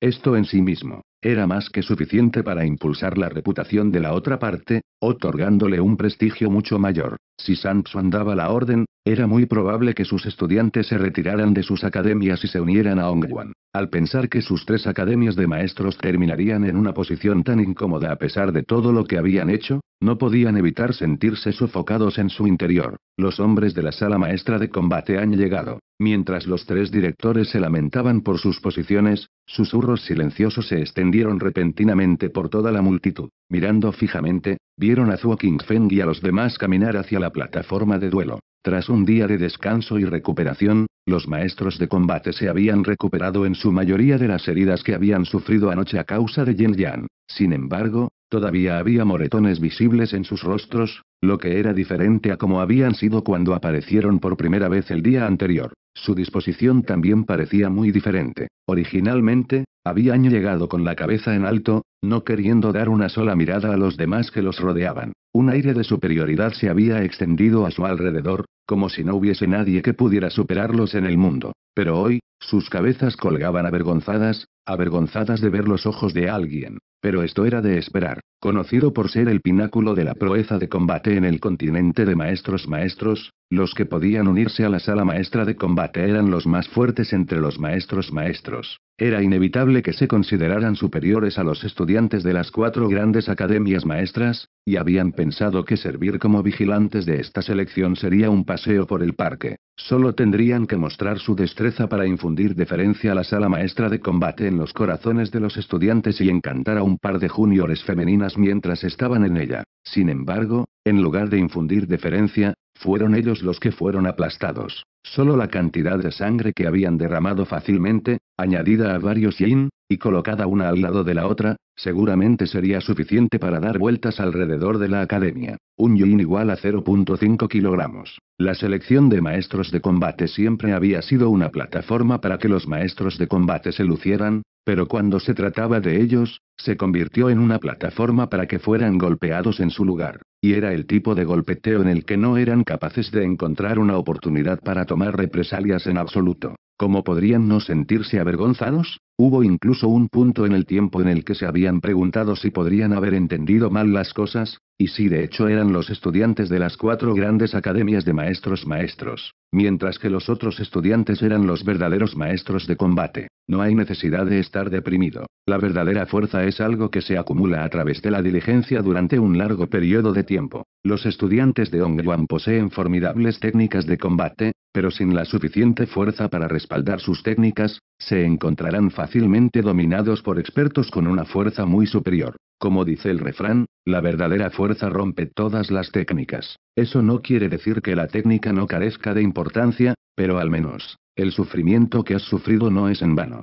esto en sí mismo, era más que suficiente para impulsar la reputación de la otra parte, otorgándole un prestigio mucho mayor. Si Sampson daba la orden, era muy probable que sus estudiantes se retiraran de sus academias y se unieran a Ongwan. Al pensar que sus tres academias de maestros terminarían en una posición tan incómoda a pesar de todo lo que habían hecho, no podían evitar sentirse sofocados en su interior. Los hombres de la sala maestra de combate han llegado. Mientras los tres directores se lamentaban por sus posiciones, susurros silenciosos se extendieron repentinamente por toda la multitud. Mirando fijamente, vieron a Zuo Feng y a los demás caminar hacia la plataforma de duelo. Tras un día de descanso y recuperación, los maestros de combate se habían recuperado en su mayoría de las heridas que habían sufrido anoche a causa de yen Yan. Sin embargo, todavía había moretones visibles en sus rostros, lo que era diferente a como habían sido cuando aparecieron por primera vez el día anterior. Su disposición también parecía muy diferente. Originalmente, habían llegado con la cabeza en alto, no queriendo dar una sola mirada a los demás que los rodeaban. Un aire de superioridad se había extendido a su alrededor, como si no hubiese nadie que pudiera superarlos en el mundo. Pero hoy, sus cabezas colgaban avergonzadas, avergonzadas de ver los ojos de alguien, pero esto era de esperar, conocido por ser el pináculo de la proeza de combate en el continente de maestros maestros, los que podían unirse a la sala maestra de combate eran los más fuertes entre los maestros maestros. Era inevitable que se consideraran superiores a los estudiantes de las cuatro grandes academias maestras, y habían pensado que servir como vigilantes de esta selección sería un paseo por el parque. Solo tendrían que mostrar su destreza para infundir deferencia a la sala maestra de combate en los corazones de los estudiantes y encantar a un par de juniores femeninas mientras estaban en ella. Sin embargo, en lugar de infundir deferencia, fueron ellos los que fueron aplastados. Solo la cantidad de sangre que habían derramado fácilmente, añadida a varios yin, y colocada una al lado de la otra, seguramente sería suficiente para dar vueltas alrededor de la academia. Un yin igual a 0.5 kilogramos. La selección de maestros de combate siempre había sido una plataforma para que los maestros de combate se lucieran, pero cuando se trataba de ellos, se convirtió en una plataforma para que fueran golpeados en su lugar y era el tipo de golpeteo en el que no eran capaces de encontrar una oportunidad para tomar represalias en absoluto. ¿Cómo podrían no sentirse avergonzados? Hubo incluso un punto en el tiempo en el que se habían preguntado si podrían haber entendido mal las cosas, y si de hecho eran los estudiantes de las cuatro grandes academias de maestros maestros, mientras que los otros estudiantes eran los verdaderos maestros de combate. No hay necesidad de estar deprimido. La verdadera fuerza es algo que se acumula a través de la diligencia durante un largo periodo de tiempo. Los estudiantes de Ongwan poseen formidables técnicas de combate, pero sin la suficiente fuerza para respaldar sus técnicas, se encontrarán fácilmente dominados por expertos con una fuerza muy superior. Como dice el refrán, la verdadera fuerza rompe todas las técnicas. Eso no quiere decir que la técnica no carezca de importancia, pero al menos, el sufrimiento que has sufrido no es en vano.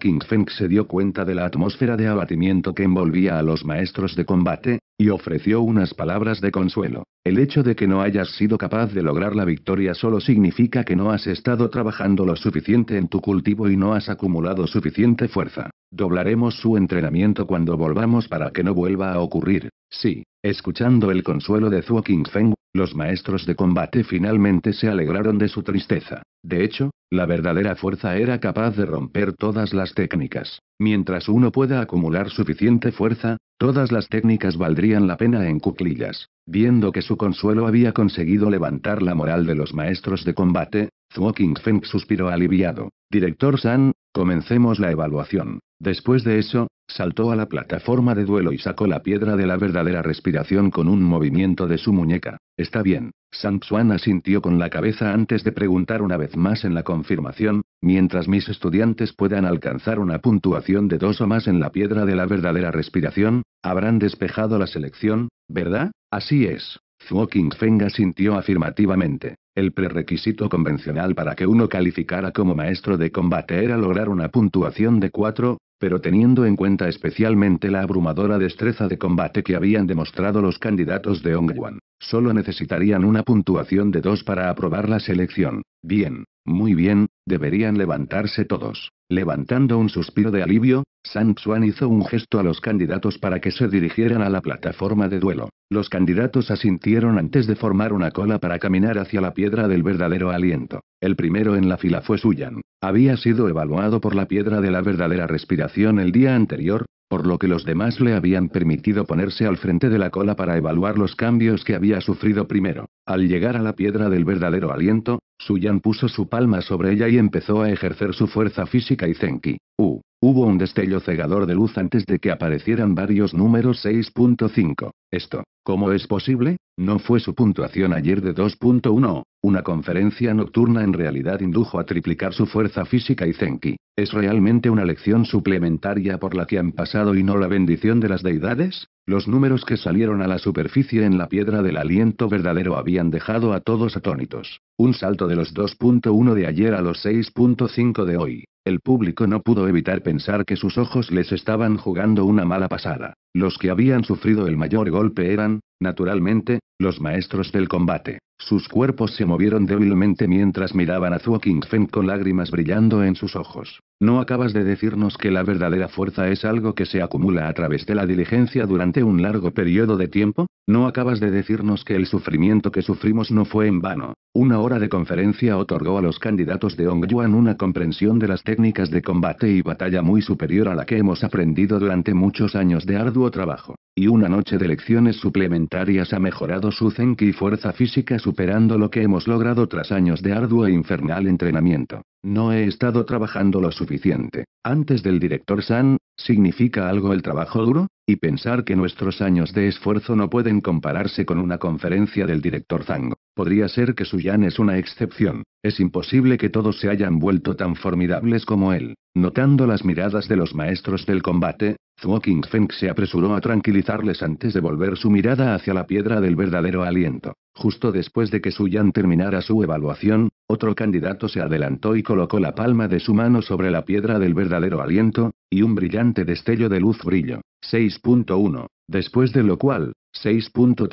King Feng se dio cuenta de la atmósfera de abatimiento que envolvía a los maestros de combate, y ofreció unas palabras de consuelo. El hecho de que no hayas sido capaz de lograr la victoria solo significa que no has estado trabajando lo suficiente en tu cultivo y no has acumulado suficiente fuerza. Doblaremos su entrenamiento cuando volvamos para que no vuelva a ocurrir. Sí, escuchando el consuelo de Zhuo los maestros de combate finalmente se alegraron de su tristeza. De hecho, la verdadera fuerza era capaz de romper todas las técnicas. Mientras uno pueda acumular suficiente fuerza, todas las técnicas valdrían la pena en cuclillas. Viendo que su consuelo había conseguido levantar la moral de los maestros de combate, Zhuo Feng suspiró aliviado. Director San, comencemos la evaluación. Después de eso, Saltó a la plataforma de duelo y sacó la piedra de la verdadera respiración con un movimiento de su muñeca. Está bien, Xuan asintió con la cabeza antes de preguntar una vez más en la confirmación, mientras mis estudiantes puedan alcanzar una puntuación de dos o más en la piedra de la verdadera respiración, habrán despejado la selección, ¿verdad? Así es. Zuo Feng asintió afirmativamente. El prerequisito convencional para que uno calificara como maestro de combate era lograr una puntuación de cuatro, pero teniendo en cuenta especialmente la abrumadora destreza de combate que habían demostrado los candidatos de Ongwan, solo necesitarían una puntuación de 2 para aprobar la selección. Bien, muy bien, Deberían levantarse todos. Levantando un suspiro de alivio, San Xuan hizo un gesto a los candidatos para que se dirigieran a la plataforma de duelo. Los candidatos asintieron antes de formar una cola para caminar hacia la piedra del verdadero aliento. El primero en la fila fue Suyan. Había sido evaluado por la piedra de la verdadera respiración el día anterior, por lo que los demás le habían permitido ponerse al frente de la cola para evaluar los cambios que había sufrido primero. Al llegar a la piedra del verdadero aliento, Suyan puso su palma sobre ella y empezó a ejercer su fuerza física y Zenki. Uh, hubo un destello cegador de luz antes de que aparecieran varios números 6.5. Esto, ¿cómo es posible? ¿No fue su puntuación ayer de 2.1? Una conferencia nocturna en realidad indujo a triplicar su fuerza física y Zenki. ¿Es realmente una lección suplementaria por la que han pasado y no la bendición de las deidades? Los números que salieron a la superficie en la piedra del aliento verdadero habían dejado a todos atónitos. Un salto de los 2.1 de ayer a los 6.5 de hoy. El público no pudo evitar pensar que sus ojos les estaban jugando una mala pasada. Los que habían sufrido el mayor golpe eran, naturalmente, los maestros del combate. Sus cuerpos se movieron débilmente mientras miraban a Zhuo Qingfeng con lágrimas brillando en sus ojos. ¿No acabas de decirnos que la verdadera fuerza es algo que se acumula a través de la diligencia durante un largo periodo de tiempo? ¿No acabas de decirnos que el sufrimiento que sufrimos no fue en vano? Una hora de conferencia otorgó a los candidatos de Hong Yuan una comprensión de las técnicas de combate y batalla muy superior a la que hemos aprendido durante muchos años de arduo trabajo. Y una noche de lecciones suplementarias ha mejorado su zenki y fuerza física superando lo que hemos logrado tras años de arduo e infernal entrenamiento. No he estado trabajando lo suficiente. Antes del director San, ¿significa algo el trabajo duro? Y pensar que nuestros años de esfuerzo no pueden compararse con una conferencia del director Zhang. Podría ser que Suyan es una excepción. Es imposible que todos se hayan vuelto tan formidables como él. Notando las miradas de los maestros del combate, Zhuo Qingfeng se apresuró a tranquilizarles antes de volver su mirada hacia la piedra del verdadero aliento. Justo después de que Suyan terminara su evaluación, otro candidato se adelantó y colocó la palma de su mano sobre la piedra del verdadero aliento, y un brillante destello de luz brilló. 6.1, después de lo cual, 6.3,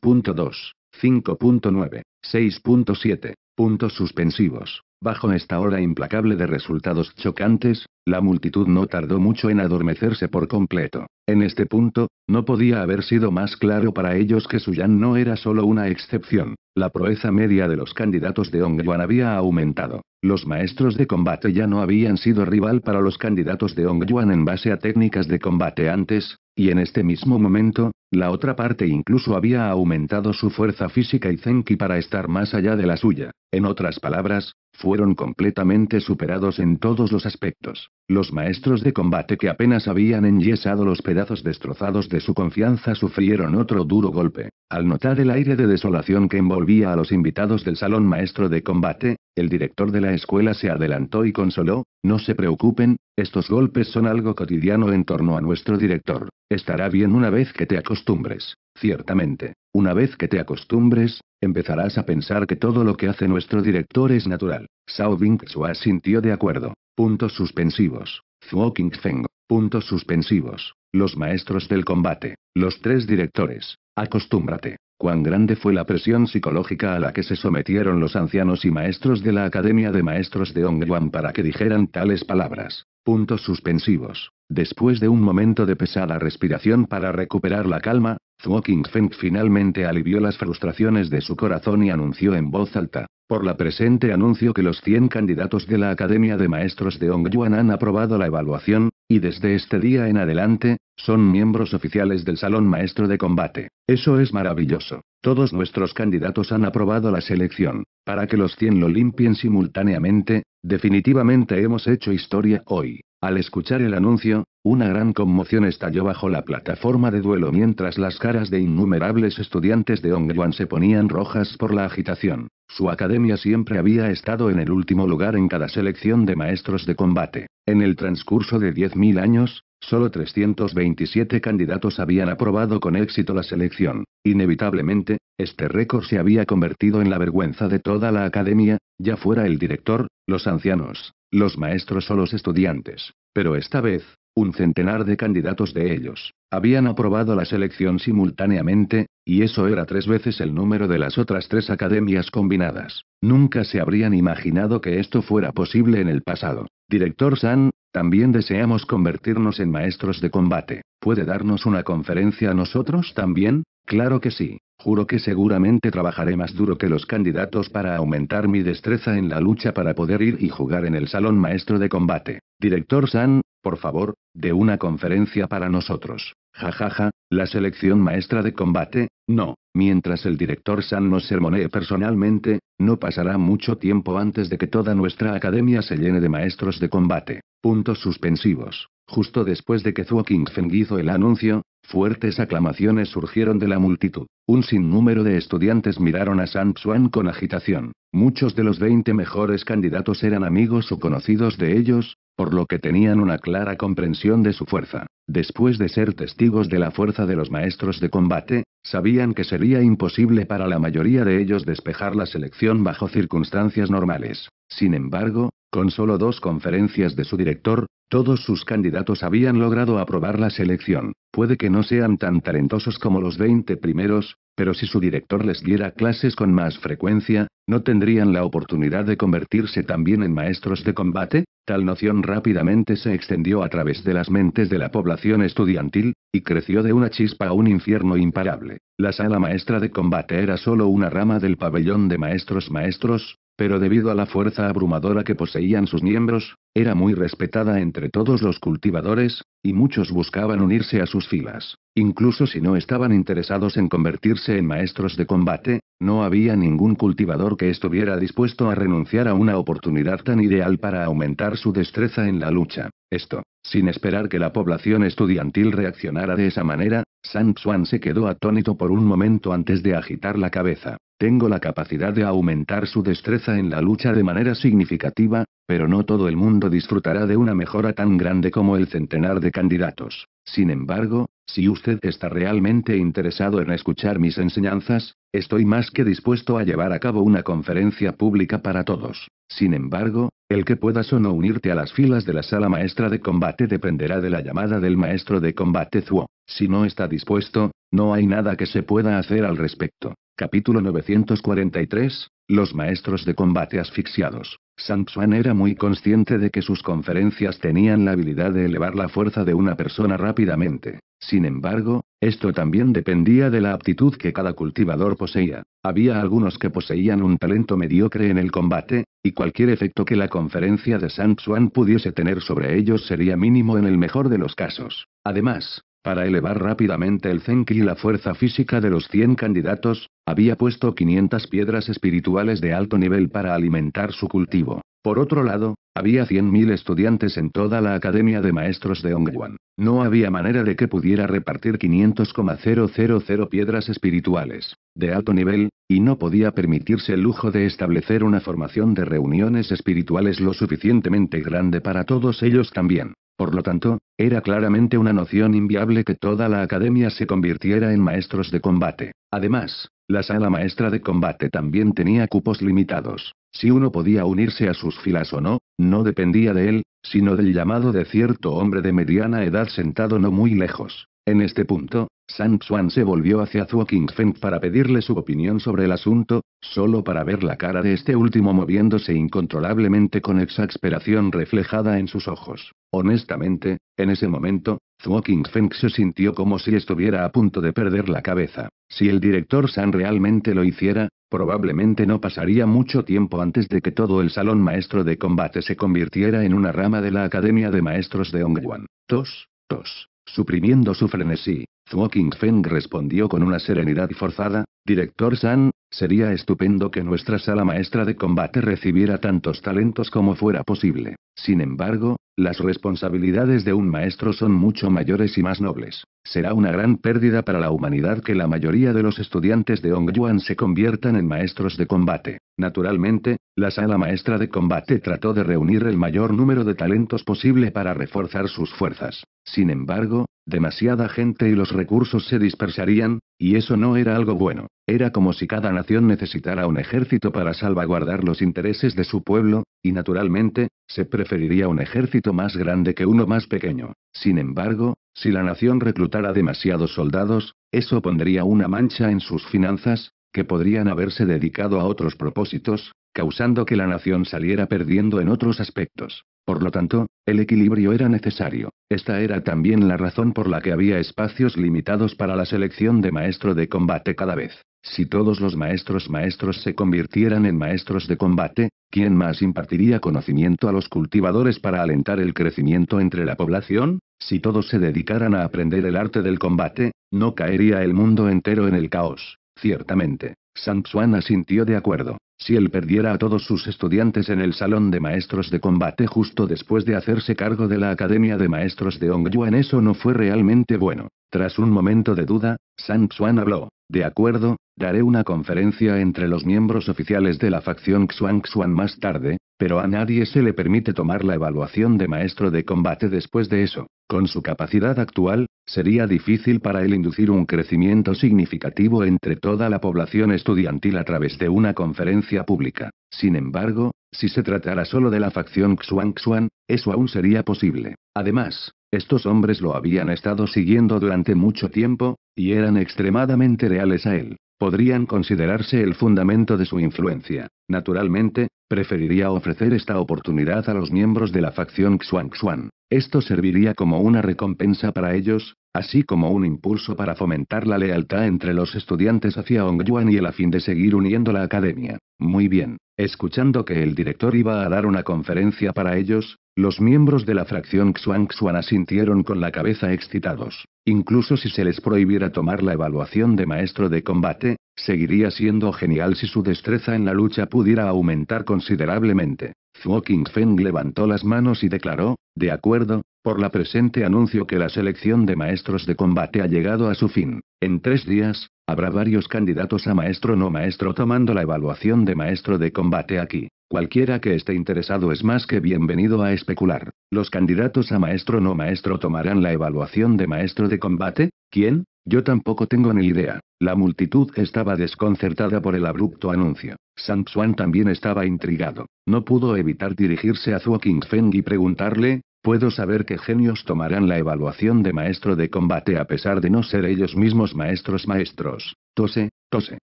6.2, 5.9, 6.7, puntos suspensivos. Bajo esta hora implacable de resultados chocantes, la multitud no tardó mucho en adormecerse por completo. En este punto, no podía haber sido más claro para ellos que Suyan no era solo una excepción. La proeza media de los candidatos de Yuan había aumentado. Los maestros de combate ya no habían sido rival para los candidatos de Yuan en base a técnicas de combate antes, y en este mismo momento, la otra parte incluso había aumentado su fuerza física y Zenki para estar más allá de la suya. En otras palabras, fueron completamente superados en todos los aspectos. Los maestros de combate que apenas habían enyesado los destrozados de su confianza sufrieron otro duro golpe. Al notar el aire de desolación que envolvía a los invitados del salón maestro de combate, el director de la escuela se adelantó y consoló, no se preocupen, estos golpes son algo cotidiano en torno a nuestro director. Estará bien una vez que te acostumbres. Ciertamente, una vez que te acostumbres, empezarás a pensar que todo lo que hace nuestro director es natural. Sao Bing sintió de acuerdo. Puntos suspensivos. Zhuo Feng. Puntos suspensivos. Los maestros del combate. Los tres directores. Acostúmbrate. Cuán grande fue la presión psicológica a la que se sometieron los ancianos y maestros de la Academia de Maestros de Ongyuan para que dijeran tales palabras. Puntos suspensivos. Después de un momento de pesada respiración para recuperar la calma, Zhuo Qingfeng finalmente alivió las frustraciones de su corazón y anunció en voz alta. Por la presente anuncio que los 100 candidatos de la Academia de Maestros de Ongyuan han aprobado la evaluación, y desde este día en adelante, son miembros oficiales del Salón Maestro de Combate. Eso es maravilloso. Todos nuestros candidatos han aprobado la selección. Para que los 100 lo limpien simultáneamente, definitivamente hemos hecho historia hoy. Al escuchar el anuncio, una gran conmoción estalló bajo la plataforma de duelo mientras las caras de innumerables estudiantes de Ongyuan se ponían rojas por la agitación. Su academia siempre había estado en el último lugar en cada selección de maestros de combate. En el transcurso de 10.000 años, Solo 327 candidatos habían aprobado con éxito la selección. Inevitablemente, este récord se había convertido en la vergüenza de toda la academia, ya fuera el director, los ancianos, los maestros o los estudiantes. Pero esta vez, un centenar de candidatos de ellos habían aprobado la selección simultáneamente, y eso era tres veces el número de las otras tres academias combinadas. Nunca se habrían imaginado que esto fuera posible en el pasado. Director San, también deseamos convertirnos en maestros de combate. ¿Puede darnos una conferencia a nosotros también? Claro que sí. Juro que seguramente trabajaré más duro que los candidatos para aumentar mi destreza en la lucha para poder ir y jugar en el salón maestro de combate. Director San, por favor, de una conferencia para nosotros. Jajaja, ja, ja, la selección maestra de combate, no, mientras el director San nos sermonee personalmente, no pasará mucho tiempo antes de que toda nuestra academia se llene de maestros de combate. Puntos suspensivos. Justo después de que Zhuo Qingfeng hizo el anuncio, fuertes aclamaciones surgieron de la multitud. Un sinnúmero de estudiantes miraron a San Xuan con agitación. Muchos de los 20 mejores candidatos eran amigos o conocidos de ellos, por lo que tenían una clara comprensión de su fuerza. Después de ser testigos de la fuerza de los maestros de combate, sabían que sería imposible para la mayoría de ellos despejar la selección bajo circunstancias normales. Sin embargo, con solo dos conferencias de su director, todos sus candidatos habían logrado aprobar la selección. Puede que no sean tan talentosos como los 20 primeros, pero si su director les diera clases con más frecuencia, ¿no tendrían la oportunidad de convertirse también en maestros de combate? Tal noción rápidamente se extendió a través de las mentes de la población estudiantil, y creció de una chispa a un infierno imparable. La sala maestra de combate era solo una rama del pabellón de maestros maestros, pero debido a la fuerza abrumadora que poseían sus miembros, era muy respetada entre todos los cultivadores, y muchos buscaban unirse a sus filas. Incluso si no estaban interesados en convertirse en maestros de combate, no había ningún cultivador que estuviera dispuesto a renunciar a una oportunidad tan ideal para aumentar su destreza en la lucha. Esto, sin esperar que la población estudiantil reaccionara de esa manera, San Xuan se quedó atónito por un momento antes de agitar la cabeza. Tengo la capacidad de aumentar su destreza en la lucha de manera significativa, pero no todo el mundo disfrutará de una mejora tan grande como el centenar de candidatos. Sin embargo, si usted está realmente interesado en escuchar mis enseñanzas, estoy más que dispuesto a llevar a cabo una conferencia pública para todos. Sin embargo, el que puedas o no unirte a las filas de la sala maestra de combate dependerá de la llamada del maestro de combate Zuo. Si no está dispuesto, no hay nada que se pueda hacer al respecto. Capítulo 943. Los maestros de combate asfixiados. Tsuan era muy consciente de que sus conferencias tenían la habilidad de elevar la fuerza de una persona rápidamente. Sin embargo, esto también dependía de la aptitud que cada cultivador poseía. Había algunos que poseían un talento mediocre en el combate, y cualquier efecto que la conferencia de San pudiese tener sobre ellos sería mínimo en el mejor de los casos. Además, para elevar rápidamente el Zenki y la fuerza física de los 100 candidatos, había puesto 500 piedras espirituales de alto nivel para alimentar su cultivo. Por otro lado, había 100.000 estudiantes en toda la Academia de Maestros de Ongwan. No había manera de que pudiera repartir 500,000 piedras espirituales, de alto nivel, y no podía permitirse el lujo de establecer una formación de reuniones espirituales lo suficientemente grande para todos ellos también. Por lo tanto, era claramente una noción inviable que toda la academia se convirtiera en maestros de combate. Además, la sala maestra de combate también tenía cupos limitados. Si uno podía unirse a sus filas o no, no dependía de él, sino del llamado de cierto hombre de mediana edad sentado no muy lejos. En este punto, Sam Xuan se volvió hacia Zhuo Feng para pedirle su opinión sobre el asunto, solo para ver la cara de este último moviéndose incontrolablemente con exasperación reflejada en sus ojos. Honestamente, en ese momento, Zhuo Feng se sintió como si estuviera a punto de perder la cabeza. Si el director San realmente lo hiciera, probablemente no pasaría mucho tiempo antes de que todo el salón maestro de combate se convirtiera en una rama de la Academia de Maestros de Ongwan. Tos, tos, suprimiendo su frenesí. Smoking Feng respondió con una serenidad forzada, Director San, sería estupendo que nuestra sala maestra de combate recibiera tantos talentos como fuera posible. Sin embargo, las responsabilidades de un maestro son mucho mayores y más nobles. Será una gran pérdida para la humanidad que la mayoría de los estudiantes de Yuan se conviertan en maestros de combate. Naturalmente, la sala maestra de combate trató de reunir el mayor número de talentos posible para reforzar sus fuerzas. Sin embargo, demasiada gente y los recursos se dispersarían, y eso no era algo bueno, era como si cada nación necesitara un ejército para salvaguardar los intereses de su pueblo, y naturalmente, se preferiría un ejército más grande que uno más pequeño. Sin embargo, si la nación reclutara demasiados soldados, eso pondría una mancha en sus finanzas, que podrían haberse dedicado a otros propósitos, causando que la nación saliera perdiendo en otros aspectos. Por lo tanto, el equilibrio era necesario. Esta era también la razón por la que había espacios limitados para la selección de maestro de combate cada vez. Si todos los maestros maestros se convirtieran en maestros de combate, ¿quién más impartiría conocimiento a los cultivadores para alentar el crecimiento entre la población? Si todos se dedicaran a aprender el arte del combate, no caería el mundo entero en el caos. Ciertamente, San sintió asintió de acuerdo. Si él perdiera a todos sus estudiantes en el salón de maestros de combate justo después de hacerse cargo de la Academia de Maestros de Yuan, eso no fue realmente bueno. Tras un momento de duda, Sang Xuan habló. De acuerdo, daré una conferencia entre los miembros oficiales de la facción Xuan Xuan más tarde, pero a nadie se le permite tomar la evaluación de maestro de combate después de eso. Con su capacidad actual, sería difícil para él inducir un crecimiento significativo entre toda la población estudiantil a través de una conferencia pública. Sin embargo, si se tratara solo de la facción Xuanxuan, Xuan, eso aún sería posible. Además, estos hombres lo habían estado siguiendo durante mucho tiempo, y eran extremadamente leales a él. Podrían considerarse el fundamento de su influencia. Naturalmente, preferiría ofrecer esta oportunidad a los miembros de la facción Xuanxuan. Esto serviría como una recompensa para ellos, así como un impulso para fomentar la lealtad entre los estudiantes hacia Ong Yuan y el afín de seguir uniendo la academia. Muy bien. Escuchando que el director iba a dar una conferencia para ellos, los miembros de la fracción Xuan Xuan asintieron con la cabeza excitados. Incluso si se les prohibiera tomar la evaluación de maestro de combate, seguiría siendo genial si su destreza en la lucha pudiera aumentar considerablemente. Fuoking Feng levantó las manos y declaró, de acuerdo, por la presente anuncio que la selección de maestros de combate ha llegado a su fin. En tres días, Habrá varios candidatos a maestro no maestro tomando la evaluación de maestro de combate aquí. Cualquiera que esté interesado es más que bienvenido a especular. Los candidatos a maestro no maestro tomarán la evaluación de maestro de combate. ¿Quién? Yo tampoco tengo ni idea. La multitud estaba desconcertada por el abrupto anuncio. Sang Xuan también estaba intrigado. No pudo evitar dirigirse a Zuo Feng y preguntarle, Puedo saber qué genios tomarán la evaluación de maestro de combate a pesar de no ser ellos mismos maestros maestros. Tose, tose.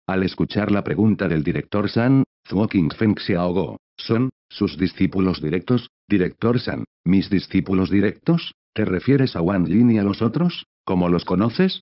Al escuchar la pregunta del director San, Zhuo Feng se ahogó. Son, sus discípulos directos, director San, mis discípulos directos, ¿te refieres a Wan Lin y a los otros? ¿Cómo los conoces?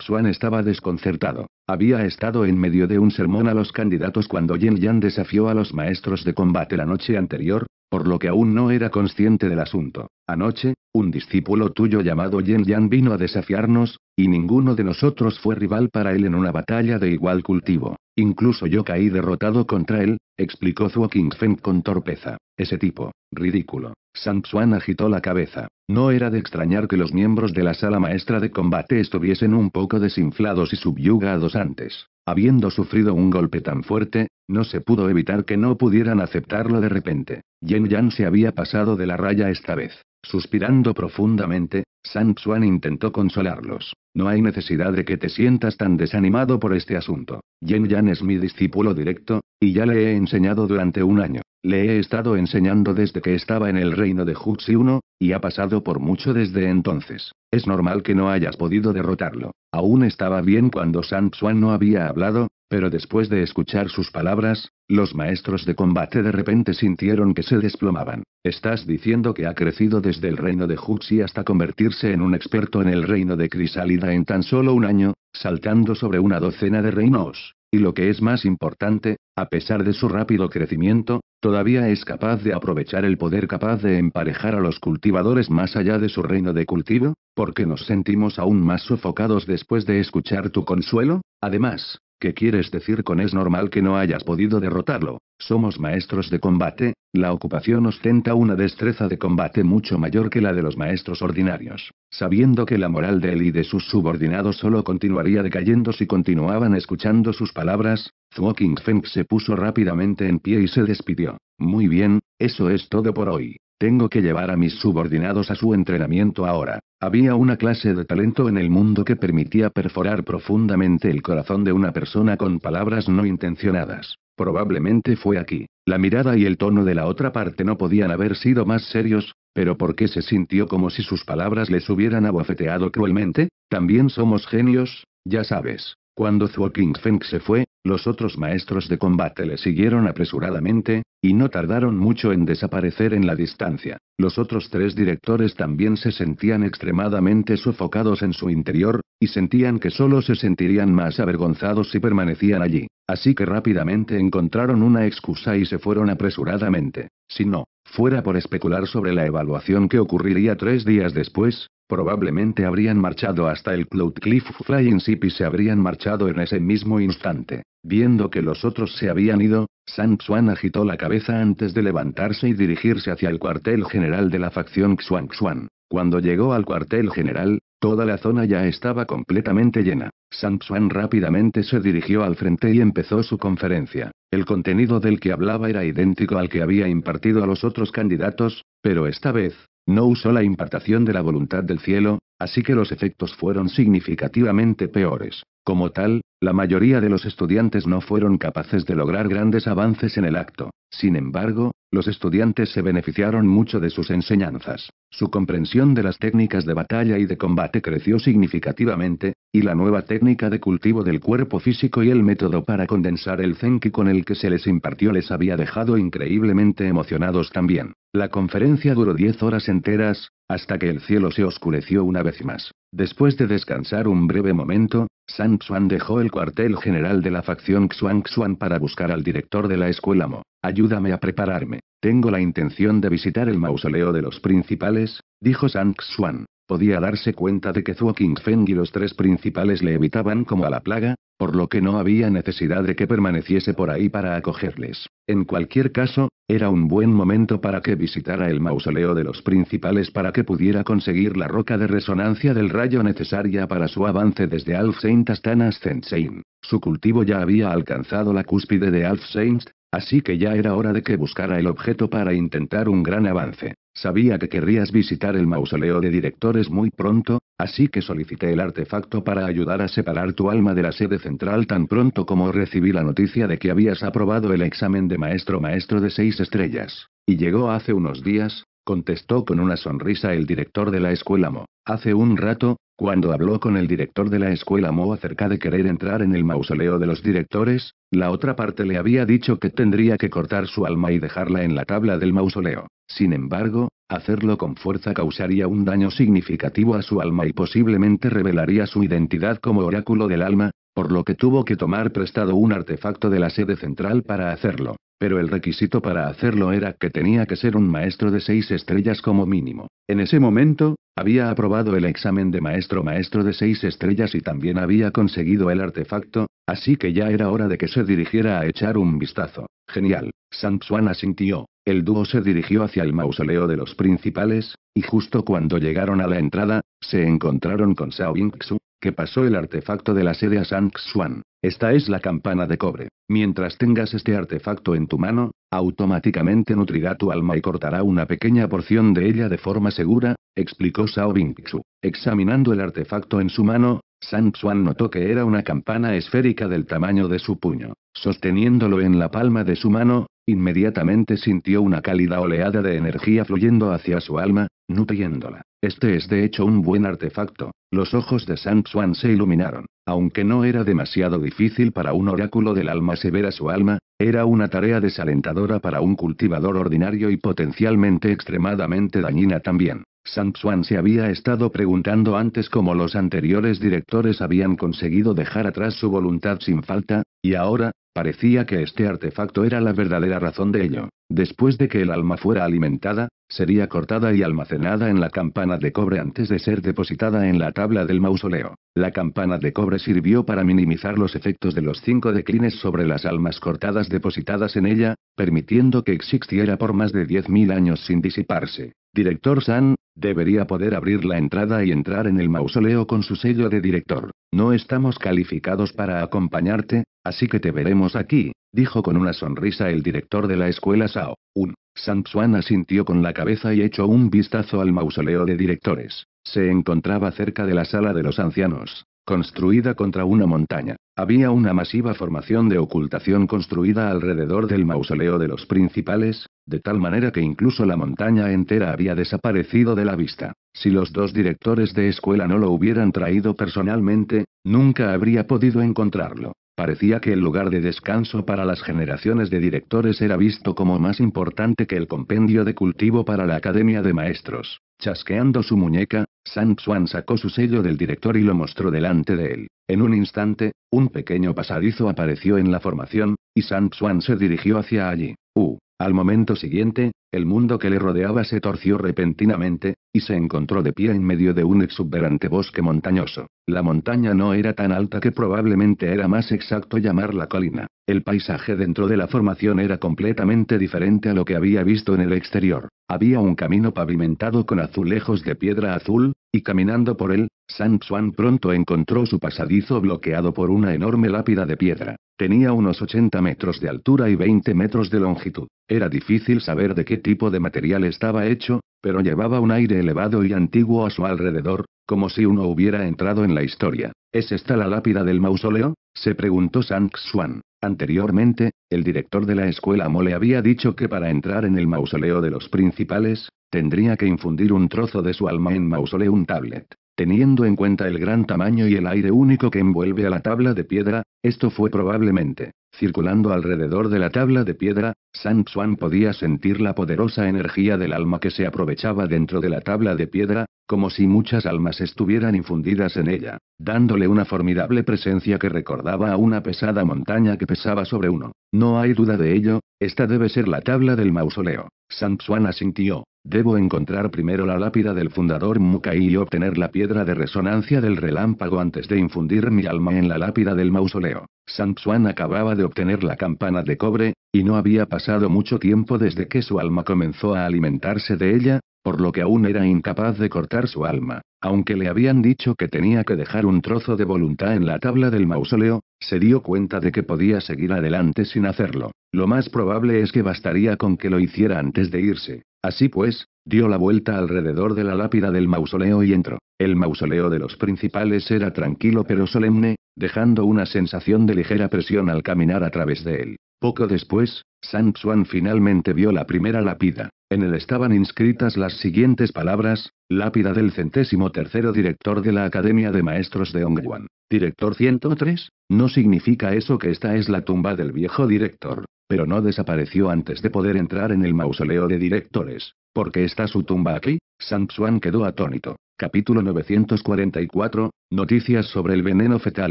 suan estaba desconcertado. Había estado en medio de un sermón a los candidatos cuando Yen Yan desafió a los maestros de combate la noche anterior, por lo que aún no era consciente del asunto. Anoche, un discípulo tuyo llamado Yen Yan vino a desafiarnos, y ninguno de nosotros fue rival para él en una batalla de igual cultivo. Incluso yo caí derrotado contra él, explicó Zhuo Qingfeng con torpeza. Ese tipo. Ridículo. Sang Xuan agitó la cabeza. No era de extrañar que los miembros de la sala maestra de combate estuviesen un poco desinflados y subyugados antes. Habiendo sufrido un golpe tan fuerte, no se pudo evitar que no pudieran aceptarlo de repente. Yen Yan se había pasado de la raya esta vez. Suspirando profundamente, San Xuan intentó consolarlos. No hay necesidad de que te sientas tan desanimado por este asunto. Yen Yan es mi discípulo directo, y ya le he enseñado durante un año. Le he estado enseñando desde que estaba en el reino de 1, y ha pasado por mucho desde entonces. Es normal que no hayas podido derrotarlo. Aún estaba bien cuando San Xuan no había hablado, pero después de escuchar sus palabras, los maestros de combate de repente sintieron que se desplomaban. Estás diciendo que ha crecido desde el reino de Huxi hasta convertirse en un experto en el reino de Crisálida en tan solo un año, saltando sobre una docena de reinos. Y lo que es más importante, a pesar de su rápido crecimiento, todavía es capaz de aprovechar el poder capaz de emparejar a los cultivadores más allá de su reino de cultivo, porque nos sentimos aún más sofocados después de escuchar tu consuelo. Además, ¿Qué quieres decir con es normal que no hayas podido derrotarlo? Somos maestros de combate, la ocupación ostenta una destreza de combate mucho mayor que la de los maestros ordinarios. Sabiendo que la moral de él y de sus subordinados solo continuaría decayendo si continuaban escuchando sus palabras, Zhuo Feng se puso rápidamente en pie y se despidió. Muy bien, eso es todo por hoy. Tengo que llevar a mis subordinados a su entrenamiento ahora. Había una clase de talento en el mundo que permitía perforar profundamente el corazón de una persona con palabras no intencionadas. Probablemente fue aquí. La mirada y el tono de la otra parte no podían haber sido más serios, pero ¿por qué se sintió como si sus palabras les hubieran abofeteado cruelmente? También somos genios, ya sabes. Cuando Zhuo Feng se fue, los otros maestros de combate le siguieron apresuradamente, y no tardaron mucho en desaparecer en la distancia. Los otros tres directores también se sentían extremadamente sofocados en su interior, y sentían que solo se sentirían más avergonzados si permanecían allí. Así que rápidamente encontraron una excusa y se fueron apresuradamente. Si no, fuera por especular sobre la evaluación que ocurriría tres días después, probablemente habrían marchado hasta el Cloud Cliff Flying Ship y se habrían marchado en ese mismo instante. Viendo que los otros se habían ido, Sang Xuan agitó la cabeza antes de levantarse y dirigirse hacia el cuartel general de la facción Xuan Xuan. Cuando llegó al cuartel general, Toda la zona ya estaba completamente llena. Samswan rápidamente se dirigió al frente y empezó su conferencia. El contenido del que hablaba era idéntico al que había impartido a los otros candidatos, pero esta vez, no usó la impartación de la voluntad del cielo, Así que los efectos fueron significativamente peores. Como tal, la mayoría de los estudiantes no fueron capaces de lograr grandes avances en el acto. Sin embargo, los estudiantes se beneficiaron mucho de sus enseñanzas. Su comprensión de las técnicas de batalla y de combate creció significativamente, y la nueva técnica de cultivo del cuerpo físico y el método para condensar el zenki con el que se les impartió les había dejado increíblemente emocionados también. La conferencia duró diez horas enteras, hasta que el cielo se oscureció una vez más. Después de descansar un breve momento, San Xuan dejó el cuartel general de la facción Xuan Xuan para buscar al director de la escuela Mo. Ayúdame a prepararme. Tengo la intención de visitar el mausoleo de los principales, dijo San Xuan podía darse cuenta de que Zuo Qingfeng y los tres principales le evitaban como a la plaga, por lo que no había necesidad de que permaneciese por ahí para acogerles. En cualquier caso, era un buen momento para que visitara el mausoleo de los principales para que pudiera conseguir la roca de resonancia del rayo necesaria para su avance desde saint hasta Nascensein. Su cultivo ya había alcanzado la cúspide de saint así que ya era hora de que buscara el objeto para intentar un gran avance. Sabía que querrías visitar el mausoleo de directores muy pronto, así que solicité el artefacto para ayudar a separar tu alma de la sede central tan pronto como recibí la noticia de que habías aprobado el examen de maestro maestro de seis estrellas. Y llegó hace unos días, contestó con una sonrisa el director de la escuela Mo. Hace un rato, cuando habló con el director de la escuela Mo acerca de querer entrar en el mausoleo de los directores, la otra parte le había dicho que tendría que cortar su alma y dejarla en la tabla del mausoleo. Sin embargo, hacerlo con fuerza causaría un daño significativo a su alma y posiblemente revelaría su identidad como oráculo del alma, por lo que tuvo que tomar prestado un artefacto de la sede central para hacerlo pero el requisito para hacerlo era que tenía que ser un maestro de seis estrellas como mínimo. En ese momento, había aprobado el examen de maestro-maestro de seis estrellas y también había conseguido el artefacto, así que ya era hora de que se dirigiera a echar un vistazo. Genial, Sansuan asintió. El dúo se dirigió hacia el mausoleo de los principales, y justo cuando llegaron a la entrada, se encontraron con Sao Yingxu, que pasó el artefacto de la sede a Xuan. Esta es la campana de cobre. Mientras tengas este artefacto en tu mano, automáticamente nutrirá tu alma y cortará una pequeña porción de ella de forma segura, explicó Sao Bingxu. Examinando el artefacto en su mano, Sang Xuan notó que era una campana esférica del tamaño de su puño. Sosteniéndolo en la palma de su mano, inmediatamente sintió una cálida oleada de energía fluyendo hacia su alma, nutriéndola. Este es de hecho un buen artefacto. Los ojos de San Xuan se iluminaron. Aunque no era demasiado difícil para un oráculo del alma severa su alma, era una tarea desalentadora para un cultivador ordinario y potencialmente extremadamente dañina también. San Xuan se había estado preguntando antes cómo los anteriores directores habían conseguido dejar atrás su voluntad sin falta, y ahora, Parecía que este artefacto era la verdadera razón de ello. Después de que el alma fuera alimentada, sería cortada y almacenada en la campana de cobre antes de ser depositada en la tabla del mausoleo. La campana de cobre sirvió para minimizar los efectos de los cinco declines sobre las almas cortadas depositadas en ella, permitiendo que existiera por más de 10.000 años sin disiparse. Director San, debería poder abrir la entrada y entrar en el mausoleo con su sello de director. No estamos calificados para acompañarte, Así que te veremos aquí, dijo con una sonrisa el director de la escuela Sao. Un. Sanxuan asintió con la cabeza y echó un vistazo al mausoleo de directores. Se encontraba cerca de la sala de los ancianos, construida contra una montaña. Había una masiva formación de ocultación construida alrededor del mausoleo de los principales, de tal manera que incluso la montaña entera había desaparecido de la vista. Si los dos directores de escuela no lo hubieran traído personalmente, nunca habría podido encontrarlo. Parecía que el lugar de descanso para las generaciones de directores era visto como más importante que el compendio de cultivo para la Academia de Maestros. Chasqueando su muñeca, Sam Xuan sacó su sello del director y lo mostró delante de él. En un instante, un pequeño pasadizo apareció en la formación, y Sam Xuan se dirigió hacia allí. Uh, al momento siguiente, el mundo que le rodeaba se torció repentinamente, y se encontró de pie en medio de un exuberante bosque montañoso. La montaña no era tan alta que probablemente era más exacto llamarla colina. El paisaje dentro de la formación era completamente diferente a lo que había visto en el exterior. Había un camino pavimentado con azulejos de piedra azul, y caminando por él, San Juan pronto encontró su pasadizo bloqueado por una enorme lápida de piedra. Tenía unos 80 metros de altura y 20 metros de longitud. Era difícil saber de qué tipo de material estaba hecho, pero llevaba un aire elevado y antiguo a su alrededor, como si uno hubiera entrado en la historia. ¿Es esta la lápida del mausoleo? se preguntó Sang Xuan. Anteriormente, el director de la escuela Mo le había dicho que para entrar en el mausoleo de los principales, tendría que infundir un trozo de su alma en mausoleo un tablet. Teniendo en cuenta el gran tamaño y el aire único que envuelve a la tabla de piedra, esto fue probablemente Circulando alrededor de la tabla de piedra, San Xuan podía sentir la poderosa energía del alma que se aprovechaba dentro de la tabla de piedra, como si muchas almas estuvieran infundidas en ella, dándole una formidable presencia que recordaba a una pesada montaña que pesaba sobre uno. No hay duda de ello, esta debe ser la tabla del mausoleo. San Xuan asintió. Debo encontrar primero la lápida del fundador Mukai y obtener la piedra de resonancia del relámpago antes de infundir mi alma en la lápida del mausoleo. Sanxuan acababa de obtener la campana de cobre, y no había pasado mucho tiempo desde que su alma comenzó a alimentarse de ella, por lo que aún era incapaz de cortar su alma. Aunque le habían dicho que tenía que dejar un trozo de voluntad en la tabla del mausoleo, se dio cuenta de que podía seguir adelante sin hacerlo. Lo más probable es que bastaría con que lo hiciera antes de irse. Así pues, dio la vuelta alrededor de la lápida del mausoleo y entró. El mausoleo de los principales era tranquilo pero solemne, dejando una sensación de ligera presión al caminar a través de él. Poco después, San Xuan finalmente vio la primera lápida. En él estaban inscritas las siguientes palabras: Lápida del centésimo tercero director de la Academia de Maestros de Hongguan. Director 103. No significa eso que esta es la tumba del viejo director, pero no desapareció antes de poder entrar en el mausoleo de directores. ¿Por qué está su tumba aquí? San Xuan quedó atónito. Capítulo 944. Noticias sobre el veneno fetal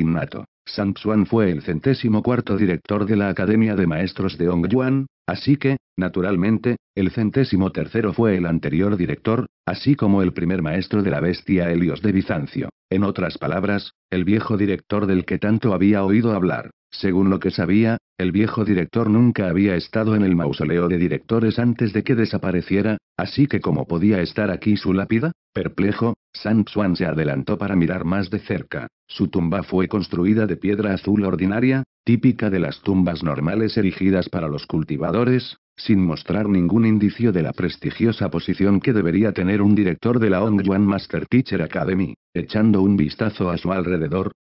innato. Samsuan fue el centésimo cuarto director de la Academia de Maestros de Hongyuan, así que, naturalmente, el centésimo tercero fue el anterior director, así como el primer maestro de la bestia Helios de Bizancio. En otras palabras, el viejo director del que tanto había oído hablar. Según lo que sabía, el viejo director nunca había estado en el mausoleo de directores antes de que desapareciera, así que como podía estar aquí su lápida? Perplejo, Sam Swan se adelantó para mirar más de cerca. Su tumba fue construida de piedra azul ordinaria, típica de las tumbas normales erigidas para los cultivadores, sin mostrar ningún indicio de la prestigiosa posición que debería tener un director de la Yuan Master Teacher Academy. Echando un vistazo a su alrededor,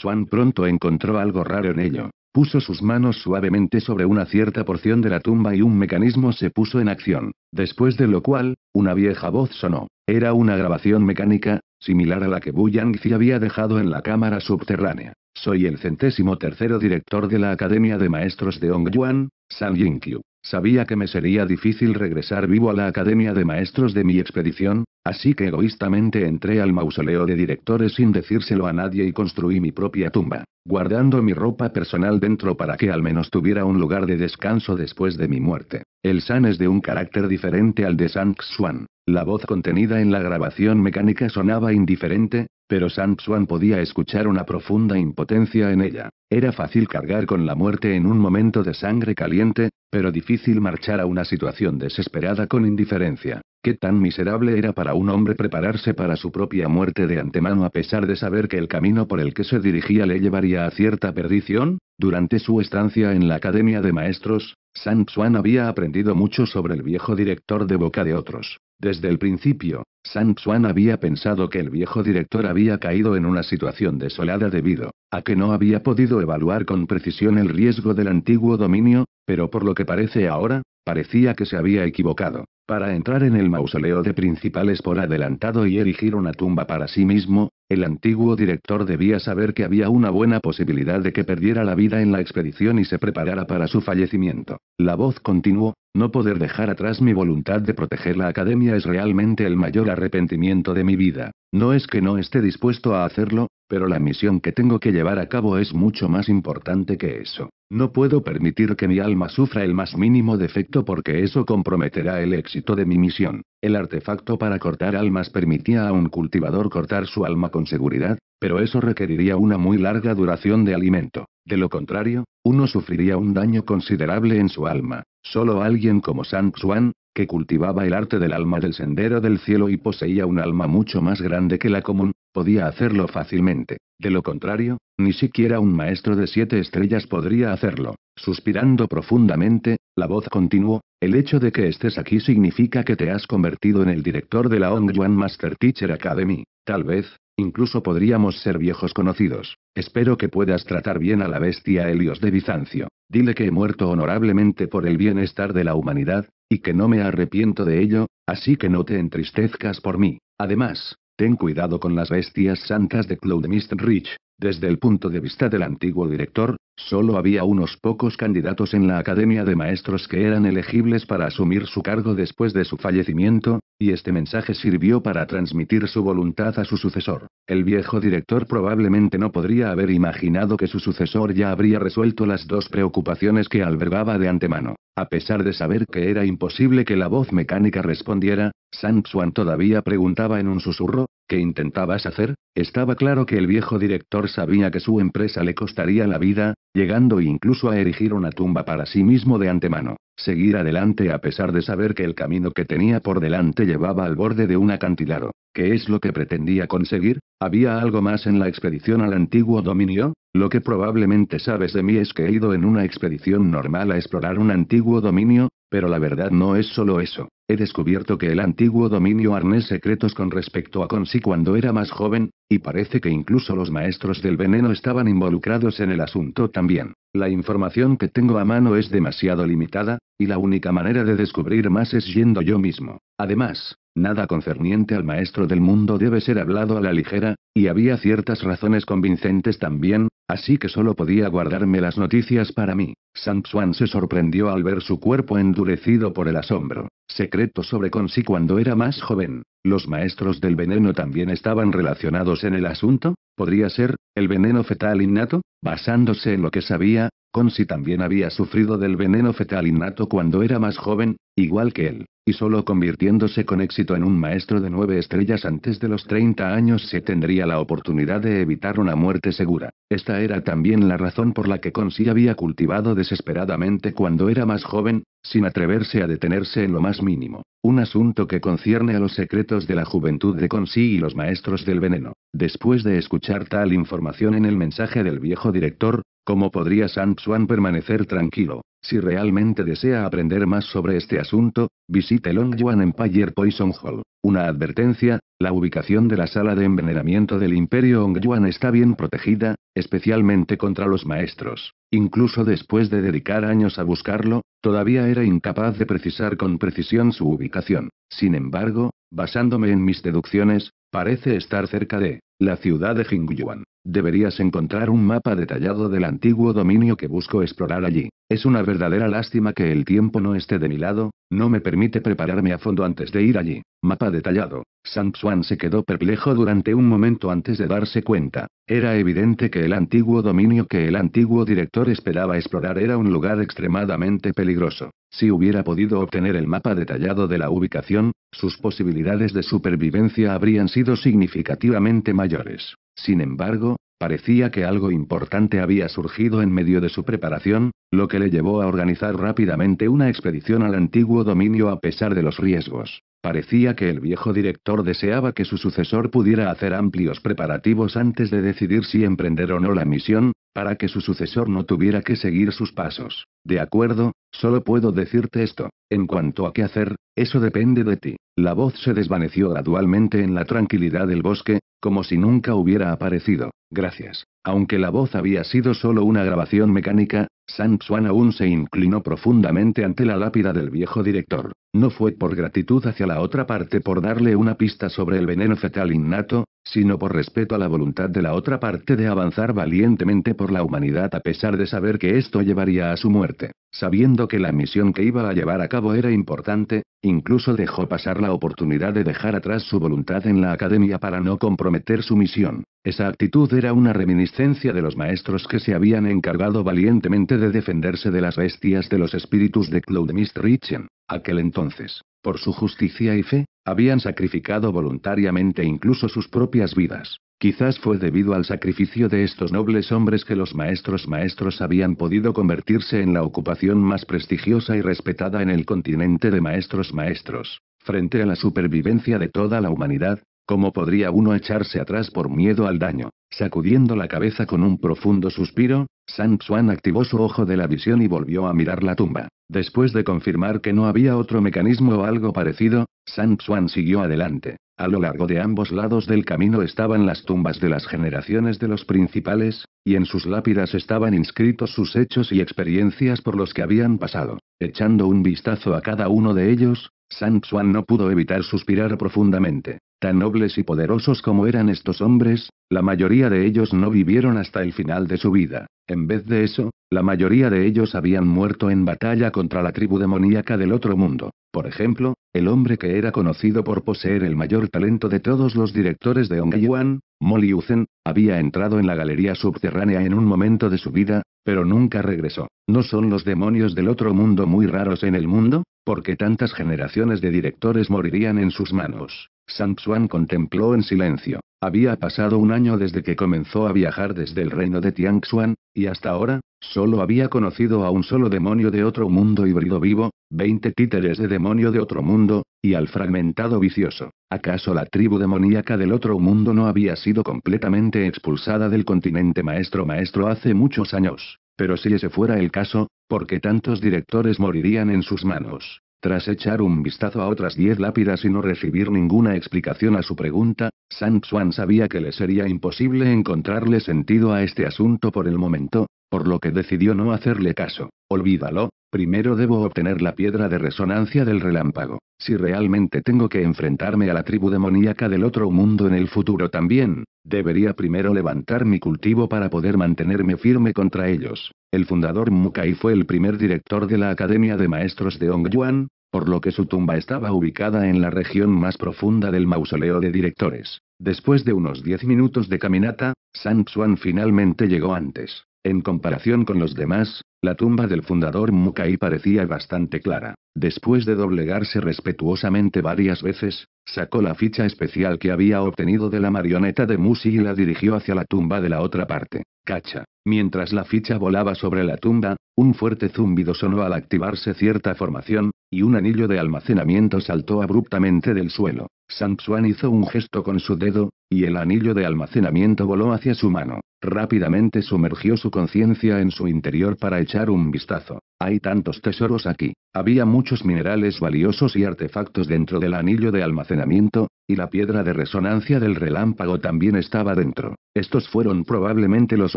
Xuan pronto encontró algo raro en ello. Puso sus manos suavemente sobre una cierta porción de la tumba y un mecanismo se puso en acción, después de lo cual, una vieja voz sonó. Era una grabación mecánica, similar a la que Bu Yangzi había dejado en la cámara subterránea. Soy el centésimo tercero director de la Academia de Maestros de Yuan, San Yingqiu. Sabía que me sería difícil regresar vivo a la Academia de Maestros de mi expedición, así que egoístamente entré al mausoleo de directores sin decírselo a nadie y construí mi propia tumba, guardando mi ropa personal dentro para que al menos tuviera un lugar de descanso después de mi muerte. El San es de un carácter diferente al de San Xuan. La voz contenida en la grabación mecánica sonaba indiferente, pero San podía escuchar una profunda impotencia en ella. Era fácil cargar con la muerte en un momento de sangre caliente, pero difícil marchar a una situación desesperada con indiferencia. Qué tan miserable era para un hombre prepararse para su propia muerte de antemano a pesar de saber que el camino por el que se dirigía le llevaría a cierta perdición. Durante su estancia en la Academia de Maestros, San Xuan había aprendido mucho sobre el viejo director de boca de otros. Desde el principio, San Xuan había pensado que el viejo director había caído en una situación desolada debido a que no había podido evaluar con precisión el riesgo del antiguo dominio, pero por lo que parece ahora, parecía que se había equivocado. Para entrar en el mausoleo de principales por adelantado y erigir una tumba para sí mismo, el antiguo director debía saber que había una buena posibilidad de que perdiera la vida en la expedición y se preparara para su fallecimiento. La voz continuó, no poder dejar atrás mi voluntad de proteger la academia es realmente el mayor arrepentimiento de mi vida. No es que no esté dispuesto a hacerlo, pero la misión que tengo que llevar a cabo es mucho más importante que eso. No puedo permitir que mi alma sufra el más mínimo defecto porque eso comprometerá el éxito de mi misión. El artefacto para cortar almas permitía a un cultivador cortar su alma con seguridad, pero eso requeriría una muy larga duración de alimento. De lo contrario, uno sufriría un daño considerable en su alma. Solo alguien como San Xuan, que cultivaba el arte del alma del sendero del cielo y poseía un alma mucho más grande que la común, podía hacerlo fácilmente. De lo contrario, ni siquiera un maestro de siete estrellas podría hacerlo. Suspirando profundamente, la voz continuó, el hecho de que estés aquí significa que te has convertido en el director de la Yuan Master Teacher Academy. Tal vez, Incluso podríamos ser viejos conocidos. Espero que puedas tratar bien a la bestia Helios de Bizancio. Dile que he muerto honorablemente por el bienestar de la humanidad, y que no me arrepiento de ello, así que no te entristezcas por mí. Además, ten cuidado con las bestias santas de Claude Mist Rich. Desde el punto de vista del antiguo director, Solo había unos pocos candidatos en la Academia de Maestros que eran elegibles para asumir su cargo después de su fallecimiento, y este mensaje sirvió para transmitir su voluntad a su sucesor. El viejo director probablemente no podría haber imaginado que su sucesor ya habría resuelto las dos preocupaciones que albergaba de antemano. A pesar de saber que era imposible que la voz mecánica respondiera, Sansuan todavía preguntaba en un susurro, ¿Qué intentabas hacer, estaba claro que el viejo director sabía que su empresa le costaría la vida, llegando incluso a erigir una tumba para sí mismo de antemano. Seguir adelante a pesar de saber que el camino que tenía por delante llevaba al borde de un acantilado. ¿Qué es lo que pretendía conseguir? ¿Había algo más en la expedición al antiguo dominio? Lo que probablemente sabes de mí es que he ido en una expedición normal a explorar un antiguo dominio, pero la verdad no es solo eso. He descubierto que el antiguo dominio arnés secretos con respecto a Consi cuando era más joven, y parece que incluso los maestros del veneno estaban involucrados en el asunto también. La información que tengo a mano es demasiado limitada, y la única manera de descubrir más es yendo yo mismo. Además, nada concerniente al maestro del mundo debe ser hablado a la ligera, y había ciertas razones convincentes también, Así que solo podía guardarme las noticias para mí. Xuan se sorprendió al ver su cuerpo endurecido por el asombro, secreto sobre Consi cuando era más joven, ¿Los maestros del veneno también estaban relacionados en el asunto? ¿Podría ser, el veneno fetal innato? Basándose en lo que sabía, Consi también había sufrido del veneno fetal innato cuando era más joven, igual que él, y solo convirtiéndose con éxito en un maestro de nueve estrellas antes de los 30 años se tendría la oportunidad de evitar una muerte segura. Esta era también la razón por la que Consi había cultivado desesperadamente cuando era más joven, sin atreverse a detenerse en lo más mínimo. Un asunto que concierne a los secretos de la juventud de Consi y los maestros del veneno. Después de escuchar tal información en el mensaje del viejo director, ¿Cómo podría San Xuan permanecer tranquilo? Si realmente desea aprender más sobre este asunto, visite Longyuan Empire Poison Hall. Una advertencia, la ubicación de la sala de envenenamiento del Imperio Hongyuan está bien protegida, especialmente contra los maestros. Incluso después de dedicar años a buscarlo, todavía era incapaz de precisar con precisión su ubicación. Sin embargo, basándome en mis deducciones, parece estar cerca de la ciudad de Jingyuan. Deberías encontrar un mapa detallado del antiguo dominio que busco explorar allí. Es una verdadera lástima que el tiempo no esté de mi lado, no me permite prepararme a fondo antes de ir allí. Mapa detallado. Sam Swan se quedó perplejo durante un momento antes de darse cuenta. Era evidente que el antiguo dominio que el antiguo director esperaba explorar era un lugar extremadamente peligroso. Si hubiera podido obtener el mapa detallado de la ubicación, sus posibilidades de supervivencia habrían sido significativamente mayores. Sin embargo, parecía que algo importante había surgido en medio de su preparación, lo que le llevó a organizar rápidamente una expedición al antiguo dominio a pesar de los riesgos. Parecía que el viejo director deseaba que su sucesor pudiera hacer amplios preparativos antes de decidir si emprender o no la misión, para que su sucesor no tuviera que seguir sus pasos. De acuerdo, solo puedo decirte esto, en cuanto a qué hacer, eso depende de ti. La voz se desvaneció gradualmente en la tranquilidad del bosque, como si nunca hubiera aparecido. Gracias. Aunque la voz había sido solo una grabación mecánica, San Xuan aún se inclinó profundamente ante la lápida del viejo director. No fue por gratitud hacia la otra parte por darle una pista sobre el veneno fetal innato, sino por respeto a la voluntad de la otra parte de avanzar valientemente por la humanidad a pesar de saber que esto llevaría a su muerte. Sabiendo que la misión que iba a llevar a cabo era importante, incluso dejó pasar la oportunidad de dejar atrás su voluntad en la academia para no comprometer su misión. Esa actitud era una reminiscencia de los maestros que se habían encargado valientemente de defenderse de las bestias de los espíritus de Claude Mistrichen. Aquel entonces, por su justicia y fe, habían sacrificado voluntariamente incluso sus propias vidas. Quizás fue debido al sacrificio de estos nobles hombres que los maestros maestros habían podido convertirse en la ocupación más prestigiosa y respetada en el continente de maestros maestros. Frente a la supervivencia de toda la humanidad, ¿cómo podría uno echarse atrás por miedo al daño? Sacudiendo la cabeza con un profundo suspiro, San Xuan activó su ojo de la visión y volvió a mirar la tumba. Después de confirmar que no había otro mecanismo o algo parecido, San Xuan siguió adelante. A lo largo de ambos lados del camino estaban las tumbas de las generaciones de los principales, y en sus lápidas estaban inscritos sus hechos y experiencias por los que habían pasado. Echando un vistazo a cada uno de ellos, San Xuan no pudo evitar suspirar profundamente. Tan nobles y poderosos como eran estos hombres, la mayoría de ellos no vivieron hasta el final de su vida. En vez de eso, la mayoría de ellos habían muerto en batalla contra la tribu demoníaca del otro mundo. Por ejemplo, el hombre que era conocido por poseer el mayor talento de todos los directores de Ongayuan, Molly Uzen, había entrado en la galería subterránea en un momento de su vida, pero nunca regresó. ¿No son los demonios del otro mundo muy raros en el mundo? Porque tantas generaciones de directores morirían en sus manos. Xuan contempló en silencio. Había pasado un año desde que comenzó a viajar desde el reino de Xuan, y hasta ahora, solo había conocido a un solo demonio de otro mundo híbrido vivo, 20 títeres de demonio de otro mundo, y al fragmentado vicioso. ¿Acaso la tribu demoníaca del otro mundo no había sido completamente expulsada del continente maestro maestro hace muchos años? Pero si ese fuera el caso, ¿por qué tantos directores morirían en sus manos? Tras echar un vistazo a otras diez lápidas y no recibir ninguna explicación a su pregunta, San Xuan sabía que le sería imposible encontrarle sentido a este asunto por el momento, por lo que decidió no hacerle caso. Olvídalo, Primero debo obtener la piedra de resonancia del relámpago. Si realmente tengo que enfrentarme a la tribu demoníaca del otro mundo en el futuro también, debería primero levantar mi cultivo para poder mantenerme firme contra ellos. El fundador Mukai fue el primer director de la Academia de Maestros de Yuan, por lo que su tumba estaba ubicada en la región más profunda del mausoleo de directores. Después de unos diez minutos de caminata, San Xuan finalmente llegó antes. En comparación con los demás, la tumba del fundador Mukai parecía bastante clara. Después de doblegarse respetuosamente varias veces, sacó la ficha especial que había obtenido de la marioneta de Musi y la dirigió hacia la tumba de la otra parte. Cacha. Mientras la ficha volaba sobre la tumba, un fuerte zumbido sonó al activarse cierta formación, y un anillo de almacenamiento saltó abruptamente del suelo. Sanxuan hizo un gesto con su dedo, y el anillo de almacenamiento voló hacia su mano. Rápidamente sumergió su conciencia en su interior para echar un vistazo. Hay tantos tesoros aquí. Había muchos minerales valiosos y artefactos dentro del anillo de almacenamiento, y la piedra de resonancia del relámpago también estaba dentro. Estos fueron probablemente los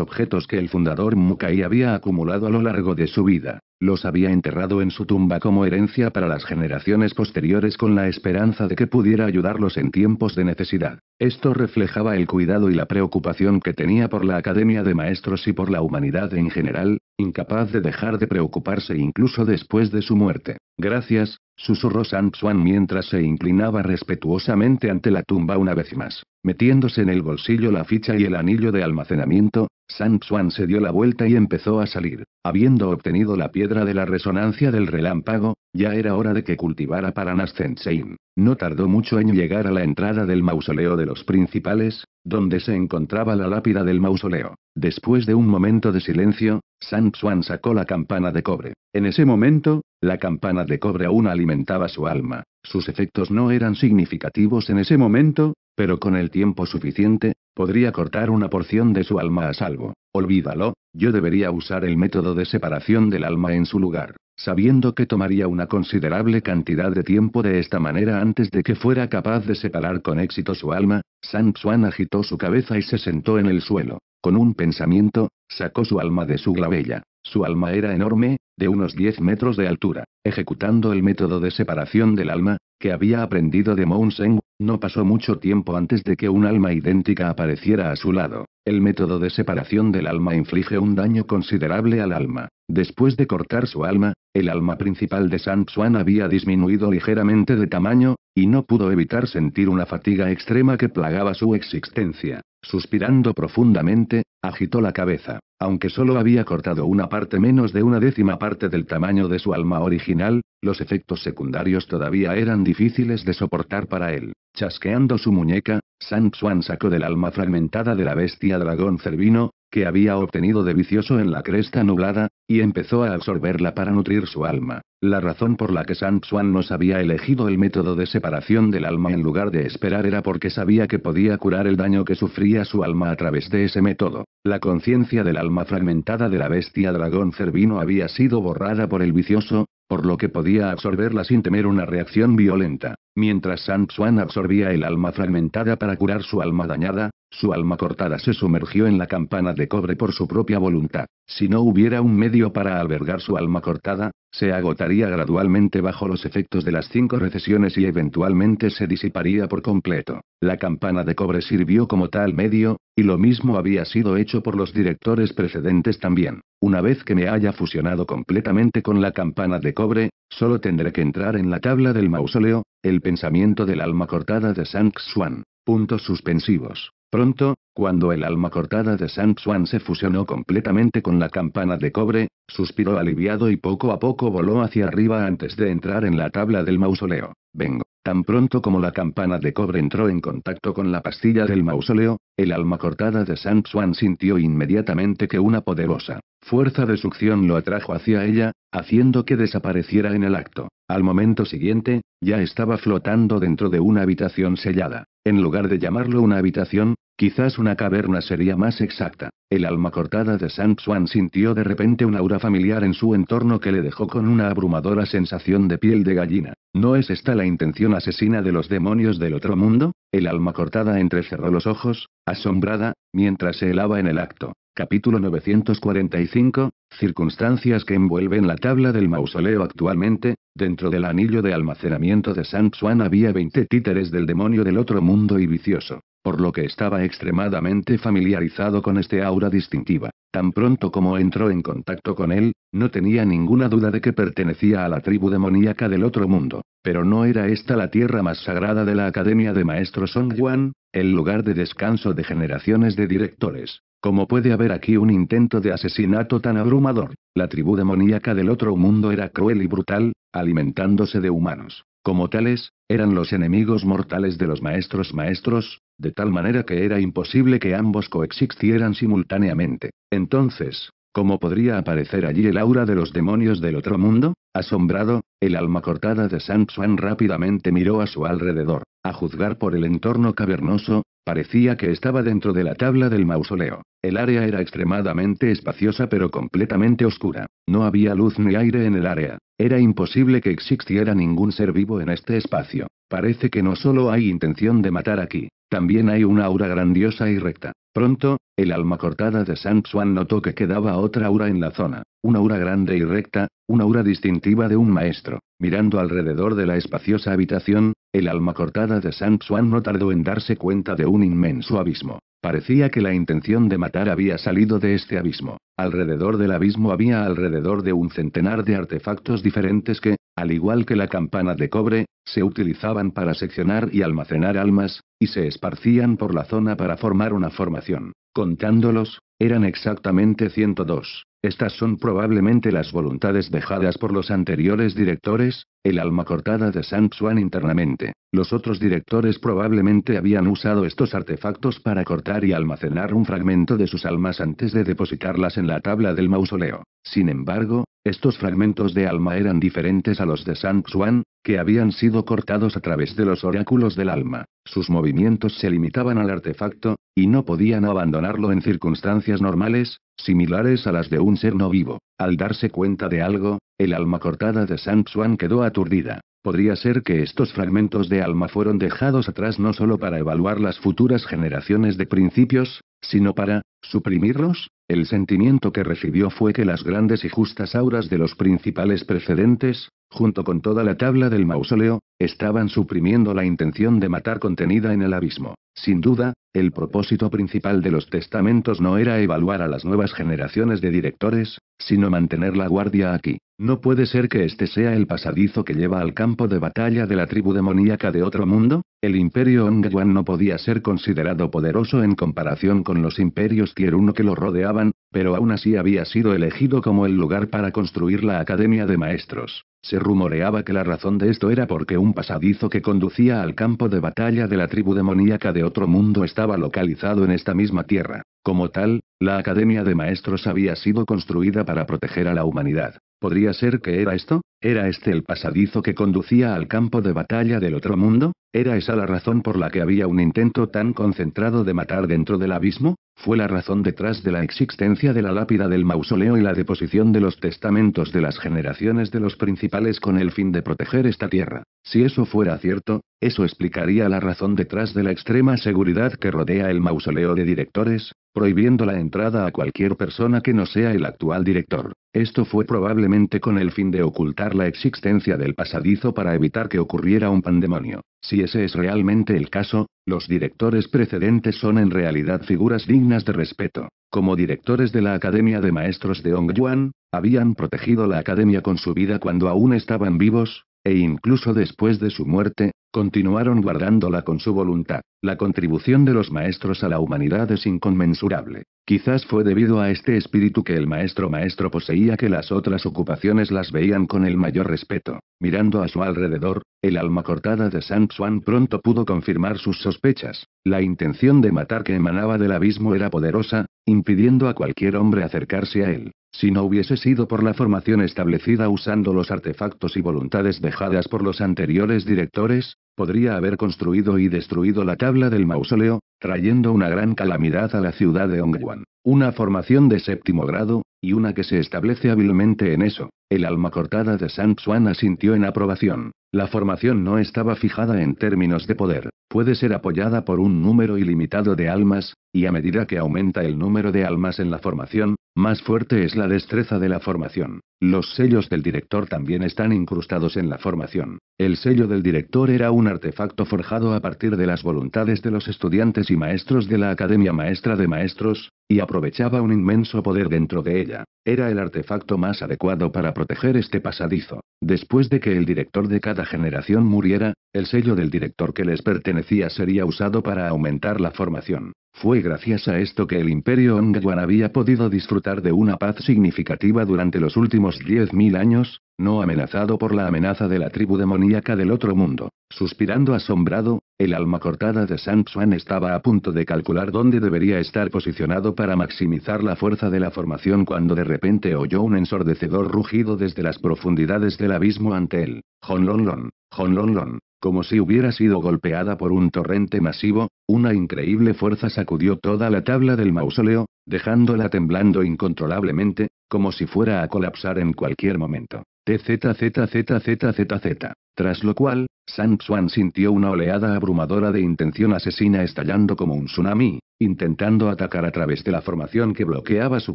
objetos que el fundador Mukai había acumulado a lo largo de su vida. Los había enterrado en su tumba como herencia para las generaciones posteriores con la esperanza de que pudiera ayudarlos en tiempos de necesidad. Esto reflejaba el cuidado y la preocupación que tenía por la Academia de Maestros y por la humanidad en general, incapaz de dejar de preocuparse incluso después de su muerte. Gracias, susurró San mientras se inclinaba respetuosamente ante la tumba una vez más. Metiéndose en el bolsillo la ficha y el anillo de almacenamiento, San se dio la vuelta y empezó a salir. Habiendo obtenido la piedra de la resonancia del relámpago, ya era hora de que cultivara para Nascensein. No tardó mucho en llegar a la entrada del mausoleo de los principales, donde se encontraba la lápida del mausoleo. Después de un momento de silencio, San Xuan sacó la campana de cobre. En ese momento, la campana de cobre aún alimentaba su alma. Sus efectos no eran significativos en ese momento, pero con el tiempo suficiente, Podría cortar una porción de su alma a salvo. Olvídalo, yo debería usar el método de separación del alma en su lugar, sabiendo que tomaría una considerable cantidad de tiempo de esta manera antes de que fuera capaz de separar con éxito su alma. San Xuan agitó su cabeza y se sentó en el suelo. Con un pensamiento, sacó su alma de su glabella. Su alma era enorme, de unos 10 metros de altura, ejecutando el método de separación del alma, que había aprendido de Moon Seng no pasó mucho tiempo antes de que un alma idéntica apareciera a su lado. El método de separación del alma inflige un daño considerable al alma. Después de cortar su alma, el alma principal de San Xuan había disminuido ligeramente de tamaño, y no pudo evitar sentir una fatiga extrema que plagaba su existencia. Suspirando profundamente, agitó la cabeza. Aunque solo había cortado una parte menos de una décima parte del tamaño de su alma original, los efectos secundarios todavía eran difíciles de soportar para él. Chasqueando su muñeca, Sang Swan sacó del alma fragmentada de la bestia dragón cervino, que había obtenido de vicioso en la cresta nublada, y empezó a absorberla para nutrir su alma, la razón por la que San Xuan nos había elegido el método de separación del alma en lugar de esperar era porque sabía que podía curar el daño que sufría su alma a través de ese método. La conciencia del alma fragmentada de la bestia dragón cervino había sido borrada por el vicioso, por lo que podía absorberla sin temer una reacción violenta. Mientras San Xuan absorbía el alma fragmentada para curar su alma dañada, su alma cortada se sumergió en la campana de cobre por su propia voluntad. Si no hubiera un medio para albergar su alma cortada, se agotaría gradualmente bajo los efectos de las cinco recesiones y eventualmente se disiparía por completo. La campana de cobre sirvió como tal medio, y lo mismo había sido hecho por los directores precedentes también. Una vez que me haya fusionado completamente con la campana de cobre, solo tendré que entrar en la tabla del mausoleo, el pensamiento del alma cortada de sang Xuan. Puntos suspensivos. Pronto, cuando el alma cortada de San Xuan se fusionó completamente con la campana de cobre, suspiró aliviado y poco a poco voló hacia arriba antes de entrar en la tabla del mausoleo. Vengo. Tan pronto como la campana de cobre entró en contacto con la pastilla del mausoleo, el alma cortada de San Xuan sintió inmediatamente que una poderosa fuerza de succión lo atrajo hacia ella, haciendo que desapareciera en el acto. Al momento siguiente, ya estaba flotando dentro de una habitación sellada. En lugar de llamarlo una habitación, quizás una caverna sería más exacta. El alma cortada de San Xuan sintió de repente un aura familiar en su entorno que le dejó con una abrumadora sensación de piel de gallina. ¿No es esta la intención asesina de los demonios del otro mundo? El alma cortada entrecerró los ojos, asombrada, mientras se helaba en el acto. Capítulo 945, circunstancias que envuelven la tabla del mausoleo actualmente, Dentro del anillo de almacenamiento de San Juan había 20 títeres del demonio del otro mundo y vicioso, por lo que estaba extremadamente familiarizado con este aura distintiva. Tan pronto como entró en contacto con él, no tenía ninguna duda de que pertenecía a la tribu demoníaca del otro mundo. Pero no era esta la tierra más sagrada de la Academia de Maestros Song Juan, el lugar de descanso de generaciones de directores. Como puede haber aquí un intento de asesinato tan abrumador, la tribu demoníaca del otro mundo era cruel y brutal, alimentándose de humanos. Como tales, eran los enemigos mortales de los maestros maestros, de tal manera que era imposible que ambos coexistieran simultáneamente. Entonces, ¿cómo podría aparecer allí el aura de los demonios del otro mundo? Asombrado, el alma cortada de San rápidamente miró a su alrededor. A juzgar por el entorno cavernoso, parecía que estaba dentro de la tabla del mausoleo. El área era extremadamente espaciosa pero completamente oscura. No había luz ni aire en el área. Era imposible que existiera ningún ser vivo en este espacio. Parece que no solo hay intención de matar aquí, también hay una aura grandiosa y recta. Pronto, el alma cortada de San Xuan notó que quedaba otra aura en la zona, una aura grande y recta, una aura distintiva de un maestro. Mirando alrededor de la espaciosa habitación, el alma cortada de San Xuan no tardó en darse cuenta de un inmenso abismo. Parecía que la intención de matar había salido de este abismo. Alrededor del abismo había alrededor de un centenar de artefactos diferentes que, al igual que la campana de cobre, se utilizaban para seccionar y almacenar almas, y se esparcían por la zona para formar una formación. Contándolos, eran exactamente 102. Estas son probablemente las voluntades dejadas por los anteriores directores, el alma cortada de San Xuan internamente. Los otros directores probablemente habían usado estos artefactos para cortar y almacenar un fragmento de sus almas antes de depositarlas en la tabla del mausoleo. Sin embargo, estos fragmentos de alma eran diferentes a los de San Xuan, que habían sido cortados a través de los oráculos del alma. Sus movimientos se limitaban al artefacto, y no podían abandonarlo en circunstancias normales, similares a las de un ser no vivo. Al darse cuenta de algo, el alma cortada de San Xuan quedó aturdida. Podría ser que estos fragmentos de alma fueron dejados atrás no solo para evaluar las futuras generaciones de principios, sino para, suprimirlos, el sentimiento que recibió fue que las grandes y justas auras de los principales precedentes, junto con toda la tabla del mausoleo, estaban suprimiendo la intención de matar contenida en el abismo. Sin duda, el propósito principal de los testamentos no era evaluar a las nuevas generaciones de directores, sino mantener la guardia aquí. ¿No puede ser que este sea el pasadizo que lleva al campo de batalla de la tribu demoníaca de otro mundo? El imperio Ongwan no podía ser considerado poderoso en comparación con los imperios Tier 1 que lo rodeaban pero aún así había sido elegido como el lugar para construir la Academia de Maestros. Se rumoreaba que la razón de esto era porque un pasadizo que conducía al campo de batalla de la tribu demoníaca de otro mundo estaba localizado en esta misma tierra. Como tal, la Academia de Maestros había sido construida para proteger a la humanidad. ¿Podría ser que era esto? ¿Era este el pasadizo que conducía al campo de batalla del otro mundo? ¿Era esa la razón por la que había un intento tan concentrado de matar dentro del abismo? ¿Fue la razón detrás de la existencia de la lápida del mausoleo y la deposición de los testamentos de las generaciones de los principales con el fin de proteger esta tierra? Si eso fuera cierto, eso explicaría la razón detrás de la extrema seguridad que rodea el mausoleo de directores, prohibiendo la entrada a cualquier persona que no sea el actual director. Esto fue probablemente con el fin de ocultar la existencia del pasadizo para evitar que ocurriera un pandemonio. Si ese es realmente el caso, los directores precedentes son en realidad figuras dignas de respeto. Como directores de la Academia de Maestros de Yuan, habían protegido la academia con su vida cuando aún estaban vivos, e incluso después de su muerte, continuaron guardándola con su voluntad. La contribución de los maestros a la humanidad es inconmensurable. Quizás fue debido a este espíritu que el maestro maestro poseía que las otras ocupaciones las veían con el mayor respeto. Mirando a su alrededor, el alma cortada de San Xuan pronto pudo confirmar sus sospechas. La intención de matar que emanaba del abismo era poderosa, impidiendo a cualquier hombre acercarse a él. Si no hubiese sido por la formación establecida usando los artefactos y voluntades dejadas por los anteriores directores, podría haber construido y destruido la tabla del mausoleo, trayendo una gran calamidad a la ciudad de Ongwan. Una formación de séptimo grado, y una que se establece hábilmente en eso. El alma cortada de San Xuan asintió en aprobación. La formación no estaba fijada en términos de poder. Puede ser apoyada por un número ilimitado de almas, y a medida que aumenta el número de almas en la formación, más fuerte es la destreza de la formación. Los sellos del director también están incrustados en la formación. El sello del director era un artefacto forjado a partir de las voluntades de los estudiantes y maestros de la Academia Maestra de Maestros, y aprovechaba un inmenso poder dentro de ella. Era el artefacto más adecuado para proteger este pasadizo. Después de que el director de cada generación muriera, el sello del director que les pertenecía decía sería usado para aumentar la formación. Fue gracias a esto que el imperio Ongwan había podido disfrutar de una paz significativa durante los últimos 10.000 años, no amenazado por la amenaza de la tribu demoníaca del otro mundo. Suspirando asombrado, el alma cortada de Sanxuan estaba a punto de calcular dónde debería estar posicionado para maximizar la fuerza de la formación cuando de repente oyó un ensordecedor rugido desde las profundidades del abismo ante él. Honlonlon, Honlonlon, como si hubiera sido golpeada por un torrente masivo, una increíble fuerza sacudió toda la tabla del mausoleo, dejándola temblando incontrolablemente, como si fuera a colapsar en cualquier momento. TZZZZZZ. Tras lo cual, San Xuan sintió una oleada abrumadora de intención asesina estallando como un tsunami, intentando atacar a través de la formación que bloqueaba su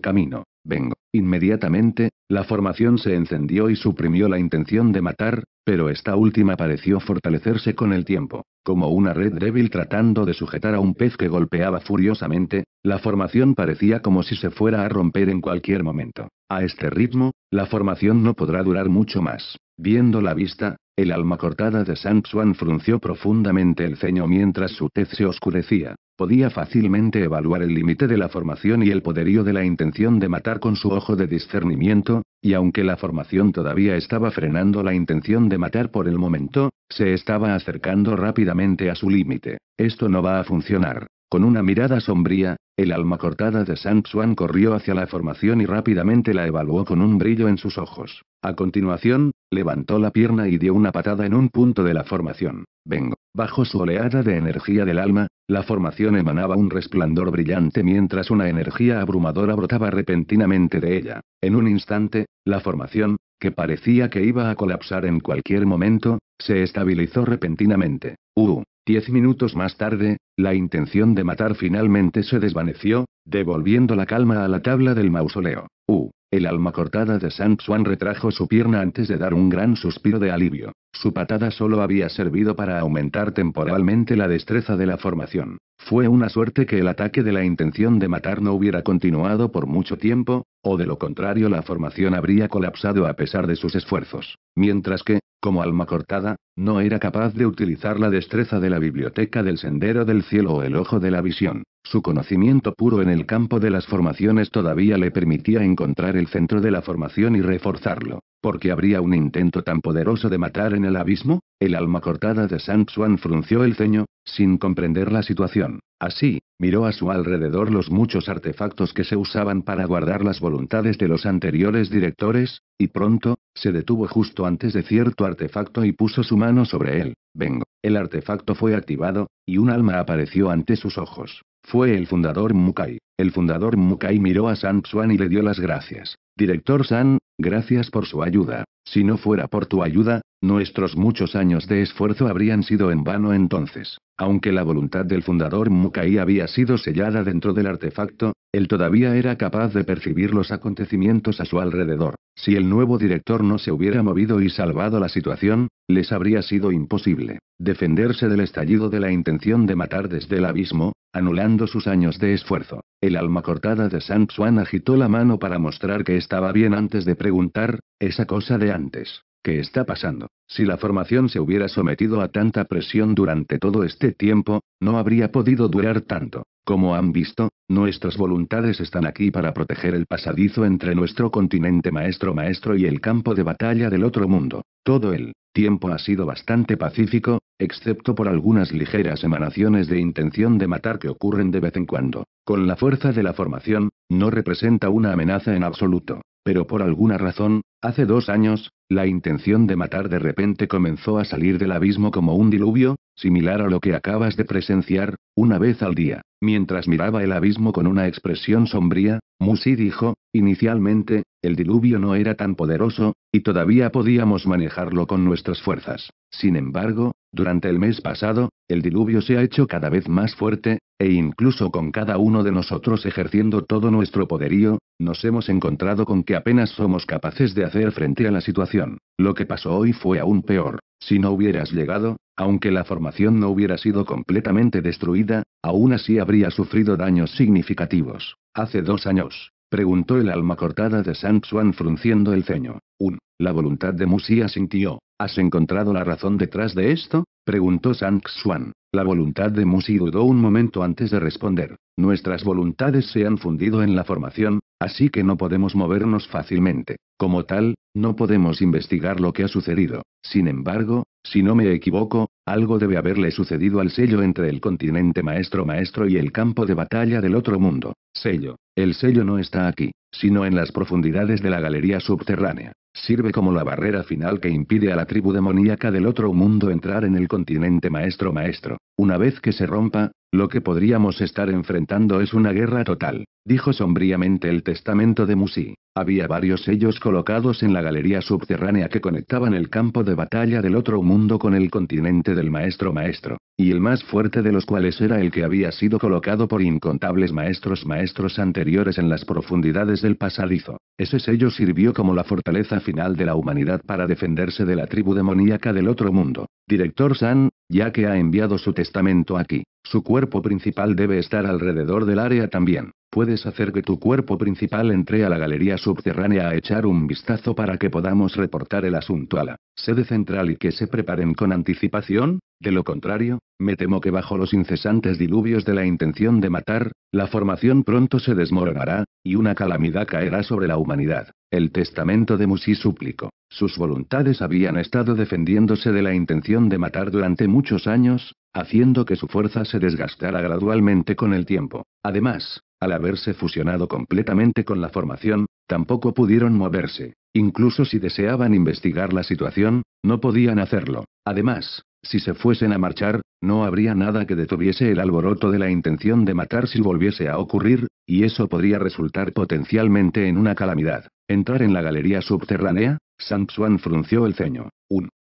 camino. Vengo. Inmediatamente, la formación se encendió y suprimió la intención de matar, pero esta última pareció fortalecerse con el tiempo. Como una red débil tratando de sujetar a un pez que golpeaba furiosamente, la formación parecía como si se fuera a romper en cualquier momento. A este ritmo, la formación no podrá durar mucho más. Viendo la vista, el alma cortada de San Xuan frunció profundamente el ceño mientras su tez se oscurecía. Podía fácilmente evaluar el límite de la formación y el poderío de la intención de matar con su ojo de discernimiento, y aunque la formación todavía estaba frenando la intención de matar por el momento, se estaba acercando rápidamente a su límite. Esto no va a funcionar. Con una mirada sombría, el alma cortada de San Xuan corrió hacia la formación y rápidamente la evaluó con un brillo en sus ojos. A continuación, levantó la pierna y dio una patada en un punto de la formación. Vengo. Bajo su oleada de energía del alma, la formación emanaba un resplandor brillante mientras una energía abrumadora brotaba repentinamente de ella. En un instante, la formación, que parecía que iba a colapsar en cualquier momento, se estabilizó repentinamente. Uh, diez minutos más tarde, la intención de matar finalmente se desvaneció, devolviendo la calma a la tabla del mausoleo. Uh, el alma cortada de San Juan retrajo su pierna antes de dar un gran suspiro de alivio. Su patada solo había servido para aumentar temporalmente la destreza de la formación. Fue una suerte que el ataque de la intención de matar no hubiera continuado por mucho tiempo, o de lo contrario la formación habría colapsado a pesar de sus esfuerzos. Mientras que, como alma cortada, no era capaz de utilizar la destreza de la biblioteca del sendero del cielo o el ojo de la visión. Su conocimiento puro en el campo de las formaciones todavía le permitía encontrar el centro de la formación y reforzarlo. Porque habría un intento tan poderoso de matar en el abismo? El alma cortada de San Juan frunció el ceño, sin comprender la situación. Así, miró a su alrededor los muchos artefactos que se usaban para guardar las voluntades de los anteriores directores, y pronto, se detuvo justo antes de cierto artefacto y puso su mano sobre él. Vengo. El artefacto fue activado, y un alma apareció ante sus ojos. Fue el fundador Mukai. El fundador Mukai miró a San Xuan y le dio las gracias. Director San, gracias por su ayuda. Si no fuera por tu ayuda, nuestros muchos años de esfuerzo habrían sido en vano entonces. Aunque la voluntad del fundador Mukai había sido sellada dentro del artefacto, él todavía era capaz de percibir los acontecimientos a su alrededor. Si el nuevo director no se hubiera movido y salvado la situación, les habría sido imposible defenderse del estallido de la intención de matar desde el abismo, anulando sus años de esfuerzo. El alma cortada de San Juan agitó la mano para mostrar que estaba bien antes de preguntar, esa cosa de antes. ¿Qué está pasando? Si la formación se hubiera sometido a tanta presión durante todo este tiempo, no habría podido durar tanto. Como han visto, nuestras voluntades están aquí para proteger el pasadizo entre nuestro continente maestro-maestro y el campo de batalla del otro mundo. Todo el tiempo ha sido bastante pacífico, excepto por algunas ligeras emanaciones de intención de matar que ocurren de vez en cuando. Con la fuerza de la formación, no representa una amenaza en absoluto. Pero por alguna razón, hace dos años, la intención de matar de repente comenzó a salir del abismo como un diluvio, similar a lo que acabas de presenciar, una vez al día. Mientras miraba el abismo con una expresión sombría, Musi dijo, inicialmente, el diluvio no era tan poderoso, y todavía podíamos manejarlo con nuestras fuerzas. Sin embargo, durante el mes pasado, el diluvio se ha hecho cada vez más fuerte, e incluso con cada uno de nosotros ejerciendo todo nuestro poderío, nos hemos encontrado con que apenas somos capaces de hacer frente a la situación. Lo que pasó hoy fue aún peor. Si no hubieras llegado, aunque la formación no hubiera sido completamente destruida, aún así habría sufrido daños significativos. Hace dos años, preguntó el alma cortada de San frunciendo el ceño. Un, la voluntad de Musi sintió. ¿Has encontrado la razón detrás de esto? preguntó Sang Xuan. La voluntad de Musi dudó un momento antes de responder. Nuestras voluntades se han fundido en la formación, así que no podemos movernos fácilmente. Como tal, no podemos investigar lo que ha sucedido. Sin embargo, si no me equivoco, algo debe haberle sucedido al sello entre el continente maestro-maestro y el campo de batalla del otro mundo. Sello. El sello no está aquí, sino en las profundidades de la galería subterránea. Sirve como la barrera final que impide a la tribu demoníaca del otro mundo entrar en el continente maestro maestro. Una vez que se rompa, lo que podríamos estar enfrentando es una guerra total, dijo sombríamente el testamento de Musi. Había varios sellos colocados en la galería subterránea que conectaban el campo de batalla del otro mundo con el continente del maestro maestro, y el más fuerte de los cuales era el que había sido colocado por incontables maestros maestros anteriores en las profundidades del pasadizo. Ese sello sirvió como la fortaleza final de la humanidad para defenderse de la tribu demoníaca del otro mundo. Director San, ya que ha enviado su testamento aquí, su cuerpo principal debe estar alrededor del área también. Puedes hacer que tu cuerpo principal entre a la galería subterránea a echar un vistazo para que podamos reportar el asunto a la sede central y que se preparen con anticipación, de lo contrario, me temo que bajo los incesantes diluvios de la intención de matar, la formación pronto se desmoronará, y una calamidad caerá sobre la humanidad. El testamento de Musi suplicó. Sus voluntades habían estado defendiéndose de la intención de matar durante muchos años, haciendo que su fuerza se desgastara gradualmente con el tiempo. Además, al haberse fusionado completamente con la formación, tampoco pudieron moverse. Incluso si deseaban investigar la situación, no podían hacerlo. Además, si se fuesen a marchar, no habría nada que detuviese el alboroto de la intención de matar si volviese a ocurrir, y eso podría resultar potencialmente en una calamidad. Entrar en la galería subterránea, Sanxuan frunció el ceño.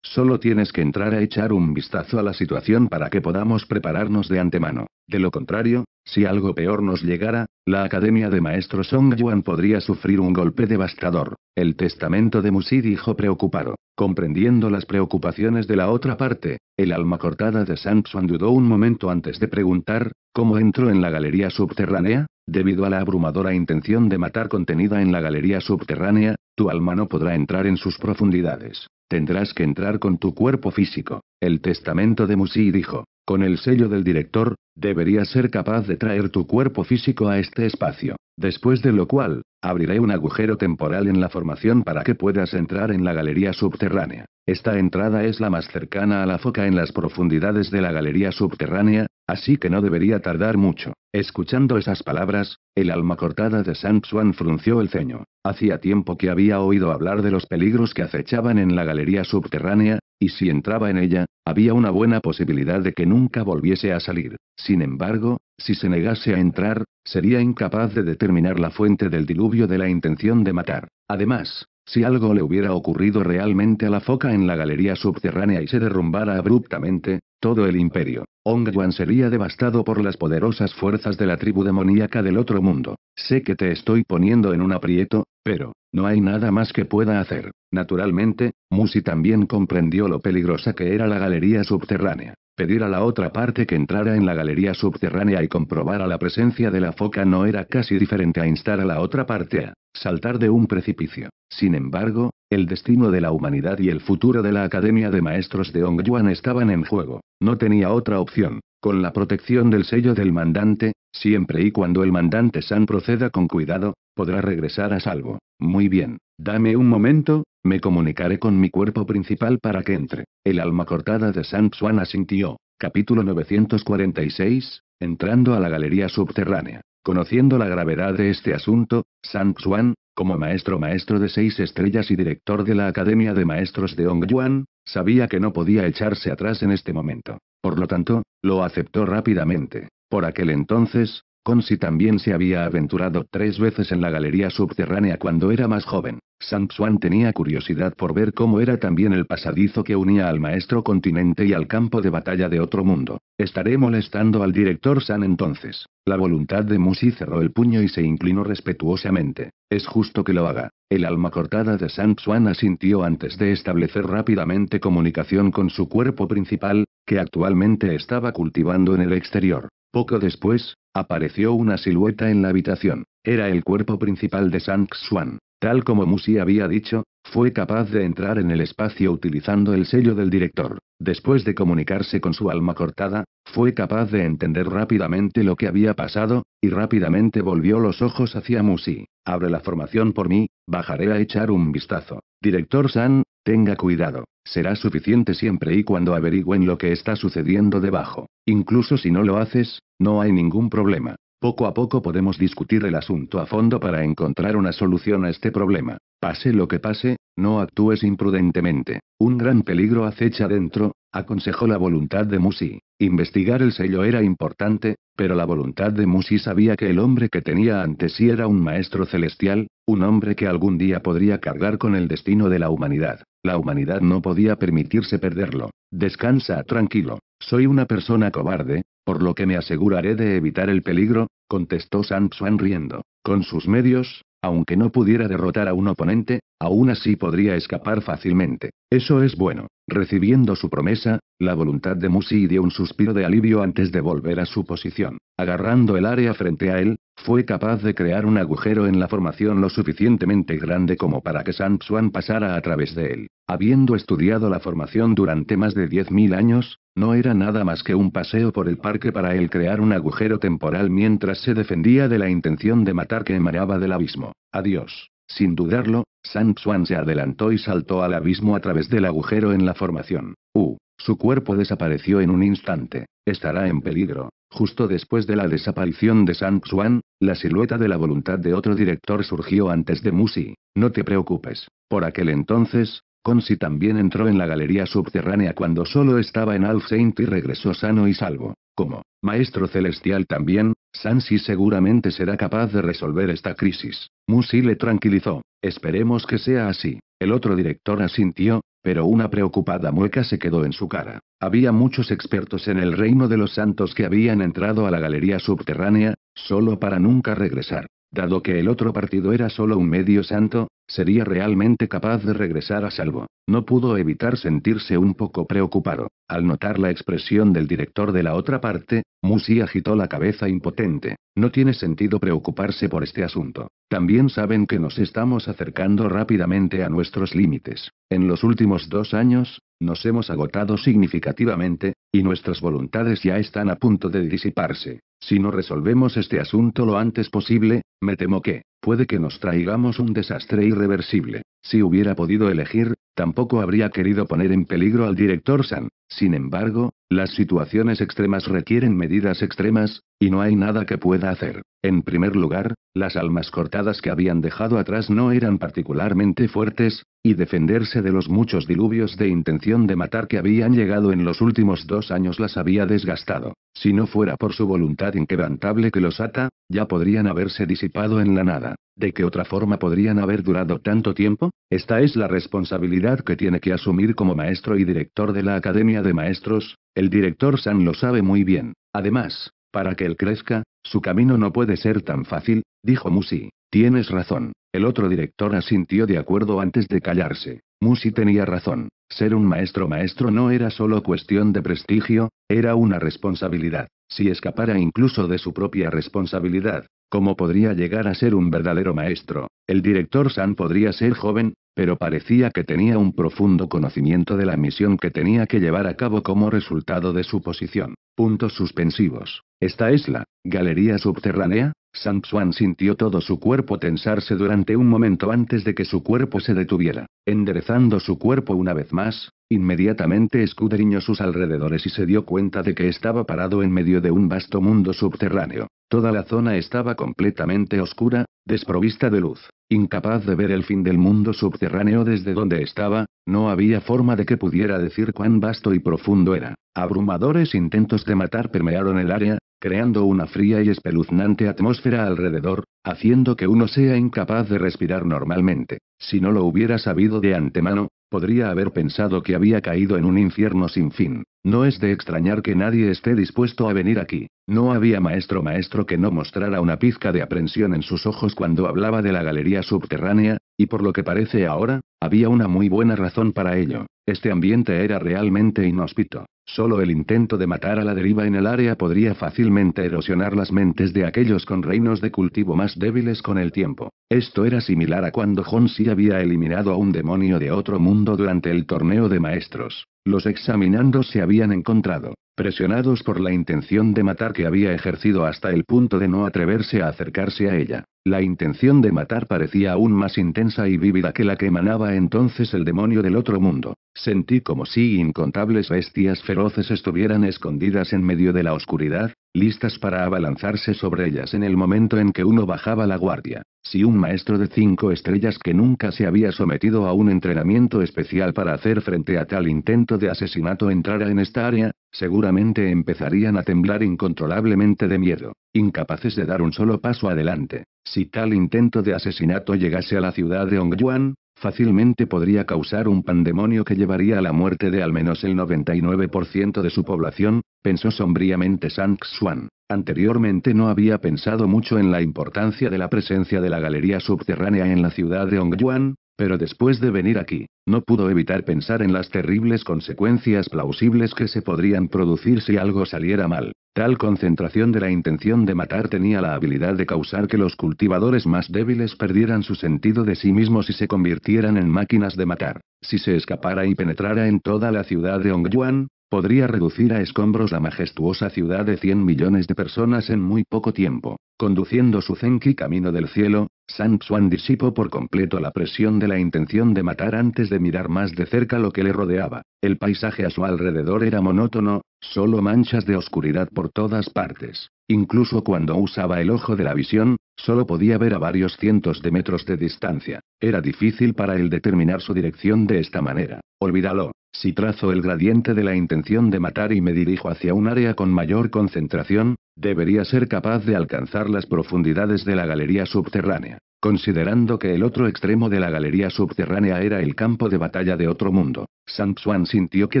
Solo tienes que entrar a echar un vistazo a la situación para que podamos prepararnos de antemano. De lo contrario, si algo peor nos llegara, la Academia de Maestros Song Yuan podría sufrir un golpe devastador. El testamento de Musi dijo preocupado. Comprendiendo las preocupaciones de la otra parte, el alma cortada de Samson dudó un momento antes de preguntar, ¿cómo entró en la galería subterránea? Debido a la abrumadora intención de matar contenida en la galería subterránea, tu alma no podrá entrar en sus profundidades. Tendrás que entrar con tu cuerpo físico. El testamento de Musi dijo, con el sello del director, deberías ser capaz de traer tu cuerpo físico a este espacio, después de lo cual, abriré un agujero temporal en la formación para que puedas entrar en la galería subterránea. Esta entrada es la más cercana a la foca en las profundidades de la galería subterránea, Así que no debería tardar mucho. Escuchando esas palabras, el alma cortada de San Xuan frunció el ceño. Hacía tiempo que había oído hablar de los peligros que acechaban en la galería subterránea, y si entraba en ella, había una buena posibilidad de que nunca volviese a salir. Sin embargo, si se negase a entrar, sería incapaz de determinar la fuente del diluvio de la intención de matar. Además, si algo le hubiera ocurrido realmente a la foca en la galería subterránea y se derrumbara abruptamente, todo el imperio, Ongwan sería devastado por las poderosas fuerzas de la tribu demoníaca del otro mundo. Sé que te estoy poniendo en un aprieto, pero, no hay nada más que pueda hacer. Naturalmente, Musi también comprendió lo peligrosa que era la galería subterránea. Pedir a la otra parte que entrara en la galería subterránea y comprobara la presencia de la foca no era casi diferente a instar a la otra parte a saltar de un precipicio. Sin embargo, el destino de la humanidad y el futuro de la Academia de Maestros de Yuan estaban en juego. No tenía otra opción. Con la protección del sello del mandante, siempre y cuando el mandante San proceda con cuidado, podrá regresar a salvo. Muy bien, dame un momento, me comunicaré con mi cuerpo principal para que entre. El alma cortada de San Xuan asintió. Capítulo 946, entrando a la galería subterránea. Conociendo la gravedad de este asunto, San Xuan, como maestro maestro de seis estrellas y director de la Academia de Maestros de Hong Yuan, sabía que no podía echarse atrás en este momento. Por lo tanto, lo aceptó rápidamente. Por aquel entonces, Si también se había aventurado tres veces en la galería subterránea cuando era más joven. Sanxuan tenía curiosidad por ver cómo era también el pasadizo que unía al maestro continente y al campo de batalla de otro mundo. Estaré molestando al director San entonces. La voluntad de Musi cerró el puño y se inclinó respetuosamente. Es justo que lo haga. El alma cortada de Sanxuan asintió antes de establecer rápidamente comunicación con su cuerpo principal, que actualmente estaba cultivando en el exterior. Poco después, apareció una silueta en la habitación. Era el cuerpo principal de Sanxuan. Tal como Musi había dicho, fue capaz de entrar en el espacio utilizando el sello del director. Después de comunicarse con su alma cortada, fue capaz de entender rápidamente lo que había pasado, y rápidamente volvió los ojos hacia Musi. Abre la formación por mí, bajaré a echar un vistazo. Director San, tenga cuidado. Será suficiente siempre y cuando averigüen lo que está sucediendo debajo. Incluso si no lo haces, no hay ningún problema. Poco a poco podemos discutir el asunto a fondo para encontrar una solución a este problema. Pase lo que pase, no actúes imprudentemente. Un gran peligro acecha dentro, aconsejó la voluntad de Musi. Investigar el sello era importante, pero la voluntad de Musi sabía que el hombre que tenía ante sí era un maestro celestial, un hombre que algún día podría cargar con el destino de la humanidad. La humanidad no podía permitirse perderlo. Descansa tranquilo. Soy una persona cobarde, por lo que me aseguraré de evitar el peligro, contestó Sansuan riendo. Con sus medios, aunque no pudiera derrotar a un oponente, aún así podría escapar fácilmente. Eso es bueno. Recibiendo su promesa, la voluntad de Musi dio un suspiro de alivio antes de volver a su posición. Agarrando el área frente a él, fue capaz de crear un agujero en la formación lo suficientemente grande como para que Sansuan pasara a través de él. Habiendo estudiado la formación durante más de 10.000 años, no era nada más que un paseo por el parque para él crear un agujero temporal mientras se defendía de la intención de matar que emanaba del abismo. Adiós. Sin dudarlo, San se adelantó y saltó al abismo a través del agujero en la formación. Uh. Su cuerpo desapareció en un instante. Estará en peligro. Justo después de la desaparición de San Xuan, la silueta de la voluntad de otro director surgió antes de Musi. No te preocupes. Por aquel entonces, Consi también entró en la galería subterránea cuando solo estaba en All Saint y regresó sano y salvo. Como maestro celestial también, Sansi seguramente será capaz de resolver esta crisis. Musi le tranquilizó. Esperemos que sea así. El otro director asintió, pero una preocupada mueca se quedó en su cara. Había muchos expertos en el reino de los santos que habían entrado a la galería subterránea, solo para nunca regresar. Dado que el otro partido era solo un medio santo, sería realmente capaz de regresar a salvo. No pudo evitar sentirse un poco preocupado. Al notar la expresión del director de la otra parte, Musi agitó la cabeza impotente. No tiene sentido preocuparse por este asunto. También saben que nos estamos acercando rápidamente a nuestros límites. En los últimos dos años, nos hemos agotado significativamente, y nuestras voluntades ya están a punto de disiparse. Si no resolvemos este asunto lo antes posible, me temo que, puede que nos traigamos un desastre irreversible. Si hubiera podido elegir, tampoco habría querido poner en peligro al director San. Sin embargo, las situaciones extremas requieren medidas extremas, y no hay nada que pueda hacer. En primer lugar, las almas cortadas que habían dejado atrás no eran particularmente fuertes, y defenderse de los muchos diluvios de intención de matar que habían llegado en los últimos dos años las había desgastado. Si no fuera por su voluntad inquebrantable que los ata, ya podrían haberse disipado en la nada. ¿De qué otra forma podrían haber durado tanto tiempo? Esta es la responsabilidad que tiene que asumir como maestro y director de la Academia de Maestros, el director San lo sabe muy bien. Además, para que él crezca, su camino no puede ser tan fácil, dijo Musi. Tienes razón. El otro director asintió de acuerdo antes de callarse. Musi tenía razón. Ser un maestro maestro no era solo cuestión de prestigio, era una responsabilidad. Si escapara incluso de su propia responsabilidad, ¿cómo podría llegar a ser un verdadero maestro? El director San podría ser joven, pero parecía que tenía un profundo conocimiento de la misión que tenía que llevar a cabo como resultado de su posición. Puntos suspensivos. ¿Esta es la galería subterránea? Xuan sintió todo su cuerpo tensarse durante un momento antes de que su cuerpo se detuviera. Enderezando su cuerpo una vez más, inmediatamente escudriñó sus alrededores y se dio cuenta de que estaba parado en medio de un vasto mundo subterráneo. Toda la zona estaba completamente oscura, desprovista de luz. Incapaz de ver el fin del mundo subterráneo desde donde estaba, no había forma de que pudiera decir cuán vasto y profundo era. Abrumadores intentos de matar permearon el área, creando una fría y espeluznante atmósfera alrededor, haciendo que uno sea incapaz de respirar normalmente. Si no lo hubiera sabido de antemano, podría haber pensado que había caído en un infierno sin fin. No es de extrañar que nadie esté dispuesto a venir aquí. No había maestro maestro que no mostrara una pizca de aprensión en sus ojos cuando hablaba de la galería subterránea, y por lo que parece ahora, había una muy buena razón para ello. Este ambiente era realmente inhóspito. Solo el intento de matar a la deriva en el área podría fácilmente erosionar las mentes de aquellos con reinos de cultivo más débiles con el tiempo. Esto era similar a cuando Honsi había eliminado a un demonio de otro mundo durante el torneo de maestros. Los examinando se habían encontrado, presionados por la intención de matar que había ejercido hasta el punto de no atreverse a acercarse a ella. La intención de matar parecía aún más intensa y vívida que la que emanaba entonces el demonio del otro mundo. Sentí como si incontables bestias feroces estuvieran escondidas en medio de la oscuridad, listas para abalanzarse sobre ellas en el momento en que uno bajaba la guardia. Si un maestro de cinco estrellas que nunca se había sometido a un entrenamiento especial para hacer frente a tal intento de asesinato entrara en esta área, seguramente empezarían a temblar incontrolablemente de miedo, incapaces de dar un solo paso adelante. Si tal intento de asesinato llegase a la ciudad de Hongyuan, fácilmente podría causar un pandemonio que llevaría a la muerte de al menos el 99% de su población, pensó sombríamente Sang Xuan. Anteriormente no había pensado mucho en la importancia de la presencia de la galería subterránea en la ciudad de Hongyuan, pero después de venir aquí, no pudo evitar pensar en las terribles consecuencias plausibles que se podrían producir si algo saliera mal. Tal concentración de la intención de matar tenía la habilidad de causar que los cultivadores más débiles perdieran su sentido de sí mismos y se convirtieran en máquinas de matar. Si se escapara y penetrara en toda la ciudad de Hongyuan, podría reducir a escombros la majestuosa ciudad de 100 millones de personas en muy poco tiempo. Conduciendo su Zenki camino del cielo, San disipó por completo la presión de la intención de matar antes de mirar más de cerca lo que le rodeaba. El paisaje a su alrededor era monótono, solo manchas de oscuridad por todas partes. Incluso cuando usaba el ojo de la visión, solo podía ver a varios cientos de metros de distancia. Era difícil para él determinar su dirección de esta manera. Olvídalo. Si trazo el gradiente de la intención de matar y me dirijo hacia un área con mayor concentración, Debería ser capaz de alcanzar las profundidades de la galería subterránea, considerando que el otro extremo de la galería subterránea era el campo de batalla de otro mundo. Sam Swan sintió que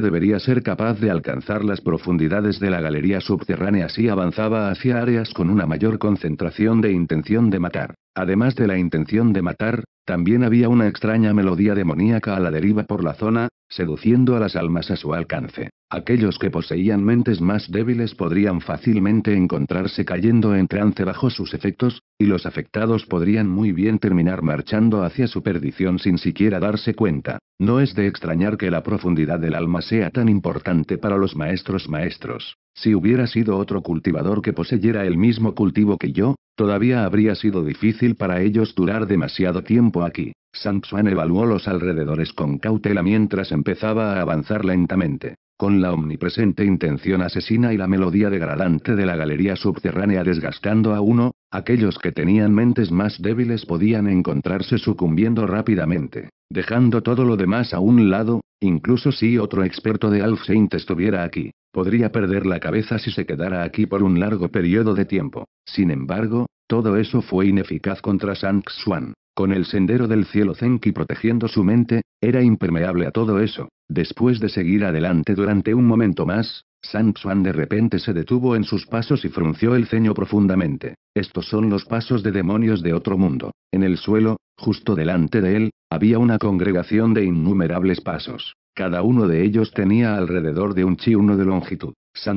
debería ser capaz de alcanzar las profundidades de la galería subterránea si avanzaba hacia áreas con una mayor concentración de intención de matar. Además de la intención de matar, también había una extraña melodía demoníaca a la deriva por la zona, seduciendo a las almas a su alcance. Aquellos que poseían mentes más débiles podrían fácilmente encontrarse cayendo en trance bajo sus efectos, y los afectados podrían muy bien terminar marchando hacia su perdición sin siquiera darse cuenta. No es de extrañar que la profundidad del alma sea tan importante para los maestros maestros. Si hubiera sido otro cultivador que poseyera el mismo cultivo que yo, todavía habría sido difícil para ellos durar demasiado tiempo aquí. Sanxuan evaluó los alrededores con cautela mientras empezaba a avanzar lentamente, con la omnipresente intención asesina y la melodía degradante de la galería subterránea desgastando a uno, aquellos que tenían mentes más débiles podían encontrarse sucumbiendo rápidamente, dejando todo lo demás a un lado, incluso si otro experto de Alf Saint estuviera aquí. Podría perder la cabeza si se quedara aquí por un largo periodo de tiempo. Sin embargo, todo eso fue ineficaz contra Sang Swan. Con el sendero del cielo Zenki protegiendo su mente, era impermeable a todo eso. Después de seguir adelante durante un momento más, Sanxuan de repente se detuvo en sus pasos y frunció el ceño profundamente. Estos son los pasos de demonios de otro mundo. En el suelo, justo delante de él, había una congregación de innumerables pasos. Cada uno de ellos tenía alrededor de un chi uno de longitud.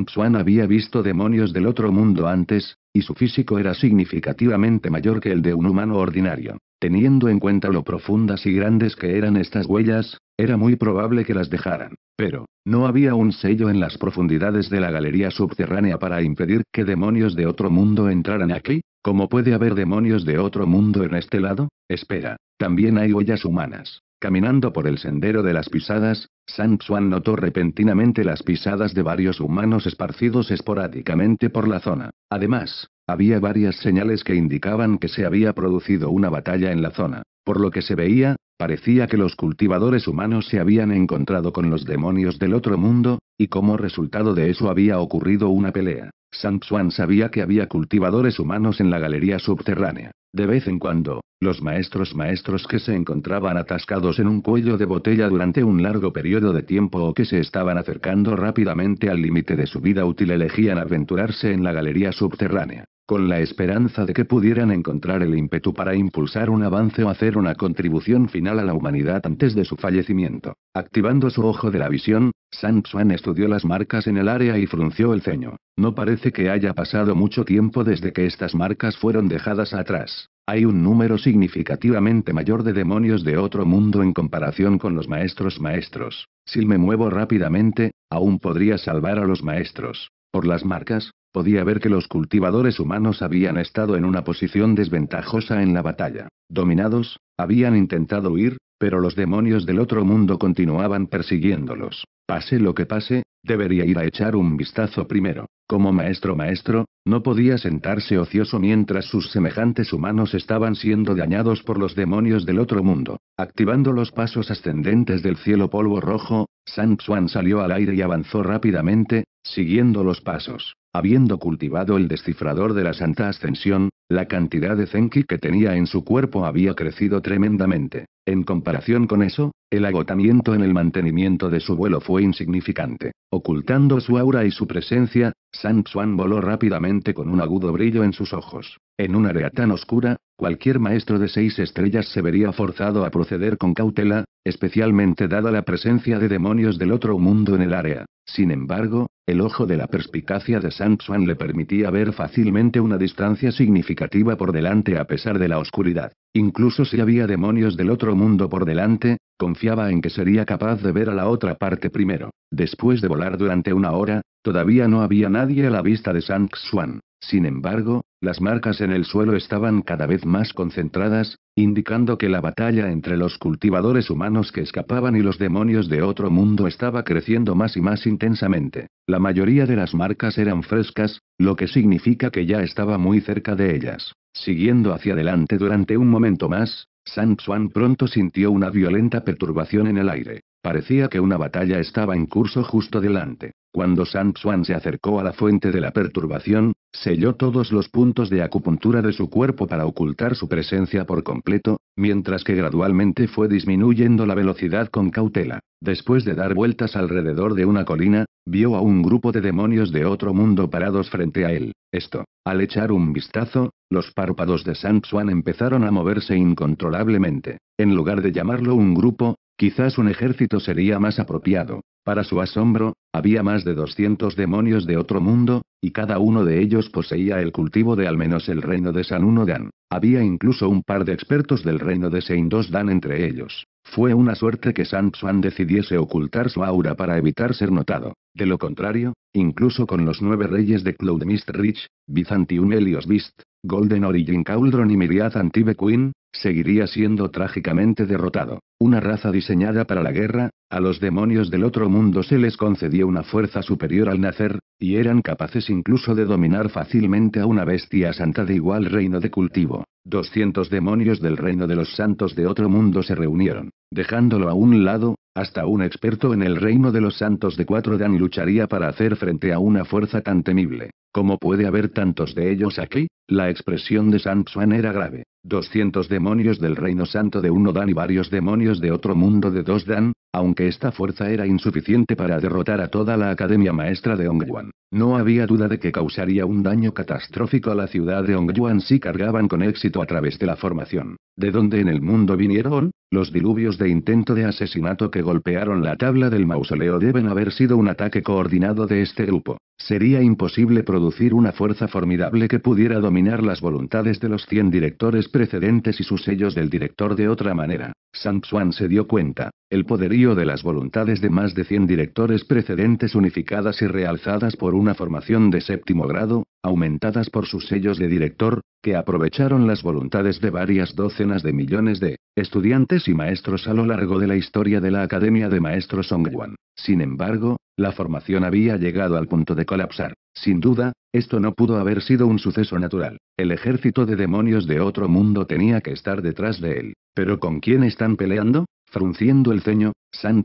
Xuan había visto demonios del otro mundo antes, y su físico era significativamente mayor que el de un humano ordinario. Teniendo en cuenta lo profundas y grandes que eran estas huellas, era muy probable que las dejaran. Pero, no había un sello en las profundidades de la galería subterránea para impedir que demonios de otro mundo entraran aquí. ¿Cómo puede haber demonios de otro mundo en este lado? Espera, también hay huellas humanas. Caminando por el sendero de las pisadas, Samsuan notó repentinamente las pisadas de varios humanos esparcidos esporádicamente por la zona. Además, había varias señales que indicaban que se había producido una batalla en la zona. Por lo que se veía, parecía que los cultivadores humanos se habían encontrado con los demonios del otro mundo, y como resultado de eso había ocurrido una pelea. Xuan sabía que había cultivadores humanos en la galería subterránea. De vez en cuando, los maestros maestros que se encontraban atascados en un cuello de botella durante un largo periodo de tiempo o que se estaban acercando rápidamente al límite de su vida útil elegían aventurarse en la galería subterránea, con la esperanza de que pudieran encontrar el ímpetu para impulsar un avance o hacer una contribución final a la humanidad antes de su fallecimiento. Activando su ojo de la visión, Xuan estudió las marcas en el área y frunció el ceño. No parece que haya pasado mucho tiempo desde que estas marcas fueron dejadas atrás. Hay un número significativamente mayor de demonios de otro mundo en comparación con los maestros maestros. Si me muevo rápidamente, aún podría salvar a los maestros. Por las marcas, podía ver que los cultivadores humanos habían estado en una posición desventajosa en la batalla. Dominados, habían intentado huir, pero los demonios del otro mundo continuaban persiguiéndolos. Pase lo que pase, debería ir a echar un vistazo primero. Como maestro maestro, no podía sentarse ocioso mientras sus semejantes humanos estaban siendo dañados por los demonios del otro mundo. Activando los pasos ascendentes del cielo polvo rojo, San salió al aire y avanzó rápidamente, siguiendo los pasos. Habiendo cultivado el descifrador de la Santa Ascensión, la cantidad de Zenki que tenía en su cuerpo había crecido tremendamente. En comparación con eso, el agotamiento en el mantenimiento de su vuelo fue insignificante. Ocultando su aura y su presencia, San Xuan voló rápidamente con un agudo brillo en sus ojos. En un área tan oscura, cualquier maestro de seis estrellas se vería forzado a proceder con cautela, especialmente dada la presencia de demonios del otro mundo en el área. Sin embargo, el ojo de la perspicacia de Xuan le permitía ver fácilmente una distancia significativa por delante a pesar de la oscuridad. Incluso si había demonios del otro mundo por delante, confiaba en que sería capaz de ver a la otra parte primero. Después de volar durante una hora, todavía no había nadie a la vista de Xuan. Sin embargo, las marcas en el suelo estaban cada vez más concentradas, indicando que la batalla entre los cultivadores humanos que escapaban y los demonios de otro mundo estaba creciendo más y más intensamente. La mayoría de las marcas eran frescas, lo que significa que ya estaba muy cerca de ellas. Siguiendo hacia adelante durante un momento más, San Xuan pronto sintió una violenta perturbación en el aire. Parecía que una batalla estaba en curso justo delante. Cuando San Xuan se acercó a la fuente de la perturbación, Selló todos los puntos de acupuntura de su cuerpo para ocultar su presencia por completo, mientras que gradualmente fue disminuyendo la velocidad con cautela. Después de dar vueltas alrededor de una colina, vio a un grupo de demonios de otro mundo parados frente a él. Esto, al echar un vistazo, los párpados de San empezaron a moverse incontrolablemente. En lugar de llamarlo un grupo, quizás un ejército sería más apropiado. Para su asombro, había más de 200 demonios de otro mundo, y cada uno de ellos poseía el cultivo de al menos el reino de San Dan. Había incluso un par de expertos del reino de 2 Dan entre ellos. Fue una suerte que San decidiese ocultar su aura para evitar ser notado. De lo contrario, incluso con los nueve reyes de Cloud Mist Rich, Byzantium Helios Beast, Golden Origin Cauldron y Myriad Antive Queen, seguiría siendo trágicamente derrotado. Una raza diseñada para la guerra, a los demonios del otro mundo se les concedió una fuerza superior al nacer, y eran capaces incluso de dominar fácilmente a una bestia santa de igual reino de cultivo. 200 demonios del reino de los santos de otro mundo se reunieron, dejándolo a un lado, hasta un experto en el reino de los santos de cuatro Dan lucharía para hacer frente a una fuerza tan temible. Como puede haber tantos de ellos aquí? La expresión de Sampson era grave. 200 demonios del reino santo de uno Dan y varios demonios de otro mundo de dos Dan, aunque esta fuerza era insuficiente para derrotar a toda la academia maestra de Ongyuan. No había duda de que causaría un daño catastrófico a la ciudad de Yuan si cargaban con éxito a través de la formación. ¿De dónde en el mundo vinieron? Los diluvios de intento de asesinato que golpearon la tabla del mausoleo deben haber sido un ataque coordinado de este grupo. Sería imposible producir una fuerza formidable que pudiera dominar las voluntades de los 100 directores precedentes y sus sellos del director de otra manera. Swan se dio cuenta, el poderío de las voluntades de más de 100 directores precedentes unificadas y realzadas por una formación de séptimo grado, aumentadas por sus sellos de director, que aprovecharon las voluntades de varias docenas de millones de estudiantes y maestros a lo largo de la historia de la Academia de Maestros Songwan. Sin embargo, la formación había llegado al punto de colapsar. Sin duda, esto no pudo haber sido un suceso natural. El ejército de demonios de otro mundo tenía que estar detrás de él. ¿Pero con quién están peleando? Frunciendo el ceño,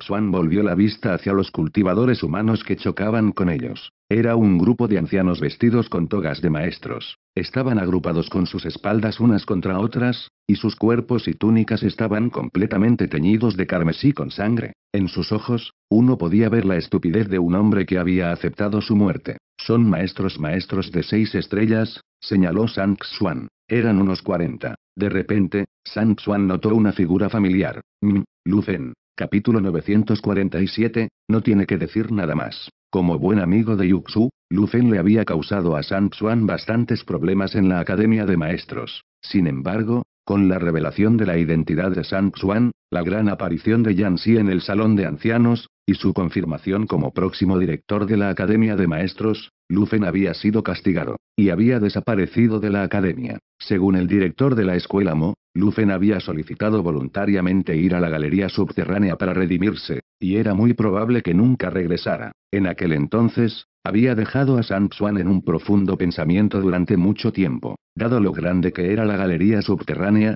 Xuan volvió la vista hacia los cultivadores humanos que chocaban con ellos. Era un grupo de ancianos vestidos con togas de maestros. Estaban agrupados con sus espaldas unas contra otras, y sus cuerpos y túnicas estaban completamente teñidos de carmesí con sangre. En sus ojos, uno podía ver la estupidez de un hombre que había aceptado su muerte. Son maestros maestros de seis estrellas, señaló Sang Xuan. Eran unos 40. De repente, San Xuan notó una figura familiar. Mm, Lucen. Capítulo 947. No tiene que decir nada más. Como buen amigo de Yuxu, Lucen le había causado a San Xuan bastantes problemas en la Academia de Maestros. Sin embargo, con la revelación de la identidad de San Xuan, la gran aparición de Xi en el Salón de Ancianos, y su confirmación como próximo director de la Academia de Maestros, Lufen había sido castigado, y había desaparecido de la academia. Según el director de la escuela Mo, Lufen había solicitado voluntariamente ir a la galería subterránea para redimirse, y era muy probable que nunca regresara. En aquel entonces, había dejado a Xuan en un profundo pensamiento durante mucho tiempo. Dado lo grande que era la galería subterránea,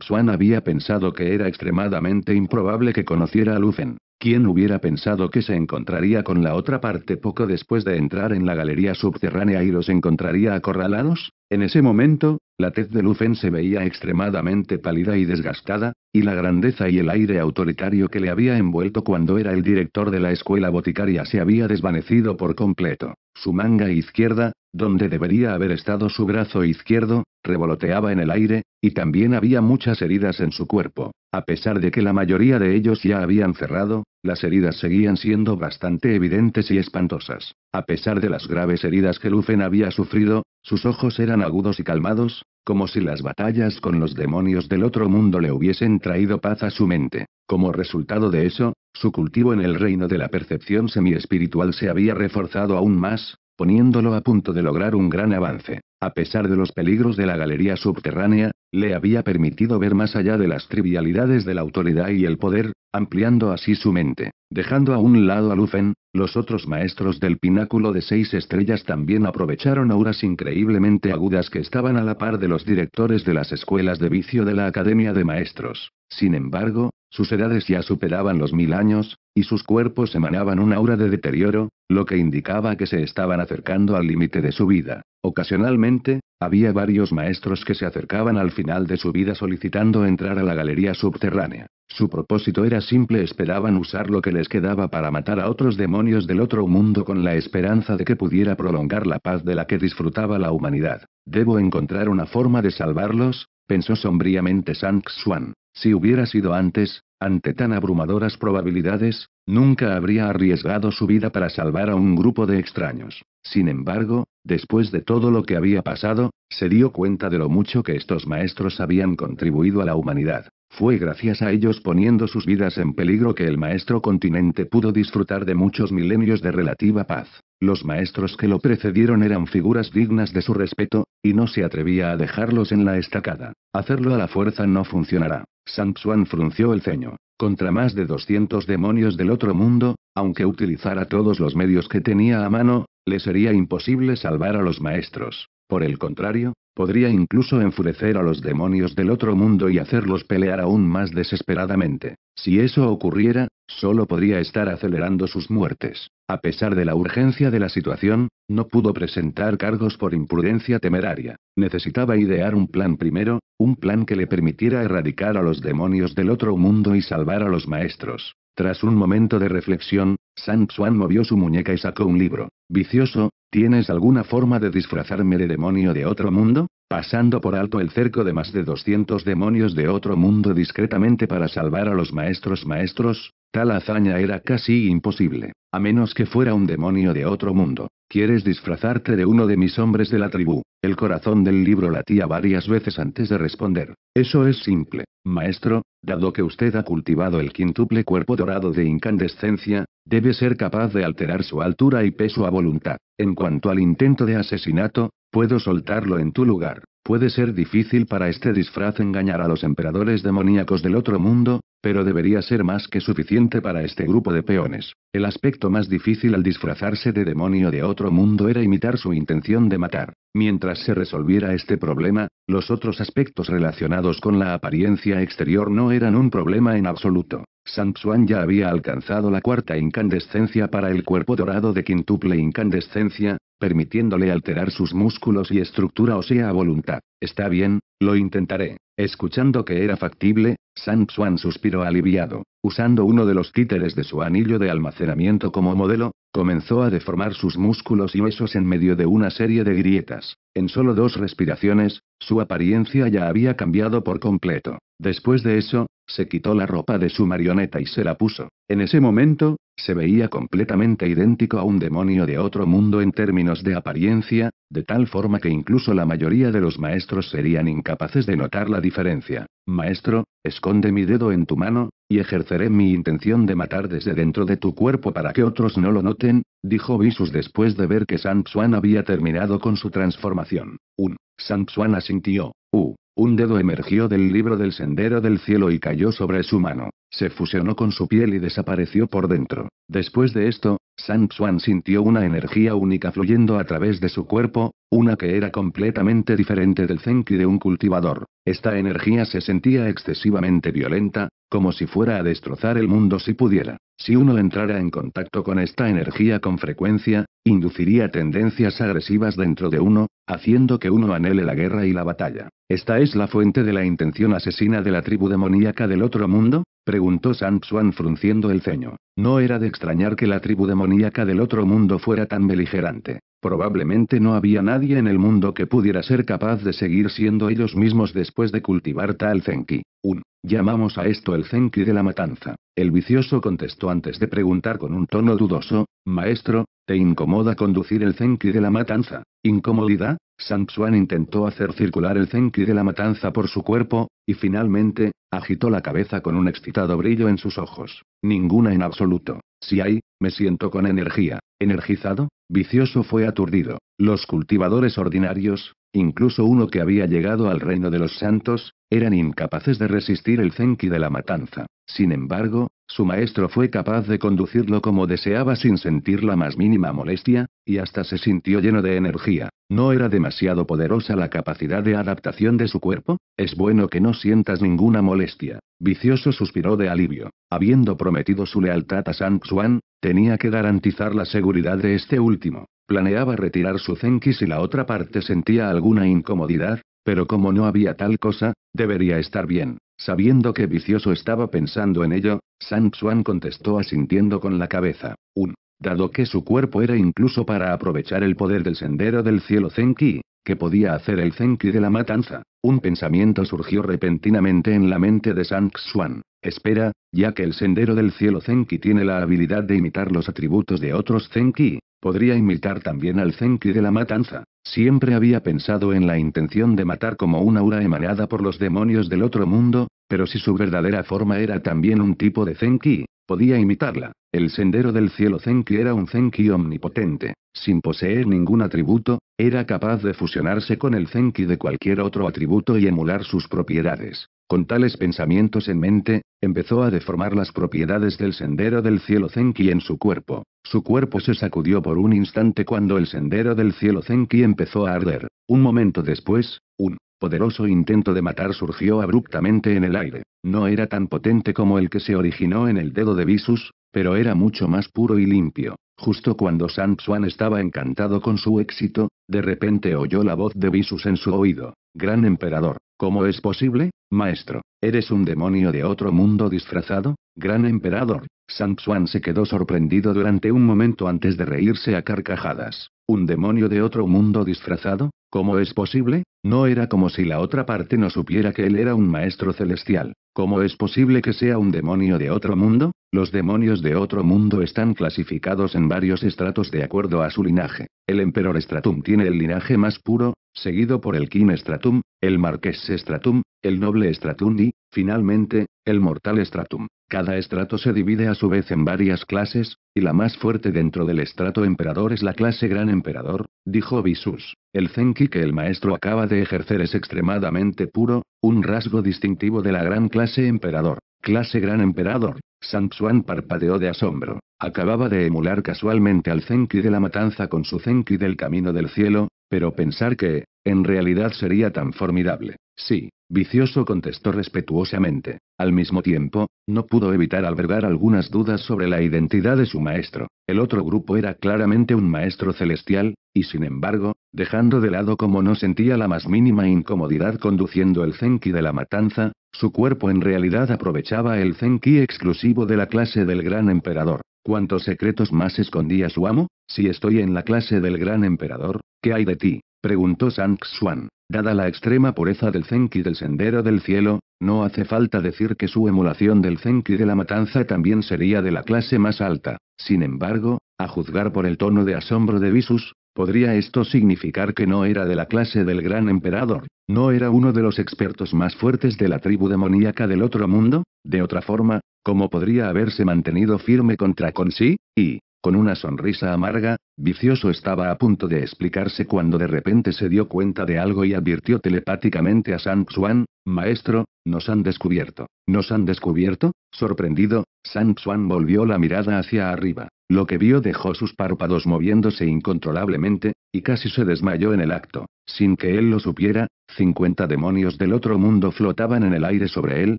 Xuan había pensado que era extremadamente improbable que conociera a Lufen. ¿Quién hubiera pensado que se encontraría con la otra parte poco después de entrar en la galería subterránea y los encontraría acorralados? En ese momento, la tez de Lufen se veía extremadamente pálida y desgastada, y la grandeza y el aire autoritario que le había envuelto cuando era el director de la escuela boticaria se había desvanecido por completo. Su manga izquierda, donde debería haber estado su brazo izquierdo, revoloteaba en el aire, y también había muchas heridas en su cuerpo. A pesar de que la mayoría de ellos ya habían cerrado, las heridas seguían siendo bastante evidentes y espantosas. A pesar de las graves heridas que Lucen había sufrido, sus ojos eran agudos y calmados, como si las batallas con los demonios del otro mundo le hubiesen traído paz a su mente. Como resultado de eso, su cultivo en el reino de la percepción semi-espiritual se había reforzado aún más, poniéndolo a punto de lograr un gran avance. A pesar de los peligros de la galería subterránea, le había permitido ver más allá de las trivialidades de la autoridad y el poder, ampliando así su mente, dejando a un lado a Lufen, los otros maestros del pináculo de seis estrellas también aprovecharon auras increíblemente agudas que estaban a la par de los directores de las escuelas de vicio de la Academia de Maestros. Sin embargo, sus edades ya superaban los mil años, y sus cuerpos emanaban un aura de deterioro, lo que indicaba que se estaban acercando al límite de su vida. Ocasionalmente, había varios maestros que se acercaban al final de su vida solicitando entrar a la galería subterránea. Su propósito era simple, esperaban usar lo que les quedaba para matar a otros demonios del otro mundo con la esperanza de que pudiera prolongar la paz de la que disfrutaba la humanidad. Debo encontrar una forma de salvarlos, pensó sombríamente Sang Xuan. Si hubiera sido antes, ante tan abrumadoras probabilidades, nunca habría arriesgado su vida para salvar a un grupo de extraños. Sin embargo, después de todo lo que había pasado, se dio cuenta de lo mucho que estos maestros habían contribuido a la humanidad. Fue gracias a ellos poniendo sus vidas en peligro que el maestro continente pudo disfrutar de muchos milenios de relativa paz. Los maestros que lo precedieron eran figuras dignas de su respeto, y no se atrevía a dejarlos en la estacada. Hacerlo a la fuerza no funcionará. Samsuan frunció el ceño. Contra más de 200 demonios del otro mundo, aunque utilizara todos los medios que tenía a mano, le sería imposible salvar a los maestros. Por el contrario, Podría incluso enfurecer a los demonios del otro mundo y hacerlos pelear aún más desesperadamente. Si eso ocurriera, solo podría estar acelerando sus muertes. A pesar de la urgencia de la situación, no pudo presentar cargos por imprudencia temeraria. Necesitaba idear un plan primero, un plan que le permitiera erradicar a los demonios del otro mundo y salvar a los maestros. Tras un momento de reflexión, San Xuan movió su muñeca y sacó un libro. Vicioso, ¿tienes alguna forma de disfrazarme de demonio de otro mundo? Pasando por alto el cerco de más de 200 demonios de otro mundo discretamente para salvar a los maestros maestros, tal hazaña era casi imposible, a menos que fuera un demonio de otro mundo. ¿Quieres disfrazarte de uno de mis hombres de la tribu? El corazón del libro latía varias veces antes de responder. Eso es simple, maestro, dado que usted ha cultivado el quintuple cuerpo dorado de incandescencia, debe ser capaz de alterar su altura y peso a voluntad. En cuanto al intento de asesinato, puedo soltarlo en tu lugar. Puede ser difícil para este disfraz engañar a los emperadores demoníacos del otro mundo, pero debería ser más que suficiente para este grupo de peones. El aspecto más difícil al disfrazarse de demonio de otro mundo era imitar su intención de matar. Mientras se resolviera este problema, los otros aspectos relacionados con la apariencia exterior no eran un problema en absoluto. Samswan ya había alcanzado la cuarta incandescencia para el cuerpo dorado de quintuple incandescencia, permitiéndole alterar sus músculos y estructura sea a voluntad. Está bien, lo intentaré. Escuchando que era factible, San Xuan suspiró aliviado. Usando uno de los títeres de su anillo de almacenamiento como modelo, comenzó a deformar sus músculos y huesos en medio de una serie de grietas. En solo dos respiraciones, su apariencia ya había cambiado por completo. Después de eso, se quitó la ropa de su marioneta y se la puso. En ese momento, se veía completamente idéntico a un demonio de otro mundo en términos de apariencia, de tal forma que incluso la mayoría de los maestros serían incapaces de notar la diferencia. Maestro, esconde mi dedo en tu mano, y ejerceré mi intención de matar desde dentro de tu cuerpo para que otros no lo noten, dijo Visus después de ver que Sansuan había terminado con su transformación. Un Sansuan asintió. Uh, un dedo emergió del libro del sendero del cielo y cayó sobre su mano. Se fusionó con su piel y desapareció por dentro. Después de esto, San Xuan sintió una energía única fluyendo a través de su cuerpo, una que era completamente diferente del zenki de un cultivador. Esta energía se sentía excesivamente violenta, como si fuera a destrozar el mundo si pudiera. Si uno entrara en contacto con esta energía con frecuencia, induciría tendencias agresivas dentro de uno, haciendo que uno anhele la guerra y la batalla. ¿Esta es la fuente de la intención asesina de la tribu demoníaca del otro mundo? preguntó Sanxuan frunciendo el ceño. No era de extrañar que la tribu demoníaca del otro mundo fuera tan beligerante. Probablemente no había nadie en el mundo que pudiera ser capaz de seguir siendo ellos mismos después de cultivar tal zenki. Un. Llamamos a esto el zenki de la matanza. El vicioso contestó antes de preguntar con un tono dudoso, Maestro, ¿te incomoda conducir el zenki de la matanza? ¿Incomodidad? Samsuan intentó hacer circular el zenki de la matanza por su cuerpo, y finalmente, agitó la cabeza con un excitado brillo en sus ojos. Ninguna en absoluto. Si hay, me siento con energía. Energizado, vicioso fue aturdido. Los cultivadores ordinarios, incluso uno que había llegado al reino de los santos, eran incapaces de resistir el zenki de la matanza. Sin embargo, su maestro fue capaz de conducirlo como deseaba sin sentir la más mínima molestia, y hasta se sintió lleno de energía. ¿No era demasiado poderosa la capacidad de adaptación de su cuerpo? Es bueno que no sientas ninguna molestia. Vicioso suspiró de alivio. Habiendo prometido su lealtad a San Xuan, tenía que garantizar la seguridad de este último. Planeaba retirar su Zenki si la otra parte sentía alguna incomodidad, pero como no había tal cosa, debería estar bien. Sabiendo que Vicioso estaba pensando en ello, San Xuan contestó asintiendo con la cabeza. Un. Dado que su cuerpo era incluso para aprovechar el poder del sendero del cielo Zenki, que podía hacer el Zenki de la matanza. Un pensamiento surgió repentinamente en la mente de Sang Xuan. Espera, ya que el sendero del cielo Zenki tiene la habilidad de imitar los atributos de otros Zenki, podría imitar también al Zenki de la matanza. Siempre había pensado en la intención de matar como una aura emanada por los demonios del otro mundo, pero si su verdadera forma era también un tipo de Zenki, Podía imitarla. El sendero del cielo Zenki era un Zenki omnipotente. Sin poseer ningún atributo, era capaz de fusionarse con el Zenki de cualquier otro atributo y emular sus propiedades. Con tales pensamientos en mente, empezó a deformar las propiedades del sendero del cielo Zenki en su cuerpo. Su cuerpo se sacudió por un instante cuando el sendero del cielo Zenki empezó a arder. Un momento después, un poderoso intento de matar surgió abruptamente en el aire. No era tan potente como el que se originó en el dedo de Visus, pero era mucho más puro y limpio. Justo cuando Samswan estaba encantado con su éxito, de repente oyó la voz de Visus en su oído. Gran emperador, ¿cómo es posible, maestro? ¿Eres un demonio de otro mundo disfrazado? Gran emperador. Samswan se quedó sorprendido durante un momento antes de reírse a carcajadas. ¿Un demonio de otro mundo disfrazado? ¿Cómo es posible? No era como si la otra parte no supiera que él era un maestro celestial. ¿Cómo es posible que sea un demonio de otro mundo? Los demonios de otro mundo están clasificados en varios estratos de acuerdo a su linaje. El Emperor Stratum tiene el linaje más puro, seguido por el King Stratum, el Marqués Stratum, el Noble Stratum y, finalmente, el Mortal Stratum. Cada estrato se divide a su vez en varias clases, la más fuerte dentro del estrato emperador es la clase gran emperador, dijo Visus. El Zenki que el maestro acaba de ejercer es extremadamente puro, un rasgo distintivo de la gran clase emperador. Clase gran emperador. Sanxuan parpadeó de asombro. Acababa de emular casualmente al Zenki de la matanza con su Zenki del camino del cielo, pero pensar que, en realidad sería tan formidable. Sí, Vicioso contestó respetuosamente. Al mismo tiempo, no pudo evitar albergar algunas dudas sobre la identidad de su maestro. El otro grupo era claramente un maestro celestial, y sin embargo, dejando de lado como no sentía la más mínima incomodidad conduciendo el Zenki de la matanza, su cuerpo en realidad aprovechaba el Zenki exclusivo de la clase del gran emperador. ¿Cuántos secretos más escondía su amo? Si estoy en la clase del gran emperador, ¿qué hay de ti? preguntó Sang Xuan. Dada la extrema pureza del Zenki del Sendero del Cielo, no hace falta decir que su emulación del Zenki de la Matanza también sería de la clase más alta. Sin embargo, a juzgar por el tono de asombro de Visus, podría esto significar que no era de la clase del gran emperador, no era uno de los expertos más fuertes de la tribu demoníaca del otro mundo, de otra forma, ¿cómo podría haberse mantenido firme contra Consi? Y, con una sonrisa amarga, Vicioso estaba a punto de explicarse cuando de repente se dio cuenta de algo y advirtió telepáticamente a San Xuan, Maestro, nos han descubierto. ¿Nos han descubierto? Sorprendido, San Xuan volvió la mirada hacia arriba. Lo que vio dejó sus párpados moviéndose incontrolablemente, y casi se desmayó en el acto. Sin que él lo supiera, 50 demonios del otro mundo flotaban en el aire sobre él,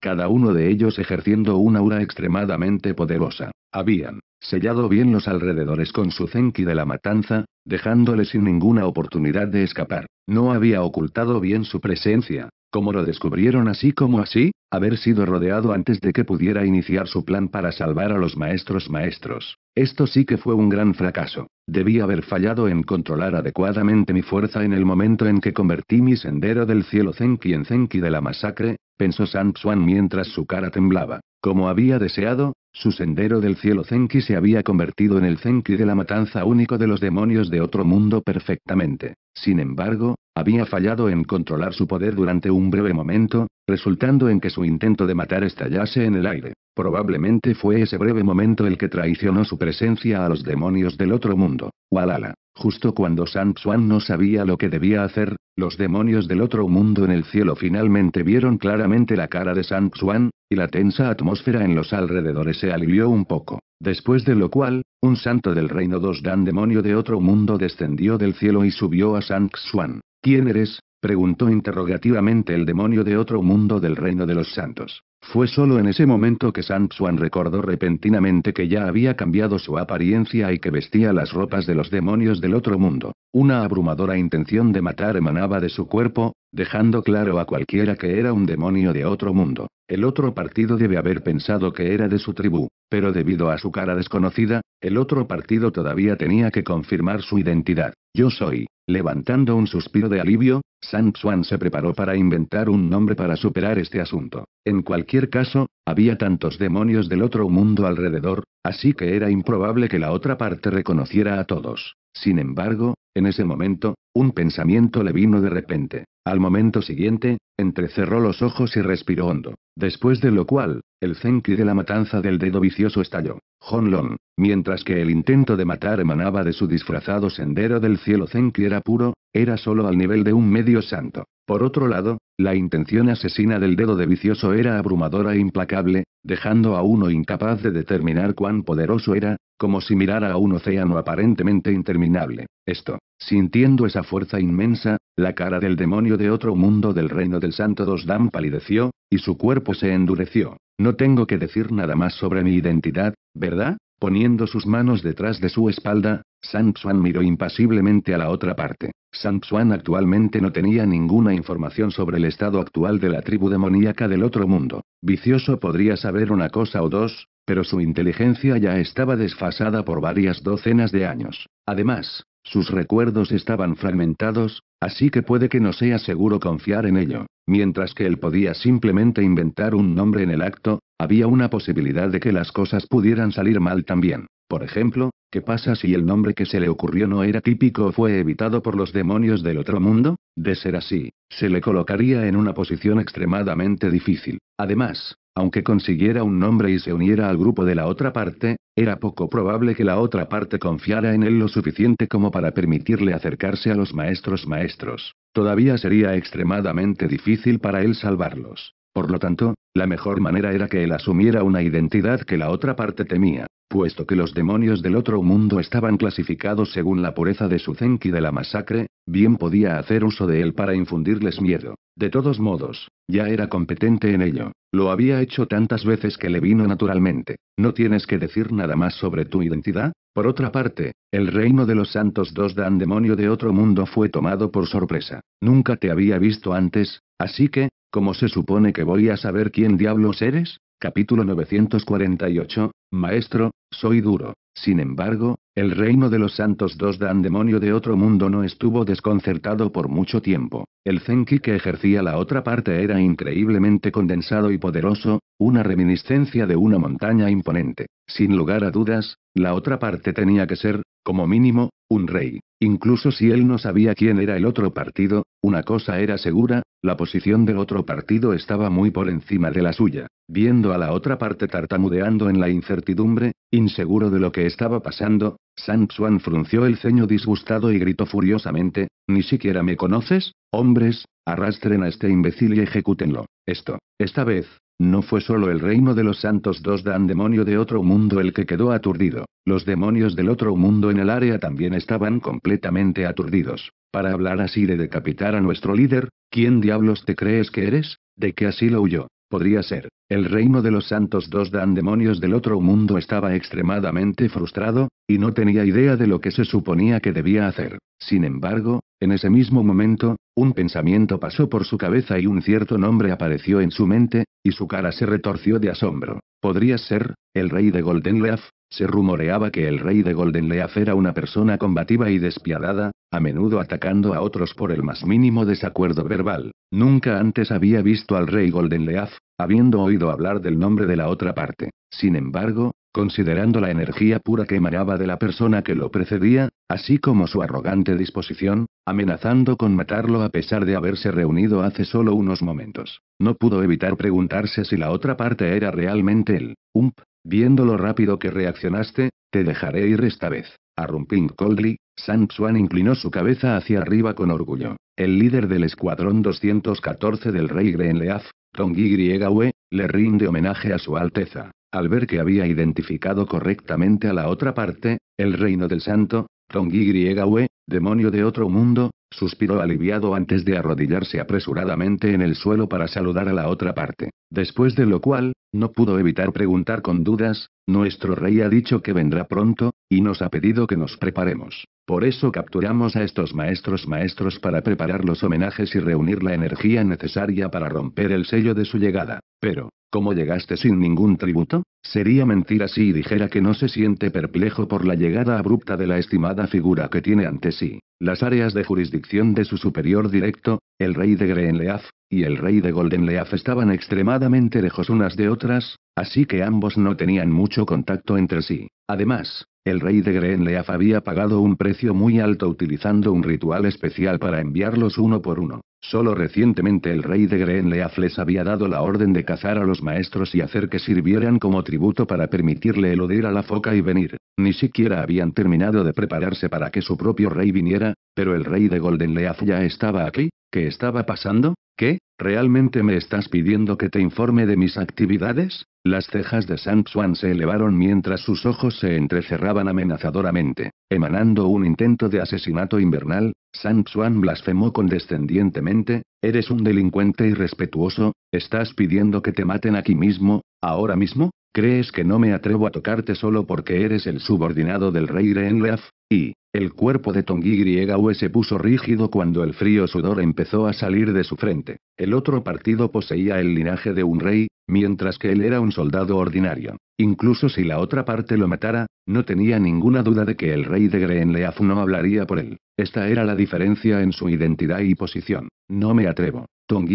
cada uno de ellos ejerciendo una aura extremadamente poderosa. Habían sellado bien los alrededores con su zenki de la matanza, dejándole sin ninguna oportunidad de escapar. No había ocultado bien su presencia, como lo descubrieron así como así, haber sido rodeado antes de que pudiera iniciar su plan para salvar a los maestros maestros. Esto sí que fue un gran fracaso. Debí haber fallado en controlar adecuadamente mi fuerza en el momento en que convertí mi sendero del cielo Zenki en Zenki de la masacre, pensó San mientras su cara temblaba. Como había deseado, su sendero del cielo Zenki se había convertido en el Zenki de la matanza único de los demonios de otro mundo perfectamente. Sin embargo, había fallado en controlar su poder durante un breve momento, resultando en que su intento de matar estallase en el aire. Probablemente fue ese breve momento el que traicionó su presencia a los demonios del otro mundo. Walala. Justo cuando San Xuan no sabía lo que debía hacer, los demonios del otro mundo en el cielo finalmente vieron claramente la cara de San Xuan, y la tensa atmósfera en los alrededores se alivió un poco. Después de lo cual, un santo del reino dos Dan demonio de otro mundo descendió del cielo y subió a San Xuan. ¿Quién eres? preguntó interrogativamente el demonio de otro mundo del reino de los santos. Fue solo en ese momento que Sansuan recordó repentinamente que ya había cambiado su apariencia y que vestía las ropas de los demonios del otro mundo. Una abrumadora intención de matar emanaba de su cuerpo, dejando claro a cualquiera que era un demonio de otro mundo. El otro partido debe haber pensado que era de su tribu, pero debido a su cara desconocida, el otro partido todavía tenía que confirmar su identidad. Yo soy, levantando un suspiro de alivio, Sang Xuan se preparó para inventar un nombre para superar este asunto. En cualquier caso, había tantos demonios del otro mundo alrededor, así que era improbable que la otra parte reconociera a todos. Sin embargo, en ese momento, un pensamiento le vino de repente. Al momento siguiente, entrecerró los ojos y respiró hondo. Después de lo cual, el zenki de la matanza del dedo vicioso estalló. Honlon, mientras que el intento de matar emanaba de su disfrazado sendero del cielo zenki era puro, era solo al nivel de un medio santo. Por otro lado, la intención asesina del dedo de vicioso era abrumadora e implacable, dejando a uno incapaz de determinar cuán poderoso era, como si mirara a un océano aparentemente interminable. Esto, sintiendo esa fuerza inmensa, la cara del demonio de otro mundo del reino del santo Dosdam palideció, y su cuerpo se endureció. No tengo que decir nada más sobre mi identidad, ¿verdad? Poniendo sus manos detrás de su espalda, Sansuan miró impasiblemente a la otra parte. Sansuan actualmente no tenía ninguna información sobre el estado actual de la tribu demoníaca del otro mundo. Vicioso podría saber una cosa o dos, pero su inteligencia ya estaba desfasada por varias docenas de años. Además, sus recuerdos estaban fragmentados, así que puede que no sea seguro confiar en ello. Mientras que él podía simplemente inventar un nombre en el acto, había una posibilidad de que las cosas pudieran salir mal también. Por ejemplo, ¿qué pasa si el nombre que se le ocurrió no era típico o fue evitado por los demonios del otro mundo? De ser así, se le colocaría en una posición extremadamente difícil. Además, aunque consiguiera un nombre y se uniera al grupo de la otra parte, era poco probable que la otra parte confiara en él lo suficiente como para permitirle acercarse a los maestros maestros. Todavía sería extremadamente difícil para él salvarlos. Por lo tanto, la mejor manera era que él asumiera una identidad que la otra parte temía, puesto que los demonios del otro mundo estaban clasificados según la pureza de su zenki de la masacre, bien podía hacer uso de él para infundirles miedo. De todos modos, ya era competente en ello, lo había hecho tantas veces que le vino naturalmente. ¿No tienes que decir nada más sobre tu identidad? Por otra parte, el reino de los santos dos dan demonio de otro mundo fue tomado por sorpresa. Nunca te había visto antes, así que, como se supone que voy a saber quién diablos eres? Capítulo 948, Maestro, soy duro. Sin embargo, el reino de los santos dos dan demonio de otro mundo no estuvo desconcertado por mucho tiempo. El Zenki que ejercía la otra parte era increíblemente condensado y poderoso, una reminiscencia de una montaña imponente. Sin lugar a dudas, la otra parte tenía que ser, como mínimo, un rey. Incluso si él no sabía quién era el otro partido, una cosa era segura, la posición del otro partido estaba muy por encima de la suya. Viendo a la otra parte tartamudeando en la incertidumbre, inseguro de lo que estaba pasando, San Xuan frunció el ceño disgustado y gritó furiosamente, ¿Ni siquiera me conoces? Hombres, arrastren a este imbécil y ejecútenlo. Esto, esta vez, no fue solo el reino de los santos dos dan demonio de otro mundo el que quedó aturdido. Los demonios del otro mundo en el área también estaban completamente aturdidos. Para hablar así de decapitar a nuestro líder, ¿quién diablos te crees que eres? ¿De que así lo huyó? Podría ser. El reino de los santos dos dan demonios del otro mundo estaba extremadamente frustrado, y no tenía idea de lo que se suponía que debía hacer. Sin embargo, en ese mismo momento, un pensamiento pasó por su cabeza y un cierto nombre apareció en su mente, y su cara se retorció de asombro. ¿Podría ser, el rey de Goldenleaf? Se rumoreaba que el rey de Goldenleaf era una persona combativa y despiadada, a menudo atacando a otros por el más mínimo desacuerdo verbal. Nunca antes había visto al rey Goldenleaf, habiendo oído hablar del nombre de la otra parte. Sin embargo, Considerando la energía pura que emanaba de la persona que lo precedía, así como su arrogante disposición, amenazando con matarlo a pesar de haberse reunido hace solo unos momentos, no pudo evitar preguntarse si la otra parte era realmente él. Ump, viendo lo rápido que reaccionaste, te dejaré ir esta vez. A Coldly, Sam inclinó su cabeza hacia arriba con orgullo. El líder del escuadrón 214 del rey Greenleaf, tong Griegawe, le rinde homenaje a su Alteza. Al ver que había identificado correctamente a la otra parte, el reino del santo, tongi Griegawe, demonio de otro mundo, suspiró aliviado antes de arrodillarse apresuradamente en el suelo para saludar a la otra parte. Después de lo cual, no pudo evitar preguntar con dudas, nuestro rey ha dicho que vendrá pronto, y nos ha pedido que nos preparemos. Por eso capturamos a estos maestros maestros para preparar los homenajes y reunir la energía necesaria para romper el sello de su llegada. Pero, ¿cómo llegaste sin ningún tributo? Sería mentira si dijera que no se siente perplejo por la llegada abrupta de la estimada figura que tiene ante sí, las áreas de jurisdicción de su superior directo, el rey de Greenleaf, y el rey de Goldenleaf estaban extremadamente lejos unas de otras, así que ambos no tenían mucho contacto entre sí. Además, el rey de Greenleaf había pagado un precio muy alto utilizando un ritual especial para enviarlos uno por uno. Solo recientemente el rey de Greenleaf les había dado la orden de cazar a los maestros y hacer que sirvieran como tributo para permitirle eludir a la foca y venir. Ni siquiera habían terminado de prepararse para que su propio rey viniera, pero el rey de Golden Leaf ya estaba aquí, ¿qué estaba pasando? ¿Qué? ¿Realmente me estás pidiendo que te informe de mis actividades? Las cejas de Sam Swan se elevaron mientras sus ojos se entrecerraban amenazadoramente. Emanando un intento de asesinato invernal, Sam Swan blasfemó condescendientemente, Eres un delincuente irrespetuoso, estás pidiendo que te maten aquí mismo, ahora mismo, ¿crees que no me atrevo a tocarte solo porque eres el subordinado del rey Renleaf? Y, el cuerpo de Tongi Griegawe se puso rígido cuando el frío sudor empezó a salir de su frente. El otro partido poseía el linaje de un rey, mientras que él era un soldado ordinario. Incluso si la otra parte lo matara, no tenía ninguna duda de que el rey de Greenleaf no hablaría por él. Esta era la diferencia en su identidad y posición. No me atrevo. Tong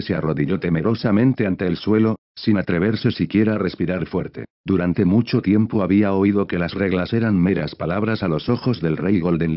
se arrodilló temerosamente ante el suelo, sin atreverse siquiera a respirar fuerte. Durante mucho tiempo había oído que las reglas eran meras palabras a los ojos del rey Golden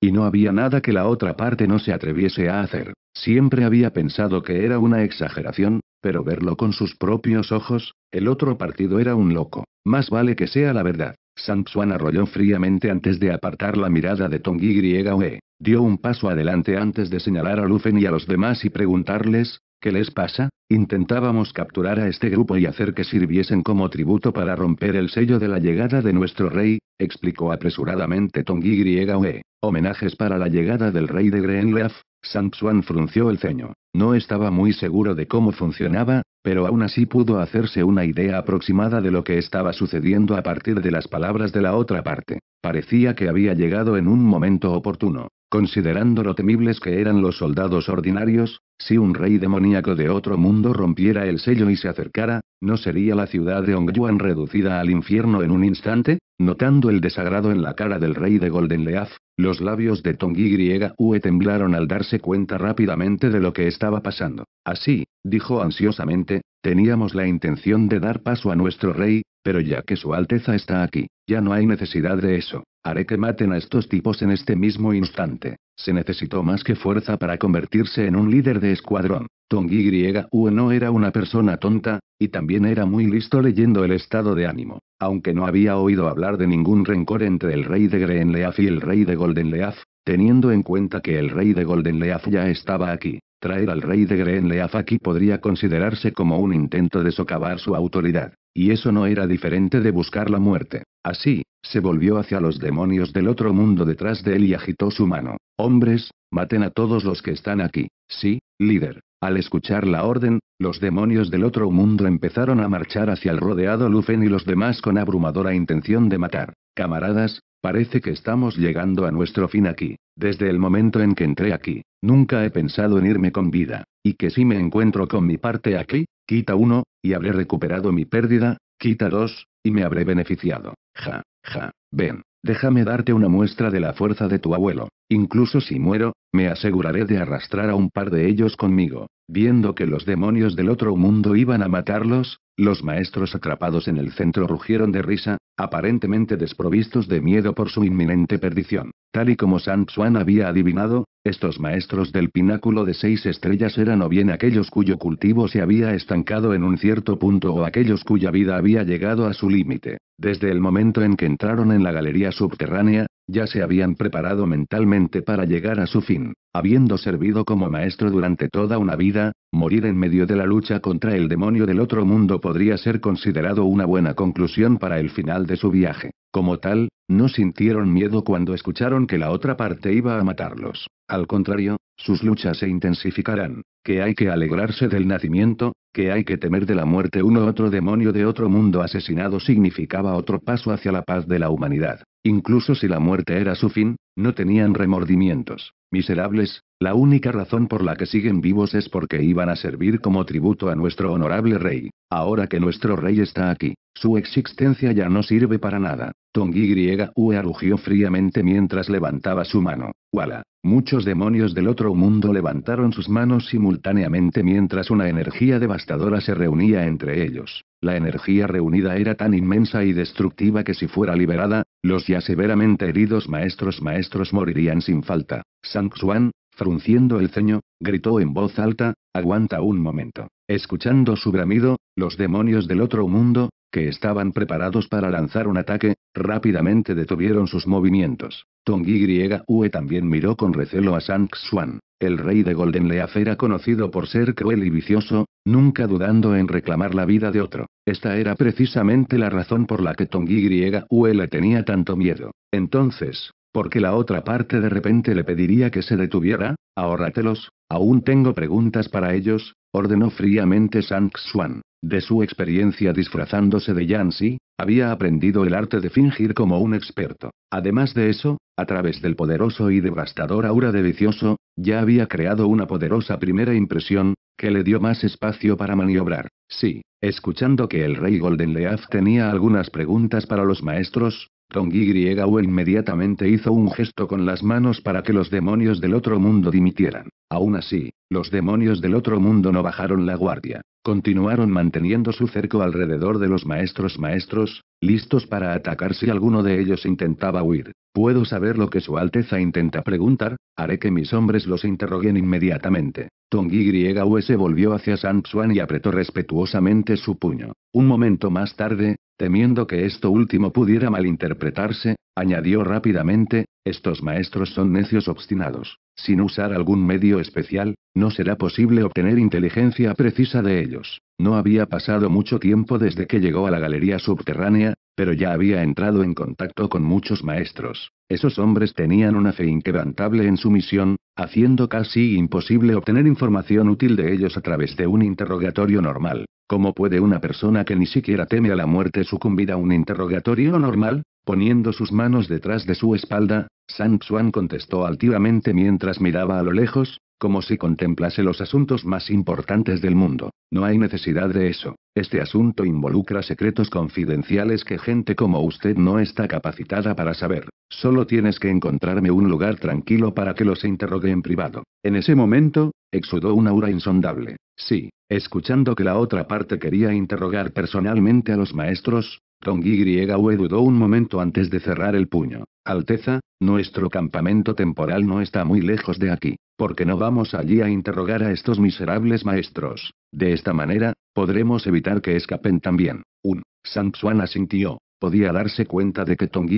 y no había nada que la otra parte no se atreviese a hacer. Siempre había pensado que era una exageración, pero verlo con sus propios ojos, el otro partido era un loco. Más vale que sea la verdad. Samsuan arrolló fríamente antes de apartar la mirada de Tong Yue. Dio un paso adelante antes de señalar a Lufen y a los demás y preguntarles, ¿qué les pasa? Intentábamos capturar a este grupo y hacer que sirviesen como tributo para romper el sello de la llegada de nuestro rey, explicó apresuradamente Tong Yue. Homenajes para la llegada del rey de Greenleaf, Samsuan frunció el ceño. No estaba muy seguro de cómo funcionaba, pero aún así pudo hacerse una idea aproximada de lo que estaba sucediendo a partir de las palabras de la otra parte. Parecía que había llegado en un momento oportuno. Considerando lo temibles que eran los soldados ordinarios, si un rey demoníaco de otro mundo rompiera el sello y se acercara, ¿no sería la ciudad de Ongyuan reducida al infierno en un instante? Notando el desagrado en la cara del rey de Golden Leaf, los labios de Tong griega Ue temblaron al darse cuenta rápidamente de lo que estaba pasando. Así, dijo ansiosamente, teníamos la intención de dar paso a nuestro rey, pero ya que Su Alteza está aquí, ya no hay necesidad de eso. Haré que maten a estos tipos en este mismo instante. Se necesitó más que fuerza para convertirse en un líder de escuadrón. Griega U no era una persona tonta, y también era muy listo leyendo el estado de ánimo. Aunque no había oído hablar de ningún rencor entre el rey de Greenleaf y el rey de Goldenleaf, teniendo en cuenta que el rey de Goldenleaf ya estaba aquí, Traer al rey de Greenleaf aquí podría considerarse como un intento de socavar su autoridad, y eso no era diferente de buscar la muerte. Así, se volvió hacia los demonios del otro mundo detrás de él y agitó su mano. Hombres, maten a todos los que están aquí. Sí, líder. Al escuchar la orden, los demonios del otro mundo empezaron a marchar hacia el rodeado Lufen y los demás con abrumadora intención de matar. Camaradas, Parece que estamos llegando a nuestro fin aquí. Desde el momento en que entré aquí, nunca he pensado en irme con vida, y que si me encuentro con mi parte aquí, quita uno, y habré recuperado mi pérdida, quita dos, y me habré beneficiado. Ja, ja, ven, déjame darte una muestra de la fuerza de tu abuelo. Incluso si muero, me aseguraré de arrastrar a un par de ellos conmigo. Viendo que los demonios del otro mundo iban a matarlos, los maestros atrapados en el centro rugieron de risa, aparentemente desprovistos de miedo por su inminente perdición. Tal y como San Xuan había adivinado, estos maestros del pináculo de seis estrellas eran o bien aquellos cuyo cultivo se había estancado en un cierto punto o aquellos cuya vida había llegado a su límite. Desde el momento en que entraron en la galería subterránea, ya se habían preparado mentalmente para llegar a su fin habiendo servido como maestro durante toda una vida, morir en medio de la lucha contra el demonio del otro mundo podría ser considerado una buena conclusión para el final de su viaje. Como tal, no sintieron miedo cuando escucharon que la otra parte iba a matarlos. Al contrario, sus luchas se intensificarán, que hay que alegrarse del nacimiento, que hay que temer de la muerte uno otro demonio de otro mundo asesinado significaba otro paso hacia la paz de la humanidad. Incluso si la muerte era su fin, no tenían remordimientos. Miserables, la única razón por la que siguen vivos es porque iban a servir como tributo a nuestro honorable rey. Ahora que nuestro rey está aquí, su existencia ya no sirve para nada. Tongi griega U rugió fríamente mientras levantaba su mano. Wala. Muchos demonios del otro mundo levantaron sus manos simultáneamente mientras una energía devastadora se reunía entre ellos. La energía reunida era tan inmensa y destructiva que si fuera liberada, los ya severamente heridos maestros maestros morirían sin falta. Sang Xuan, frunciendo el ceño, gritó en voz alta, aguanta un momento. Escuchando su bramido, los demonios del otro mundo, que estaban preparados para lanzar un ataque, rápidamente detuvieron sus movimientos. tong Griega Ue también miró con recelo a Sang Xuan. El rey de Golden Leaf era conocido por ser cruel y vicioso, nunca dudando en reclamar la vida de otro. Esta era precisamente la razón por la que tong griega Ue le tenía tanto miedo. Entonces, ¿por qué la otra parte de repente le pediría que se detuviera? Ahórratelos, aún tengo preguntas para ellos, ordenó fríamente Sang Xuan. De su experiencia disfrazándose de Yancy, había aprendido el arte de fingir como un experto. Además de eso, a través del poderoso y devastador aura de vicioso, ya había creado una poderosa primera impresión, que le dio más espacio para maniobrar. Sí, escuchando que el rey Golden Leaf tenía algunas preguntas para los maestros, Don o inmediatamente hizo un gesto con las manos para que los demonios del otro mundo dimitieran. Aún así, los demonios del otro mundo no bajaron la guardia. Continuaron manteniendo su cerco alrededor de los maestros maestros, listos para atacar si alguno de ellos intentaba huir. ¿Puedo saber lo que Su Alteza intenta preguntar? Haré que mis hombres los interroguen inmediatamente. Tongi Griega se volvió hacia Sanxuan y apretó respetuosamente su puño. Un momento más tarde, temiendo que esto último pudiera malinterpretarse, Añadió rápidamente, estos maestros son necios obstinados. Sin usar algún medio especial, no será posible obtener inteligencia precisa de ellos. No había pasado mucho tiempo desde que llegó a la galería subterránea, pero ya había entrado en contacto con muchos maestros. Esos hombres tenían una fe inquebrantable en su misión, haciendo casi imposible obtener información útil de ellos a través de un interrogatorio normal. ¿Cómo puede una persona que ni siquiera teme a la muerte sucumbir a un interrogatorio normal? Poniendo sus manos detrás de su espalda, San contestó altivamente mientras miraba a lo lejos, como si contemplase los asuntos más importantes del mundo. No hay necesidad de eso. Este asunto involucra secretos confidenciales que gente como usted no está capacitada para saber. Solo tienes que encontrarme un lugar tranquilo para que los interrogue en privado. En ese momento, exudó una aura insondable. Sí, escuchando que la otra parte quería interrogar personalmente a los maestros, Tong Yue dudó un momento antes de cerrar el puño. Alteza, nuestro campamento temporal no está muy lejos de aquí, porque no vamos allí a interrogar a estos miserables maestros. De esta manera, podremos evitar que escapen también. Un Sanxuan asintió. Podía darse cuenta de que Tong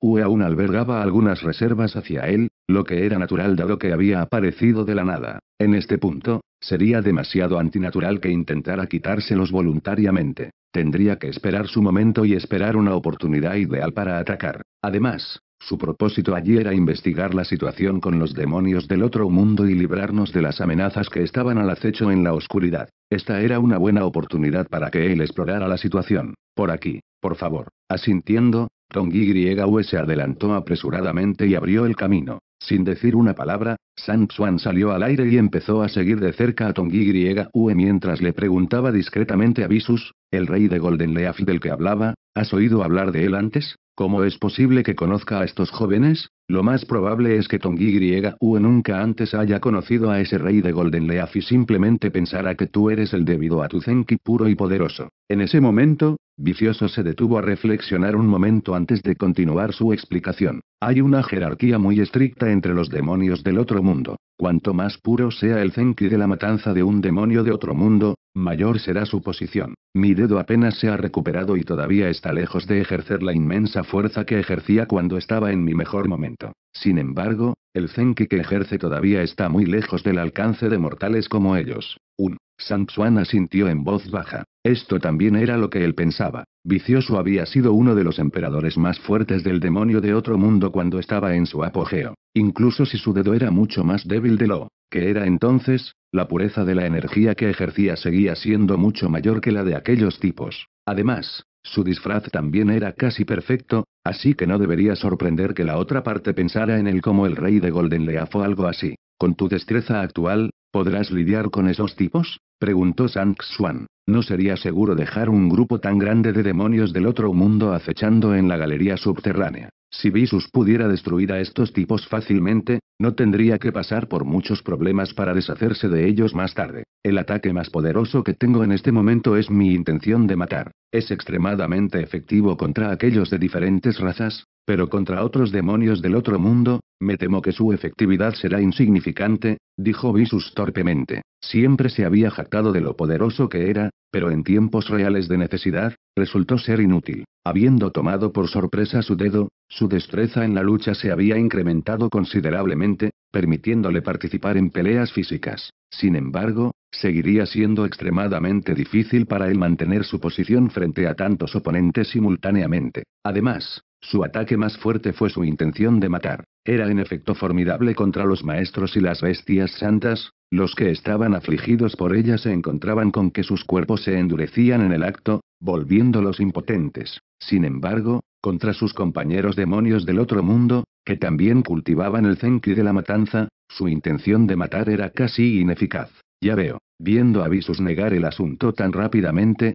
Ue aún albergaba algunas reservas hacia él, lo que era natural dado que había aparecido de la nada. En este punto, sería demasiado antinatural que intentara quitárselos voluntariamente. Tendría que esperar su momento y esperar una oportunidad ideal para atacar. Además, su propósito allí era investigar la situación con los demonios del otro mundo y librarnos de las amenazas que estaban al acecho en la oscuridad. Esta era una buena oportunidad para que él explorara la situación. Por aquí, por favor. Asintiendo, Tongi Griega se adelantó apresuradamente y abrió el camino. Sin decir una palabra, Sang salió al aire y empezó a seguir de cerca a Griega Ue mientras le preguntaba discretamente a Visus, el rey de Golden Leaf del que hablaba, ¿has oído hablar de él antes? ¿Cómo es posible que conozca a estos jóvenes? Lo más probable es que Tongi U nunca antes haya conocido a ese rey de Golden Leaf y simplemente pensara que tú eres el debido a tu Zenki puro y poderoso. En ese momento, Vicioso se detuvo a reflexionar un momento antes de continuar su explicación. Hay una jerarquía muy estricta entre los demonios del otro mundo. Cuanto más puro sea el Zenki de la matanza de un demonio de otro mundo, mayor será su posición. Mi dedo apenas se ha recuperado y todavía está lejos de ejercer la inmensa fuerza que ejercía cuando estaba en mi mejor momento. Sin embargo, el zenki que ejerce todavía está muy lejos del alcance de mortales como ellos. Un. Sanxuan asintió en voz baja. Esto también era lo que él pensaba. Vicioso había sido uno de los emperadores más fuertes del demonio de otro mundo cuando estaba en su apogeo. Incluso si su dedo era mucho más débil de lo que era entonces, la pureza de la energía que ejercía seguía siendo mucho mayor que la de aquellos tipos. Además, su disfraz también era casi perfecto, así que no debería sorprender que la otra parte pensara en él como el rey de Golden o algo así. Con tu destreza actual, ¿podrás lidiar con esos tipos? preguntó Sang Swan. ¿No sería seguro dejar un grupo tan grande de demonios del otro mundo acechando en la galería subterránea? Si Visus pudiera destruir a estos tipos fácilmente, no tendría que pasar por muchos problemas para deshacerse de ellos más tarde. El ataque más poderoso que tengo en este momento es mi intención de matar. Es extremadamente efectivo contra aquellos de diferentes razas, pero contra otros demonios del otro mundo, me temo que su efectividad será insignificante, dijo Visus torpemente. Siempre se había jactado de lo poderoso que era, pero en tiempos reales de necesidad, resultó ser inútil. Habiendo tomado por sorpresa su dedo, su destreza en la lucha se había incrementado considerablemente, permitiéndole participar en peleas físicas. Sin embargo, seguiría siendo extremadamente difícil para él mantener su posición frente a tantos oponentes simultáneamente. Además, su ataque más fuerte fue su intención de matar. Era en efecto formidable contra los maestros y las bestias santas, los que estaban afligidos por ella se encontraban con que sus cuerpos se endurecían en el acto, volviéndolos impotentes. Sin embargo, contra sus compañeros demonios del otro mundo, que también cultivaban el Zenki de la matanza, su intención de matar era casi ineficaz. Ya veo. Viendo a Visus negar el asunto tan rápidamente,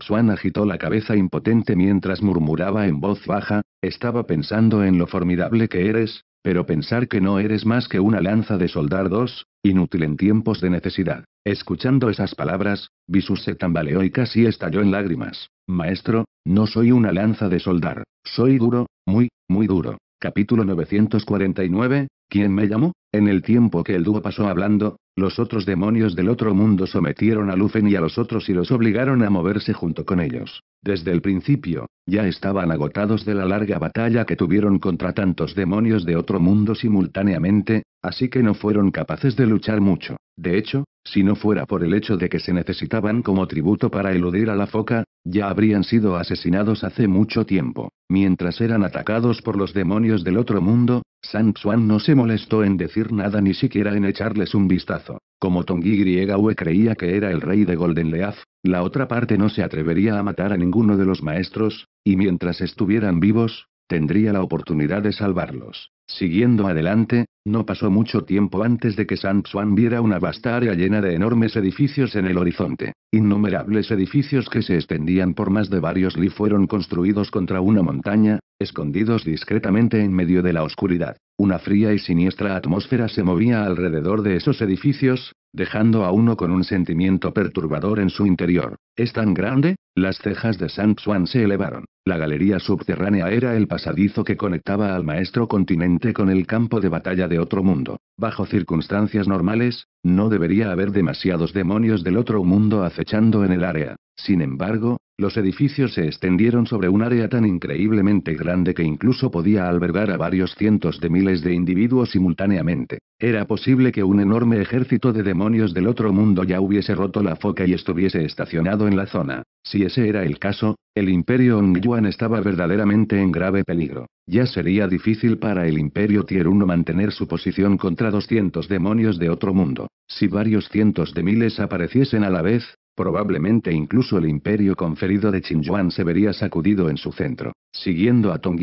Xuan agitó la cabeza impotente mientras murmuraba en voz baja, estaba pensando en lo formidable que eres, pero pensar que no eres más que una lanza de soldados, inútil en tiempos de necesidad. Escuchando esas palabras, Visus se tambaleó y casi estalló en lágrimas. Maestro, no soy una lanza de soldar, soy duro, muy, muy duro. Capítulo 949, ¿Quién me llamó? En el tiempo que el dúo pasó hablando, los otros demonios del otro mundo sometieron a Lufen y a los otros y los obligaron a moverse junto con ellos. Desde el principio, ya estaban agotados de la larga batalla que tuvieron contra tantos demonios de otro mundo simultáneamente, Así que no fueron capaces de luchar mucho. De hecho, si no fuera por el hecho de que se necesitaban como tributo para eludir a la foca, ya habrían sido asesinados hace mucho tiempo. Mientras eran atacados por los demonios del otro mundo, San Xuan no se molestó en decir nada ni siquiera en echarles un vistazo. Como Tongi Griegawe creía que era el rey de Golden Leaf, la otra parte no se atrevería a matar a ninguno de los maestros, y mientras estuvieran vivos, tendría la oportunidad de salvarlos. Siguiendo adelante, no pasó mucho tiempo antes de que San viera una vasta área llena de enormes edificios en el horizonte. Innumerables edificios que se extendían por más de varios li fueron construidos contra una montaña, escondidos discretamente en medio de la oscuridad. Una fría y siniestra atmósfera se movía alrededor de esos edificios, dejando a uno con un sentimiento perturbador en su interior. ¿Es tan grande? Las cejas de San Swan se elevaron. La galería subterránea era el pasadizo que conectaba al maestro continente con el campo de batalla de otro mundo. Bajo circunstancias normales, no debería haber demasiados demonios del otro mundo acechando en el área. Sin embargo, los edificios se extendieron sobre un área tan increíblemente grande que incluso podía albergar a varios cientos de miles de individuos simultáneamente. Era posible que un enorme ejército de demonios del otro mundo ya hubiese roto la foca y estuviese estacionado en la zona. Si ese era el caso, el imperio Ongyuan estaba verdaderamente en grave peligro. Ya sería difícil para el imperio Tier 1 mantener su posición contra 200 demonios de otro mundo. Si varios cientos de miles apareciesen a la vez, Probablemente incluso el imperio conferido de Qingyuan se vería sacudido en su centro. Siguiendo a Tong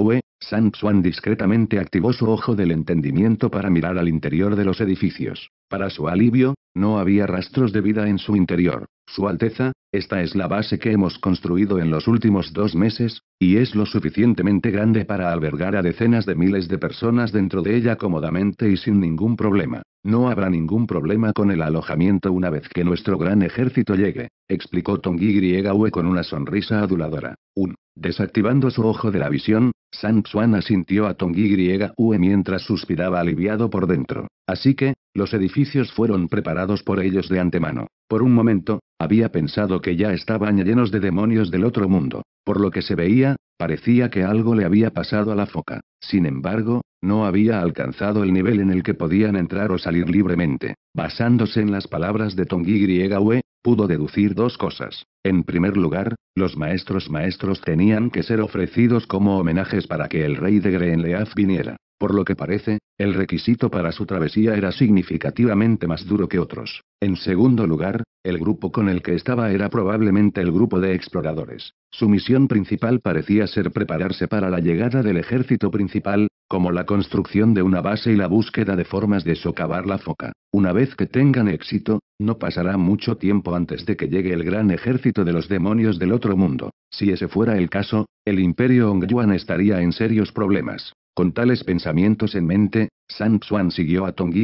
Ue, San Xuan discretamente activó su ojo del entendimiento para mirar al interior de los edificios. Para su alivio, no había rastros de vida en su interior. Su Alteza, esta es la base que hemos construido en los últimos dos meses, y es lo suficientemente grande para albergar a decenas de miles de personas dentro de ella cómodamente y sin ningún problema. No habrá ningún problema con el alojamiento una vez que nuestro gran ejército llegue, explicó Tongi con una sonrisa aduladora. Un. Desactivando su ojo de la visión, San Xuan asintió a Tongi mientras suspiraba aliviado por dentro. Así que, los edificios fueron preparados por ellos de antemano. Por un momento, había pensado que ya estaban llenos de demonios del otro mundo. Por lo que se veía, parecía que algo le había pasado a la foca. Sin embargo, no había alcanzado el nivel en el que podían entrar o salir libremente. Basándose en las palabras de Tongi Griegawe, pudo deducir dos cosas. En primer lugar, los maestros maestros tenían que ser ofrecidos como homenajes para que el rey de Greenleaf viniera. Por lo que parece, el requisito para su travesía era significativamente más duro que otros. En segundo lugar, el grupo con el que estaba era probablemente el grupo de exploradores. Su misión principal parecía ser prepararse para la llegada del ejército principal, como la construcción de una base y la búsqueda de formas de socavar la foca. Una vez que tengan éxito, no pasará mucho tiempo antes de que llegue el gran ejército de los demonios del otro mundo. Si ese fuera el caso, el imperio Ongyuan estaría en serios problemas. Con tales pensamientos en mente, San Xuan siguió a Tong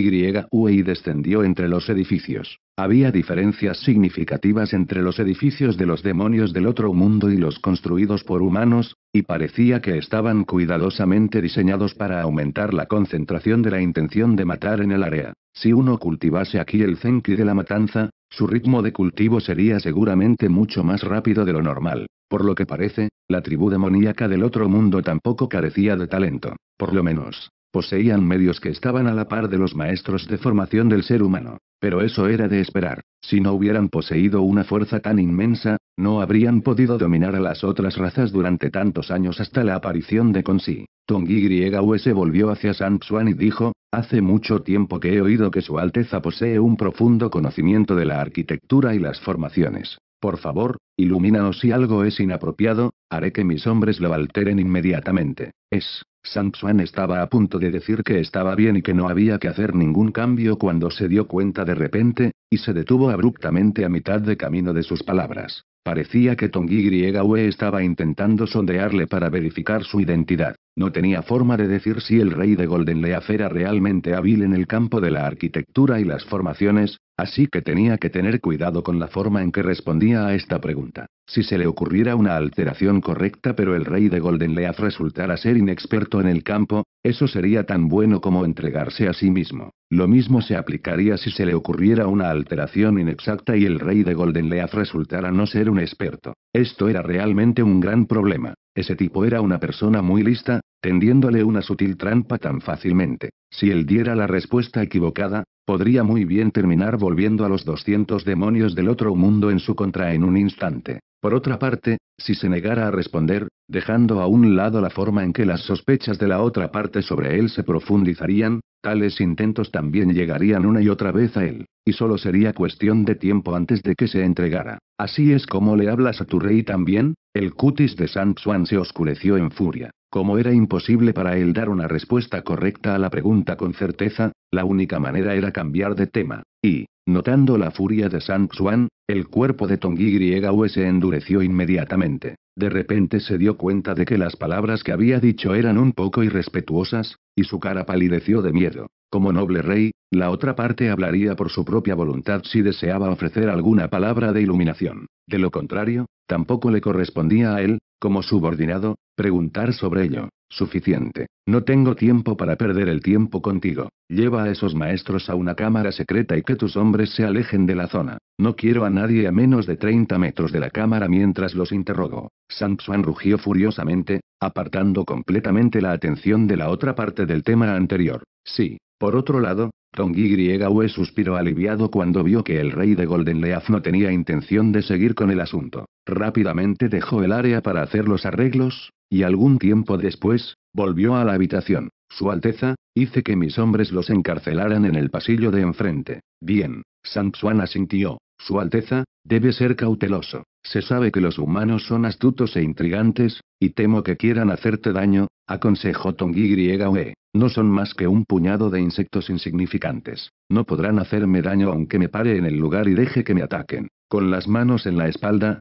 Ue y descendió entre los edificios. Había diferencias significativas entre los edificios de los demonios del otro mundo y los construidos por humanos, y parecía que estaban cuidadosamente diseñados para aumentar la concentración de la intención de matar en el área. Si uno cultivase aquí el zenki de la matanza, su ritmo de cultivo sería seguramente mucho más rápido de lo normal. Por lo que parece, la tribu demoníaca del otro mundo tampoco carecía de talento, por lo menos, poseían medios que estaban a la par de los maestros de formación del ser humano. Pero eso era de esperar, si no hubieran poseído una fuerza tan inmensa, no habrían podido dominar a las otras razas durante tantos años hasta la aparición de Consi. Tongi Griega se volvió hacia Sansuan y dijo, hace mucho tiempo que he oído que su Alteza posee un profundo conocimiento de la arquitectura y las formaciones. Por favor, o si algo es inapropiado, haré que mis hombres lo alteren inmediatamente. Es. Sansuan estaba a punto de decir que estaba bien y que no había que hacer ningún cambio cuando se dio cuenta de repente, y se detuvo abruptamente a mitad de camino de sus palabras. Parecía que Tongi Griegawe estaba intentando sondearle para verificar su identidad. No tenía forma de decir si el rey de Golden Leaf era realmente hábil en el campo de la arquitectura y las formaciones, Así que tenía que tener cuidado con la forma en que respondía a esta pregunta. Si se le ocurriera una alteración correcta pero el rey de Golden resultara ser inexperto en el campo, eso sería tan bueno como entregarse a sí mismo. Lo mismo se aplicaría si se le ocurriera una alteración inexacta y el rey de Golden resultara no ser un experto. Esto era realmente un gran problema. Ese tipo era una persona muy lista, tendiéndole una sutil trampa tan fácilmente. Si él diera la respuesta equivocada, podría muy bien terminar volviendo a los 200 demonios del otro mundo en su contra en un instante. Por otra parte, si se negara a responder, dejando a un lado la forma en que las sospechas de la otra parte sobre él se profundizarían, tales intentos también llegarían una y otra vez a él, y solo sería cuestión de tiempo antes de que se entregara. Así es como le hablas a tu rey también, el cutis de San se oscureció en furia. Como era imposible para él dar una respuesta correcta a la pregunta con certeza, la única manera era cambiar de tema, y, notando la furia de San Xuan, el cuerpo de yi Griegahue se endureció inmediatamente. De repente se dio cuenta de que las palabras que había dicho eran un poco irrespetuosas, y su cara palideció de miedo. Como noble rey, la otra parte hablaría por su propia voluntad si deseaba ofrecer alguna palabra de iluminación. De lo contrario, tampoco le correspondía a él, como subordinado, preguntar sobre ello. Suficiente. No tengo tiempo para perder el tiempo contigo. Lleva a esos maestros a una cámara secreta y que tus hombres se alejen de la zona. No quiero a nadie a menos de 30 metros de la cámara mientras los interrogo. Sampson rugió furiosamente, apartando completamente la atención de la otra parte del tema anterior. Sí. Por otro lado, Don e suspiró aliviado cuando vio que el rey de Goldenleaf no tenía intención de seguir con el asunto. Rápidamente dejó el área para hacer los arreglos, y algún tiempo después, volvió a la habitación. Su Alteza, hice que mis hombres los encarcelaran en el pasillo de enfrente. Bien, Sanxuan asintió. Su Alteza, debe ser cauteloso. Se sabe que los humanos son astutos e intrigantes, y temo que quieran hacerte daño, aconsejó Tongigrioe. No son más que un puñado de insectos insignificantes. No podrán hacerme daño aunque me pare en el lugar y deje que me ataquen. Con las manos en la espalda,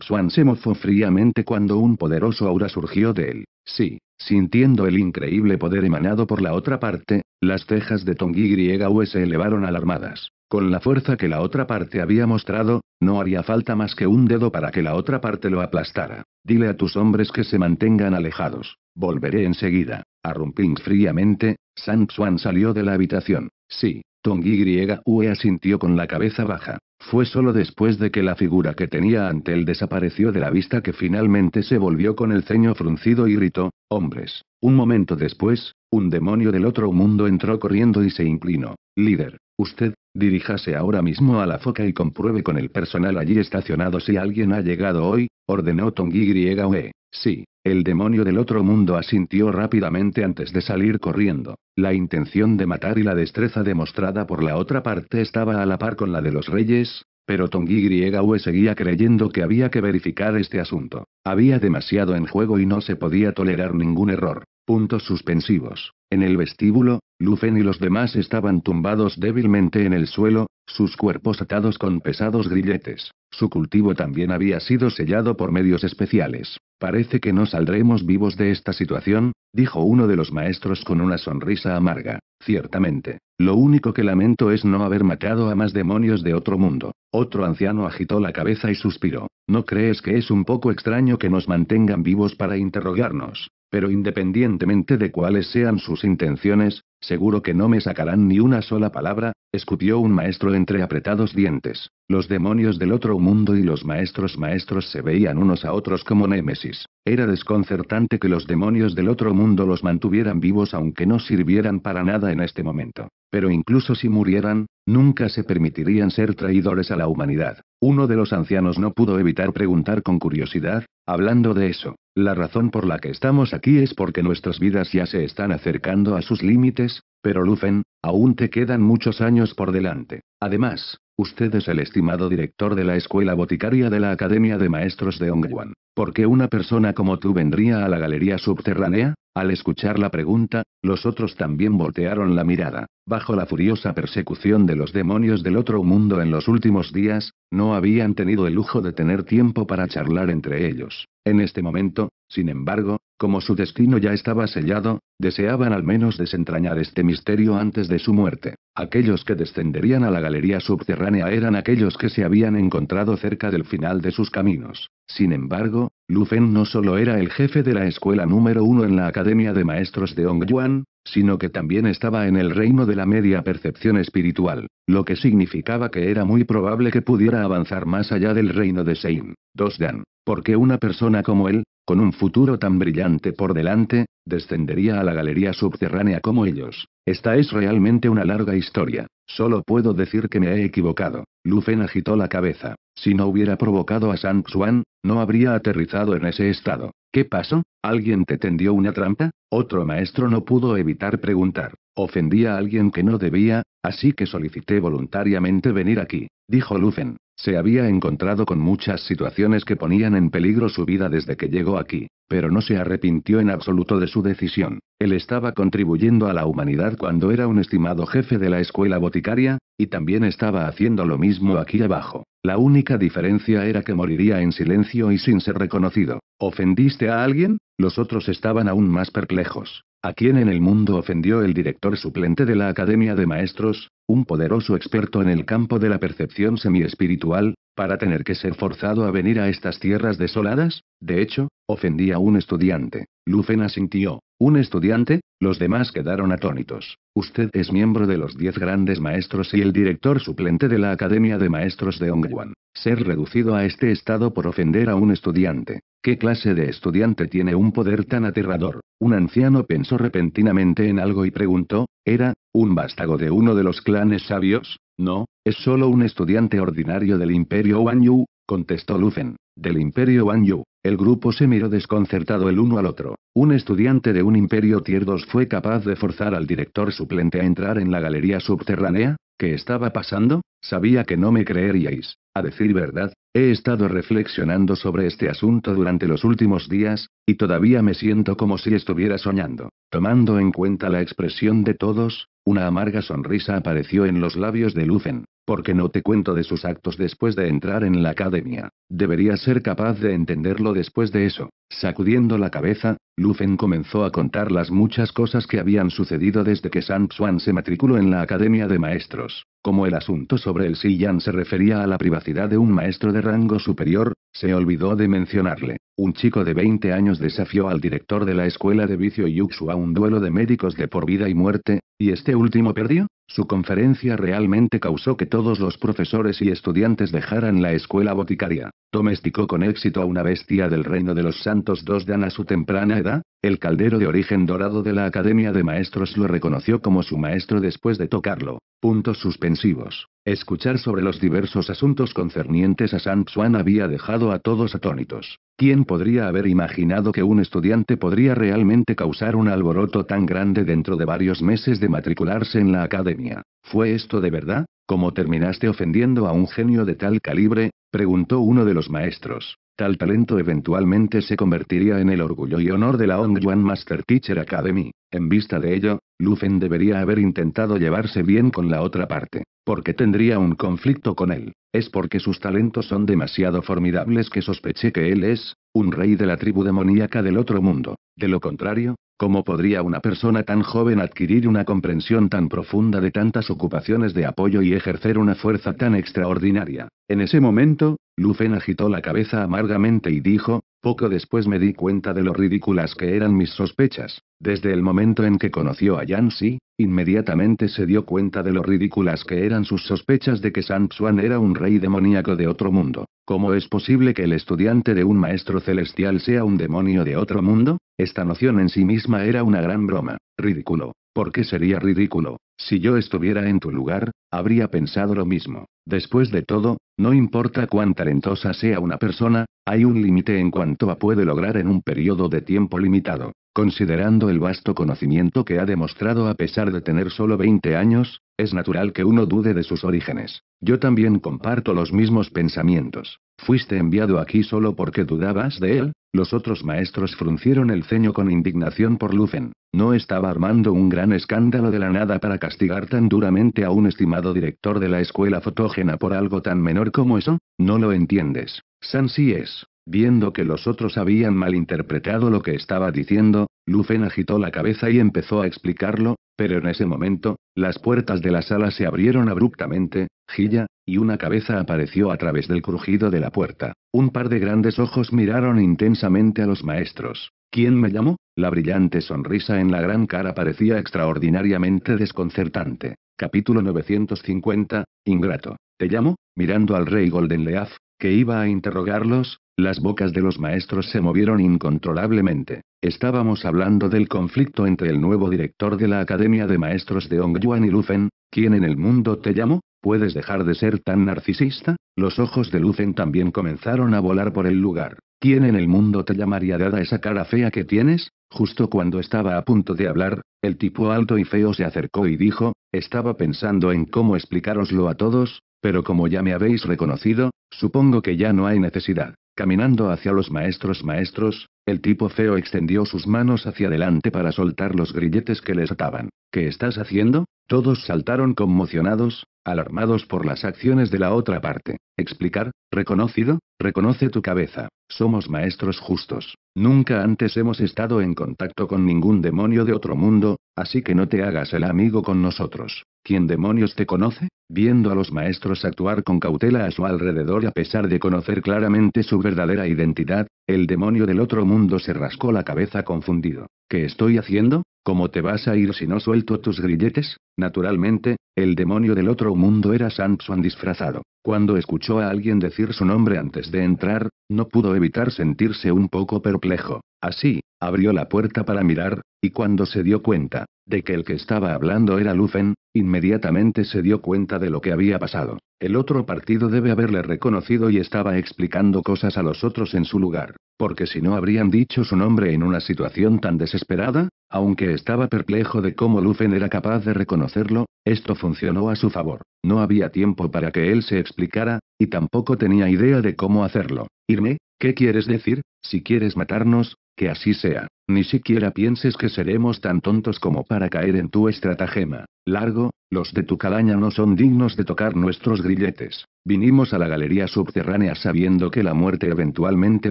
Xuan se mozó fríamente cuando un poderoso aura surgió de él. Sí, sintiendo el increíble poder emanado por la otra parte, las cejas de Yi Griegaue se elevaron alarmadas. Con la fuerza que la otra parte había mostrado, no haría falta más que un dedo para que la otra parte lo aplastara. Dile a tus hombres que se mantengan alejados. Volveré enseguida. Arrumping fríamente, Sam salió de la habitación. Sí, Tongi Ue asintió con la cabeza baja. Fue solo después de que la figura que tenía ante él desapareció de la vista que finalmente se volvió con el ceño fruncido y gritó, hombres. Un momento después, un demonio del otro mundo entró corriendo y se inclinó. Líder, usted, diríjase ahora mismo a la foca y compruebe con el personal allí estacionado si alguien ha llegado hoy, ordenó Tongi Ue. Sí, el demonio del otro mundo asintió rápidamente antes de salir corriendo. La intención de matar y la destreza demostrada por la otra parte estaba a la par con la de los reyes, pero Tongi Griegawe seguía creyendo que había que verificar este asunto. Había demasiado en juego y no se podía tolerar ningún error. Puntos suspensivos. En el vestíbulo, Lufen y los demás estaban tumbados débilmente en el suelo, sus cuerpos atados con pesados grilletes. Su cultivo también había sido sellado por medios especiales. Parece que no saldremos vivos de esta situación, dijo uno de los maestros con una sonrisa amarga. Ciertamente. Lo único que lamento es no haber matado a más demonios de otro mundo. Otro anciano agitó la cabeza y suspiró. ¿No crees que es un poco extraño que nos mantengan vivos para interrogarnos? Pero independientemente de cuáles sean sus intenciones, seguro que no me sacarán ni una sola palabra, escupió un maestro entre apretados dientes. Los demonios del otro mundo y los maestros maestros se veían unos a otros como némesis. Era desconcertante que los demonios del otro mundo los mantuvieran vivos aunque no sirvieran para nada en este momento. Pero incluso si murieran, nunca se permitirían ser traidores a la humanidad. Uno de los ancianos no pudo evitar preguntar con curiosidad, hablando de eso, la razón por la que estamos aquí es porque nuestras vidas ya se están acercando a sus límites, pero Lufen, aún te quedan muchos años por delante. Además, Usted es el estimado director de la escuela boticaria de la Academia de Maestros de Ongwan. ¿Por qué una persona como tú vendría a la galería subterránea? Al escuchar la pregunta, los otros también voltearon la mirada. Bajo la furiosa persecución de los demonios del otro mundo en los últimos días, no habían tenido el lujo de tener tiempo para charlar entre ellos. En este momento, sin embargo, como su destino ya estaba sellado, deseaban al menos desentrañar este misterio antes de su muerte. Aquellos que descenderían a la galería subterránea eran aquellos que se habían encontrado cerca del final de sus caminos. Sin embargo, Lufen no solo era el jefe de la escuela número uno en la Academia de Maestros de Yuan, sino que también estaba en el reino de la media percepción espiritual, lo que significaba que era muy probable que pudiera avanzar más allá del reino de Sein. Dos Dan. Porque una persona como él, con un futuro tan brillante por delante, descendería a la galería subterránea como ellos. Esta es realmente una larga historia. Solo puedo decir que me he equivocado. Lufen agitó la cabeza. Si no hubiera provocado a San Xuan, no habría aterrizado en ese estado. ¿Qué pasó? ¿Alguien te tendió una trampa? Otro maestro no pudo evitar preguntar. Ofendí a alguien que no debía, así que solicité voluntariamente venir aquí, dijo Lufen. Se había encontrado con muchas situaciones que ponían en peligro su vida desde que llegó aquí, pero no se arrepintió en absoluto de su decisión. Él estaba contribuyendo a la humanidad cuando era un estimado jefe de la escuela boticaria, y también estaba haciendo lo mismo aquí abajo. La única diferencia era que moriría en silencio y sin ser reconocido. ¿Ofendiste a alguien? Los otros estaban aún más perplejos. ¿A quién en el mundo ofendió el director suplente de la Academia de Maestros, un poderoso experto en el campo de la percepción semi-espiritual, para tener que ser forzado a venir a estas tierras desoladas? De hecho, ofendía a un estudiante. Lufen asintió. Un estudiante, los demás quedaron atónitos. Usted es miembro de los diez grandes maestros y el director suplente de la Academia de Maestros de Ongwan. Ser reducido a este estado por ofender a un estudiante. ¿Qué clase de estudiante tiene un poder tan aterrador? Un anciano pensó repentinamente en algo y preguntó, ¿era, un vástago de uno de los clanes sabios? No, es solo un estudiante ordinario del Imperio Wanyu, contestó Lucen. Del imperio Yu. El grupo se miró desconcertado el uno al otro. Un estudiante de un imperio tier fue capaz de forzar al director suplente a entrar en la galería subterránea. ¿Qué estaba pasando? Sabía que no me creeríais. A decir verdad, he estado reflexionando sobre este asunto durante los últimos días, y todavía me siento como si estuviera soñando. Tomando en cuenta la expresión de todos, una amarga sonrisa apareció en los labios de Lufen, Porque no te cuento de sus actos después de entrar en la academia. Deberías ser capaz de entenderlo después de eso. Sacudiendo la cabeza, Lufen comenzó a contar las muchas cosas que habían sucedido desde que San se matriculó en la academia de maestros. Como el asunto sobre el Yan se refería a la privacidad de un maestro de rango superior, se olvidó de mencionarle. Un chico de 20 años desafió al director de la escuela de vicio Yuxu a un duelo de médicos de por vida y muerte, y este último perdió. Su conferencia realmente causó que todos los profesores y estudiantes dejaran la escuela boticaria. Domesticó con éxito a una bestia del reino de los santos dos dan a su temprana edad. El caldero de origen dorado de la Academia de Maestros lo reconoció como su maestro después de tocarlo. Puntos suspensivos. Escuchar sobre los diversos asuntos concernientes a San había dejado a todos atónitos. ¿Quién podría haber imaginado que un estudiante podría realmente causar un alboroto tan grande dentro de varios meses de matricularse en la academia? ¿Fue esto de verdad? ¿Cómo terminaste ofendiendo a un genio de tal calibre? Preguntó uno de los maestros. Tal talento eventualmente se convertiría en el orgullo y honor de la Yuan Master Teacher Academy. En vista de ello, Lufen debería haber intentado llevarse bien con la otra parte, porque tendría un conflicto con él. Es porque sus talentos son demasiado formidables que sospeché que él es, un rey de la tribu demoníaca del otro mundo. De lo contrario, ¿Cómo podría una persona tan joven adquirir una comprensión tan profunda de tantas ocupaciones de apoyo y ejercer una fuerza tan extraordinaria? En ese momento, Lufen agitó la cabeza amargamente y dijo, poco después me di cuenta de lo ridículas que eran mis sospechas. Desde el momento en que conoció a Yancy, inmediatamente se dio cuenta de lo ridículas que eran sus sospechas de que San Xuan era un rey demoníaco de otro mundo. ¿Cómo es posible que el estudiante de un maestro celestial sea un demonio de otro mundo? Esta noción en sí misma era una gran broma. Ridículo. ¿Por qué sería ridículo? Si yo estuviera en tu lugar, habría pensado lo mismo. Después de todo, no importa cuán talentosa sea una persona, hay un límite en cuanto a puede lograr en un periodo de tiempo limitado. Considerando el vasto conocimiento que ha demostrado a pesar de tener solo 20 años, es natural que uno dude de sus orígenes. Yo también comparto los mismos pensamientos. ¿Fuiste enviado aquí solo porque dudabas de él? Los otros maestros fruncieron el ceño con indignación por Lufen, No estaba armando un gran escándalo de la nada para castigar tan duramente a un estimado director de la escuela fotógena por algo tan menor como eso, no lo entiendes. si es. Viendo que los otros habían malinterpretado lo que estaba diciendo, Lufen agitó la cabeza y empezó a explicarlo, pero en ese momento, las puertas de la sala se abrieron abruptamente, gilla, y una cabeza apareció a través del crujido de la puerta. Un par de grandes ojos miraron intensamente a los maestros. ¿Quién me llamó? La brillante sonrisa en la gran cara parecía extraordinariamente desconcertante. Capítulo 950, Ingrato. ¿Te llamo? Mirando al rey Golden Leaf, que iba a interrogarlos, las bocas de los maestros se movieron incontrolablemente. Estábamos hablando del conflicto entre el nuevo director de la Academia de Maestros de Yuan y Fen, ¿quién en el mundo te llamó? ¿Puedes dejar de ser tan narcisista? Los ojos de Lucen también comenzaron a volar por el lugar. ¿Quién en el mundo te llamaría dada esa cara fea que tienes? Justo cuando estaba a punto de hablar, el tipo alto y feo se acercó y dijo, estaba pensando en cómo explicaroslo a todos, pero como ya me habéis reconocido, supongo que ya no hay necesidad. Caminando hacia los maestros maestros, el tipo feo extendió sus manos hacia adelante para soltar los grilletes que les ataban. ¿Qué estás haciendo? Todos saltaron conmocionados, alarmados por las acciones de la otra parte. Explicar, reconocido, reconoce tu cabeza. Somos maestros justos. Nunca antes hemos estado en contacto con ningún demonio de otro mundo, así que no te hagas el amigo con nosotros. ¿Quién demonios te conoce? Viendo a los maestros actuar con cautela a su alrededor a pesar de conocer claramente su verdadera identidad, el demonio del otro mundo se rascó la cabeza confundido. ¿Qué estoy haciendo? ¿Cómo te vas a ir si no suelto tus grilletes? Naturalmente, el demonio del otro mundo era Samson disfrazado. Cuando escuchó a alguien decir su nombre antes de entrar, no pudo evitar sentirse un poco perplejo. Así, abrió la puerta para mirar, y cuando se dio cuenta, de que el que estaba hablando era Lufen, inmediatamente se dio cuenta de lo que había pasado. El otro partido debe haberle reconocido y estaba explicando cosas a los otros en su lugar, porque si no habrían dicho su nombre en una situación tan desesperada, aunque estaba perplejo de cómo Lufen era capaz de reconocerlo, esto funcionó a su favor. No había tiempo para que él se explicara, y tampoco tenía idea de cómo hacerlo. Irme, ¿qué quieres decir? Si quieres matarnos, que así sea. Ni siquiera pienses que seremos tan tontos como para caer en tu estratagema. Largo, los de tu calaña no son dignos de tocar nuestros grilletes. Vinimos a la galería subterránea sabiendo que la muerte eventualmente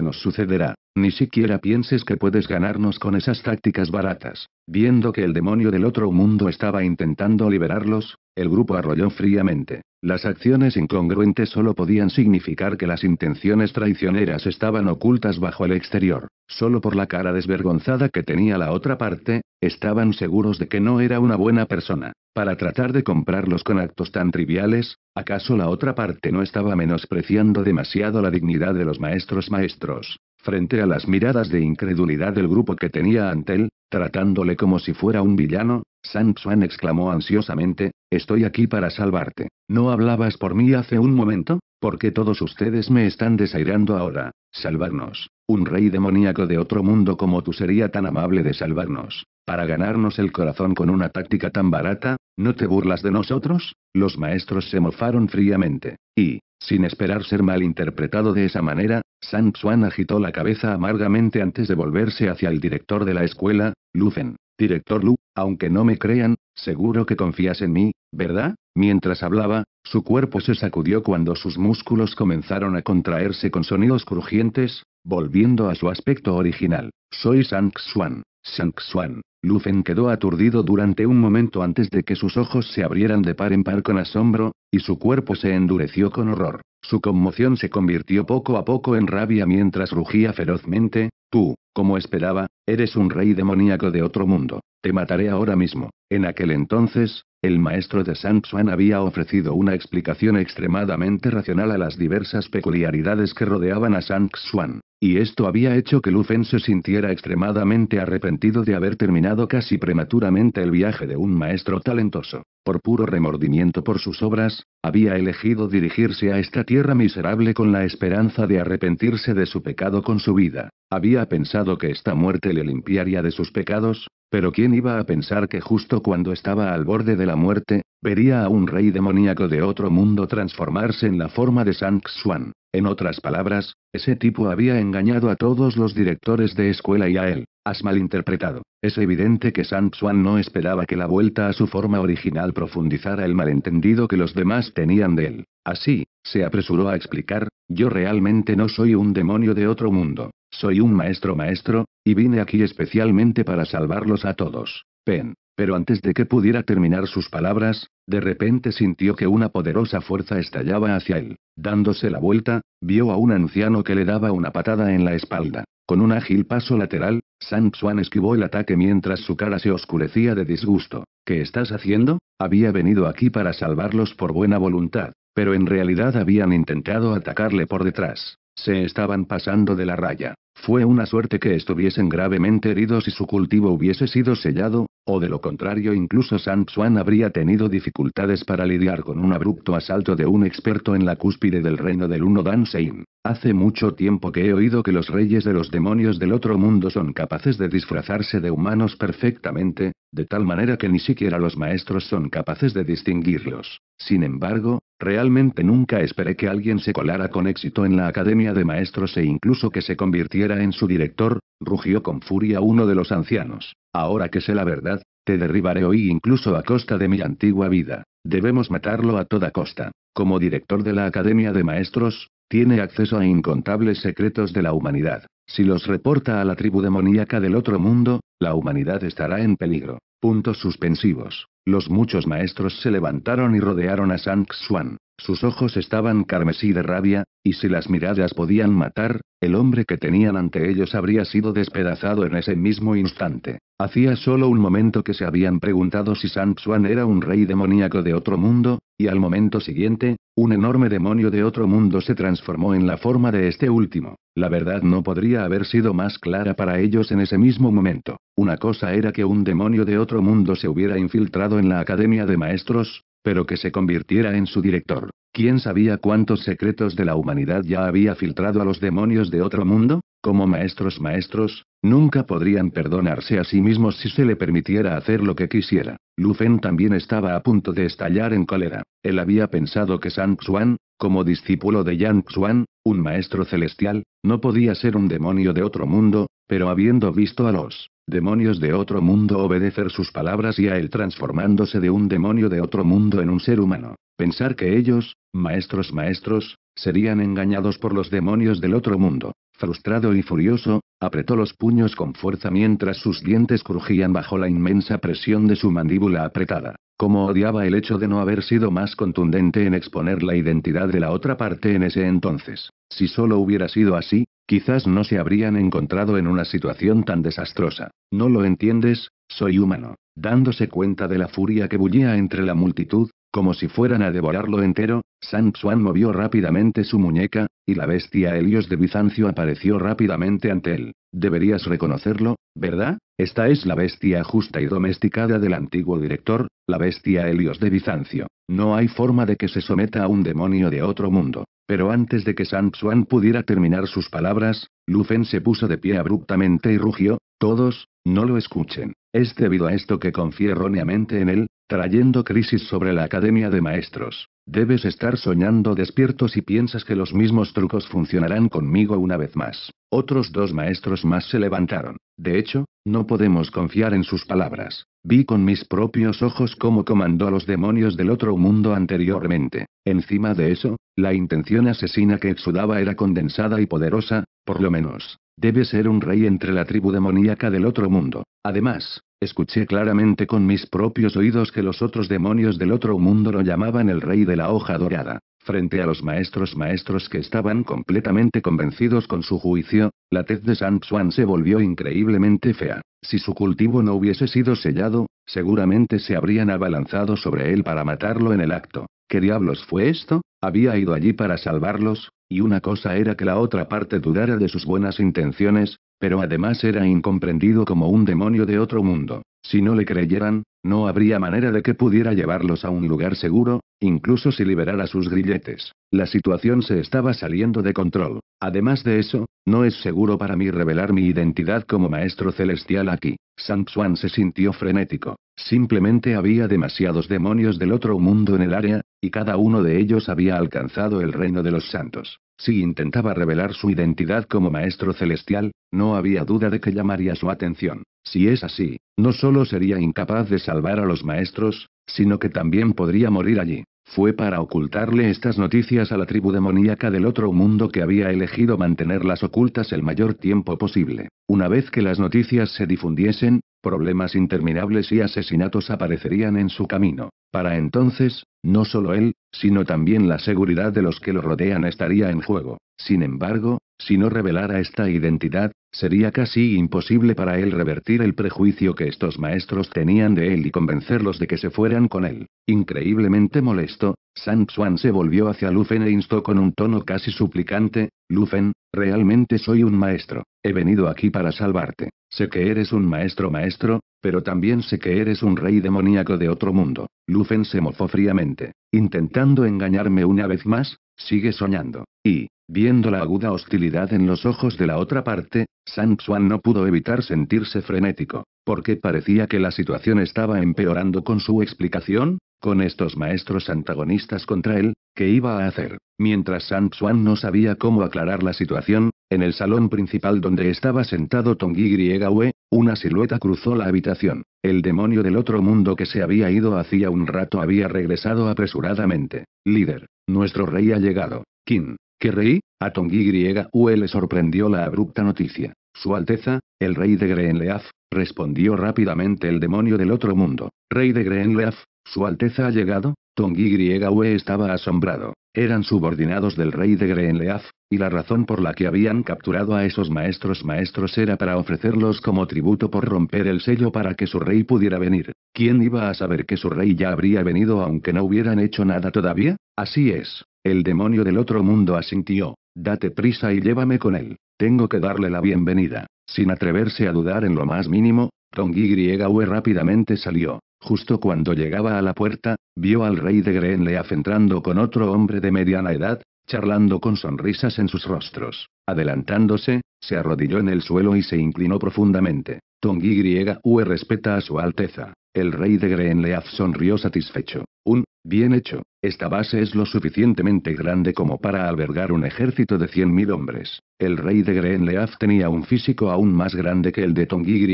nos sucederá. Ni siquiera pienses que puedes ganarnos con esas tácticas baratas. Viendo que el demonio del otro mundo estaba intentando liberarlos, el grupo arrolló fríamente. Las acciones incongruentes solo podían significar que las intenciones traicioneras estaban ocultas bajo el exterior. Solo por la cara desvergonzada que tenía la otra parte, estaban seguros de que no era una buena persona. Para tratar de comprarlos con actos tan triviales, ¿acaso la otra parte no estaba menospreciando demasiado la dignidad de los maestros maestros? Frente a las miradas de incredulidad del grupo que tenía ante él, tratándole como si fuera un villano, Sanxuan exclamó ansiosamente, Estoy aquí para salvarte. ¿No hablabas por mí hace un momento? Porque todos ustedes me están desairando ahora. Salvarnos. Un rey demoníaco de otro mundo como tú sería tan amable de salvarnos. Para ganarnos el corazón con una táctica tan barata, ¿no te burlas de nosotros? Los maestros se mofaron fríamente. Y, sin esperar ser malinterpretado de esa manera, San agitó la cabeza amargamente antes de volverse hacia el director de la escuela, Lufen. Director Lu, aunque no me crean, seguro que confías en mí, ¿verdad? Mientras hablaba, su cuerpo se sacudió cuando sus músculos comenzaron a contraerse con sonidos crujientes, volviendo a su aspecto original. Soy Sang Xuan. Sang Xuan. Lufen quedó aturdido durante un momento antes de que sus ojos se abrieran de par en par con asombro, y su cuerpo se endureció con horror. Su conmoción se convirtió poco a poco en rabia mientras rugía ferozmente, tú, como esperaba, eres un rey demoníaco de otro mundo, te mataré ahora mismo. En aquel entonces, el maestro de Sanxuan había ofrecido una explicación extremadamente racional a las diversas peculiaridades que rodeaban a Sanxuan, y esto había hecho que Lufen se sintiera extremadamente arrepentido de haber terminado casi prematuramente el viaje de un maestro talentoso por puro remordimiento por sus obras, había elegido dirigirse a esta tierra miserable con la esperanza de arrepentirse de su pecado con su vida. Había pensado que esta muerte le limpiaría de sus pecados, pero ¿quién iba a pensar que justo cuando estaba al borde de la muerte, vería a un rey demoníaco de otro mundo transformarse en la forma de San Xuan, En otras palabras, ese tipo había engañado a todos los directores de escuela y a él. Has malinterpretado. Es evidente que San no esperaba que la vuelta a su forma original profundizara el malentendido que los demás tenían de él. Así, se apresuró a explicar, yo realmente no soy un demonio de otro mundo, soy un maestro maestro, y vine aquí especialmente para salvarlos a todos. Pen. Pero antes de que pudiera terminar sus palabras, de repente sintió que una poderosa fuerza estallaba hacia él. Dándose la vuelta, vio a un anciano que le daba una patada en la espalda. Con un ágil paso lateral, San esquivó el ataque mientras su cara se oscurecía de disgusto. ¿Qué estás haciendo? Había venido aquí para salvarlos por buena voluntad, pero en realidad habían intentado atacarle por detrás. Se estaban pasando de la raya. Fue una suerte que estuviesen gravemente heridos y su cultivo hubiese sido sellado, o de lo contrario incluso San Xuan habría tenido dificultades para lidiar con un abrupto asalto de un experto en la cúspide del reino del Uno Dansein. Hace mucho tiempo que he oído que los reyes de los demonios del otro mundo son capaces de disfrazarse de humanos perfectamente, de tal manera que ni siquiera los maestros son capaces de distinguirlos. Sin embargo, Realmente nunca esperé que alguien se colara con éxito en la Academia de Maestros e incluso que se convirtiera en su director, rugió con furia uno de los ancianos. Ahora que sé la verdad, te derribaré hoy incluso a costa de mi antigua vida. Debemos matarlo a toda costa. Como director de la Academia de Maestros, tiene acceso a incontables secretos de la humanidad. Si los reporta a la tribu demoníaca del otro mundo, la humanidad estará en peligro. Puntos suspensivos. Los muchos maestros se levantaron y rodearon a Sang Xuan. Sus ojos estaban carmesí de rabia, y si las miradas podían matar, el hombre que tenían ante ellos habría sido despedazado en ese mismo instante. Hacía solo un momento que se habían preguntado si San era un rey demoníaco de otro mundo, y al momento siguiente, un enorme demonio de otro mundo se transformó en la forma de este último. La verdad no podría haber sido más clara para ellos en ese mismo momento. Una cosa era que un demonio de otro mundo se hubiera infiltrado en la Academia de Maestros, pero que se convirtiera en su director. ¿Quién sabía cuántos secretos de la humanidad ya había filtrado a los demonios de otro mundo? Como maestros maestros, nunca podrían perdonarse a sí mismos si se le permitiera hacer lo que quisiera. Lufen también estaba a punto de estallar en cólera. Él había pensado que San Xuan, como discípulo de Yang Xuan, un maestro celestial, no podía ser un demonio de otro mundo, pero habiendo visto a los demonios de otro mundo obedecer sus palabras y a él transformándose de un demonio de otro mundo en un ser humano. Pensar que ellos, maestros maestros, serían engañados por los demonios del otro mundo. Frustrado y furioso, apretó los puños con fuerza mientras sus dientes crujían bajo la inmensa presión de su mandíbula apretada. Como odiaba el hecho de no haber sido más contundente en exponer la identidad de la otra parte en ese entonces. Si solo hubiera sido así, Quizás no se habrían encontrado en una situación tan desastrosa. ¿No lo entiendes? Soy humano. Dándose cuenta de la furia que bullía entre la multitud, como si fueran a devorarlo entero, San movió rápidamente su muñeca, y la bestia Helios de Bizancio apareció rápidamente ante él. Deberías reconocerlo, ¿verdad? Esta es la bestia justa y domesticada del antiguo director, la bestia Helios de Bizancio. No hay forma de que se someta a un demonio de otro mundo. Pero antes de que San pudiera terminar sus palabras, Lu se puso de pie abruptamente y rugió, todos, no lo escuchen. Es debido a esto que confié erróneamente en él, trayendo crisis sobre la Academia de Maestros. Debes estar soñando despierto si piensas que los mismos trucos funcionarán conmigo una vez más. Otros dos maestros más se levantaron. De hecho, no podemos confiar en sus palabras. Vi con mis propios ojos cómo comandó a los demonios del otro mundo anteriormente. Encima de eso, la intención asesina que exudaba era condensada y poderosa, por lo menos, debe ser un rey entre la tribu demoníaca del otro mundo. Además, Escuché claramente con mis propios oídos que los otros demonios del otro mundo lo llamaban el rey de la hoja dorada. Frente a los maestros maestros que estaban completamente convencidos con su juicio, la tez de San Juan se volvió increíblemente fea. Si su cultivo no hubiese sido sellado, seguramente se habrían abalanzado sobre él para matarlo en el acto. ¿Qué diablos fue esto? Había ido allí para salvarlos, y una cosa era que la otra parte dudara de sus buenas intenciones, pero además era incomprendido como un demonio de otro mundo. Si no le creyeran, no habría manera de que pudiera llevarlos a un lugar seguro, incluso si liberara sus grilletes. La situación se estaba saliendo de control. Además de eso, no es seguro para mí revelar mi identidad como maestro celestial aquí. Xuan se sintió frenético. Simplemente había demasiados demonios del otro mundo en el área, y cada uno de ellos había alcanzado el reino de los santos. Si intentaba revelar su identidad como maestro celestial, no había duda de que llamaría su atención. Si es así, no solo sería incapaz de salvar a los maestros, sino que también podría morir allí. Fue para ocultarle estas noticias a la tribu demoníaca del otro mundo que había elegido mantenerlas ocultas el mayor tiempo posible. Una vez que las noticias se difundiesen, Problemas interminables y asesinatos aparecerían en su camino. Para entonces, no solo él, sino también la seguridad de los que lo rodean estaría en juego. Sin embargo, si no revelara esta identidad, sería casi imposible para él revertir el prejuicio que estos maestros tenían de él y convencerlos de que se fueran con él. Increíblemente molesto, San se volvió hacia Lufen e instó con un tono casi suplicante, Lufen, realmente soy un maestro, he venido aquí para salvarte. Sé que eres un maestro maestro, pero también sé que eres un rey demoníaco de otro mundo. Lufen se mofó fríamente, intentando engañarme una vez más, sigue soñando. Y, Viendo la aguda hostilidad en los ojos de la otra parte, San no pudo evitar sentirse frenético, porque parecía que la situación estaba empeorando con su explicación, con estos maestros antagonistas contra él, ¿qué iba a hacer? Mientras San no sabía cómo aclarar la situación, en el salón principal donde estaba sentado tong Griegahue, una silueta cruzó la habitación. El demonio del otro mundo que se había ido hacía un rato había regresado apresuradamente. Líder. Nuestro rey ha llegado. King. ¿Qué rey, a Tongi UE le sorprendió la abrupta noticia. Su Alteza, el rey de Greenleaf, respondió rápidamente el demonio del otro mundo. Rey de Greenleaf, Su Alteza ha llegado. Tongi UE estaba asombrado. Eran subordinados del rey de Greenleaf, y la razón por la que habían capturado a esos maestros maestros era para ofrecerlos como tributo por romper el sello para que su rey pudiera venir. ¿Quién iba a saber que su rey ya habría venido aunque no hubieran hecho nada todavía? Así es. El demonio del otro mundo asintió. Date prisa y llévame con él. Tengo que darle la bienvenida. Sin atreverse a dudar en lo más mínimo, Tongigriegaue rápidamente salió. Justo cuando llegaba a la puerta, vio al rey de Greenleaf entrando con otro hombre de mediana edad, charlando con sonrisas en sus rostros. Adelantándose, se arrodilló en el suelo y se inclinó profundamente. Tongigriegaue respeta a su alteza. El rey de Greenleaf sonrió satisfecho. Un, bien hecho, esta base es lo suficientemente grande como para albergar un ejército de 100.000 hombres. El rey de Greenleaf tenía un físico aún más grande que el de Tongi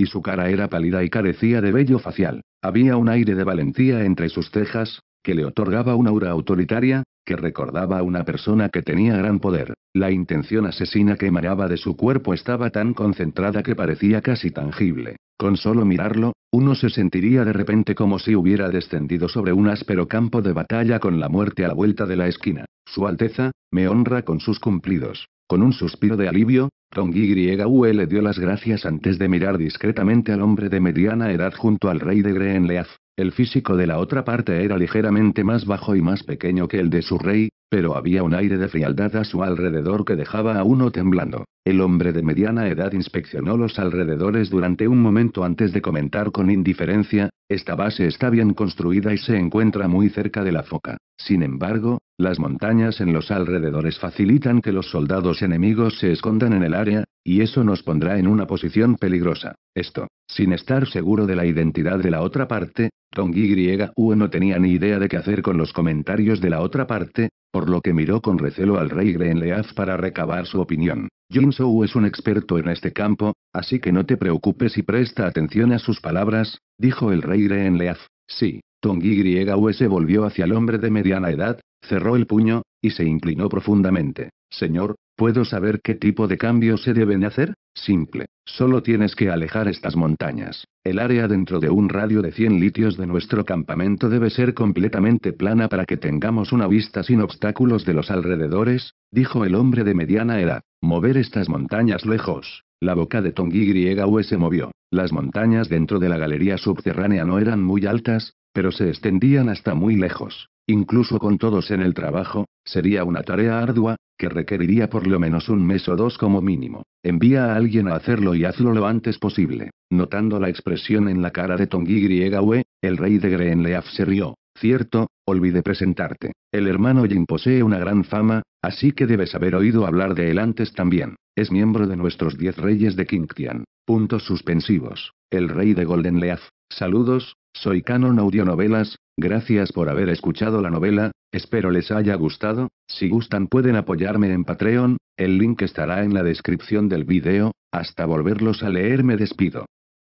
y su cara era pálida y carecía de vello facial. Había un aire de valentía entre sus cejas, que le otorgaba una aura autoritaria, que recordaba a una persona que tenía gran poder. La intención asesina que emanaba de su cuerpo estaba tan concentrada que parecía casi tangible. Con solo mirarlo, uno se sentiría de repente como si hubiera descendido sobre un áspero campo de batalla con la muerte a la vuelta de la esquina. Su Alteza, me honra con sus cumplidos. Con un suspiro de alivio, tongi le dio las gracias antes de mirar discretamente al hombre de mediana edad junto al rey de Greenleaf. El físico de la otra parte era ligeramente más bajo y más pequeño que el de su rey, pero había un aire de frialdad a su alrededor que dejaba a uno temblando. El hombre de mediana edad inspeccionó los alrededores durante un momento antes de comentar con indiferencia, esta base está bien construida y se encuentra muy cerca de la foca. Sin embargo, las montañas en los alrededores facilitan que los soldados enemigos se escondan en el área, y eso nos pondrá en una posición peligrosa. Esto, sin estar seguro de la identidad de la otra parte, Tong y no tenía ni idea de qué hacer con los comentarios de la otra parte, por lo que miró con recelo al rey leaz para recabar su opinión. Sou es un experto en este campo, así que no te preocupes y presta atención a sus palabras, dijo el rey leaz Sí, Tongi se volvió hacia el hombre de mediana edad, cerró el puño, y se inclinó profundamente. Señor, ¿Puedo saber qué tipo de cambios se deben hacer? Simple. Solo tienes que alejar estas montañas. El área dentro de un radio de 100 litios de nuestro campamento debe ser completamente plana para que tengamos una vista sin obstáculos de los alrededores, dijo el hombre de mediana edad. Mover estas montañas lejos. La boca de Griega U se movió. Las montañas dentro de la galería subterránea no eran muy altas, pero se extendían hasta muy lejos. Incluso con todos en el trabajo, sería una tarea ardua, que requeriría por lo menos un mes o dos como mínimo. Envía a alguien a hacerlo y hazlo lo antes posible. Notando la expresión en la cara de Tongi Griegawe, el rey de Greenleaf se rió. Cierto, olvidé presentarte. El hermano Jin posee una gran fama, así que debes haber oído hablar de él antes también. Es miembro de nuestros diez reyes de Kingtian. Puntos suspensivos. El rey de Goldenleaf. Saludos, soy Canon Audionovelas, gracias por haber escuchado la novela, espero les haya gustado, si gustan pueden apoyarme en Patreon, el link estará en la descripción del video, hasta volverlos a leer me despido.